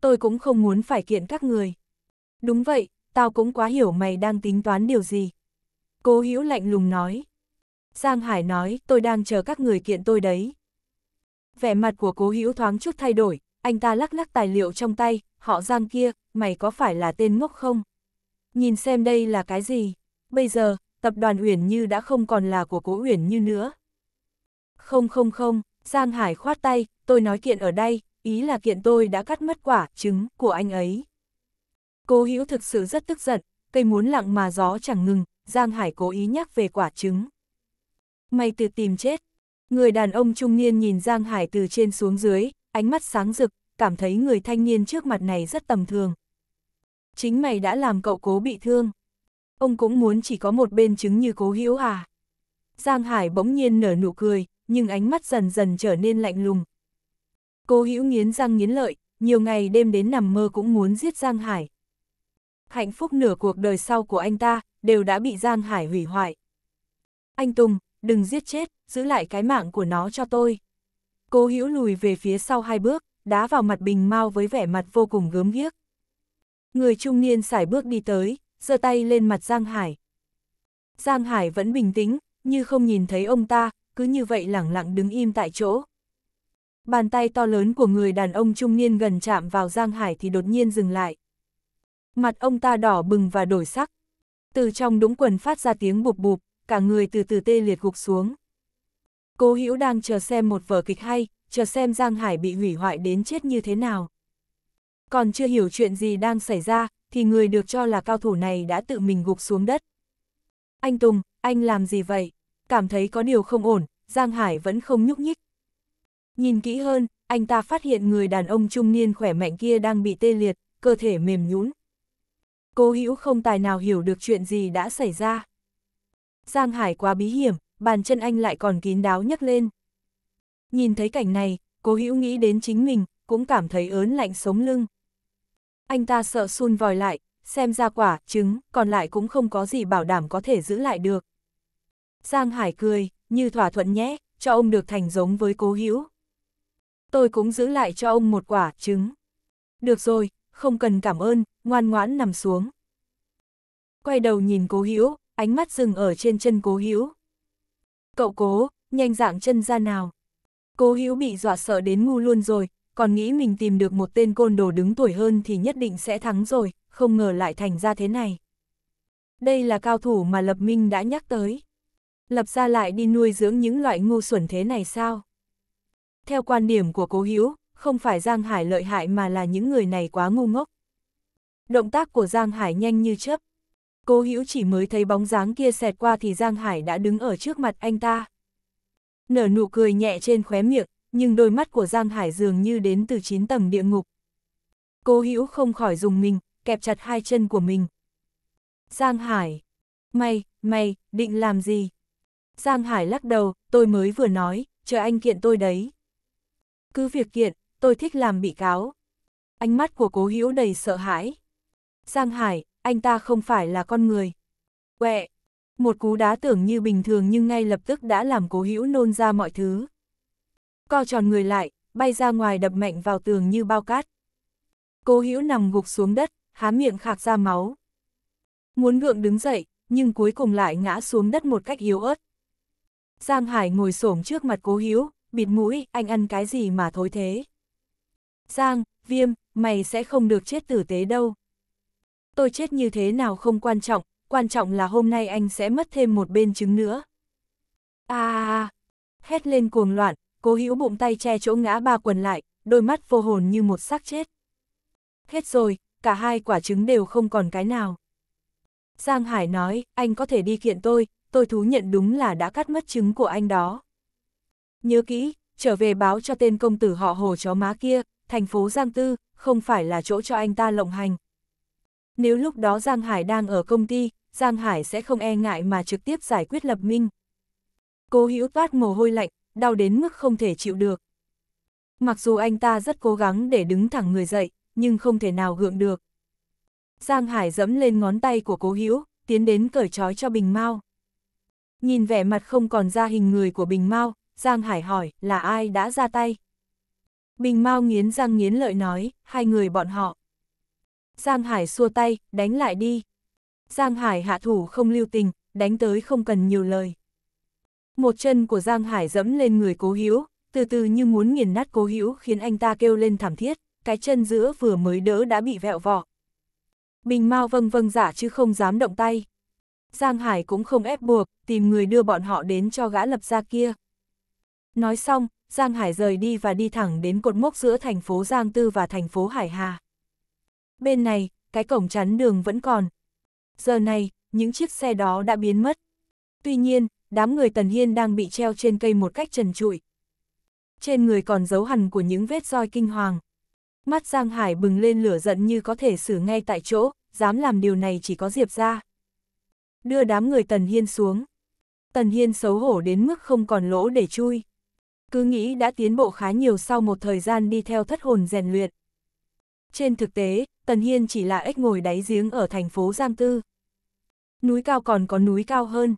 Tôi cũng không muốn phải kiện các người. Đúng vậy, tao cũng quá hiểu mày đang tính toán điều gì. Cô Hữu lạnh lùng nói. Giang Hải nói, tôi đang chờ các người kiện tôi đấy. Vẻ mặt của cố Hữu thoáng chút thay đổi, anh ta lắc lắc tài liệu trong tay, họ Giang kia, mày có phải là tên ngốc không? Nhìn xem đây là cái gì? Bây giờ, tập đoàn Uyển Như đã không còn là của cố Uyển Như nữa. Không không không, Giang Hải khoát tay, tôi nói kiện ở đây, ý là kiện tôi đã cắt mất quả, trứng, của anh ấy. Cố Hữu thực sự rất tức giận, cây muốn lặng mà gió chẳng ngừng, Giang Hải cố ý nhắc về quả trứng. Mày tự tìm chết. Người đàn ông trung niên nhìn Giang Hải từ trên xuống dưới, ánh mắt sáng rực, cảm thấy người thanh niên trước mặt này rất tầm thường. Chính mày đã làm cậu cố bị thương ông cũng muốn chỉ có một bên chứng như cố hữu à. Giang Hải bỗng nhiên nở nụ cười, nhưng ánh mắt dần dần trở nên lạnh lùng. Cố hữu nghiến răng nghiến lợi, nhiều ngày đêm đến nằm mơ cũng muốn giết Giang Hải. Hạnh phúc nửa cuộc đời sau của anh ta, đều đã bị Giang Hải hủy hoại. Anh Tùng, đừng giết chết, giữ lại cái mạng của nó cho tôi. Cố hữu lùi về phía sau hai bước, đá vào mặt bình mau với vẻ mặt vô cùng gớm ghiếc. Người trung niên xài bước đi tới, giơ tay lên mặt Giang Hải. Giang Hải vẫn bình tĩnh, như không nhìn thấy ông ta, cứ như vậy lẳng lặng đứng im tại chỗ. Bàn tay to lớn của người đàn ông trung niên gần chạm vào Giang Hải thì đột nhiên dừng lại. Mặt ông ta đỏ bừng và đổi sắc. Từ trong đũng quần phát ra tiếng bụp bụp, cả người từ từ tê liệt gục xuống. Cố Hữu đang chờ xem một vở kịch hay, chờ xem Giang Hải bị hủy hoại đến chết như thế nào. Còn chưa hiểu chuyện gì đang xảy ra, thì người được cho là cao thủ này đã tự mình gục xuống đất. Anh Tùng, anh làm gì vậy? Cảm thấy có điều không ổn, Giang Hải vẫn không nhúc nhích. Nhìn kỹ hơn, anh ta phát hiện người đàn ông trung niên khỏe mạnh kia đang bị tê liệt, cơ thể mềm nhũn. Cố hữu không tài nào hiểu được chuyện gì đã xảy ra. Giang Hải quá bí hiểm, bàn chân anh lại còn kín đáo nhấc lên. Nhìn thấy cảnh này, cố hữu nghĩ đến chính mình, cũng cảm thấy ớn lạnh sống lưng. Anh ta sợ sun vòi lại, xem ra quả, trứng, còn lại cũng không có gì bảo đảm có thể giữ lại được. Giang Hải cười, như thỏa thuận nhé, cho ông được thành giống với cố hữu. Tôi cũng giữ lại cho ông một quả, trứng. Được rồi, không cần cảm ơn, ngoan ngoãn nằm xuống. Quay đầu nhìn cố hữu, ánh mắt dừng ở trên chân cố hữu. Cậu cố, nhanh dạng chân ra nào. Cố hữu bị dọa sợ đến ngu luôn rồi, còn nghĩ mình tìm được một tên côn đồ đứng tuổi hơn thì nhất định sẽ thắng rồi, không ngờ lại thành ra thế này. Đây là cao thủ mà Lập Minh đã nhắc tới. Lập ra lại đi nuôi dưỡng những loại ngu xuẩn thế này sao? Theo quan điểm của cố Hữu không phải Giang Hải lợi hại mà là những người này quá ngu ngốc. Động tác của Giang Hải nhanh như chớp. Cố Hữu chỉ mới thấy bóng dáng kia xẹt qua thì Giang Hải đã đứng ở trước mặt anh ta. Nở nụ cười nhẹ trên khóe miệng, nhưng đôi mắt của Giang Hải dường như đến từ 9 tầng địa ngục. Cô Hữu không khỏi dùng mình, kẹp chặt hai chân của mình. Giang Hải, mày, mày, định làm gì? Giang Hải lắc đầu, tôi mới vừa nói, chờ anh kiện tôi đấy. Cứ việc kiện, tôi thích làm bị cáo. Ánh mắt của cố Hữu đầy sợ hãi. Giang Hải, anh ta không phải là con người. Quẹ, một cú đá tưởng như bình thường nhưng ngay lập tức đã làm cố Hữu nôn ra mọi thứ co tròn người lại, bay ra ngoài đập mạnh vào tường như bao cát. Cố Hữu nằm gục xuống đất, há miệng khạc ra máu. Muốn gượng đứng dậy, nhưng cuối cùng lại ngã xuống đất một cách yếu ớt. Giang Hải ngồi xổm trước mặt Cố Hữu, bịt mũi, anh ăn cái gì mà thối thế? Giang, Viêm, mày sẽ không được chết tử tế đâu. Tôi chết như thế nào không quan trọng, quan trọng là hôm nay anh sẽ mất thêm một bên chứng nữa. À, hét lên cuồng loạn, cố hữu bụng tay che chỗ ngã ba quần lại, đôi mắt vô hồn như một xác chết. Hết rồi, cả hai quả trứng đều không còn cái nào. Giang Hải nói, anh có thể đi kiện tôi, tôi thú nhận đúng là đã cắt mất trứng của anh đó. Nhớ kỹ, trở về báo cho tên công tử họ hồ chó má kia, thành phố Giang Tư, không phải là chỗ cho anh ta lộng hành. Nếu lúc đó Giang Hải đang ở công ty, Giang Hải sẽ không e ngại mà trực tiếp giải quyết lập minh. Cố hữu toát mồ hôi lạnh, đau đến mức không thể chịu được. Mặc dù anh ta rất cố gắng để đứng thẳng người dậy, nhưng không thể nào gượng được. Giang Hải dẫm lên ngón tay của cố Hữu tiến đến cởi trói cho Bình Mao. Nhìn vẻ mặt không còn ra hình người của Bình Mao, Giang Hải hỏi là ai đã ra tay. Bình Mao nghiến răng nghiến lợi nói, hai người bọn họ. Giang Hải xua tay, đánh lại đi. Giang Hải hạ thủ không lưu tình, đánh tới không cần nhiều lời. Một chân của Giang Hải dẫm lên người cố Hữu từ từ như muốn nghiền nát cố Hữu khiến anh ta kêu lên thảm thiết, cái chân giữa vừa mới đỡ đã bị vẹo vỏ. Bình Mao vâng vâng giả dạ chứ không dám động tay. Giang Hải cũng không ép buộc, tìm người đưa bọn họ đến cho gã lập ra kia. Nói xong, Giang Hải rời đi và đi thẳng đến cột mốc giữa thành phố Giang Tư và thành phố Hải Hà. Bên này, cái cổng chắn đường vẫn còn. Giờ này, những chiếc xe đó đã biến mất. Tuy nhiên, đám người Tần Hiên đang bị treo trên cây một cách trần trụi. Trên người còn dấu hằn của những vết roi kinh hoàng. Mắt Giang Hải bừng lên lửa giận như có thể xử ngay tại chỗ, dám làm điều này chỉ có Diệp ra. Đưa đám người Tần Hiên xuống. Tần Hiên xấu hổ đến mức không còn lỗ để chui. Cứ nghĩ đã tiến bộ khá nhiều sau một thời gian đi theo thất hồn rèn luyện. Trên thực tế, Tần Hiên chỉ là ếch ngồi đáy giếng ở thành phố Giang Tư. Núi cao còn có núi cao hơn.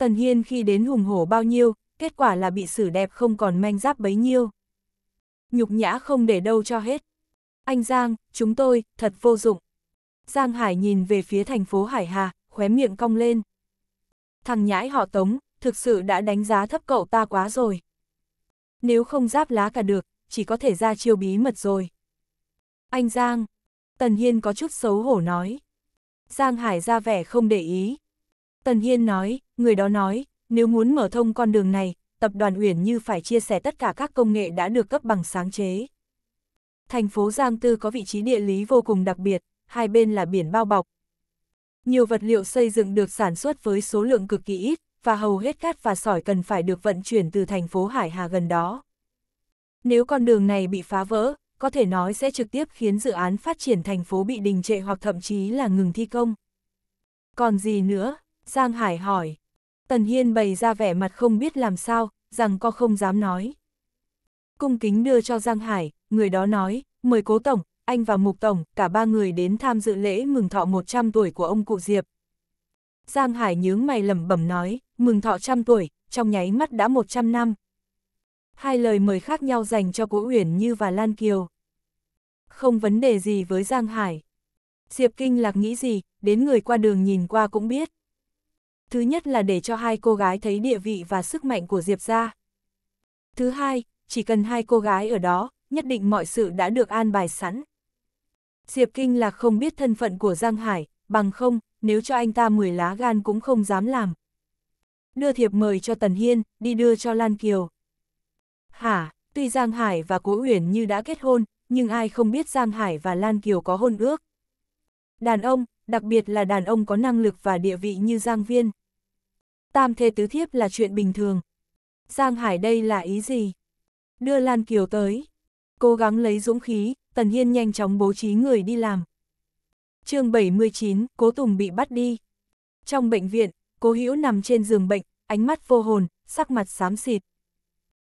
Tần Hiên khi đến hùng hổ bao nhiêu, kết quả là bị xử đẹp không còn manh giáp bấy nhiêu. Nhục nhã không để đâu cho hết. Anh Giang, chúng tôi, thật vô dụng. Giang Hải nhìn về phía thành phố Hải Hà, khóe miệng cong lên. Thằng nhãi họ Tống, thực sự đã đánh giá thấp cậu ta quá rồi. Nếu không giáp lá cả được, chỉ có thể ra chiêu bí mật rồi. Anh Giang, Tần Hiên có chút xấu hổ nói. Giang Hải ra vẻ không để ý. Tần Hiên nói, người đó nói, nếu muốn mở thông con đường này, tập đoàn Uyển Như phải chia sẻ tất cả các công nghệ đã được cấp bằng sáng chế. Thành phố Giang Tư có vị trí địa lý vô cùng đặc biệt, hai bên là biển bao bọc. Nhiều vật liệu xây dựng được sản xuất với số lượng cực kỳ ít, và hầu hết cát và sỏi cần phải được vận chuyển từ thành phố Hải Hà gần đó. Nếu con đường này bị phá vỡ, có thể nói sẽ trực tiếp khiến dự án phát triển thành phố bị đình trệ hoặc thậm chí là ngừng thi công. Còn gì nữa? Giang Hải hỏi. Tần Hiên bày ra vẻ mặt không biết làm sao, rằng co không dám nói. Cung kính đưa cho Giang Hải, người đó nói, mời cố tổng, anh và mục tổng, cả ba người đến tham dự lễ mừng thọ 100 tuổi của ông cụ Diệp. Giang Hải nhướng mày lẩm bẩm nói, mừng thọ trăm tuổi, trong nháy mắt đã 100 năm. Hai lời mời khác nhau dành cho Cố Uyển Như và Lan Kiều. Không vấn đề gì với Giang Hải. Diệp Kinh Lạc nghĩ gì, đến người qua đường nhìn qua cũng biết. Thứ nhất là để cho hai cô gái thấy địa vị và sức mạnh của Diệp gia. Thứ hai, chỉ cần hai cô gái ở đó, nhất định mọi sự đã được an bài sẵn. Diệp Kinh là không biết thân phận của Giang Hải, bằng không, nếu cho anh ta 10 lá gan cũng không dám làm. Đưa thiệp mời cho Tần Hiên, đi đưa cho Lan Kiều. Hả, tuy Giang Hải và Cố Uyển như đã kết hôn, nhưng ai không biết Giang Hải và Lan Kiều có hôn ước. Đàn ông, đặc biệt là đàn ông có năng lực và địa vị như Giang Viên tam thê tứ thiếp là chuyện bình thường. Giang Hải đây là ý gì? Đưa Lan Kiều tới. Cố gắng lấy dũng khí, Tần Hiên nhanh chóng bố trí người đi làm. chương 79, Cố Tùng bị bắt đi. Trong bệnh viện, Cố Hữu nằm trên giường bệnh, ánh mắt vô hồn, sắc mặt xám xịt.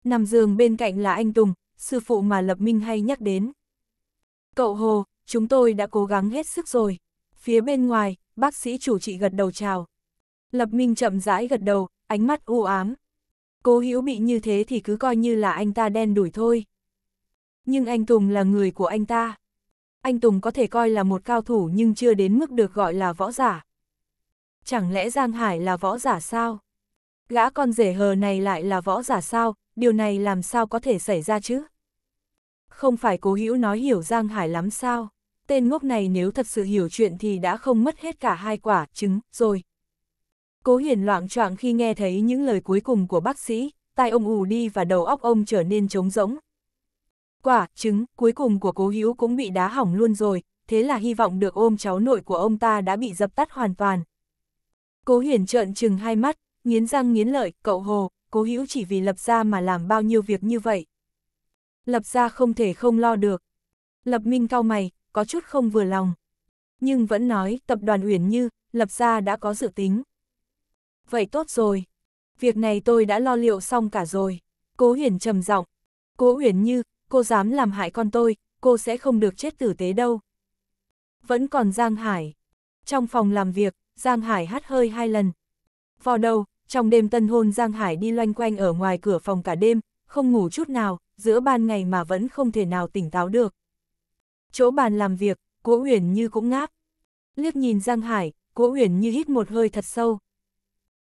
Nằm giường bên cạnh là anh Tùng, sư phụ mà Lập Minh hay nhắc đến. Cậu Hồ, chúng tôi đã cố gắng hết sức rồi. Phía bên ngoài, bác sĩ chủ trị gật đầu chào, Lập Minh chậm rãi gật đầu, ánh mắt u ám. Cố Hữu bị như thế thì cứ coi như là anh ta đen đuổi thôi. Nhưng anh Tùng là người của anh ta. Anh Tùng có thể coi là một cao thủ nhưng chưa đến mức được gọi là võ giả. Chẳng lẽ Giang Hải là võ giả sao? Gã con rể hờ này lại là võ giả sao? Điều này làm sao có thể xảy ra chứ? Không phải cố hữu nói hiểu Giang Hải lắm sao? Tên ngốc này nếu thật sự hiểu chuyện thì đã không mất hết cả hai quả trứng rồi. Cố Hiền loạn choạng khi nghe thấy những lời cuối cùng của bác sĩ, tai ông ù đi và đầu óc ông trở nên trống rỗng. Quả, trứng, cuối cùng của cố Hữu cũng bị đá hỏng luôn rồi, thế là hy vọng được ôm cháu nội của ông ta đã bị dập tắt hoàn toàn. Cố Hiền trợn trừng hai mắt, nghiến răng nghiến lợi, cậu Hồ, cố Hữu chỉ vì lập ra mà làm bao nhiêu việc như vậy. Lập ra không thể không lo được. Lập Minh cao mày, có chút không vừa lòng. Nhưng vẫn nói, tập đoàn Uyển Như, lập ra đã có dự tính vậy tốt rồi. Việc này tôi đã lo liệu xong cả rồi. Cố Huyền trầm giọng. Cố Huyền như, cô dám làm hại con tôi, cô sẽ không được chết tử tế đâu. Vẫn còn Giang Hải. Trong phòng làm việc, Giang Hải hắt hơi hai lần. Vào đầu, trong đêm tân hôn Giang Hải đi loanh quanh ở ngoài cửa phòng cả đêm, không ngủ chút nào, giữa ban ngày mà vẫn không thể nào tỉnh táo được. Chỗ bàn làm việc, Cố Uyển Như cũng ngáp. Liếc nhìn Giang Hải, Cố Uyển Như hít một hơi thật sâu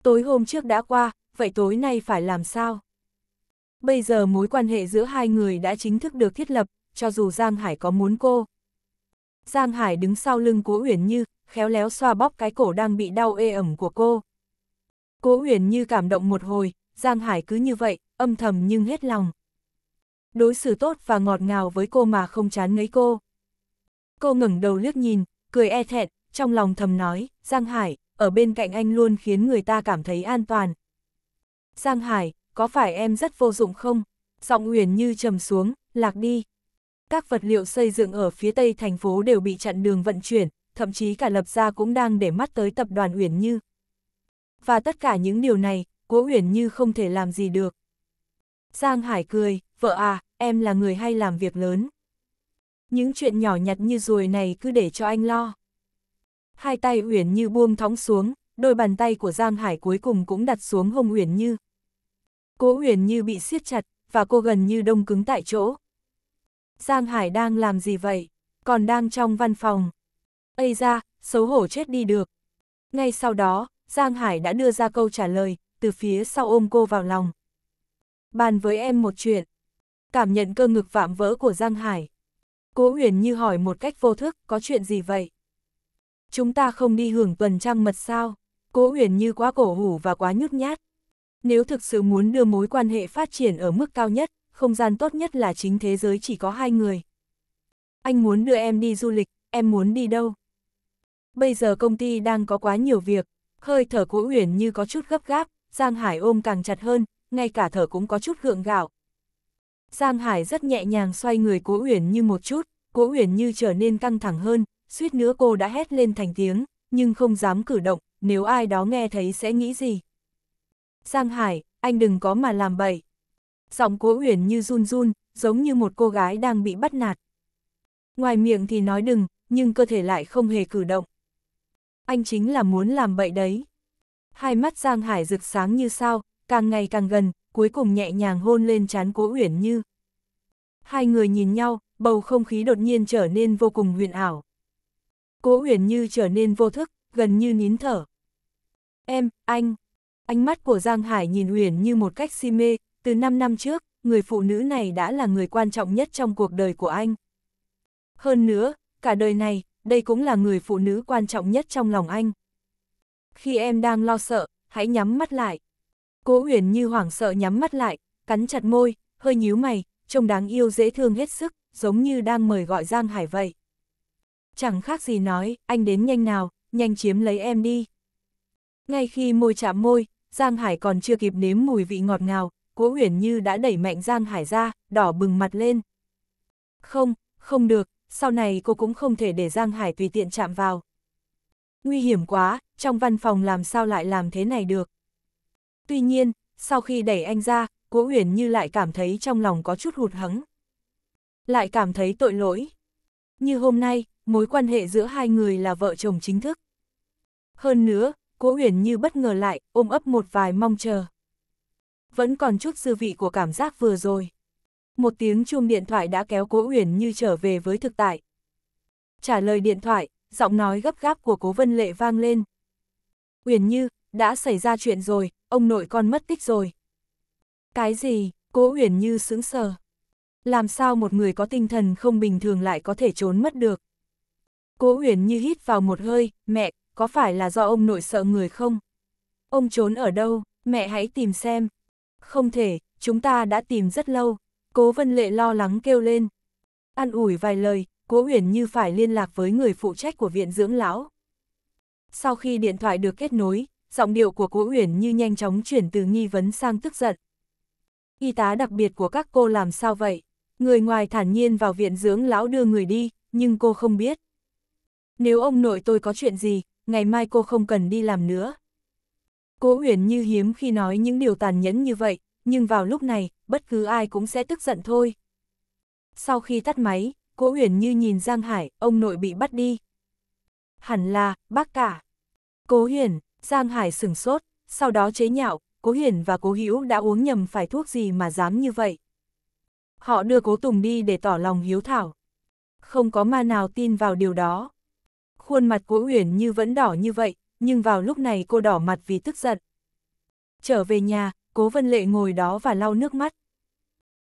tối hôm trước đã qua, vậy tối nay phải làm sao? Bây giờ mối quan hệ giữa hai người đã chính thức được thiết lập, cho dù Giang Hải có muốn cô. Giang Hải đứng sau lưng Cố Uyển Như, khéo léo xoa bóp cái cổ đang bị đau ê ẩm của cô. Cố Uyển Như cảm động một hồi, Giang Hải cứ như vậy, âm thầm nhưng hết lòng. Đối xử tốt và ngọt ngào với cô mà không chán ngấy cô. Cô ngẩng đầu liếc nhìn, cười e thẹn, trong lòng thầm nói, Giang Hải, ở bên cạnh anh luôn khiến người ta cảm thấy an toàn. Giang Hải, có phải em rất vô dụng không? Giọng Uyển như trầm xuống, lạc đi. Các vật liệu xây dựng ở phía tây thành phố đều bị chặn đường vận chuyển, thậm chí cả lập gia cũng đang để mắt tới tập đoàn Uyển Như. Và tất cả những điều này, cố Uyển Như không thể làm gì được. Giang Hải cười, vợ à, em là người hay làm việc lớn. Những chuyện nhỏ nhặt như rồi này cứ để cho anh lo. Hai tay Uyển Như buông thõng xuống, đôi bàn tay của Giang Hải cuối cùng cũng đặt xuống hông Uyển Như. Cố Uyển Như bị siết chặt, và cô gần như đông cứng tại chỗ. Giang Hải đang làm gì vậy? Còn đang trong văn phòng. Ây ra, xấu hổ chết đi được. Ngay sau đó, Giang Hải đã đưa ra câu trả lời, từ phía sau ôm cô vào lòng. Bàn với em một chuyện. Cảm nhận cơ ngực vạm vỡ của Giang Hải. Cố Uyển Như hỏi một cách vô thức, có chuyện gì vậy? chúng ta không đi hưởng tuần trăng mật sao? Cố Uyển Như quá cổ hủ và quá nhút nhát. Nếu thực sự muốn đưa mối quan hệ phát triển ở mức cao nhất, không gian tốt nhất là chính thế giới chỉ có hai người. Anh muốn đưa em đi du lịch, em muốn đi đâu? Bây giờ công ty đang có quá nhiều việc, hơi thở Cố Uyển Như có chút gấp gáp, Giang Hải ôm càng chặt hơn, ngay cả thở cũng có chút gượng gạo. Giang Hải rất nhẹ nhàng xoay người Cố Uyển Như một chút, Cố Uyển Như trở nên căng thẳng hơn, suýt nữa cô đã hét lên thành tiếng, nhưng không dám cử động, nếu ai đó nghe thấy sẽ nghĩ gì. Giang Hải, anh đừng có mà làm bậy. Giọng cố uyển như run run, giống như một cô gái đang bị bắt nạt. Ngoài miệng thì nói đừng, nhưng cơ thể lại không hề cử động. Anh chính là muốn làm bậy đấy. Hai mắt Giang Hải rực sáng như sao, càng ngày càng gần, cuối cùng nhẹ nhàng hôn lên trán cố uyển như. Hai người nhìn nhau, bầu không khí đột nhiên trở nên vô cùng huyền ảo. Cố Huyền Như trở nên vô thức, gần như nín thở. Em, anh. Ánh mắt của Giang Hải nhìn Huyền Như một cách si mê, từ 5 năm trước, người phụ nữ này đã là người quan trọng nhất trong cuộc đời của anh. Hơn nữa, cả đời này, đây cũng là người phụ nữ quan trọng nhất trong lòng anh. Khi em đang lo sợ, hãy nhắm mắt lại. Cố Huyền Như hoảng sợ nhắm mắt lại, cắn chặt môi, hơi nhíu mày, trông đáng yêu dễ thương hết sức, giống như đang mời gọi Giang Hải vậy chẳng khác gì nói, anh đến nhanh nào, nhanh chiếm lấy em đi. Ngay khi môi chạm môi, Giang Hải còn chưa kịp nếm mùi vị ngọt ngào, Cố Uyển Như đã đẩy mạnh Giang Hải ra, đỏ bừng mặt lên. Không, không được, sau này cô cũng không thể để Giang Hải tùy tiện chạm vào. Nguy hiểm quá, trong văn phòng làm sao lại làm thế này được. Tuy nhiên, sau khi đẩy anh ra, Cố Uyển Như lại cảm thấy trong lòng có chút hụt hẫng. Lại cảm thấy tội lỗi. Như hôm nay, mối quan hệ giữa hai người là vợ chồng chính thức. Hơn nữa, Cố Huyền như bất ngờ lại, ôm ấp một vài mong chờ. Vẫn còn chút dư vị của cảm giác vừa rồi. Một tiếng chuông điện thoại đã kéo Cố Huyền như trở về với thực tại. Trả lời điện thoại, giọng nói gấp gáp của Cố Vân Lệ vang lên. Huyền như, đã xảy ra chuyện rồi, ông nội con mất tích rồi. Cái gì, Cố Huyền như sững sờ. Làm sao một người có tinh thần không bình thường lại có thể trốn mất được? Cố Huyền Như hít vào một hơi, mẹ, có phải là do ông nội sợ người không? Ông trốn ở đâu, mẹ hãy tìm xem. Không thể, chúng ta đã tìm rất lâu. Cố Vân Lệ lo lắng kêu lên. An ủi vài lời, Cố Huyền Như phải liên lạc với người phụ trách của viện dưỡng lão. Sau khi điện thoại được kết nối, giọng điệu của Cố Huyền Như nhanh chóng chuyển từ nghi vấn sang tức giận. Y tá đặc biệt của các cô làm sao vậy? Người ngoài thản nhiên vào viện dưỡng lão đưa người đi, nhưng cô không biết. Nếu ông nội tôi có chuyện gì, ngày mai cô không cần đi làm nữa. Cố Uyển như hiếm khi nói những điều tàn nhẫn như vậy, nhưng vào lúc này, bất cứ ai cũng sẽ tức giận thôi. Sau khi tắt máy, Cố Uyển như nhìn Giang Hải, ông nội bị bắt đi. Hẳn là, bác cả. Cố Hiển, Giang Hải sửng sốt, sau đó chế nhạo, Cố Hiển và Cố Hữu đã uống nhầm phải thuốc gì mà dám như vậy. Họ đưa Cố Tùng đi để tỏ lòng hiếu thảo. Không có ma nào tin vào điều đó khuôn mặt của Uyển Như vẫn đỏ như vậy, nhưng vào lúc này cô đỏ mặt vì tức giận. Trở về nhà, Cố Vân Lệ ngồi đó và lau nước mắt.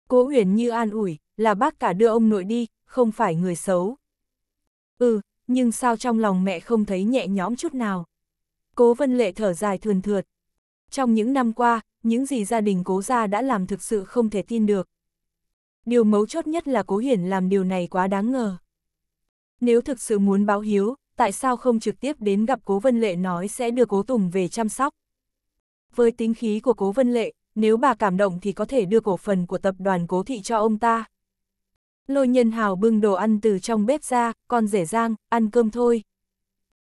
Cố Uyển Như an ủi, là bác cả đưa ông nội đi, không phải người xấu. Ừ, nhưng sao trong lòng mẹ không thấy nhẹ nhõm chút nào. Cố Vân Lệ thở dài thườn thượt. Trong những năm qua, những gì gia đình cố gia đã làm thực sự không thể tin được. Điều mấu chốt nhất là cố hiển làm điều này quá đáng ngờ. Nếu thực sự muốn báo hiếu, tại sao không trực tiếp đến gặp Cố Vân Lệ nói sẽ đưa Cố Tùng về chăm sóc. Với tính khí của Cố Vân Lệ, nếu bà cảm động thì có thể đưa cổ phần của tập đoàn Cố Thị cho ông ta. Lôi nhân hào bưng đồ ăn từ trong bếp ra, con rể giang, ăn cơm thôi.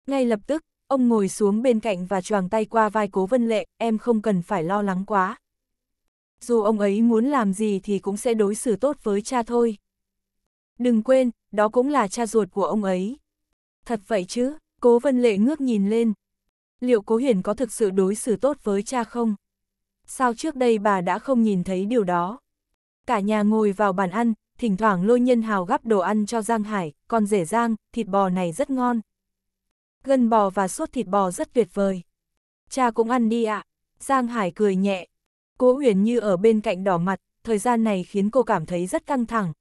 Ngay lập tức, ông ngồi xuống bên cạnh và choàng tay qua vai Cố Vân Lệ, em không cần phải lo lắng quá. Dù ông ấy muốn làm gì thì cũng sẽ đối xử tốt với cha thôi. Đừng quên, đó cũng là cha ruột của ông ấy. Thật vậy chứ, cố vân lệ ngước nhìn lên. Liệu cố hiển có thực sự đối xử tốt với cha không? Sao trước đây bà đã không nhìn thấy điều đó? Cả nhà ngồi vào bàn ăn, thỉnh thoảng lôi nhân hào gắp đồ ăn cho Giang Hải, còn rể Giang, thịt bò này rất ngon. Gân bò và sốt thịt bò rất tuyệt vời. Cha cũng ăn đi ạ. À. Giang Hải cười nhẹ. Cố Huyền như ở bên cạnh đỏ mặt, thời gian này khiến cô cảm thấy rất căng thẳng.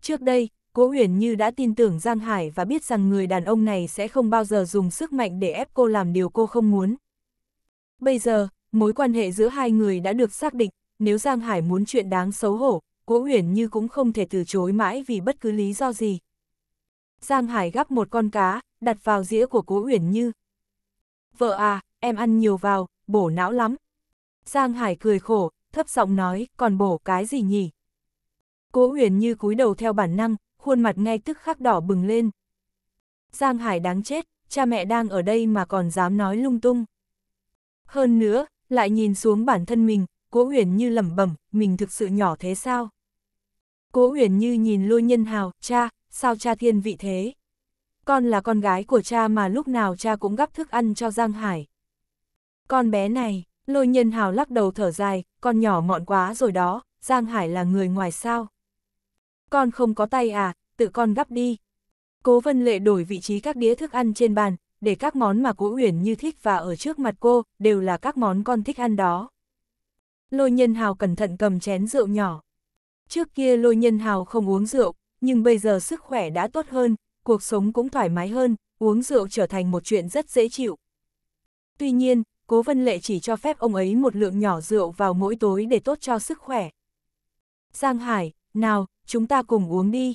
Trước đây, Cố huyền như đã tin tưởng Giang Hải và biết rằng người đàn ông này sẽ không bao giờ dùng sức mạnh để ép cô làm điều cô không muốn. Bây giờ, mối quan hệ giữa hai người đã được xác định, nếu Giang Hải muốn chuyện đáng xấu hổ, Cố huyền như cũng không thể từ chối mãi vì bất cứ lý do gì. Giang Hải gắp một con cá, đặt vào dĩa của Cố huyền như. Vợ à, em ăn nhiều vào, bổ não lắm. Giang Hải cười khổ, thấp giọng nói, còn bổ cái gì nhỉ? Cố huyền như cúi đầu theo bản năng, khuôn mặt ngay tức khắc đỏ bừng lên. Giang Hải đáng chết, cha mẹ đang ở đây mà còn dám nói lung tung. Hơn nữa, lại nhìn xuống bản thân mình, Cố Uyển Như lẩm bẩm, mình thực sự nhỏ thế sao? Cố Uyển Như nhìn Lôi Nhân Hào, cha, sao cha thiên vị thế? Con là con gái của cha mà lúc nào cha cũng gắp thức ăn cho Giang Hải. Con bé này, Lôi Nhân Hào lắc đầu thở dài, con nhỏ mọn quá rồi đó, Giang Hải là người ngoài sao? con không có tay à, tự con gắp đi. Cố Vân Lệ đổi vị trí các đĩa thức ăn trên bàn, để các món mà Cố Uyển Như thích và ở trước mặt cô, đều là các món con thích ăn đó. Lôi Nhân Hào cẩn thận cầm chén rượu nhỏ. Trước kia Lôi Nhân Hào không uống rượu, nhưng bây giờ sức khỏe đã tốt hơn, cuộc sống cũng thoải mái hơn, uống rượu trở thành một chuyện rất dễ chịu. Tuy nhiên, Cố Vân Lệ chỉ cho phép ông ấy một lượng nhỏ rượu vào mỗi tối để tốt cho sức khỏe. Giang Hải, nào, chúng ta cùng uống đi.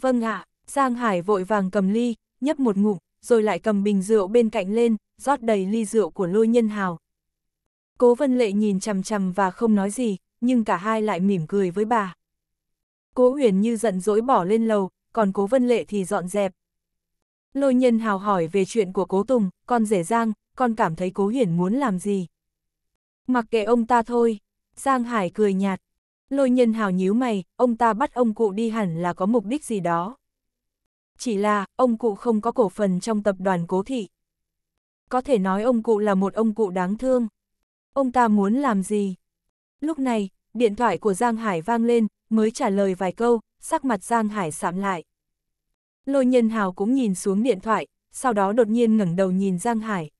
Vâng ạ, à, Giang Hải vội vàng cầm ly, nhấp một ngụm, rồi lại cầm bình rượu bên cạnh lên, rót đầy ly rượu của lôi nhân hào. Cố Vân Lệ nhìn chằm chằm và không nói gì, nhưng cả hai lại mỉm cười với bà. Cố Huyền như giận dỗi bỏ lên lầu, còn Cố Vân Lệ thì dọn dẹp. Lôi nhân hào hỏi về chuyện của Cố Tùng, con rể Giang, con cảm thấy Cố Huyền muốn làm gì? Mặc kệ ông ta thôi, Giang Hải cười nhạt, Lôi nhân hào nhíu mày, ông ta bắt ông cụ đi hẳn là có mục đích gì đó. Chỉ là, ông cụ không có cổ phần trong tập đoàn cố thị. Có thể nói ông cụ là một ông cụ đáng thương. Ông ta muốn làm gì? Lúc này, điện thoại của Giang Hải vang lên, mới trả lời vài câu, sắc mặt Giang Hải sạm lại. Lôi nhân hào cũng nhìn xuống điện thoại, sau đó đột nhiên ngẩng đầu nhìn Giang Hải.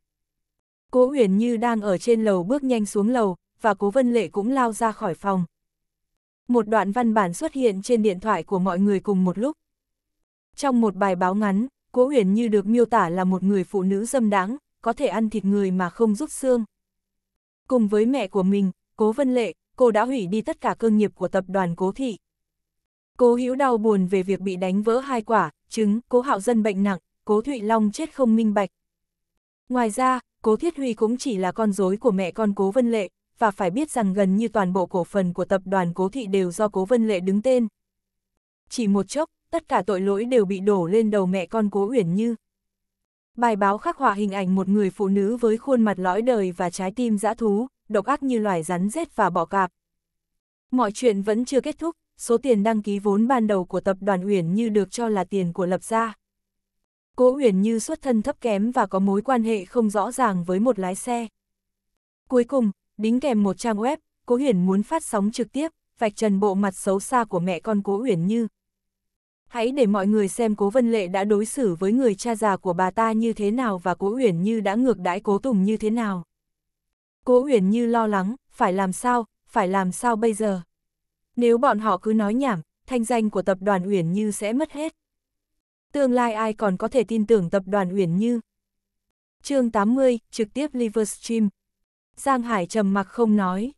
Cố Huyền Như đang ở trên lầu bước nhanh xuống lầu, và Cố Vân Lệ cũng lao ra khỏi phòng một đoạn văn bản xuất hiện trên điện thoại của mọi người cùng một lúc. Trong một bài báo ngắn, Cố Huyền Như được miêu tả là một người phụ nữ dâm đáng, có thể ăn thịt người mà không rút xương. Cùng với mẹ của mình, Cố Vân Lệ, cô đã hủy đi tất cả cơ nghiệp của tập đoàn Cố Thị. Cố Hữu đau buồn về việc bị đánh vỡ hai quả, trứng, Cố Hạo Dân bệnh nặng, Cố Thụy Long chết không minh bạch. Ngoài ra, Cố Thiết Huy cũng chỉ là con rối của mẹ con Cố Vân Lệ, và phải biết rằng gần như toàn bộ cổ phần của tập đoàn Cố Thị đều do Cố Vân Lệ đứng tên. Chỉ một chốc, tất cả tội lỗi đều bị đổ lên đầu mẹ con Cố Uyển Như. Bài báo khắc họa hình ảnh một người phụ nữ với khuôn mặt lõi đời và trái tim dã thú, độc ác như loài rắn rết và bọ cạp. Mọi chuyện vẫn chưa kết thúc, số tiền đăng ký vốn ban đầu của tập đoàn Uyển Như được cho là tiền của Lập Gia. Cố Uyển Như xuất thân thấp kém và có mối quan hệ không rõ ràng với một lái xe. Cuối cùng, đính kèm một trang web, Cố Huyền muốn phát sóng trực tiếp, vạch trần bộ mặt xấu xa của mẹ con Cố Huyền Như. Hãy để mọi người xem Cố Vân Lệ đã đối xử với người cha già của bà ta như thế nào và Cố Huyền Như đã ngược đãi Cố Tùng như thế nào. Cố Huyền Như lo lắng, phải làm sao, phải làm sao bây giờ? Nếu bọn họ cứ nói nhảm, thanh danh của tập đoàn Huyền Như sẽ mất hết. Tương lai ai còn có thể tin tưởng tập đoàn Huyền Như? Chương 80, trực tiếp Livestream Giang Hải trầm mặc không nói.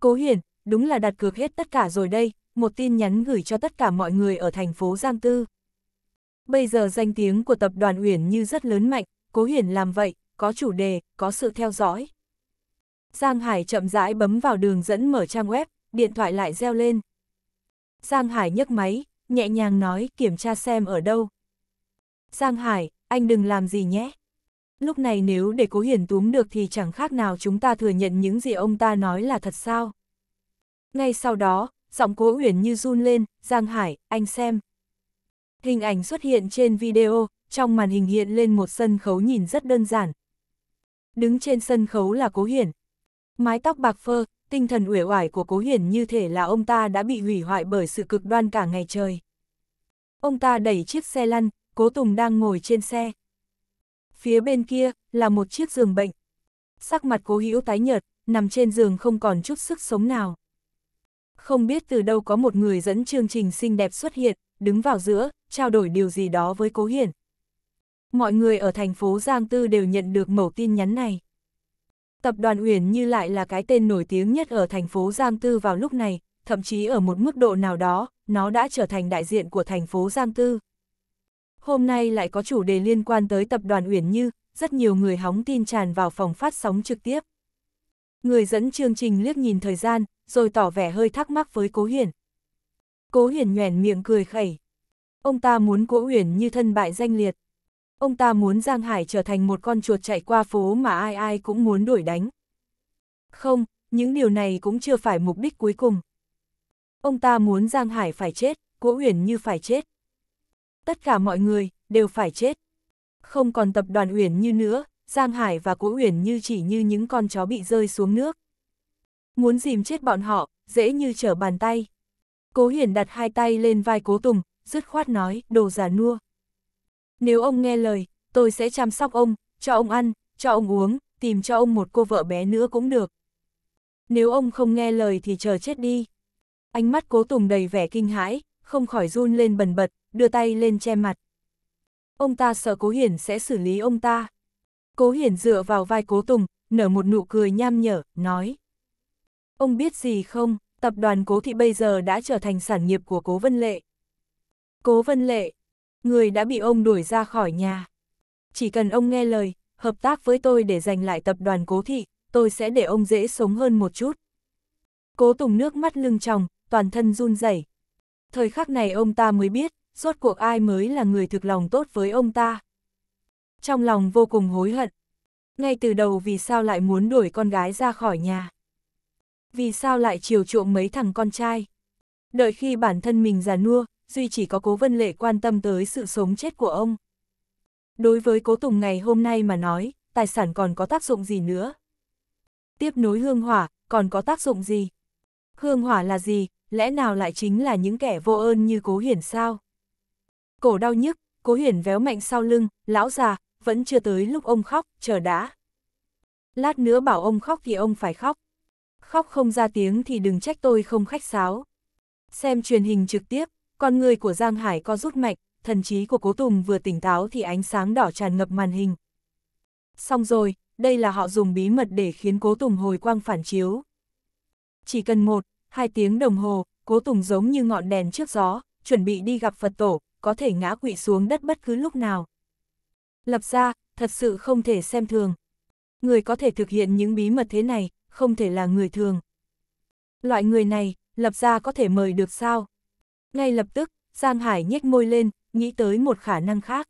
Cố Hiển, đúng là đặt cược hết tất cả rồi đây, một tin nhắn gửi cho tất cả mọi người ở thành phố Giang Tư. Bây giờ danh tiếng của tập đoàn Uyển Như rất lớn mạnh, Cố Hiển làm vậy, có chủ đề, có sự theo dõi. Giang Hải chậm rãi bấm vào đường dẫn mở trang web, điện thoại lại reo lên. Giang Hải nhấc máy, nhẹ nhàng nói kiểm tra xem ở đâu. Giang Hải, anh đừng làm gì nhé lúc này nếu để cố hiển túm được thì chẳng khác nào chúng ta thừa nhận những gì ông ta nói là thật sao. Ngay sau đó, giọng cố uyển như run lên, Giang Hải, anh xem. Hình ảnh xuất hiện trên video, trong màn hình hiện lên một sân khấu nhìn rất đơn giản. Đứng trên sân khấu là cố hiển. Mái tóc bạc phơ, tinh thần uể oải của cố hiển như thể là ông ta đã bị hủy hoại bởi sự cực đoan cả ngày trời. Ông ta đẩy chiếc xe lăn, cố Tùng đang ngồi trên xe phía bên kia là một chiếc giường bệnh. Sắc mặt cố hữu tái nhợt, nằm trên giường không còn chút sức sống nào. Không biết từ đâu có một người dẫn chương trình xinh đẹp xuất hiện, đứng vào giữa, trao đổi điều gì đó với cố hiển. Mọi người ở thành phố Giang Tư đều nhận được mẫu tin nhắn này. Tập đoàn Uyển Như lại là cái tên nổi tiếng nhất ở thành phố Giang Tư vào lúc này, thậm chí ở một mức độ nào đó, nó đã trở thành đại diện của thành phố Giang Tư hôm nay lại có chủ đề liên quan tới tập đoàn Uyển Như, rất nhiều người hóng tin tràn vào phòng phát sóng trực tiếp. Người dẫn chương trình liếc nhìn thời gian, rồi tỏ vẻ hơi thắc mắc với Cố Hiển. Cố Hiển nhoẻn miệng cười khẩy. Ông ta muốn Cố Uyển Như thân bại danh liệt. Ông ta muốn Giang Hải trở thành một con chuột chạy qua phố mà ai ai cũng muốn đuổi đánh. Không, những điều này cũng chưa phải mục đích cuối cùng. Ông ta muốn Giang Hải phải chết, Cố Uyển Như phải chết tất cả mọi người, đều phải chết. Không còn tập đoàn Uyển Như nữa, Giang Hải và Cố Uyển Như chỉ như những con chó bị rơi xuống nước. Muốn dìm chết bọn họ, dễ như trở bàn tay. Cố Hiển đặt hai tay lên vai Cố Tùng, dứt khoát nói, đồ giả nua. Nếu ông nghe lời, tôi sẽ chăm sóc ông, cho ông ăn, cho ông uống, tìm cho ông một cô vợ bé nữa cũng được. Nếu ông không nghe lời thì chờ chết đi. Ánh mắt Cố Tùng đầy vẻ kinh hãi, không khỏi run lên bần bật, đưa tay lên che mặt. Ông ta sợ Cố Hiển sẽ xử lý ông ta. Cố Hiển dựa vào vai Cố Tùng, nở một nụ cười nham nhở, nói. Ông biết gì không, tập đoàn Cố Thị bây giờ đã trở thành sản nghiệp của Cố Vân Lệ. Cố Vân Lệ, người đã bị ông đuổi ra khỏi nhà. Chỉ cần ông nghe lời, hợp tác với tôi để giành lại tập đoàn Cố Thị, tôi sẽ để ông dễ sống hơn một chút. Cố Tùng nước mắt lưng tròng, toàn thân run rẩy. Thời khắc này ông ta mới biết, rốt cuộc ai mới là người thực lòng tốt với ông ta. Trong lòng vô cùng hối hận. Ngay từ đầu vì sao lại muốn đuổi con gái ra khỏi nhà? Vì sao lại chiều chuộng mấy thằng con trai? Đợi khi bản thân mình già nua, Duy chỉ có cố vân lệ quan tâm tới sự sống chết của ông. Đối với cố Tùng ngày hôm nay mà nói, tài sản còn có tác dụng gì nữa? Tiếp nối hương hỏa, còn có tác dụng gì? Hương hỏa là gì, lẽ nào lại chính là những kẻ vô ơn như cố hiển sao? cổ đau nhức, cố hiển véo mạnh sau lưng, lão già, vẫn chưa tới lúc ông khóc, chờ đã. Lát nữa bảo ông khóc thì ông phải khóc. Khóc không ra tiếng thì đừng trách tôi không khách sáo. Xem truyền hình trực tiếp, con người của Giang Hải co rút mạnh, thần trí của Cố Tùng vừa tỉnh táo thì ánh sáng đỏ tràn ngập màn hình. Xong rồi, đây là họ dùng bí mật để khiến Cố Tùng hồi quang phản chiếu. Chỉ cần một, hai tiếng đồng hồ, Cố Tùng giống như ngọn đèn trước gió, chuẩn bị đi gặp Phật Tổ, có thể ngã quỵ xuống đất bất cứ lúc nào. Lập ra, thật sự không thể xem thường. Người có thể thực hiện những bí mật thế này, không thể là người thường. Loại người này, lập ra có thể mời được sao? Ngay lập tức, Giang Hải nhếch môi lên, nghĩ tới một khả năng khác.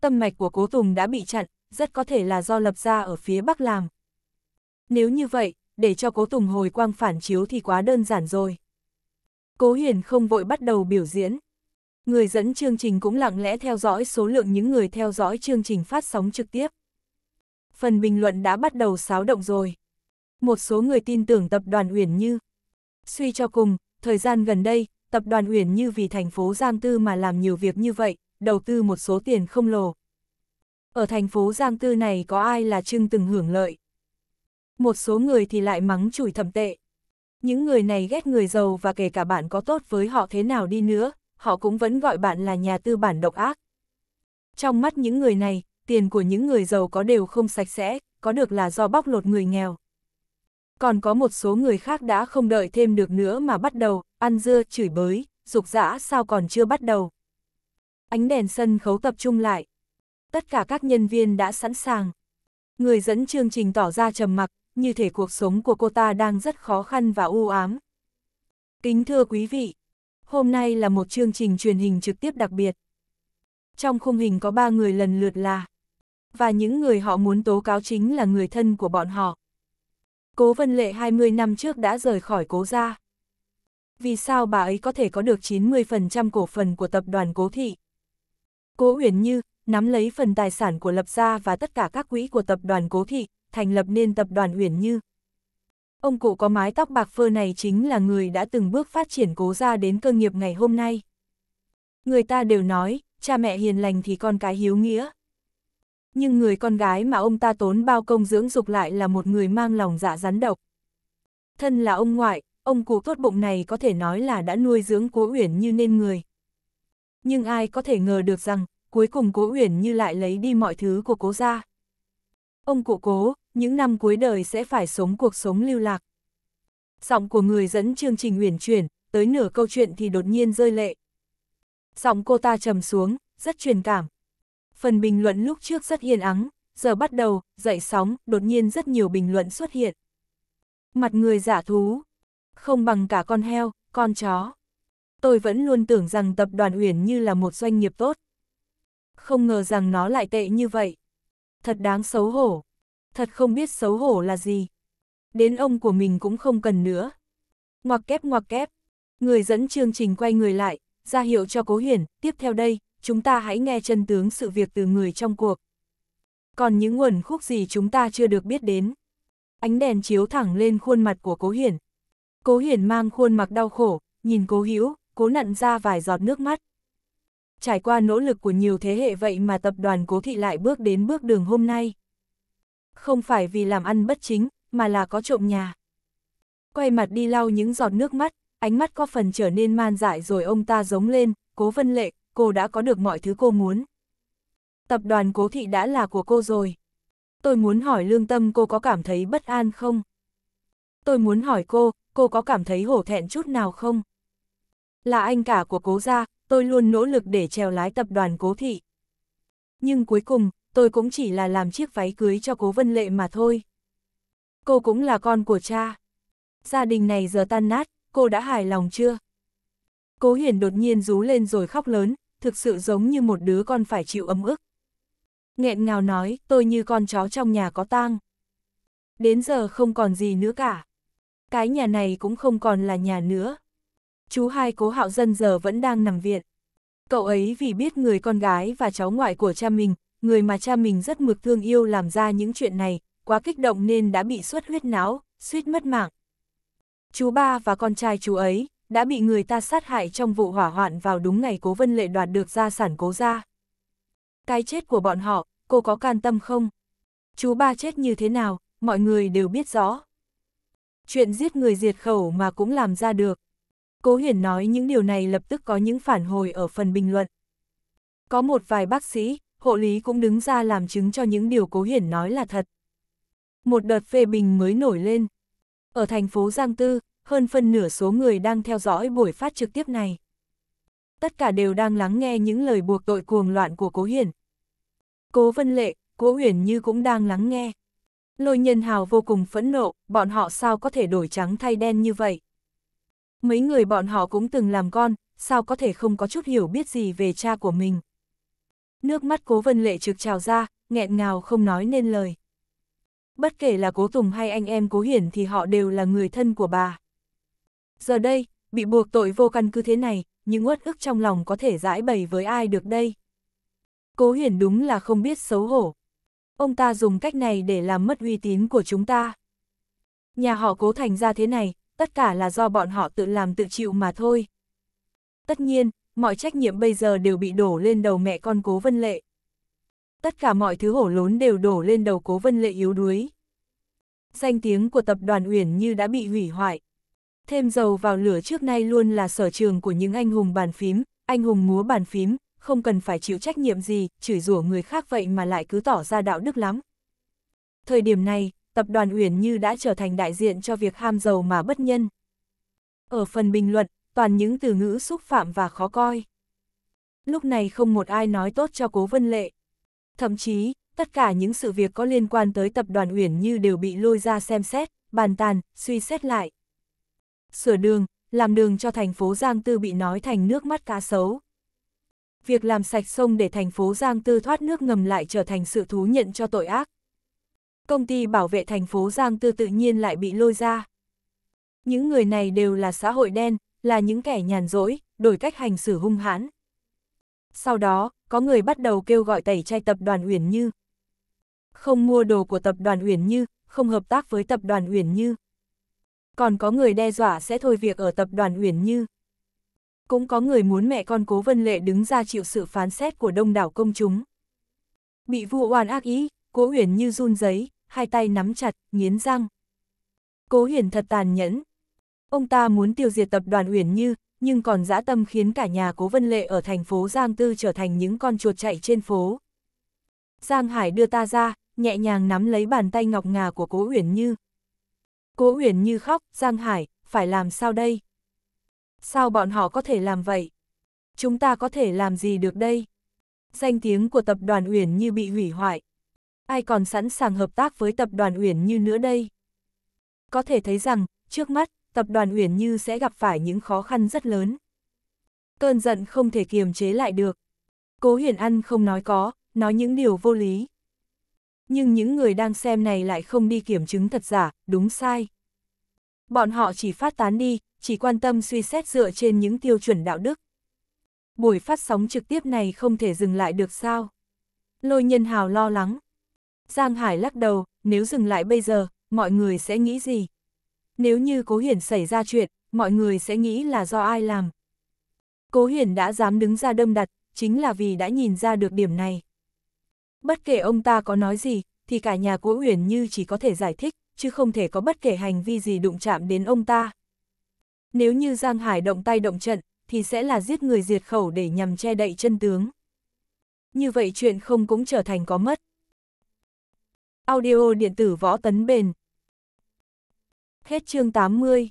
Tâm mạch của Cố Tùng đã bị chặn, rất có thể là do lập ra ở phía Bắc làm. Nếu như vậy, để cho Cố Tùng hồi quang phản chiếu thì quá đơn giản rồi. Cố Hiền không vội bắt đầu biểu diễn. Người dẫn chương trình cũng lặng lẽ theo dõi số lượng những người theo dõi chương trình phát sóng trực tiếp. Phần bình luận đã bắt đầu xáo động rồi. Một số người tin tưởng tập đoàn Uyển Như. Suy cho cùng, thời gian gần đây, tập đoàn Uyển Như vì thành phố Giang Tư mà làm nhiều việc như vậy, đầu tư một số tiền không lồ. Ở thành phố Giang Tư này có ai là trưng từng hưởng lợi. Một số người thì lại mắng chửi thầm tệ. Những người này ghét người giàu và kể cả bạn có tốt với họ thế nào đi nữa, họ cũng vẫn gọi bạn là nhà tư bản độc ác. Trong mắt những người này, tiền của những người giàu có đều không sạch sẽ, có được là do bóc lột người nghèo. Còn có một số người khác đã không đợi thêm được nữa mà bắt đầu, ăn dưa, chửi bới, dục dã sao còn chưa bắt đầu. Ánh đèn sân khấu tập trung lại. Tất cả các nhân viên đã sẵn sàng. Người dẫn chương trình tỏ ra trầm mặc, như thể cuộc sống của cô ta đang rất khó khăn và u ám. Kính thưa quý vị, Hôm nay là một chương trình truyền hình trực tiếp đặc biệt. Trong khung hình có ba người lần lượt là và những người họ muốn tố cáo chính là người thân của bọn họ. Cố Vân Lệ 20 năm trước đã rời khỏi cố gia. Vì sao bà ấy có thể có được 90% cổ phần của tập đoàn cố thị? Cố Uyển Như nắm lấy phần tài sản của lập gia và tất cả các quỹ của tập đoàn cố thị, thành lập nên tập đoàn Uyển Như, Ông cụ có mái tóc bạc phơ này chính là người đã từng bước phát triển cố ra đến cơ nghiệp ngày hôm nay. Người ta đều nói, cha mẹ hiền lành thì con cái hiếu nghĩa. Nhưng người con gái mà ông ta tốn bao công dưỡng dục lại là một người mang lòng dạ rắn độc. Thân là ông ngoại, ông cụ tốt bụng này có thể nói là đã nuôi dưỡng cố uyển như nên người. Nhưng ai có thể ngờ được rằng, cuối cùng cố uyển như lại lấy đi mọi thứ của cố gia. Ông cụ cố, những năm cuối đời sẽ phải sống cuộc sống lưu lạc. Giọng của người dẫn chương trình uyển chuyển, tới nửa câu chuyện thì đột nhiên rơi lệ. Giọng cô ta trầm xuống, rất truyền cảm. Phần bình luận lúc trước rất yên ắng, giờ bắt đầu, dậy sóng, đột nhiên rất nhiều bình luận xuất hiện. Mặt người giả thú, không bằng cả con heo, con chó. Tôi vẫn luôn tưởng rằng tập đoàn Uyển như là một doanh nghiệp tốt. Không ngờ rằng nó lại tệ như vậy. Thật đáng xấu hổ. Thật không biết xấu hổ là gì. Đến ông của mình cũng không cần nữa. Ngoặc kép ngoặc kép. Người dẫn chương trình quay người lại, ra hiệu cho Cố Hiển, tiếp theo đây, chúng ta hãy nghe chân tướng sự việc từ người trong cuộc. Còn những nguồn khúc gì chúng ta chưa được biết đến. Ánh đèn chiếu thẳng lên khuôn mặt của Cố Hiển. Cố Hiển mang khuôn mặt đau khổ, nhìn Cố Hữu, Cố nặn ra vài giọt nước mắt trải qua nỗ lực của nhiều thế hệ vậy mà tập đoàn cố thị lại bước đến bước đường hôm nay. Không phải vì làm ăn bất chính, mà là có trộm nhà. Quay mặt đi lau những giọt nước mắt, ánh mắt có phần trở nên man dại rồi ông ta giống lên, cố vân lệ, cô đã có được mọi thứ cô muốn. Tập đoàn cố thị đã là của cô rồi. Tôi muốn hỏi lương tâm cô có cảm thấy bất an không? Tôi muốn hỏi cô, cô có cảm thấy hổ thẹn chút nào không? là anh cả của cố gia, tôi luôn nỗ lực để trèo lái tập đoàn cố thị. Nhưng cuối cùng, tôi cũng chỉ là làm chiếc váy cưới cho cố vân lệ mà thôi. Cô cũng là con của cha. Gia đình này giờ tan nát, cô đã hài lòng chưa? Cố Hiển đột nhiên rú lên rồi khóc lớn, thực sự giống như một đứa con phải chịu ấm ức. Nghẹn ngào nói, tôi như con chó trong nhà có tang. Đến giờ không còn gì nữa cả. Cái nhà này cũng không còn là nhà nữa chú hai cố hạo dân giờ vẫn đang nằm viện. Cậu ấy vì biết người con gái và cháu ngoại của cha mình, người mà cha mình rất mực thương yêu làm ra những chuyện này, quá kích động nên đã bị suất huyết não, suýt mất mạng. Chú ba và con trai chú ấy đã bị người ta sát hại trong vụ hỏa hoạn vào đúng ngày cố vân lệ đoạt được gia sản cố gia. Cái chết của bọn họ, cô có can tâm không? Chú ba chết như thế nào, mọi người đều biết rõ. Chuyện giết người diệt khẩu mà cũng làm ra được. Cố Huyền nói những điều này lập tức có những phản hồi ở phần bình luận. Có một vài bác sĩ, hộ lý cũng đứng ra làm chứng cho những điều Cố Huyền nói là thật. Một đợt phê bình mới nổi lên. Ở thành phố Giang Tư, hơn phân nửa số người đang theo dõi buổi phát trực tiếp này. Tất cả đều đang lắng nghe những lời buộc tội cuồng loạn của Cố Huyền. Cố Vân Lệ, Cố Huyền Như cũng đang lắng nghe. Lôi nhân hào vô cùng phẫn nộ, bọn họ sao có thể đổi trắng thay đen như vậy. Mấy người bọn họ cũng từng làm con, sao có thể không có chút hiểu biết gì về cha của mình. Nước mắt cố vân lệ trực trào ra, nghẹn ngào không nói nên lời. Bất kể là cố Tùng hay anh em cố hiển thì họ đều là người thân của bà. Giờ đây, bị buộc tội vô căn cứ thế này, những uất ức trong lòng có thể giải bày với ai được đây. Cố hiển đúng là không biết xấu hổ. Ông ta dùng cách này để làm mất uy tín của chúng ta. Nhà họ cố thành ra thế này, tất cả là do bọn họ tự làm tự chịu mà thôi. Tất nhiên, mọi trách nhiệm bây giờ đều bị đổ lên đầu mẹ con Cố Vân Lệ. Tất cả mọi thứ hổ lốn đều đổ lên đầu Cố Vân Lệ yếu đuối. Danh tiếng của tập đoàn Uyển như đã bị hủy hoại. Thêm dầu vào lửa trước nay luôn là sở trường của những anh hùng bàn phím, anh hùng múa bàn phím, không cần phải chịu trách nhiệm gì, chửi rủa người khác vậy mà lại cứ tỏ ra đạo đức lắm. Thời điểm này, tập đoàn Uyển Như đã trở thành đại diện cho việc ham giàu mà bất nhân. Ở phần bình luận, toàn những từ ngữ xúc phạm và khó coi. Lúc này không một ai nói tốt cho Cố Vân Lệ. Thậm chí, tất cả những sự việc có liên quan tới tập đoàn Uyển Như đều bị lôi ra xem xét, bàn tàn, suy xét lại. Sửa đường, làm đường cho thành phố Giang Tư bị nói thành nước mắt cá sấu. Việc làm sạch sông để thành phố Giang Tư thoát nước ngầm lại trở thành sự thú nhận cho tội ác, công ty bảo vệ thành phố Giang Tư tự nhiên lại bị lôi ra. Những người này đều là xã hội đen, là những kẻ nhàn rỗi, đổi cách hành xử hung hãn. Sau đó, có người bắt đầu kêu gọi tẩy chay tập đoàn Uyển Như. Không mua đồ của tập đoàn Uyển Như, không hợp tác với tập đoàn Uyển Như. Còn có người đe dọa sẽ thôi việc ở tập đoàn Uyển Như. Cũng có người muốn mẹ con Cố Vân Lệ đứng ra chịu sự phán xét của đông đảo công chúng. Bị vu oan ác ý, Cố Uyển Như run giấy, hai tay nắm chặt, nghiến răng. Cố huyền thật tàn nhẫn. Ông ta muốn tiêu diệt tập đoàn huyền như, nhưng còn dã tâm khiến cả nhà cố vân lệ ở thành phố Giang Tư trở thành những con chuột chạy trên phố. Giang Hải đưa ta ra, nhẹ nhàng nắm lấy bàn tay ngọc ngà của cố huyền như. Cố huyền như khóc, Giang Hải, phải làm sao đây? Sao bọn họ có thể làm vậy? Chúng ta có thể làm gì được đây? Danh tiếng của tập đoàn Uyển như bị hủy hoại, ai còn sẵn sàng hợp tác với tập đoàn Uyển Như nữa đây? Có thể thấy rằng, trước mắt, tập đoàn Uyển Như sẽ gặp phải những khó khăn rất lớn. Cơn giận không thể kiềm chế lại được. Cố Huyền Ăn không nói có, nói những điều vô lý. Nhưng những người đang xem này lại không đi kiểm chứng thật giả, đúng sai. Bọn họ chỉ phát tán đi, chỉ quan tâm suy xét dựa trên những tiêu chuẩn đạo đức. Buổi phát sóng trực tiếp này không thể dừng lại được sao? Lôi nhân hào lo lắng, Giang Hải lắc đầu, nếu dừng lại bây giờ, mọi người sẽ nghĩ gì? Nếu như Cố Hiển xảy ra chuyện, mọi người sẽ nghĩ là do ai làm? Cố Hiển đã dám đứng ra đâm đặt, chính là vì đã nhìn ra được điểm này. Bất kể ông ta có nói gì, thì cả nhà Cố Uyển như chỉ có thể giải thích, chứ không thể có bất kể hành vi gì đụng chạm đến ông ta. Nếu như Giang Hải động tay động trận, thì sẽ là giết người diệt khẩu để nhằm che đậy chân tướng. Như vậy chuyện không cũng trở thành có mất. Audio điện tử võ tấn bền. Hết chương 80